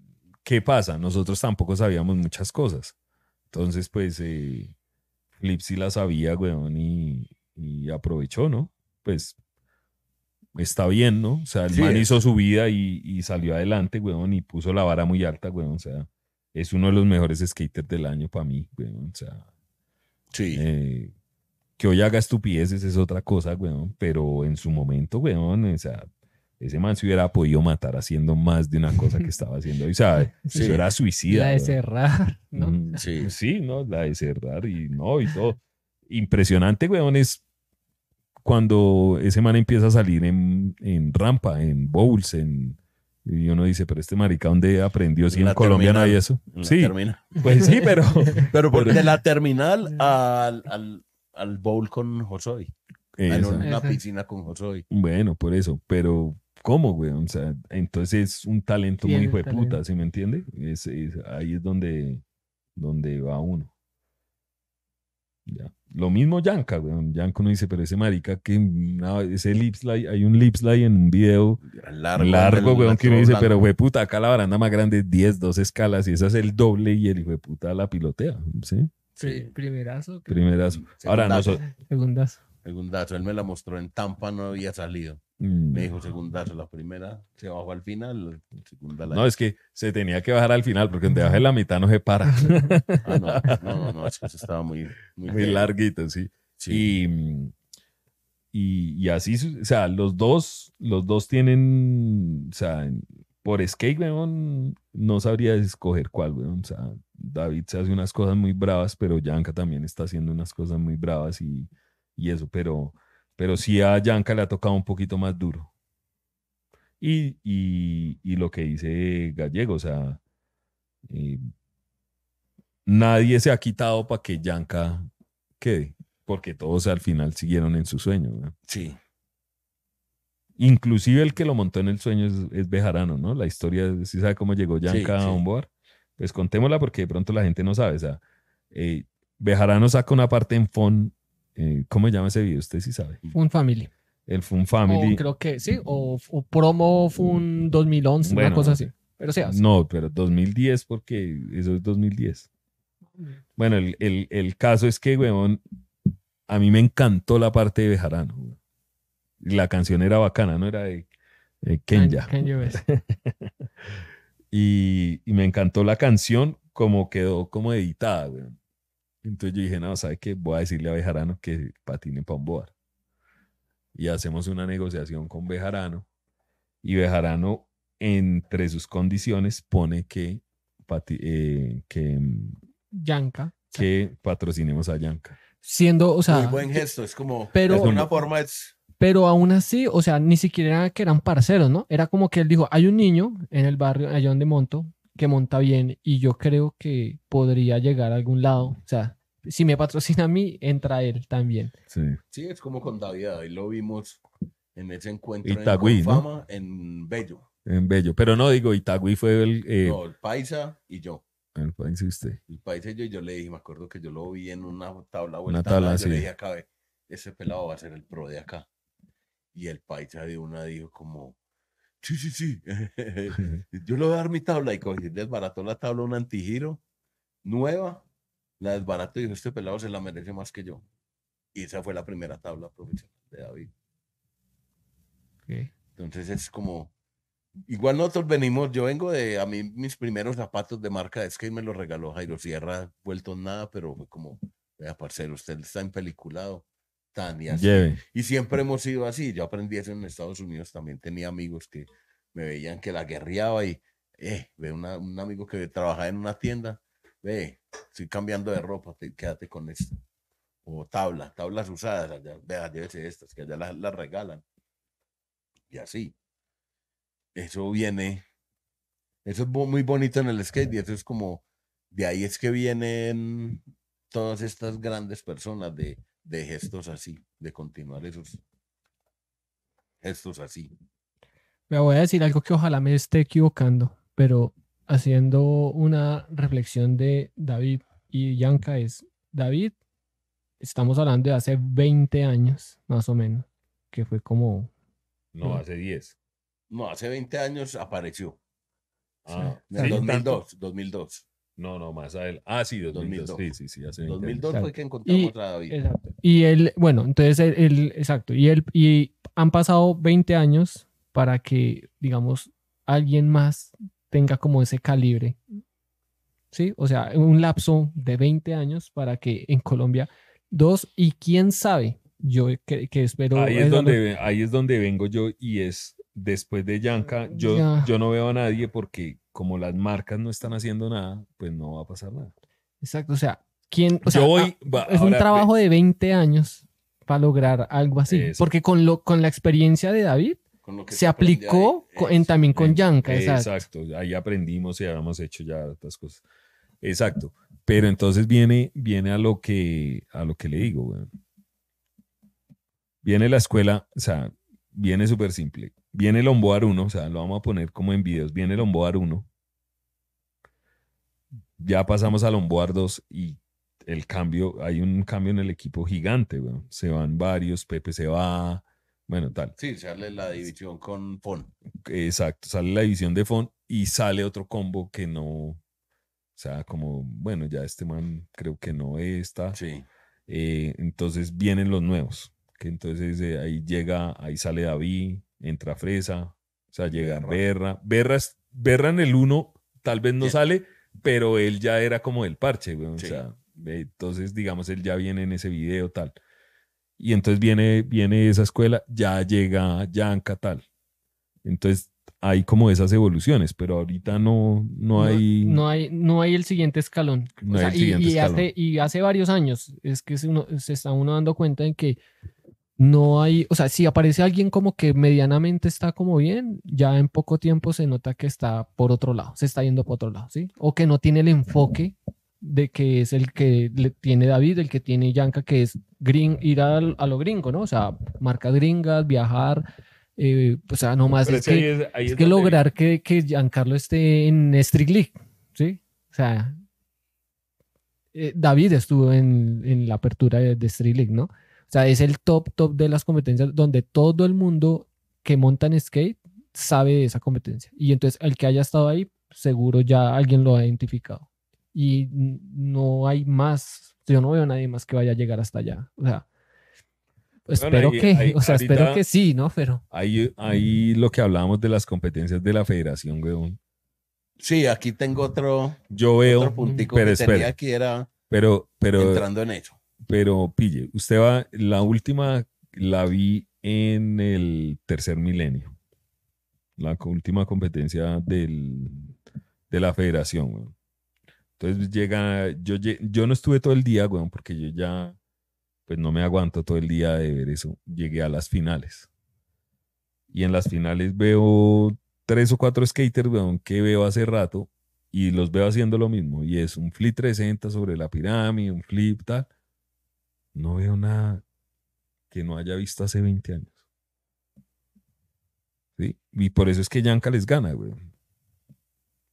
¿qué pasa? Nosotros tampoco sabíamos muchas cosas. Entonces, pues, eh, la sabía, weón, y, y aprovechó, ¿no? Pues está bien, ¿no? O sea, el man hizo su vida y, y, salió adelante, weón, y puso la vara muy alta, weón. O sea, es uno de los mejores skaters del año para mí, weón. O sea, sí. Eh, que hoy haga estupideces es otra cosa, weón, pero en su momento, weón, o sea, ese man se hubiera podido matar haciendo más de una cosa que [LAUGHS] estaba haciendo hoy, ¿sabe? Sí. Eso era suicida. La de cerrar, ¿no? Mm, sí. sí, ¿no? La de cerrar y no, y todo. Impresionante, weón, es cuando ese man empieza a salir en, en rampa, en bowls, en, y uno dice, pero este marica, ¿dónde aprendió? Si la en Colombia eso. sí, pues sí, pero... [LAUGHS] pero de la [LAUGHS] terminal al, al, al bowl con Josoy. Ah, en una piscina con Josoy. Bueno, por eso, pero... ¿Cómo, güey? O sea, entonces es un talento muy hijo de puta, ¿sí me entiende? ahí es donde, donde va uno. Lo mismo Yanka, weón. Yanka uno dice, pero ese marica que ese lip hay un lip en un video largo, weón, que uno dice, pero weón, puta, acá la baranda más grande es 10, 12 escalas y esa es el doble y el hijo puta la pilotea, ¿sí? Sí, primerazo. Primerazo. Ahora, no Segundazo. Según él me la mostró en Tampa, no había salido. Mm. Me dijo segundazo, la primera se bajó al final, No, es que se tenía que bajar al final, porque donde en la mitad no se para. Ah, no, no, no, es que eso estaba muy... Muy, larguito, sí. sí. Y, y, así, o sea, los dos, los dos tienen, o sea, por skate, no sabría escoger cuál, weón. O sea, David se hace unas cosas muy bravas, pero Yanka también está haciendo unas cosas muy bravas y y eso, pero, pero sí a Yanka le ha tocado un poquito más duro. Y, lo que dice Gallego, o sea, eh, nadie se ha quitado para que Yanka quede, porque todos al final siguieron en su sueño. Sí. Inclusive el que lo montó en el sueño es, Bejarano, ¿no? La historia, si sabe cómo llegó Yanka a un Pues contémosla porque de pronto la gente no sabe. O sea, eh, Bejarano saca una parte en Fon eh, ¿Cómo llama ese video? Usted sí sabe. Fun Family. El Fun Family. creo que sí, o, o Promo Fun 2011, una cosa así. Pero No, pero 2010, porque eso es 2010. Bueno, el, caso es que, weón, a mí me encantó la parte de Bejarano. La canción era bacana, ¿no? Era de, Kenya. Kenya [LAUGHS] y, y me encantó la canción como quedó como editada, weón. Entonces yo dije, no, ¿sabes qué? Voy a decirle a Bejarano que patine para un boar. Y hacemos una negociación con Bejarano. Y Bejarano, entre sus condiciones, pone que, eh, que mm, Yanka. Que patrocinemos a Yanka. Siendo, o sea. Muy buen gesto, es como. Pero, una forma. Es... Pero aún así, o sea, ni siquiera que eran parceros, ¿no? Era como que él dijo: hay un niño en el barrio, allá de monto, que monta bien y yo creo que podría llegar a algún lado. O sea, si me patrocina a mí, entra él también. Sí, sí es como con David, ahí lo vimos en ese encuentro Itagüí, en en Bello. En Bello, pero no digo, Itagüí fue el... Eh, no, el Paisa y yo. El Paisa y usted. El Paisa y yo, yo le dije, me acuerdo que yo lo vi en una tabla vuelta. Una tabla, le dije, acá, ese pelado va a ser el pro de acá. Y el Paisa de una dijo como, Sí, sí, sí. [LAUGHS] Yo le voy a dar mi tabla y cogí, desbarató la tabla un antigiro nueva, la desbarato y dijo, este pelado se la merece más que yo. Y esa fue la primera tabla profesional de David. Entonces es como, igual nosotros venimos, yo vengo de, a mí mis primeros zapatos de marca de skate me los regaló Jairo Sierra, vuelto nada, pero fue como, vea, parcero, usted está empeliculado y siempre hemos sido así. Yo aprendí eso en Estados Unidos, también tenía amigos que me veían que la guerreaba y, eh, ve un amigo que trabajaba en una tienda, ve, estoy cambiando de ropa, quédate con esta. O tabla, tablas usadas, allá, vea, estas, que allá las regalan. Y así. Eso viene, eso es muy bonito en el skate y eso es como, de ahí es que vienen todas estas grandes personas de de gestos así, de continuar esos gestos así. Me voy a decir algo que ojalá me esté equivocando, pero haciendo una reflexión de David y Yanka es, David, estamos hablando de hace 20 años, más o menos, que fue como... No, hace 10. No, hace 20 años apareció. Ah, 2002, 2002. No, no, más a él. Ah, sí, 2002. Sí, sí, sí. Hace 2002 fue que encontramos otra a David. Y él, bueno, entonces él, exacto. Y él, y han pasado 20 años para que, digamos, alguien más tenga como ese calibre. ¿Sí? O sea, un lapso de 20 años para que en Colombia, dos, y quién sabe, yo que, que espero. Ahí es, ahí es donde vengo yo y es después de Yanka, mm, yo, yo no veo a nadie porque como las marcas no están haciendo nada, pues no va a pasar nada. Exacto, o sea, ¿quién, ah, es un trabajo de 20 años para lograr algo así, porque con, lo, con la experiencia de David, se, aplicó en, también con Yanka. Exacto. ahí aprendimos y habíamos hecho ya otras cosas. Exacto, pero entonces viene, viene a, lo que, a lo que le digo. Viene la escuela, o sea, viene súper simple. Viene el Omboar 1, o sea, lo vamos a poner como en videos. Viene el Omboar 1. Ya pasamos al Omboar 2 y el cambio, hay un cambio en el equipo gigante, bueno. Se van varios, Pepe se va, bueno, tal. Sí, sale la división con Fon. Exacto, sale la división de Fon y sale otro combo que no, o sea, como, bueno, ya este man creo que no está. Sí. Eh, entonces vienen los nuevos, que entonces eh, ahí llega, ahí sale David, entra Fresa, o sea, llega Berra. Berra, Berra en el uno, tal vez no sale, pero él ya era como el parche, sea, entonces, digamos, él ya viene en ese video, tal. Y entonces viene, viene esa escuela, ya llega Yanka, tal. Entonces, hay como esas evoluciones, pero ahorita no, no, hay... No hay, no hay el siguiente escalón. y, Hace, varios años es que se, se está uno dando cuenta en que no hay, o sea, si aparece alguien como que medianamente está como bien, ya en poco tiempo se nota que está por otro lado, se está yendo por otro lado, ¿sí? O que no tiene el enfoque de que es el que tiene David, el que tiene Yanka, que es green, ir a, lo gringo, ¿no? O sea, marcas gringas, viajar, eh, o sea, nomás más es, que, que lograr que, que Giancarlo esté en Street League, ¿sí? O sea, eh, David estuvo en, la apertura de, de Street League, ¿no? O sea, es el top, top de las competencias donde todo el mundo que monta en skate sabe de esa competencia. Y entonces el que haya estado ahí, seguro ya alguien lo ha identificado. Y no hay más, yo no veo a nadie más que vaya a llegar hasta allá. O sea, espero que, o sea, espero que sí, ¿no? Pero. Ahí, ahí lo que hablábamos de las competencias de la federación, weón. Sí, aquí tengo otro. Yo veo. Otro puntico pero que era. Pero, Entrando en hecho pero pille, usted va, la última la vi en el tercer milenio, la última competencia de la federación. Entonces llega, yo, yo no estuve todo el día, weón, porque yo ya, pues no me aguanto todo el día de ver eso. Llegué a las finales. Y en las finales veo tres o cuatro skaters, weón, que veo hace rato y los veo haciendo lo mismo. Y es un flip 360 sobre la pirámide, un flip tal no veo nada que no haya visto hace 20 años. Y por eso es que Yanka les gana, güey.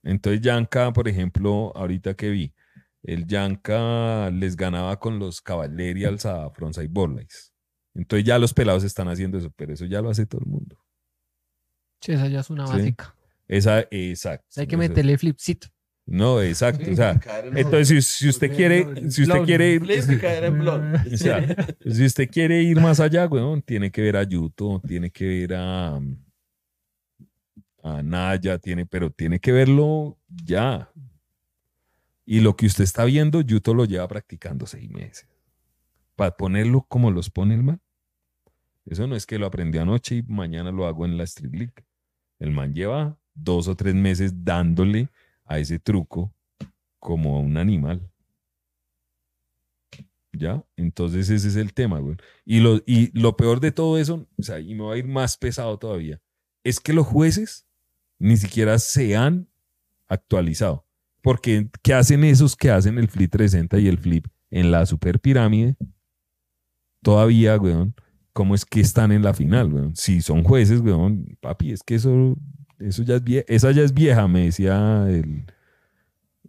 Entonces Yanka, por ejemplo, ahorita que vi, el Yanka les ganaba con los Cavalerials a Fronza y Entonces ya los pelados están haciendo eso, pero eso ya lo hace todo el mundo. Sí, esa ya es una básica. Esa, exacto. hay que meterle flipcito. No, exacto. entonces, si, usted quiere, si usted quiere ir. [LAUGHS] si usted quiere ir más allá, weón, tiene que ver a Yuto, tiene que ver a, a Naya, tiene, pero tiene que verlo ya. Y lo que usted está viendo, Yuto lo lleva practicando seis meses. Para ponerlo como los pone el man. Eso no es que lo aprendí anoche y mañana lo hago en la Street League. El man lleva dos o tres meses dándole a ese truco como a un animal. ¿Ya? Entonces ese es el tema, güey. Y lo, y lo peor de todo eso, y me va a ir más pesado todavía, es que los jueces ni siquiera se han actualizado. Porque, ¿qué hacen esos que hacen el flip 360 y el flip en la super pirámide? Todavía, güey, ¿cómo es que están en la final, güey? Si son jueces, güey, papi, es que eso eso esa ya es vieja, me decía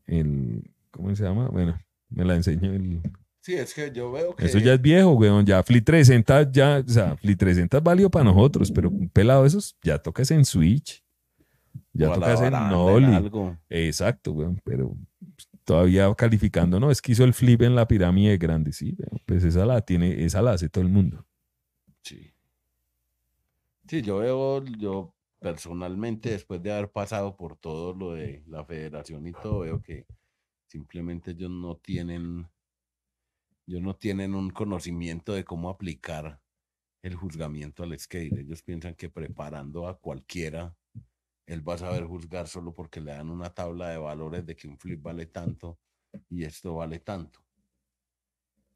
el, ¿Cómo se llama? Bueno, me la enseñó el. Sí, es que yo veo que. Eso ya es viejo, weón. Ya Flip 300, ya. O sea, Flip 300 valió para nosotros, pero un pelado de esos ya tocas en Switch. Ya tocas en Noli. Exacto, weón. Pero todavía calificando, no, es que hizo el flip en la pirámide grande, sí, weón. Pues esa la tiene, esa la hace todo el mundo. Sí. Sí, yo veo, yo personalmente, después de haber pasado por todo lo de la federación y todo, veo que simplemente ellos no tienen, yo no tienen un conocimiento de cómo aplicar el juzgamiento al skate. Ellos piensan que preparando a cualquiera, él va a saber juzgar solo porque le dan una tabla de valores de que un flip vale tanto y esto vale tanto.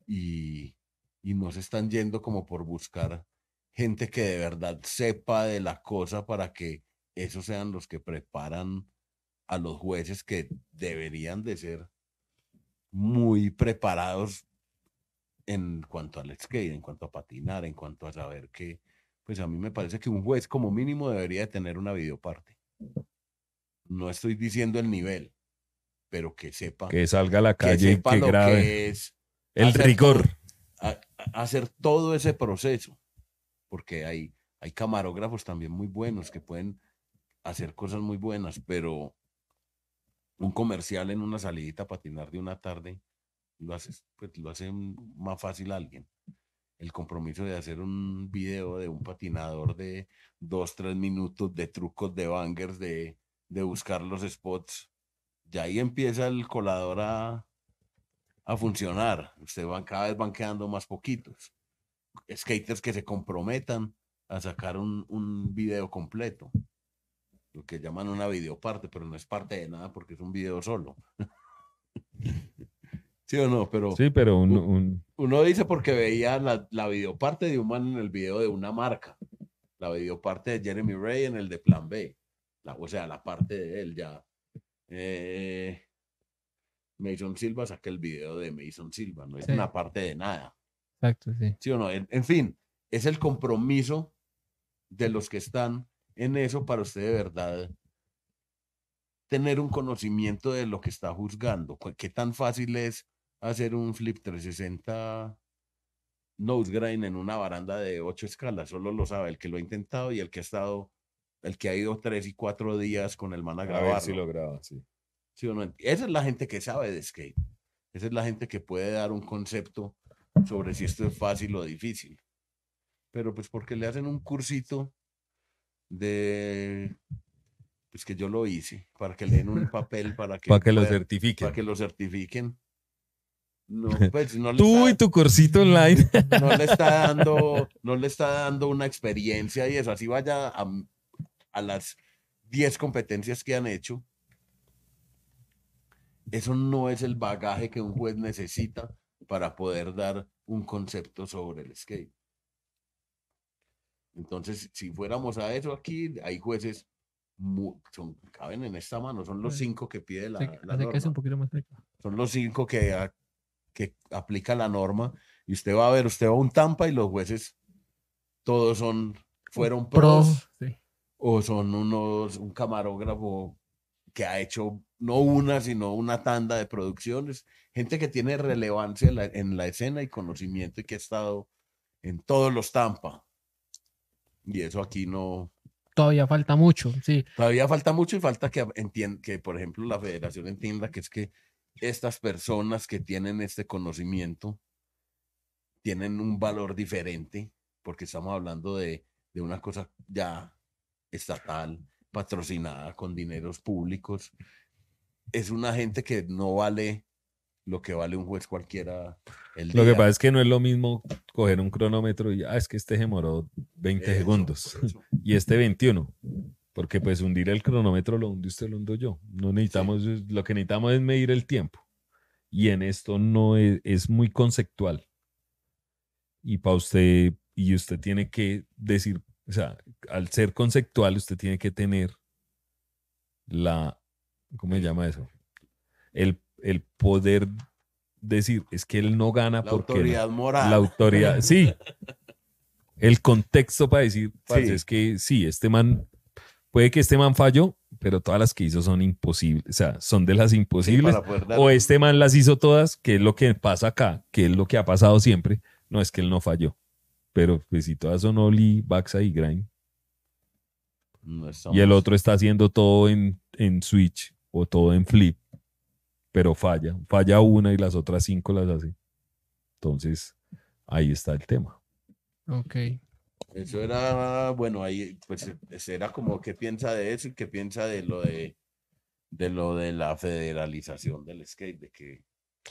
Y, y no se están yendo como por buscar gente que de verdad sepa de la cosa para que esos sean los que preparan a los jueces que deberían de ser muy preparados en cuanto al skate, en cuanto a patinar, en cuanto a saber que, pues a mí me parece que un juez como mínimo debería de tener una videoparte. No estoy diciendo el nivel, pero que sepa. Que salga a la calle que, el rigor. hacer todo ese proceso porque hay, hay camarógrafos también muy buenos que pueden hacer cosas muy buenas, pero un comercial en una salidita a patinar de una tarde, lo, haces, pues, lo hace más fácil a alguien. El compromiso de hacer un video de un patinador de dos, tres minutos, de trucos, de bangers, de, buscar los spots. Ya ahí empieza el colador a, funcionar. Usted van, cada vez van quedando más poquitos skaters que se comprometan a sacar un, un video completo, lo que llaman una videoparte, pero no es parte de nada porque es un video solo. [LAUGHS] ¿Sí o no? Pero, sí, pero uno dice porque veía la, videoparte de un man en el video de una marca, la videoparte de Jeremy Ray en el de Plan B, o sea, la parte de él ya. Eh, Mason Silva saca el video de Mason Silva, no es una parte de nada. Exacto, sí. o no? En, fin, es el compromiso de los que están en eso para usted de verdad tener un conocimiento de lo que está juzgando. ¿Qué tan fácil es hacer un flip 360 nose grind en una baranda de ocho escalas? Solo lo sabe el que lo ha intentado y el que ha estado, el que ha ido tres y cuatro días con el man a grabar. Sí, lo graba, sí. Esa es la gente que sabe de skate. Esa es la gente que puede dar un concepto sobre si esto es fácil o difícil. Pero pues porque le hacen un cursito de pues que yo lo hice, para que le den un papel para que, [LAUGHS] para que lo certifiquen. Para que lo certifiquen. [LAUGHS] Pues, Tú y tu cursito online. [LAUGHS] No le está dando, no le está dando una experiencia y eso. Así vaya a, a las 10 competencias que han hecho. Eso no es el bagaje que un juez necesita para poder dar un concepto sobre el skate. Entonces, si fuéramos a eso aquí, hay jueces, son, caben en esta mano, son los cinco que pide la, Son los cinco que, que aplica la norma. Y usted va a ver, usted va a un Tampa y los jueces todos son, fueron pros. O son unos, un camarógrafo que ha hecho no una, sino una tanda de producciones, gente que tiene relevancia en la, escena y conocimiento y que ha estado en todos los Tampa. Y eso aquí no, todavía falta mucho, sí. Todavía falta mucho y falta que, que por ejemplo, la federación entienda que es que estas personas que tienen este conocimiento tienen un valor diferente, porque estamos hablando de, de una cosa ya estatal, patrocinada con dineros públicos. Es una gente que no vale lo que vale un juez cualquiera. lo que pasa es que no es lo mismo coger un cronómetro y, ah, es que este demoró 20 segundos [LAUGHS] y este 21. Porque pues hundir el cronómetro lo hunde usted, lo hundo yo. No necesitamos, lo que necesitamos es medir el tiempo. Y en esto no es, es muy conceptual. Y para usted, y usted tiene que decir o sea, al ser conceptual, usted tiene que tener la, ¿cómo se llama eso? El, poder decir, es que él no gana porque... La autoridad moral. La autoridad, sí. [LAUGHS] El contexto para decir, es que sí, este man, puede que este man falló, pero todas las que hizo son imposibles, o sea, son de las imposibles. O este man las hizo todas, que es lo que pasa acá, que es lo que ha pasado siempre. No es que él no falló. Pero pues si todas son Oli, Baxa y grind Y el otro está haciendo todo en, en Switch o todo en Flip, pero falla. Falla una y las otras cinco las hace. Entonces, ahí está el tema. Ok. Eso era, bueno, ahí pues era como qué piensa de eso y qué piensa de lo de, de lo de la federalización del skate, de que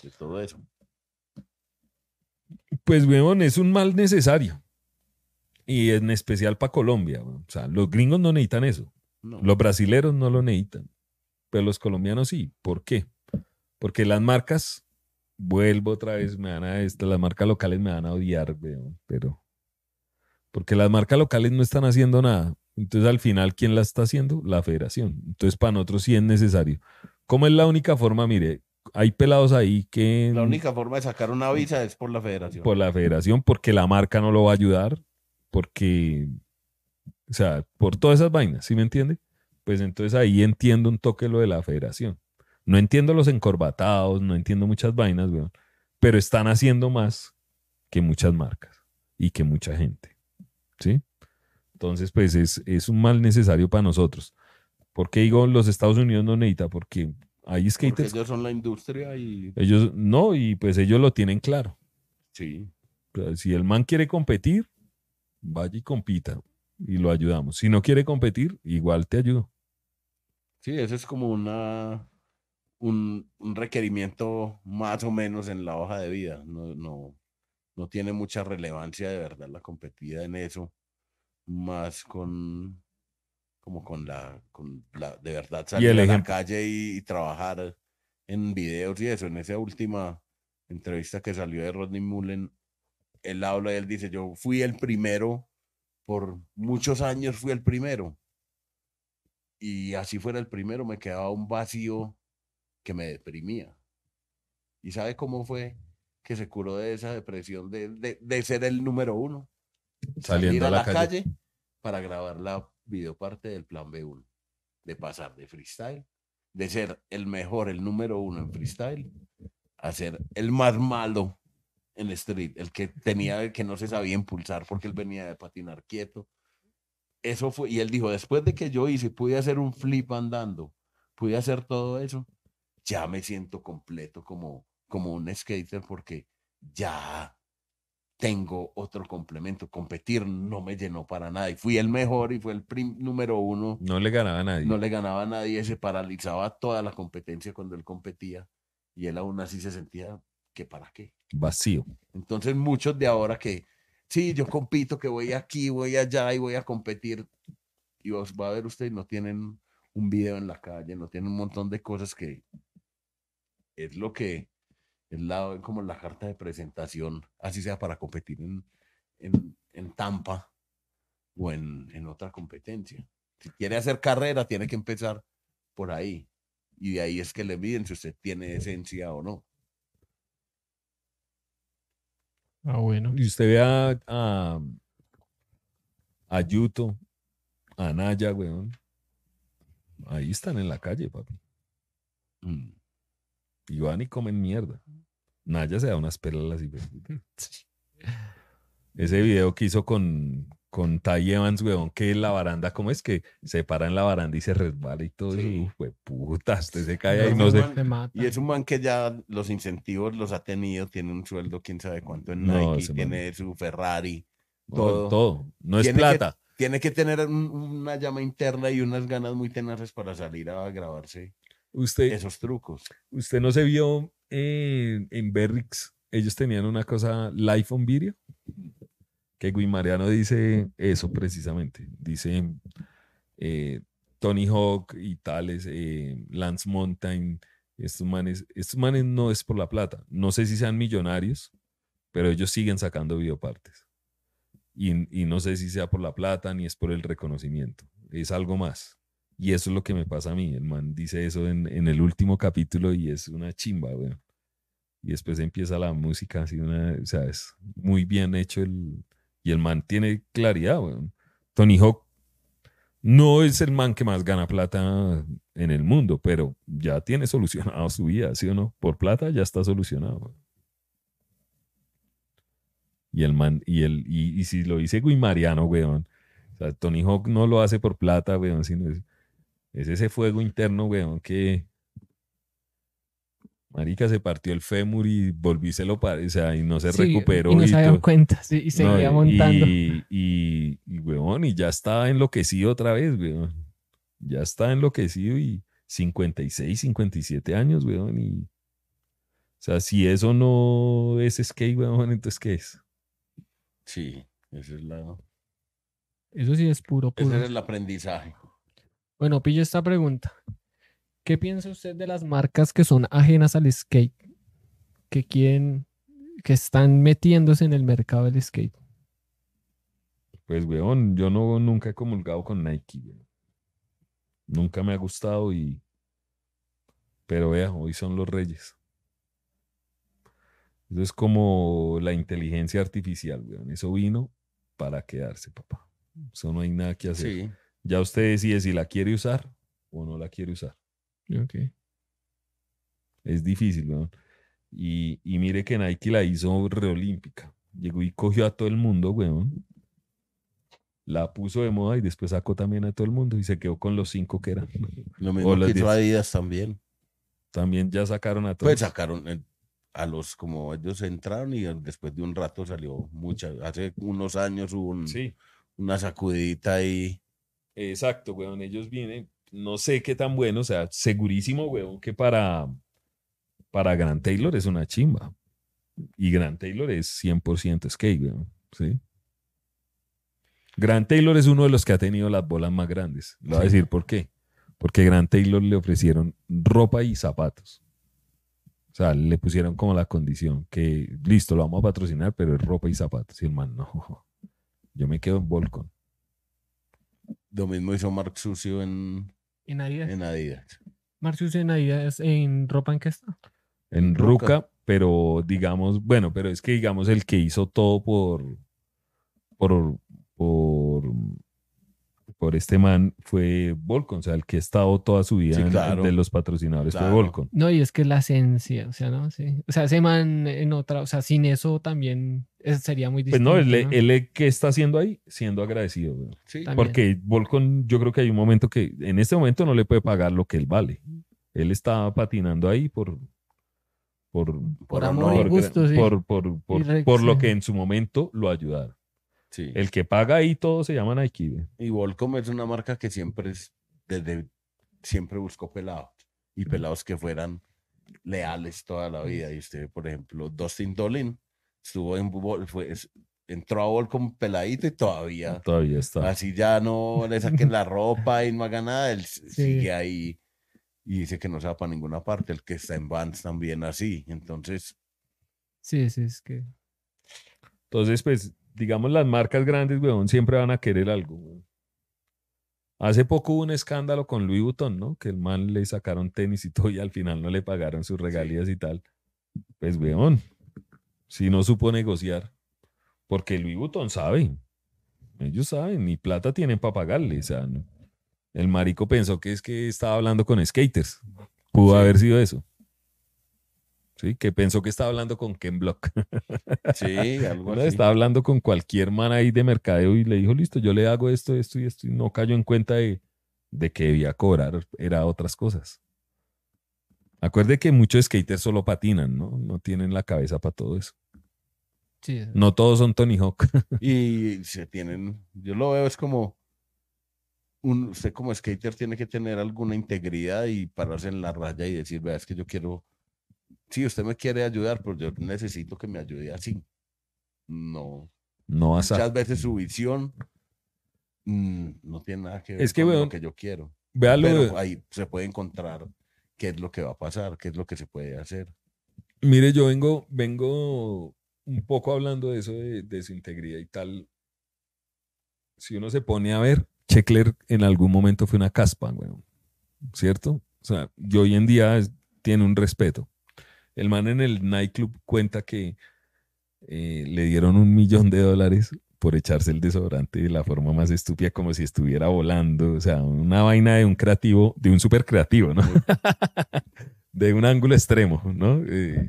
de todo eso. Pues, weón, es un mal necesario. Y en especial para Colombia. O sea, los gringos no necesitan eso. Los brasileros no lo necesitan. Pero los colombianos sí. ¿Por qué? Porque las marcas, vuelvo otra vez, me van a, este, las marcas locales me van a odiar, weón, pero. Porque las marcas locales no están haciendo nada. Entonces, al final, ¿quién la está haciendo? La federación. Entonces, para nosotros sí es necesario. ¿Cómo es la única forma? Mire, hay pelados ahí que... La única forma de sacar una visa es por la federación. Por la federación, porque la marca no lo va a ayudar, porque, o sea, por todas esas vainas, ¿sí me entiende? Pues entonces ahí entiendo un toque lo de la federación. No entiendo los encorbatados, no entiendo muchas vainas, pero están haciendo más que muchas marcas y que mucha gente, ¿sí? Entonces, pues es, es un mal necesario para nosotros. ¿Por qué digo los Estados Unidos no necesita? Porque Ahí skaters. que ellos son la industria y. Ellos, no, y pues ellos lo tienen claro. Sí. Pues, si el man quiere competir, vaya y compita y lo ayudamos. Si no quiere competir, igual te ayudo. Sí, eso es como una, un, requerimiento más o menos en la hoja de vida. No, no, no tiene mucha relevancia de verdad la competida en eso, más con como con la, con la de verdad salir a la calle y, trabajar en videos y eso. En esa última entrevista que salió de Rodney Mullen, él habla y él dice, yo fui el primero, por muchos años fui el primero. Y así fuera el primero, me quedaba un vacío que me deprimía. ¿Y sabe cómo fue que se curó de esa depresión de, de, ser el número uno? Saliendo Salir a, la, calle para grabar la video parte del plan B1, de pasar de freestyle, de ser el mejor, el número uno en freestyle, a ser el más malo en street, el que tenía, que no se sabía impulsar porque él venía de patinar quieto. Eso fue, y él dijo, después de que yo hice, pude hacer un flip andando, pude hacer todo eso, ya me siento completo como, como un skater porque ya tengo otro complemento. Competir no me llenó para nada. Y fui el mejor y fue el prim número uno. No le ganaba a nadie. No le ganaba a nadie. Se paralizaba toda la competencia cuando él competía. Y él aún así se sentía que para qué. Vacío. Entonces muchos de ahora que, sí, yo compito, que voy aquí, voy allá y voy a competir. Y os va a ver ustedes, no tienen un video en la calle, no tienen un montón de cosas que es lo que es, lado como la carta de presentación, así sea para competir en, Tampa o en, otra competencia. Si quiere hacer carrera, tiene que empezar por ahí. Y de ahí es que le miden si usted tiene esencia o no. Ah, bueno. Y usted ve a, a, a a Naya, weón. Ahí están en la calle, papi. Mm y van y comen mierda. Naya se da unas perlas y... Pues, [LAUGHS] ese video que hizo con, con Ty Evans, weón, que la baranda, ¿cómo es que se para en la baranda y se resbala y todo eso? Uf, puta, usted se cae ahí, no, Y es un man que ya los incentivos los ha tenido, tiene un sueldo, quién sabe cuánto en Nike, tiene su Ferrari, todo. Todo, no es plata. tiene que tener una llama interna y unas ganas muy tenaces para salir a grabarse. Usted, esos trucos. ¿Usted no se vio en, en Berrix? Ellos tenían una cosa Life on video, que Mariano dice eso precisamente. Dice eh, Tony Hawk y tales, eh, Lance Mountain, estos manes, estos manes no es por la plata. No sé si sean millonarios, pero ellos siguen sacando biopartes. Y, y no sé si sea por la plata ni es por el reconocimiento. Es algo más. Y eso es lo que me pasa a mí. El man dice eso en, el último capítulo y es una chimba, weón. Y después empieza la música, así una, o sea, es muy bien hecho y el man tiene claridad, weón. Tony Hawk no es el man que más gana plata en el mundo, pero ya tiene solucionado su vida, ¿sí o no? Por plata ya está solucionado. Y el man, y el, si lo dice Guimariano, weón. O sea, Tony Hawk no lo hace por plata, weón, sino es, es ese fuego interno, weón, que. Marica se partió el fémur y volví se o sea, y no se recuperó. Y no se habían cuenta, sí, y seguía montando. Y, weón, y ya está enloquecido otra vez, weón. Ya está enloquecido y 56, 57 años, weón. Y, o sea, si eso no es skate, weón, entonces ¿qué es? Sí, ese es la... Eso sí es puro, puro. Ese es el aprendizaje. Bueno, pillo esta pregunta. ¿Qué piensa usted de las marcas que son ajenas al skate? Que quieren, que están metiéndose en el mercado del skate. Pues, weón, yo no, nunca he comulgado con Nike. Weón. Nunca me ha gustado y... Pero vea, hoy son los reyes. Eso es como la inteligencia artificial, weón. Eso vino para quedarse, papá. Eso no hay nada que hacer. Sí. Ya usted decide si la quiere usar o no la quiere usar. Ok. Es difícil, ¿no? Y, y mire que Nike la hizo reolímpica. Llegó y cogió a todo el mundo, weón. La puso de moda y después sacó también a todo el mundo y se quedó con los cinco que eran. [LAUGHS] Lo mismo o que hizo también. También ya sacaron a todos. Pues sacaron, eh, a los como ellos entraron y después de un rato salió mucha. hace unos años hubo una sacudita ahí Exacto, weón. Ellos vienen, no sé qué tan bueno, o sea, segurísimo, weón, que para, para Grant Taylor es una chimba. Y Grant Taylor es 100% skate, weón. ¿sí? Grant Taylor es uno de los que ha tenido las bolas más grandes. Le voy a decir por qué. Porque Grant Taylor le ofrecieron ropa y zapatos. O sea, le pusieron como la condición que listo, lo vamos a patrocinar, pero es ropa y zapatos. Y hermano, no, [LAUGHS] yo me quedo en Volcon. Lo mismo hizo Mark Sucio en, en Adidas. En Adidas. Mark Sucio en Adidas, ¿en ropa en qué está? En Ruca, pero digamos, bueno, pero es que digamos el que hizo todo por, por, por por este man fue Volcon, o sea, el que ha estado toda su vida de los patrocinadores fue Volcon. No, y es que es la esencia, o sea, ¿no? Sí. O sea, ese man en otra, o sea, sin eso también eh, sería muy difícil. Pues no, él, ¿qué e que está haciendo ahí, siendo agradecido. Sí. Porque Volcon, yo creo que hay un momento que en este momento no le puede pagar lo que él vale. Él está patinando ahí por, por, por, amor y por, lo que en su momento lo ayudaron. El que paga ahí todo se llama Nike. Y Volcom es una marca que siempre, es, desde, siempre buscó pelados. Y pelados que fueran leales toda la vida. Y usted, por ejemplo, Dustin Dolin estuvo en fue, entró a Volcom peladito y todavía. Todavía está. Así ya no le saquen la ropa y no haga nada. Él [LAUGHS] sigue ahí y dice que no se va para ninguna parte. El que está en Vans también así. Entonces. Sí, sí, es que. Entonces, pues digamos, las marcas grandes, weón, siempre van a querer algo, Hace poco hubo un escándalo con Louis Vuitton, ¿no? Que el man le sacaron tenis y todo y al final no le pagaron sus regalías y tal. Pues, weón, si no supo negociar, porque Louis Vuitton sabe, ellos saben, ni plata tienen para pagarle, el marico pensó que es que estaba hablando con skaters, pudo haber sido eso. Que pensó que estaba hablando con Ken Block. [LAUGHS] Sí, Estaba hablando con cualquier man ahí de mercadeo y le dijo, listo, yo le hago esto, esto y esto, y no cayó en cuenta de, que debía cobrar, era otras cosas. Acuerde que muchos skaters solo patinan, ¿no? No tienen la cabeza para todo eso. No todos son Tony Hawk. [LAUGHS] y se tienen, yo lo veo, es como, un, usted como skater tiene que tener alguna integridad y pararse en la raya y decir, vea, es que yo quiero sí, usted me quiere ayudar, pero yo necesito que me ayude así. No. No, a Muchas veces su visión mm, no tiene nada que ver es que, con lo que yo quiero. Véalo, ahí se puede encontrar qué es lo que va a pasar, qué es lo que se puede hacer. Mire, yo vengo, vengo un poco hablando de eso de, su integridad y tal. Si uno se pone a ver, Checkler en algún momento fue una caspa, ¿cierto? O sea, yo hoy en día tiene un respeto. El man en el nightclub cuenta que eh, le dieron un millón de dólares por echarse el desodorante de la forma más estúpida, como si estuviera volando. O sea, una vaina de un creativo, de un super creativo, ¿no? [LAUGHS] de un ángulo extremo, ¿no? Eh,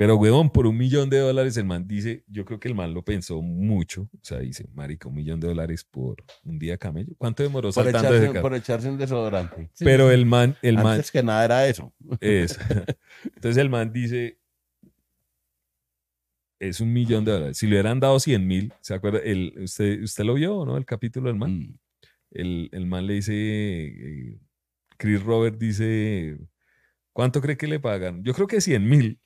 pero, huevón, por un millón de dólares, el man dice, yo creo que el man lo pensó mucho. O sea, dice, marico, un millón de dólares por un día camello. ¿Cuánto demoró por saltando echarse, Por echarse un desodorante. Pero el man, el Antes que nada era eso. Es. [LAUGHS] Entonces el man dice, es un millón de dólares. Si le hubieran dado 100 mil, ¿se acuerda? El, usted, lo vio no? El capítulo del man. Mm. El, man le dice, eh, Chris Robert dice, ¿cuánto cree que le pagan? Yo creo que 100 mil.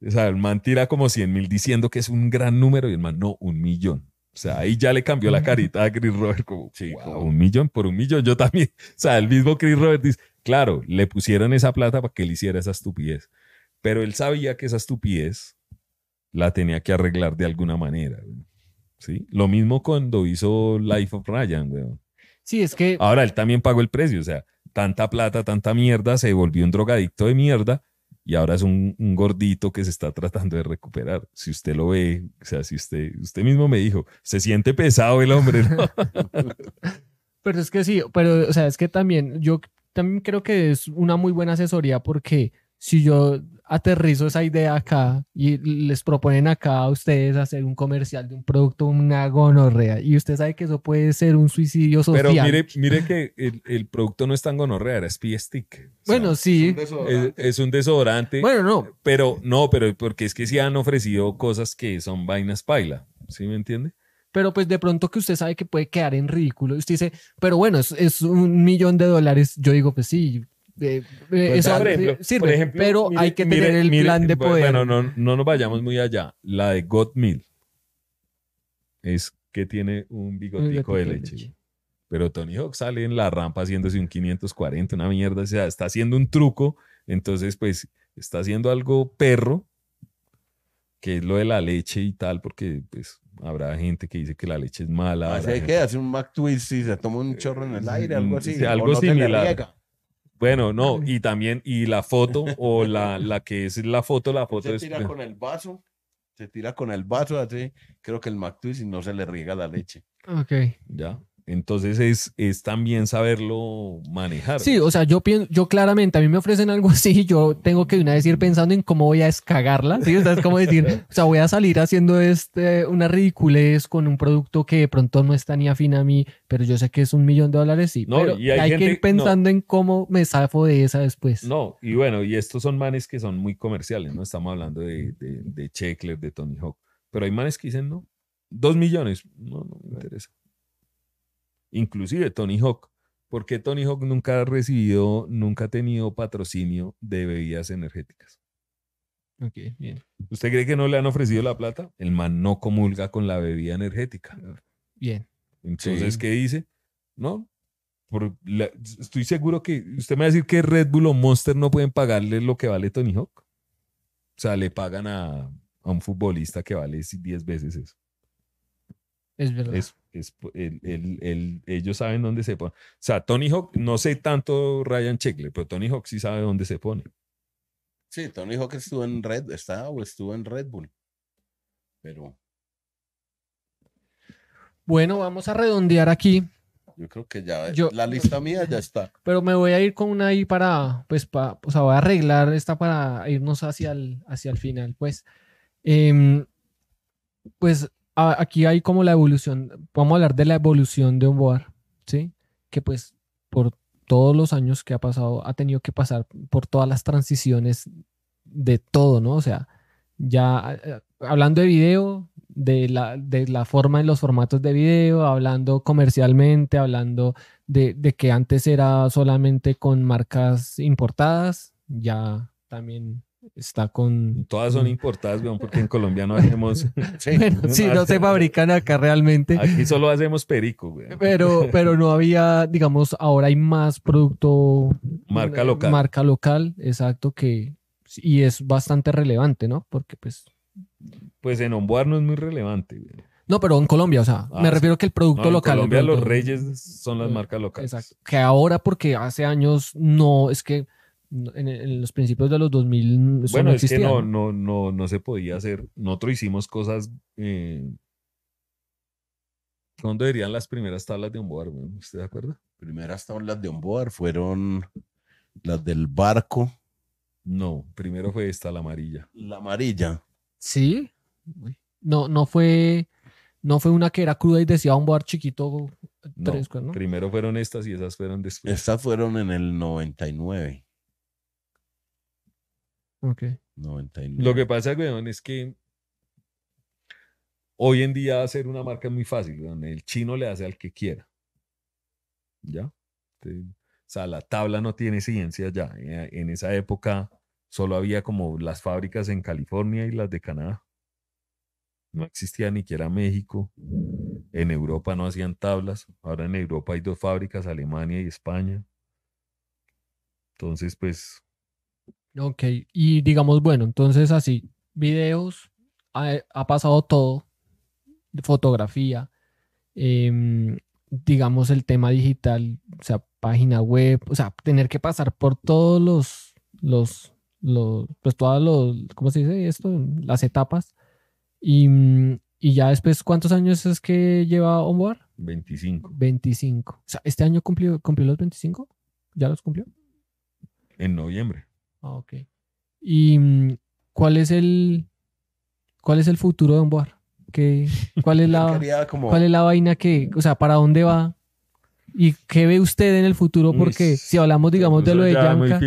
O sea, el man tira como 100 mil diciendo que es un gran número y el man, no, un millón. O sea, ahí ya le cambió la carita a Chris Robert como, sí, un millón por un millón. Yo también, o sea, el mismo Chris Robert dice, claro, le pusieron esa plata para que él hiciera esa estupidez. Pero él sabía que esa estupidez la tenía que arreglar de alguna manera. ¿sí? Lo mismo cuando hizo Life of Ryan, güey. Sí, es que... Ahora él también pagó el precio, o sea, tanta plata, tanta mierda, se volvió un drogadicto de mierda, y ahora es un, gordito que se está tratando de recuperar. Si usted lo ve, o sea, si usted, usted mismo me dijo, se siente pesado el hombre, [LAUGHS] pero es que sí, pero, o sea, es que también, yo también creo que es una muy buena asesoría porque si yo aterrizo esa idea acá y les proponen acá a ustedes hacer un comercial de un producto, una gonorrea, y usted sabe que eso puede ser un suicidio social. Pero mire, mire que el, producto no es tan gonorrea, era spy stick. Bueno, sí. Es un, desodorante. Bueno, no. Pero no, pero porque es que sí han ofrecido cosas que son vainas paila, ¿sí me entiende? Pero pues de pronto que usted sabe que puede quedar en ridículo, usted dice, pero bueno, es, es un millón de dólares, yo digo, pues sí, pero hay que tener el plan de poder. Bueno, no, no nos vayamos muy allá. La de Godmill es que tiene un bigotico, de, leche. Pero Tony Hawk sale en la rampa haciéndose un 540, una mierda. O sea, está haciendo un truco. Entonces, pues, está haciendo algo perro, que es lo de la leche y tal, porque pues habrá gente que dice que la leche es mala. Ah, que hace un Mac Twist y se toma un chorro en el eh, aire, algo mm, así. algo similar. Bueno, no, y también, y la foto, o la, que es la foto, la foto se tira con el vaso, se tira con el vaso así, creo que el McTwist no se le riega la leche. Ok. Ya. Entonces es, es también saberlo manejar. Sí, o sea, yo pienso, yo claramente, a mí me ofrecen algo así, [LAUGHS] yo tengo que una vez ir pensando en cómo voy a escagarla, ¿sí? O sea, es como decir, [LAUGHS] o sea, voy a salir haciendo este, una ridiculez con un producto que de pronto no está ni afín a mí, pero yo sé que es un millón de dólares, sí. y hay, que ir pensando en cómo me zafo de esa después. No, y bueno, y estos son manes que son muy comerciales, ¿no? Estamos hablando de, de, de de Tony Hawk, pero hay manes que dicen, no, dos millones, no, no me interesa inclusive Tony Hawk. ¿Por qué Tony Hawk nunca ha recibido, nunca ha tenido patrocinio de bebidas energéticas? Ok, bien. ¿Usted cree que no le han ofrecido la plata? El man no comulga con la bebida energética. Ah, bien. Entonces, ¿qué dice? No, estoy seguro que usted me va a decir que Red Bull o Monster no pueden pagarle lo que vale Tony Hawk. O sea, le pagan a, a un futbolista que vale 10 veces eso. Es verdad el, el, ellos saben dónde se pone. O sea, Tony Hawk, no sé tanto Ryan Checkley, pero Tony Hawk sí sabe dónde se pone. Sí, Tony Hawk estuvo en Red, está o estuvo en Red Bull. Pero. Bueno, vamos a redondear aquí. Yo creo que ya la lista mía ya está. Pero me voy a ir con una ahí para, pues, para, o sea, voy a arreglar esta para irnos hacia el, hacia el final, pues. Em, pues aquí hay como la evolución, vamos a hablar de la evolución de un board, ¿sí? Que pues por todos los años que ha pasado, ha tenido que pasar por todas las transiciones de todo, ¿no? O sea, ya eh, hablando de video, de la, de la forma en los formatos de video, hablando comercialmente, hablando de, de que antes era solamente con marcas importadas, ya también está con... Todas son importadas, porque en Colombia no hacemos... [LAUGHS] sí, no se fabrican acá realmente. Aquí solo hacemos perico, Pero, pero no había, digamos, ahora hay más producto... Marca eh, local. Marca local, exacto, que... Y es bastante relevante, ¿no? Porque pues... Pues en Omboar no es muy relevante, No, pero en Colombia, o sea, ah, me refiero que el producto local. En Colombia los reyes son las eh, marcas locales. Exacto. Que ahora, porque hace años no, es que en, los principios de los 2000 bueno no es no, no, no, se podía hacer nosotros hicimos cosas eh, ¿cuándo dirían las primeras tablas de onboard? ¿usted se acuerda? primeras tablas de onboard fueron las del barco no, primero fue esta, la amarilla la amarilla ¿sí? no, no fue no fue una que era cruda y decía un chiquito primero fueron estas y esas fueron después estas fueron en el 99 lo que pasa, weón, es que hoy en día hacer una marca es muy fácil, weón. El chino le hace al que quiera. ¿Ya? o sea, la tabla no tiene ciencia ya. Eh, en esa época solo había como las fábricas en California y las de Canadá. No existía ni siquiera México. En Europa no hacían tablas. Ahora en Europa hay dos fábricas, Alemania y España. Entonces, pues Ok, y digamos, bueno, entonces así, videos, ha, pasado todo, fotografía, em, digamos el tema digital, o sea, página web, o sea, tener que pasar por todos los, los, los pues todas los, ¿cómo se dice esto? Las etapas. Y, ya después, ¿cuántos años es que lleva Onboard? 25. 25. O sea, ¿este año cumplió, cumplió los 25? ¿Ya los cumplió? En noviembre. Ah, ok. ¿Y mm, cuál es el, cuál es el futuro de un ¿Qué, [LAUGHS] cuál, es la, ¿Cuál es la vaina que, o sea, para dónde va? ¿Y qué ve usted en el futuro? Porque si hablamos, digamos, de lo de Yanka...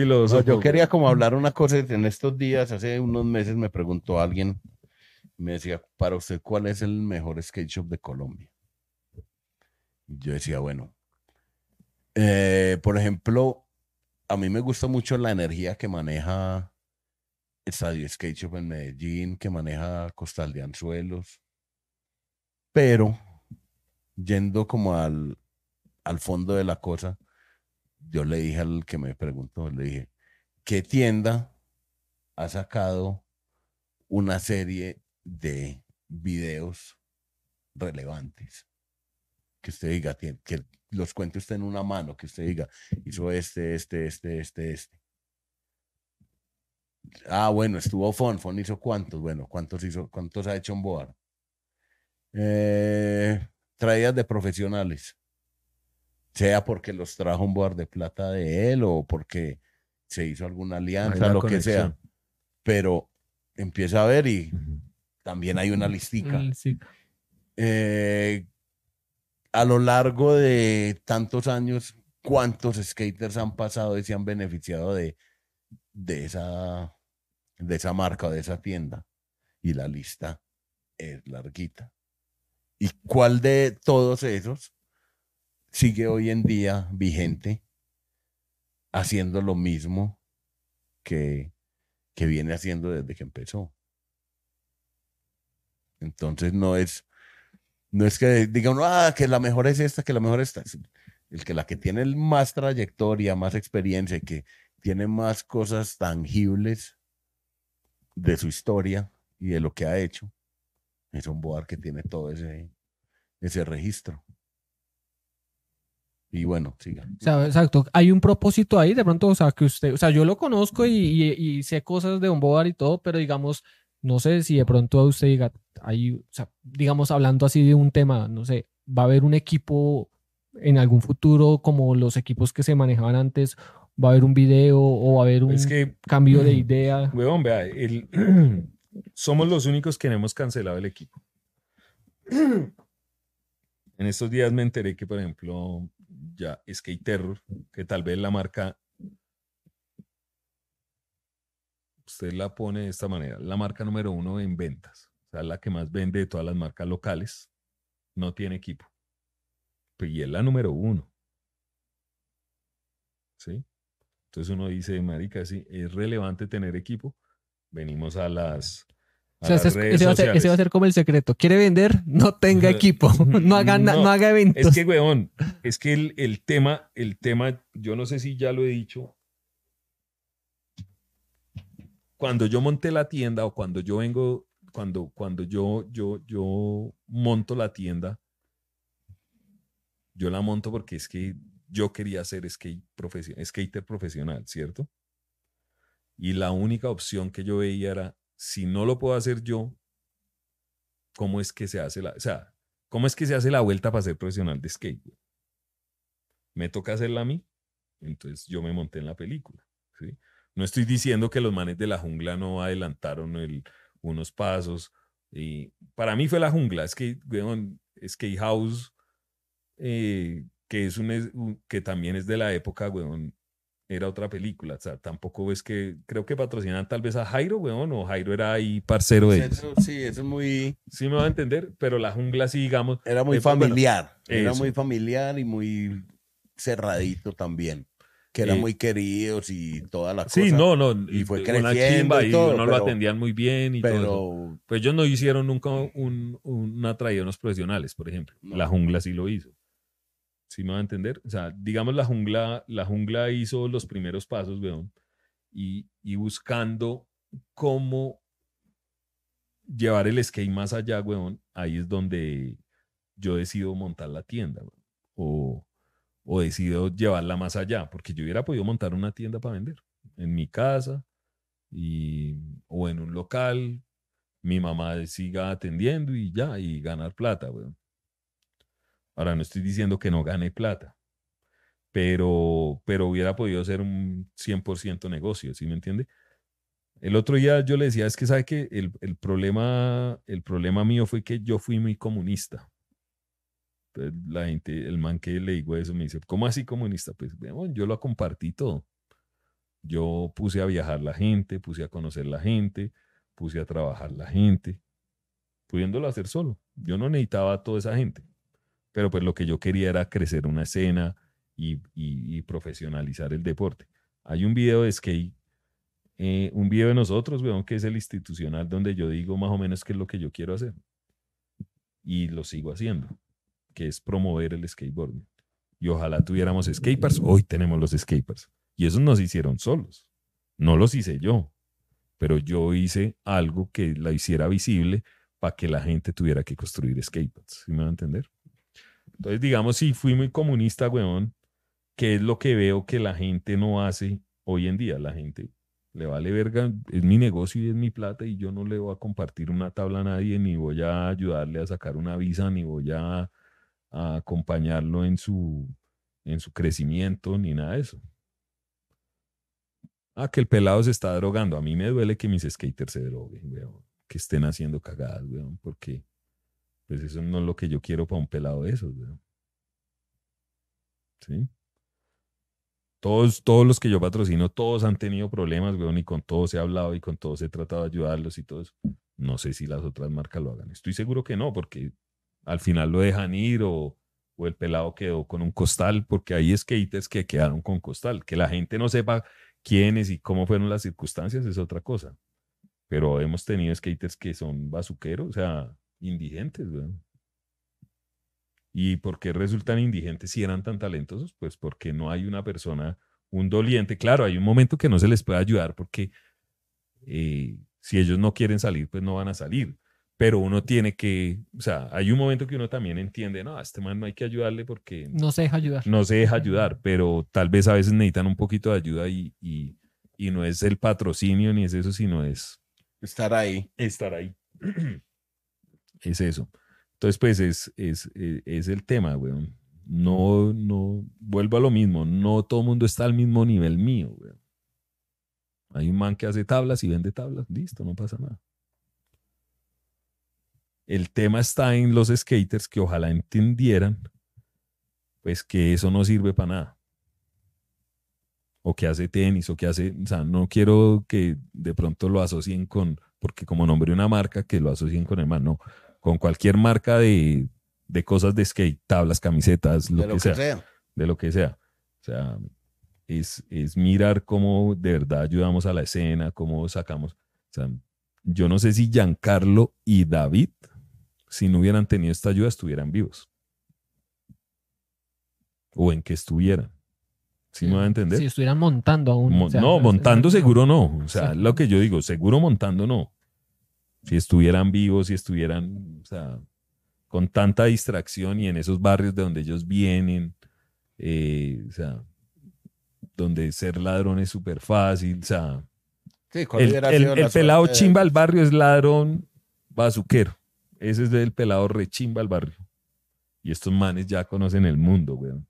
yo quería como hablar una cosa. En estos días, hace unos meses, me preguntó alguien, me decía, para usted, ¿cuál es el mejor skate shop de Colombia? Yo decía, bueno, eh, por ejemplo, a mí me gusta mucho la energía que maneja el Estadio Skate Shop en Medellín, que maneja Costal de Anzuelos. Pero, yendo como al, al fondo de la cosa, yo le dije al que me preguntó, le dije, ¿qué tienda ha sacado una serie de videos relevantes? Que usted diga, que, los cuente usted en una mano, que usted diga, hizo este, este, este, este, este. Ah, bueno, estuvo Fon. Fon hizo cuántos. Bueno, ¿cuántos hizo? ¿Cuántos ha hecho un Boar? Eh, traídas de profesionales. Sea porque los trajo un Boar de plata de él o porque se hizo alguna ah, alianza, lo que sea. Pero empieza a ver y también hay una listica. Eh, a lo largo de tantos años, ¿cuántos skaters han pasado y se han beneficiado de, de, esa, de esa marca o de esa tienda? Y la lista es larguita. ¿Y cuál de todos esos sigue hoy en día vigente, haciendo lo mismo que, que viene haciendo desde que empezó? Entonces no es no es que diga uno, ah, que la mejor es esta, que la mejor es esta. El que la que tiene más trayectoria, más experiencia, que tiene más cosas tangibles de su historia y de lo que ha hecho, es un boar que tiene todo ese, ese registro. Y bueno, siga. O sea, exacto. Hay un propósito ahí, de pronto, o sea, que usted, o sea, yo lo conozco y, y, y sé cosas de un boar y todo, pero digamos, no sé si de pronto usted diga, digamos, hablando así de un tema, no sé, va a haber un equipo en algún futuro como los equipos que se manejaban antes, va a haber un video o va a haber un cambio de [CLEARS THROAT] idea. Weón, vea, el, [CLEARS THROAT] somos los únicos que hemos cancelado el equipo. [CLEARS THROAT] En estos días me enteré que, por ejemplo, ya Skate Terror, que tal vez la marca usted la pone de esta manera, la marca número uno en ventas, o sea, la que más vende de todas las marcas locales, no tiene equipo. Pues, y es la número uno. ¿Sí? Entonces uno dice, marica, sí, es relevante tener equipo. Venimos a las... A o va a ser, como el secreto. ¿Quiere vender? No tenga [LAUGHS] equipo. No haga, no, eventos. Es que, weón, es que el, el, tema, el tema, yo no sé si ya lo he dicho, cuando yo monté la tienda o cuando yo vengo, cuando, cuando yo, yo, yo monto la tienda, yo la monto porque es que yo quería ser skate skater profesional, ¿cierto? Y la única opción que yo veía era, si no lo puedo hacer yo, ¿cómo es que se hace la, o sea, cómo es que se hace la vuelta para ser profesional de skate? Me toca hacerla a mí, entonces yo me monté en la película, ¿sí? No estoy diciendo que los manes de la jungla no adelantaron el, unos pasos. Y para mí fue la jungla. Es que, weón, Skate House, eh, que, es un, que también es de la época, weón, era otra película. O sea, tampoco es que. Creo que patrocinan tal vez a Jairo, weón, o Jairo era ahí parcero de ellos. Sí, eso es muy. Sí, me va a entender, pero la jungla, sí, digamos. Era muy eh, pues, familiar. era muy familiar y muy cerradito también que eran muy queridos y todas las sí, Sí, no, no. Y fue creciendo y, y no lo atendían muy bien y pero, todo Pero Pues ellos no hicieron nunca un, un a unos profesionales, por ejemplo. La jungla sí lo hizo. ¿Sí me va a entender? O sea, digamos la jungla, la jungla hizo los primeros pasos, weón, y, y buscando cómo llevar el skate más allá, weón, ahí es donde yo decido montar la tienda, weón. O, o decido llevarla más allá, porque yo hubiera podido montar una tienda para vender en mi casa y, o en un local, mi mamá siga atendiendo y ya, y ganar plata, Ahora no estoy diciendo que no gane plata, pero, pero hubiera podido hacer un 100% negocio, ¿sí me entiende? El otro día yo le decía, es que sabe que el, el, problema, el problema mío fue que yo fui muy comunista. Eh, la gente, el man que le digo eso me dice, ¿cómo así comunista? Pues yo lo compartí todo. Yo puse a viajar la gente, puse a conocer la gente, puse a trabajar la gente, pudiéndolo hacer solo. Yo no necesitaba a toda esa gente, pero pues lo que yo quería era crecer una escena y, profesionalizar el deporte. Hay un video de skate, eh, un video de nosotros, que es el institucional, donde yo digo más o menos qué es lo que yo quiero hacer. Y lo sigo haciendo que es promover el skateboarding. Y ojalá tuviéramos skaters. Hoy tenemos los skaters. Y esos nos hicieron solos. No los hice yo. Pero yo hice algo que la hiciera visible para que la gente tuviera que construir skates ¿Sí me van a entender? Entonces, digamos, si fui muy comunista, weón, que es lo que veo que la gente no hace hoy en día. La gente le vale verga, es mi negocio y es mi plata y yo no le voy a compartir una tabla a nadie, ni voy a ayudarle a sacar una visa, ni voy a acompañarlo en su, en su crecimiento ni nada de eso. Ah, que el pelado se está drogando. A mí me duele que mis skaters se droguen, weón, que estén haciendo cagadas, weón, porque pues eso no es lo que yo quiero para un pelado de esos, ¿Sí? Todos, todos los que yo patrocino, todos han tenido problemas, weón, y con todos he hablado y con todos he tratado de ayudarlos y todo eso. No sé si las otras marcas lo hagan. Estoy seguro que no, porque al final lo dejan ir o, el pelado quedó con un costal, porque hay skaters que quedaron con costal. Que la gente no sepa quiénes y cómo fueron las circunstancias es otra cosa. Pero hemos tenido skaters que son basuqueros, o sea, indigentes, ¿Y por qué resultan indigentes si eran tan talentosos? Pues porque no hay una persona, un doliente. Claro, hay un momento que no se les puede ayudar porque eh, si ellos no quieren salir, pues no van a salir pero uno tiene que, o sea, hay un momento que uno también entiende, no, a este man no hay que ayudarle porque... No se deja ayudar. No se deja ayudar, pero tal vez a veces necesitan un poquito de ayuda y, no es el patrocinio ni es eso, sino es... Estar ahí. Estar ahí. [CLEARS THROAT] es eso. Entonces, pues es, eh, el tema, güey. No, no, vuelvo a lo mismo, no todo el mundo está al mismo nivel mío, weón. Hay un man que hace tablas y vende tablas, listo, no pasa nada. El tema está en los skaters que ojalá entendieran, pues que eso no sirve para nada. O que hace tenis, o que hace, o sea, no quiero que de pronto lo asocien con, porque como nombre una marca, que lo asocien con el man, no, con cualquier marca de, de cosas de skate, tablas, camisetas, lo, que, sea, De lo que sea. O sea, es, es, mirar cómo de verdad ayudamos a la escena, cómo sacamos. O sea, yo no sé si Giancarlo y David si no hubieran tenido esta ayuda, estuvieran vivos. O en que estuvieran. ¿Sí, me va a entender? Si estuvieran montando aún. no, montando seguro no. O sea, lo que yo digo, seguro montando no. Si estuvieran vivos, si estuvieran, o sea, con tanta distracción y en esos barrios de donde ellos vienen, eh, o sea, donde ser ladrón es súper fácil, o sea, sí, el, el, el pelado chimba al barrio es ladrón bazuquero. Ese es del pelado rechimba al barrio. Y estos manes ya conocen el mundo, weón.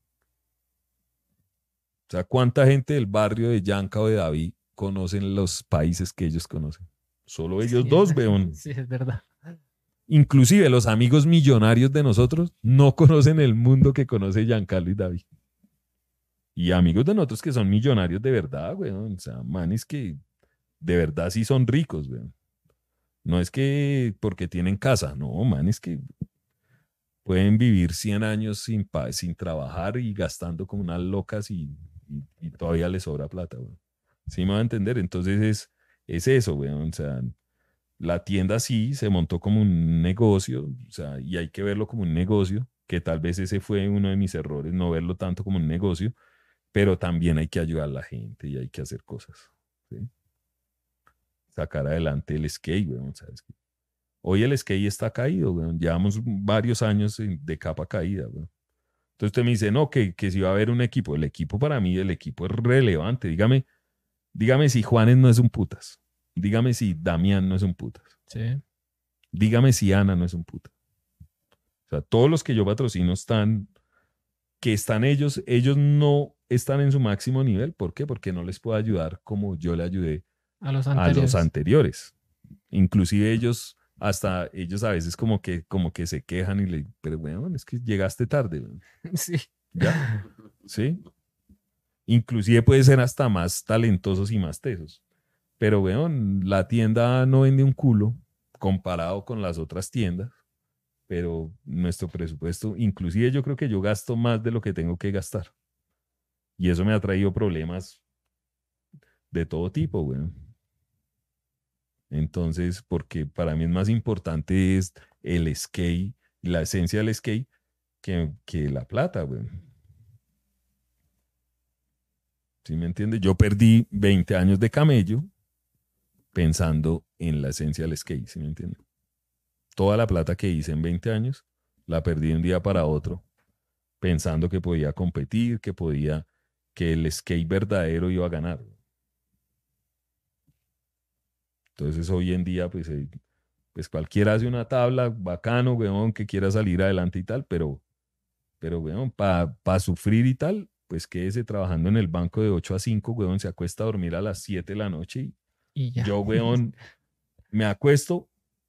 O sea, ¿cuánta gente del barrio de Yanca o de David conocen los países que ellos conocen? Solo ellos dos, weón. [LAUGHS] Sí, es verdad. Inclusive los amigos millonarios de nosotros no [LAUGHS] conocen el mundo que conoce Giancarlo y David. Y amigos de nosotros que son millonarios de verdad, weón. O sea, manes que de verdad sí son ricos, weón. No es que porque tienen casa, no, man, es que pueden vivir 100 años sin, sin trabajar y gastando como unas locas y, y, todavía les sobra plata, weón. Sí me va a entender. Entonces es, es eso, weón. O sea, la tienda sí se montó como un negocio, o sea, y hay que verlo como un negocio, que tal vez ese fue uno de mis errores, no verlo tanto como un negocio, pero también hay que ayudar a la gente y hay que hacer cosas sacar adelante el skate, weón. ¿sabes? Hoy el skate está caído, Llevamos varios años de capa caída, weón. Entonces usted me dice, no, que, que si va a haber un equipo. El equipo para mí, el equipo es relevante. Dígame, dígame si Juanes no es un putas. Dígame si Damián no es un putas. Sí. Dígame si Ana no es un putas. O sea, todos los que yo patrocino están, que están ellos, ellos no están en su máximo nivel. ¿Por qué? Porque no les puedo ayudar como yo le ayudé a los anteriores. Inclusive ellos, hasta ellos a veces como que, como que se quejan y le pero bueno, es que llegaste tarde. [LAUGHS] Sí. ¿Ya? Sí. Inclusive puede ser hasta más talentosos y más tesos. Pero bueno la tienda no vende un culo comparado con las otras tiendas, pero nuestro presupuesto, inclusive yo creo que yo gasto más de lo que tengo que gastar. Y eso me ha traído problemas de todo tipo, bueno entonces, porque para mí es más importante es el skate, la esencia del skate, que, la plata, güey. ¿Sí me entiendes? Yo perdí 20 años de camello pensando en la esencia del skate, ¿sí me entiendes? Toda la plata que hice en 20 años la perdí de un día para otro pensando que podía competir, que podía, que el skate verdadero iba a ganar. Entonces hoy en día, pues, eh, pues cualquiera hace una tabla, bacano, weón, que quiera salir adelante y tal, pero, pero weón, para pa sufrir y tal, pues quédese trabajando en el banco de 8 a 5, weón, se acuesta a dormir a las 7 de la noche y, yo, [LAUGHS] weón, me acuesto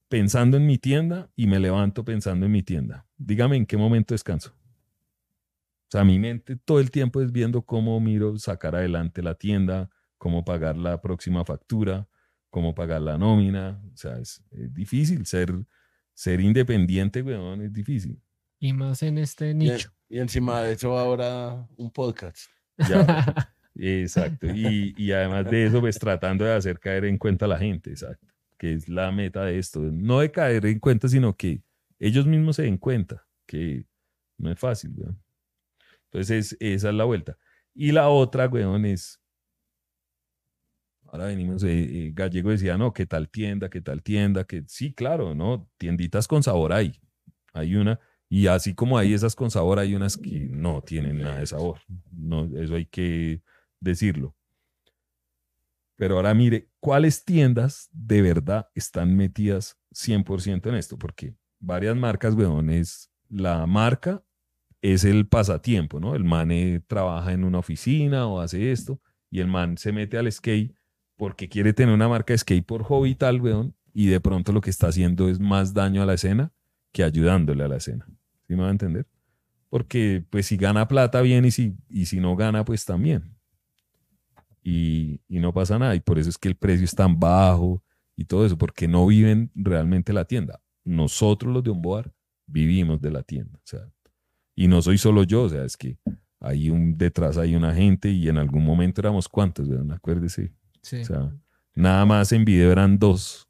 pensando en mi tienda y me levanto pensando en mi tienda. Dígame en qué momento descanso. O sea, mi mente todo el tiempo es viendo cómo miro sacar adelante la tienda, cómo pagar la próxima factura, cómo pagar la nómina. O sea, es, difícil ser, ser independiente, weón, es difícil. Y más en este nicho. Y, encima de eso ahora un podcast. [LAUGHS] exacto. Y, y, además de eso, pues tratando de hacer caer en cuenta a la gente, exacto, que es la meta de esto. No de caer en cuenta, sino que ellos mismos se den cuenta que no es fácil, weón. Entonces, esa es la vuelta. Y la otra, weón, es Ahora venimos, eh, Gallego decía, no, qué tal tienda, qué tal tienda, que sí, claro, ¿no? Tienditas con sabor hay. Hay una, y así como hay esas con sabor, hay unas que no tienen nada de sabor. No, eso hay que decirlo. Pero ahora mire, ¿cuáles tiendas de verdad están metidas 100% en esto? Porque varias marcas, weón, es la marca, es el pasatiempo, ¿no? El man eh, trabaja en una oficina o hace esto y el man se mete al skate porque quiere tener una marca de skate por hobby tal, weón, y de pronto lo que está haciendo es más daño a la escena que ayudándole a la escena. ¿Sí me va a entender? Porque pues si gana plata bien y si, y si no gana, pues también. Y, no pasa nada. Y por eso es que el precio es tan bajo y todo eso, porque no viven realmente la tienda. Nosotros los de boar vivimos de la tienda. O sea, y no soy solo yo, o sea, es que hay un detrás hay una gente y en algún momento éramos cuántos, ¿verdad? Acuérdese, nada más en video eran dos.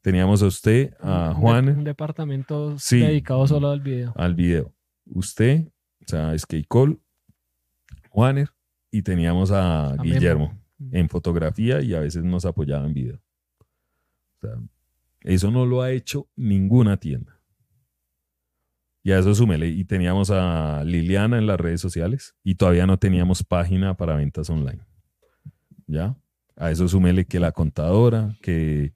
Teníamos a usted, a Juan. Un departamento dedicado solo al video. Al video. Usted, o sea, Skate Call, Juaner, y teníamos a, Guillermo mm. en fotografía y a veces nos apoyaba en video. eso no lo ha hecho ninguna tienda. Y a eso súmele. Y teníamos a Liliana en las redes sociales y todavía no teníamos página para ventas online. ¿Ya? A eso súmele que la contadora, que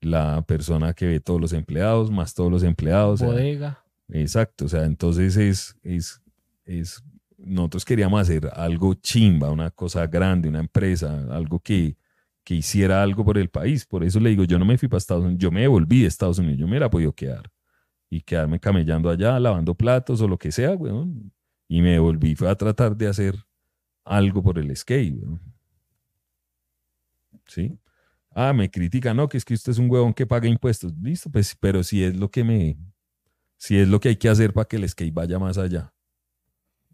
la persona que ve todos los empleados, más todos los empleados. Bodega. exacto, o sea, entonces es, es, es, nosotros queríamos hacer algo chimba, una cosa grande, una empresa, algo que, hiciera algo por el país. Por eso le digo, yo no me fui para Estados Unidos, yo me devolví a Estados Unidos, yo me hubiera podido quedar y quedarme camellando allá, lavando platos o lo que sea, weón. Y me volví, a tratar de hacer algo por el skate, weón. ¿sí? Ah, me critica no, que es que usted es un huevón que paga impuestos. Listo, pues, pero si es lo que me, si es lo que hay que hacer para que el skate vaya más allá.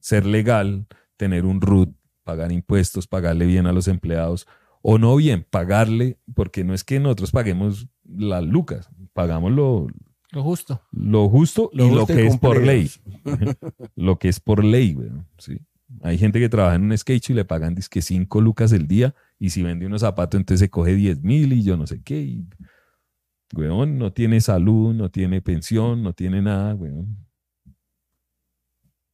Ser legal, tener un root, pagar impuestos, pagarle bien a los empleados, o no bien, pagarle, porque no es que nosotros paguemos las lucas, pagamos lo, justo. Lo justo y [LAUGHS] [LAUGHS] lo, que es por ley. lo que es por ley, ¿sí? Hay gente que trabaja en un skate y le pagan 5 lucas el día y si vende unos zapatos entonces se coge 10 mil y yo no sé qué. no tiene salud, no tiene pensión, no tiene nada, weón.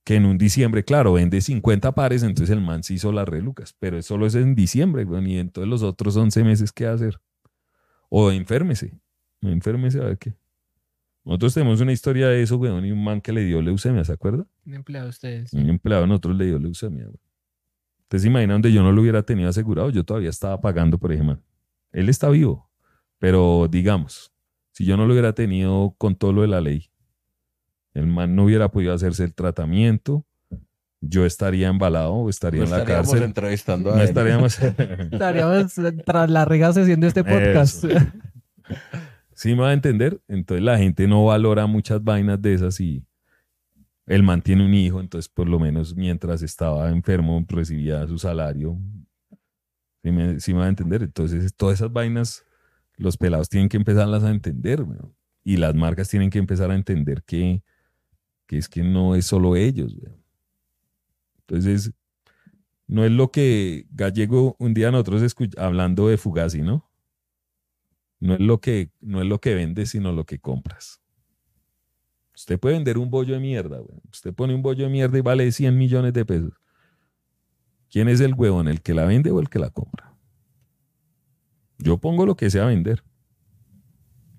Que en un diciembre, claro, vende 50 pares, entonces el man se hizo las relucas, pero eso solo es en diciembre, weón, y en los otros 11 meses, ¿qué hacer? O enférmese, enférmese a qué. Nosotros tenemos una historia de eso, güey, y un man que le dio leucemia, ¿se acuerda? Un empleado de ustedes. Un empleado de nosotros le dio leucemia, güey. Ustedes se imaginan donde yo no lo hubiera tenido asegurado, yo todavía estaba pagando por ese man. Él está vivo, pero digamos, si yo no lo hubiera tenido con todo lo de la ley, el man no hubiera podido hacerse el tratamiento, yo estaría embalado, estaría en la cárcel. Entrevistando a él. Estaríamos [LAUGHS] [LAUGHS] Estaríamos, tras la rega haciendo este podcast. [LAUGHS] ¿Sí me va a entender? Entonces la gente no valora muchas vainas de esas y él mantiene un hijo, entonces por lo menos mientras estaba enfermo recibía su salario. ¿Sí me, va a entender? Entonces todas esas vainas los pelados tienen que empezarlas a entender y las marcas tienen que empezar a entender que, que es que no es solo ellos. Entonces, no es lo que Gallego un día nosotros hablando de Fugazi, ¿no? No es lo que, no es lo que vendes, sino lo que compras. Usted puede vender un bollo de mierda, güey. Usted pone un bollo de mierda y vale 100 millones de pesos. ¿Quién es el huevón? ¿El que la vende o el que la compra? Yo pongo lo que sea vender.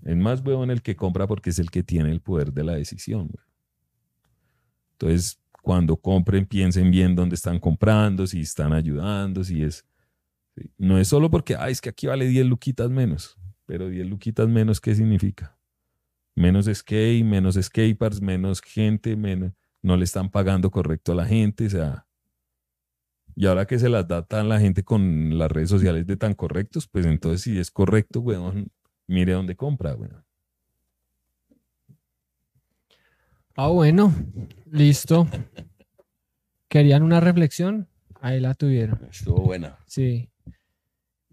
Es más huevón el que compra porque es el que tiene el poder de la decisión. Entonces, cuando compren, piensen bien dónde están comprando, si están ayudando, si es... No es solo porque, ay, es que aquí vale 10 luquitas menos pero 10 luquitas menos, ¿qué significa? Menos skate, menos skateparks, menos gente, menos, no le están pagando correcto a la gente, o sea, y ahora que se las da tan la gente con las redes sociales de tan correctos, pues entonces si es correcto, weón, mire dónde compra, weón. Ah, bueno, listo. ¿Querían una reflexión? Ahí la tuvieron. Estuvo buena. Sí.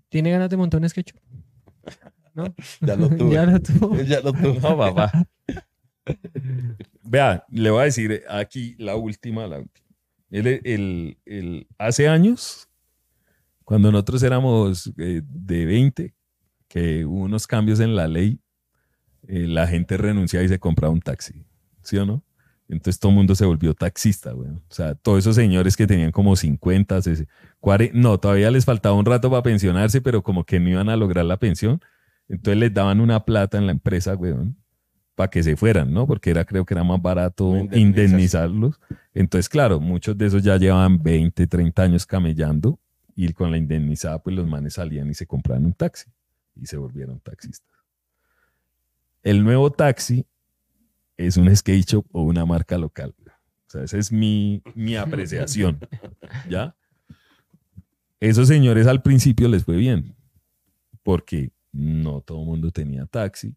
¿Tiene ganas de montones, un ¿no? ya lo tuvo Ya lo tuvo. [LAUGHS] no, papá. Vea, le voy a decir aquí la última, la El, hace años, cuando nosotros éramos eh, de 20, que hubo unos cambios en la ley, eh, la gente renunciaba y se compraba un taxi, ¿sí o no? Entonces todo el mundo se volvió taxista, güey. O sea, todos esos señores que tenían como 50, no, todavía les faltaba un rato para pensionarse, pero como que no iban a lograr la pensión, entonces les daban una plata en la empresa, weón, para que se fueran, ¿no? Porque era, creo que era más barato indemnizarlos. Entonces, claro, muchos de esos ya llevaban 20, 30 años camellando y con la indemnizada, pues los manes salían y se compraban un taxi y se volvieron taxistas. El nuevo taxi es un skate shop o una marca local. O sea, esa es mi, mi [LAUGHS] apreciación. ¿Ya? Esos señores al principio les fue bien, porque no todo el mundo tenía taxi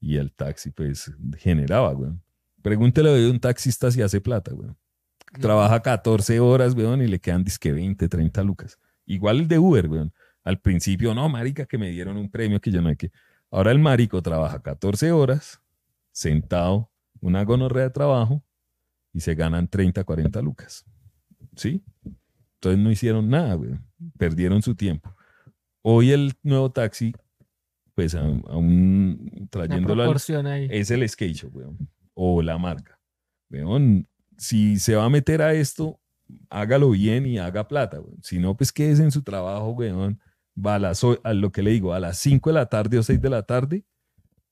y el taxi pues generaba, güey. Pregúntele a un taxista si hace plata, güey. Trabaja 14 horas, güey, y le quedan disque 20, 30 lucas. Igual el de Uber, güey. Al principio, no, marica, que me dieron un premio que yo no hay que. Ahora el marico trabaja 14 horas, sentado, una gonorrea de trabajo, y se ganan 30, 40 lucas. ¿Sí? Entonces no hicieron nada, güey. Perdieron su tiempo. Hoy el nuevo taxi pues a, un es el skate o la marca. Weón, si se va a meter a esto, hágalo bien y haga plata, weón. Si no, pues quédese en su trabajo, weón. Va a, lo que le digo, a las 5 de la tarde o 6 de la tarde,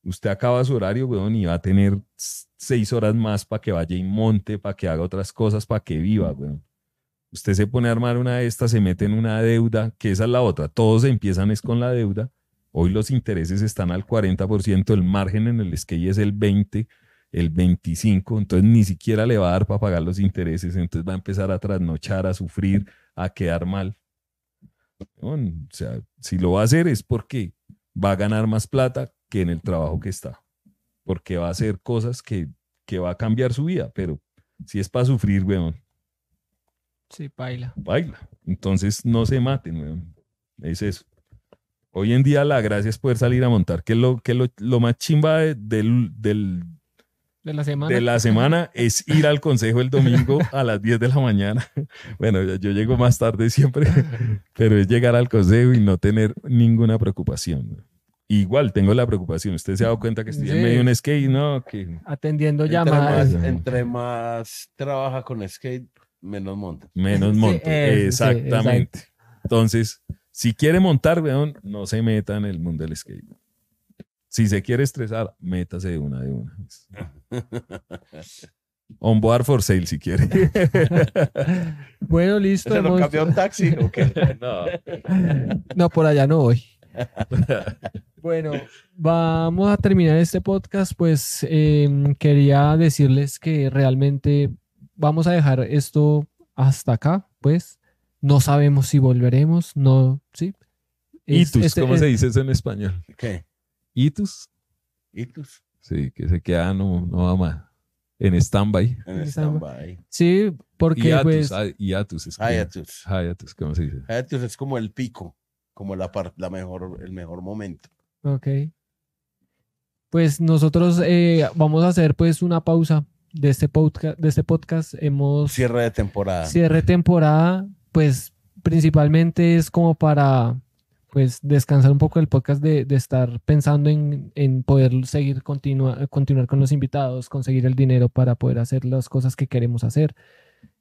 usted acaba su horario, weón, y va a tener seis horas más para que vaya y monte, para que haga otras cosas, para que viva, weón. Usted se pone a armar una de estas, se mete en una deuda, que esa es la otra. Todos empiezan es con la deuda Hoy los intereses están al 40%, el margen en el skate es el 20%, el 25%, entonces ni siquiera le va a dar para pagar los intereses, entonces va a empezar a trasnochar, a sufrir, a quedar mal. o sea, si lo va a hacer es porque va a ganar más plata que en el trabajo que está, porque va a hacer cosas que, que va a cambiar su vida, pero si es para sufrir, weón. Sí, baila. Baila. Entonces no se maten, weón. Es eso. Hoy en día la gracia es poder salir a montar, que lo, que lo, más chimba de, del, de la semana. De la semana es ir al consejo el domingo a las 10 de la mañana. [LAUGHS] Bueno, yo llego más tarde siempre, [LAUGHS] pero es llegar al consejo y no tener ninguna preocupación. Igual tengo la preocupación. Usted se ha dado cuenta que estoy en medio de un skate, ¿no? Que... Atendiendo llamadas. Entre más, trabaja con skate, menos monta. Menos monta, eh, exactamente. Entonces, si quiere montar, weón, no se meta en el mundo del skate. Si se quiere estresar, métase de una de una. [LAUGHS] Onboard for sale si quiere. [LAUGHS] bueno, listo. ¿Se lo cambió un taxi? [LAUGHS] No. no, por allá no voy. Bueno, vamos a terminar este podcast. Pues em, quería decirles que realmente vamos a dejar esto hasta acá, pues no sabemos si volveremos, no, sí. Este, ¿cómo eh, se dice eso en español? ¿Qué? Itus. Itus. Sí, que se queda, no, no más. En stand-by. En stand-by. Sí, porque pues... Hayatus. Ah, es como, ¿cómo se dice? Hayatus es como el pico, como la, la mejor, el mejor momento. Ok. Pues nosotros eh, vamos a hacer pues una pausa de este podcast. De este podcast. Hemos... Cierre de temporada. Cierre de temporada pues principalmente es como para pues descansar un poco el podcast de, estar pensando en, poder seguir continua, continuar con los invitados, conseguir el dinero para poder hacer las cosas que queremos hacer.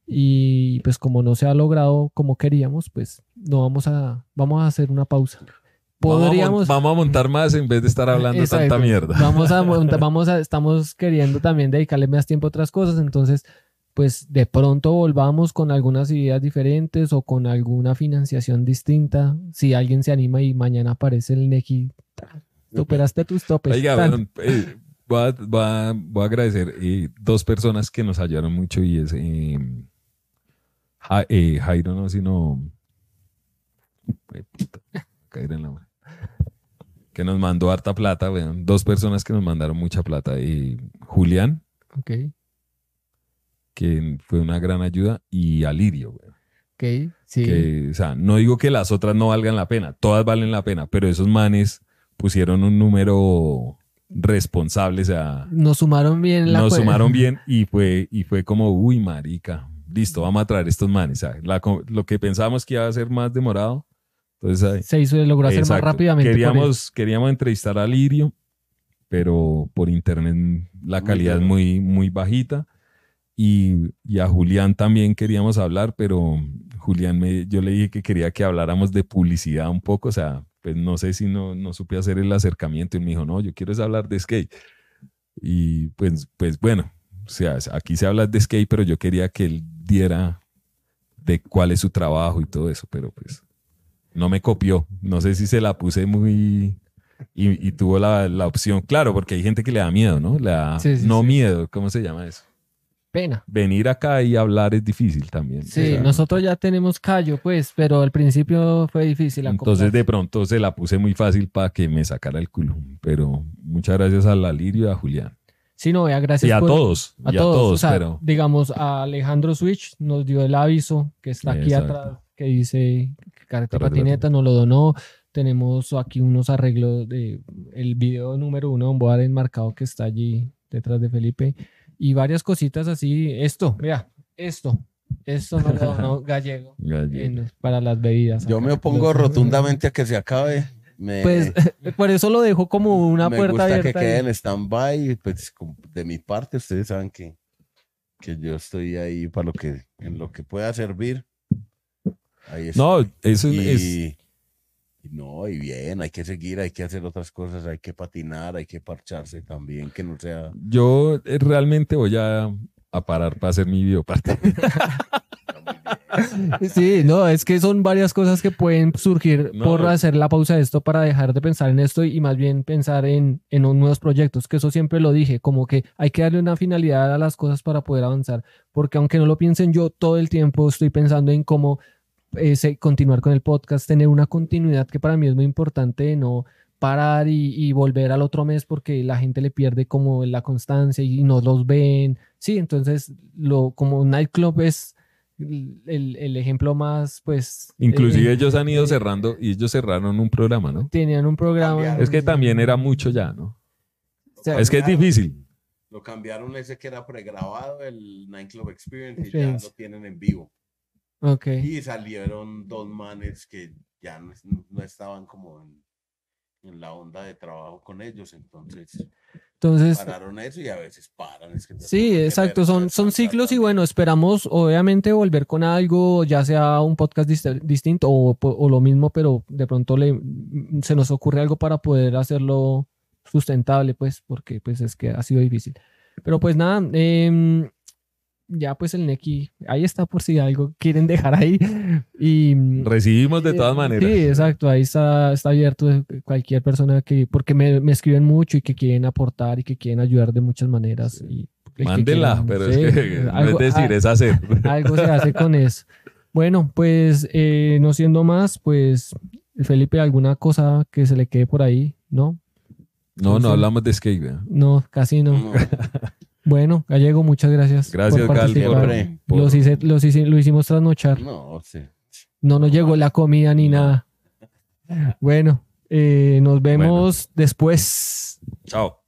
Y pues como no se ha logrado como queríamos, pues no vamos a, vamos a hacer una pausa. Podríamos, vamos, a montar más en vez de estar hablando tanta mierda. Vamos a montar, [LAUGHS] vamos a, estamos queriendo también dedicarle más tiempo a otras cosas, entonces pues de pronto volvamos con algunas ideas diferentes o con alguna financiación distinta. Si alguien se anima y mañana aparece el Neki, superaste tus topes. Eh, voy, a, agradecer eh, dos personas que nos ayudaron mucho y es eh, Jairo, no, sino... Que nos mandó harta plata, dos personas que nos mandaron mucha plata. y Julián. ok que fue una gran ayuda, y a Lirio, sí. o sea, no digo que las otras no valgan la pena, todas valen la pena, pero esos manes pusieron un número responsable, o sea... Nos sumaron bien Nos sumaron [LAUGHS] bien y fue, y fue como, uy, marica, listo, vamos a traer estos manes. lo que pensábamos que iba a ser más demorado, entonces... Se hizo, logró hacer más rápidamente. Queríamos, queríamos entrevistar a Lirio, pero por internet la calidad es muy, muy bajita. Y, y, a Julián también queríamos hablar, pero Julián, me, yo le dije que quería que habláramos de publicidad un poco, o sea, pues no sé si no, no supe hacer el acercamiento y me dijo, no, yo quiero hablar de skate. Y pues, pues bueno, o sea, aquí se habla de skate, pero yo quería que él diera de cuál es su trabajo y todo eso, pero pues no me copió, no sé si se la puse muy... Y, tuvo la, opción, claro, porque hay gente que le da miedo, ¿no? Le no miedo, ¿cómo se llama eso? pena. Venir acá y hablar es difícil también. Sí, nosotros ya tenemos callo, pues, pero al principio fue difícil. Entonces de pronto se la puse muy fácil para que me sacara el culo. Pero muchas gracias a la Lirio y a Julián. Sí, no, ya gracias. a todos. A todos. A todos Digamos, a Alejandro Switch nos dio el aviso que está aquí atrás, que dice carta Patineta, nos lo donó. Tenemos aquí unos arreglos de el video número uno un Boar enmarcado que está allí detrás de Felipe y varias cositas así. Esto, mira, esto. Esto no [LAUGHS] gallego, para las bebidas. Yo me opongo rotundamente a que se acabe. pues [LAUGHS] por eso lo dejo como una me puerta gusta que queden en stand-by. Pues, de mi parte, ustedes saben que, que yo estoy ahí para lo que, en lo que pueda servir. no, eso es no, y bien, hay que seguir, hay que hacer otras cosas, hay que patinar, hay que parcharse también, que no sea... Yo eh, realmente voy a, parar para hacer mi bioparte. [LAUGHS] Sí, no, es que son varias cosas que pueden surgir por eh. hacer la pausa de esto para dejar de pensar en esto y más bien pensar en, en nuevos proyectos, que eso siempre lo dije, como que hay que darle una finalidad a las cosas para poder avanzar, porque aunque no lo piensen yo todo el tiempo estoy pensando en cómo eh, continuar con el podcast, tener una continuidad que para mí es muy importante, no parar y, volver al otro mes porque la gente le pierde como la constancia y no los ven. Sí, entonces lo, como nightclub es el, ejemplo más, pues... Inclusive eh, ellos han ido eh, cerrando y ellos cerraron un programa, ¿no? Tenían un programa. es que también era mucho ya, ¿no? es que es difícil. Lo cambiaron ese que era pregrabado, el Nightclub Experience, y ya lo tienen en vivo. Y salieron dos manes que ya no, estaban como en, la onda de trabajo con ellos, entonces, entonces eh, pararon eso y a veces paran. sí, exacto, son, son ciclos y bueno, esperamos obviamente volver con algo, ya sea un podcast distinto o, lo mismo, pero de pronto le, mm, se nos ocurre algo para poder hacerlo sustentable, pues, porque pues es que ha sido difícil. Pero pues nada, eh, ya pues el Neki, ahí está por si algo quieren dejar ahí. [LAUGHS] Y, mm, Recibimos de eh, todas maneras. Sí, exacto, ahí está, está abierto eh, cualquier persona que, porque me, escriben mucho y que quieren aportar y que quieren ayudar de muchas maneras. Y Mándela, pero es que [LAUGHS] es ah, decir, es hacer. [LAUGHS] Algo se hace con eso. Bueno, pues eh, no siendo más, pues Felipe, ¿alguna cosa que se le quede por ahí? ¿No? No, no, hablamos de skate. ¿no? casi no. Bueno, Gallego, muchas gracias. Gracias, por Los lo hicimos trasnochar. No, sí. no nos llegó la comida ni nada. Bueno, eh, nos vemos después. Chao.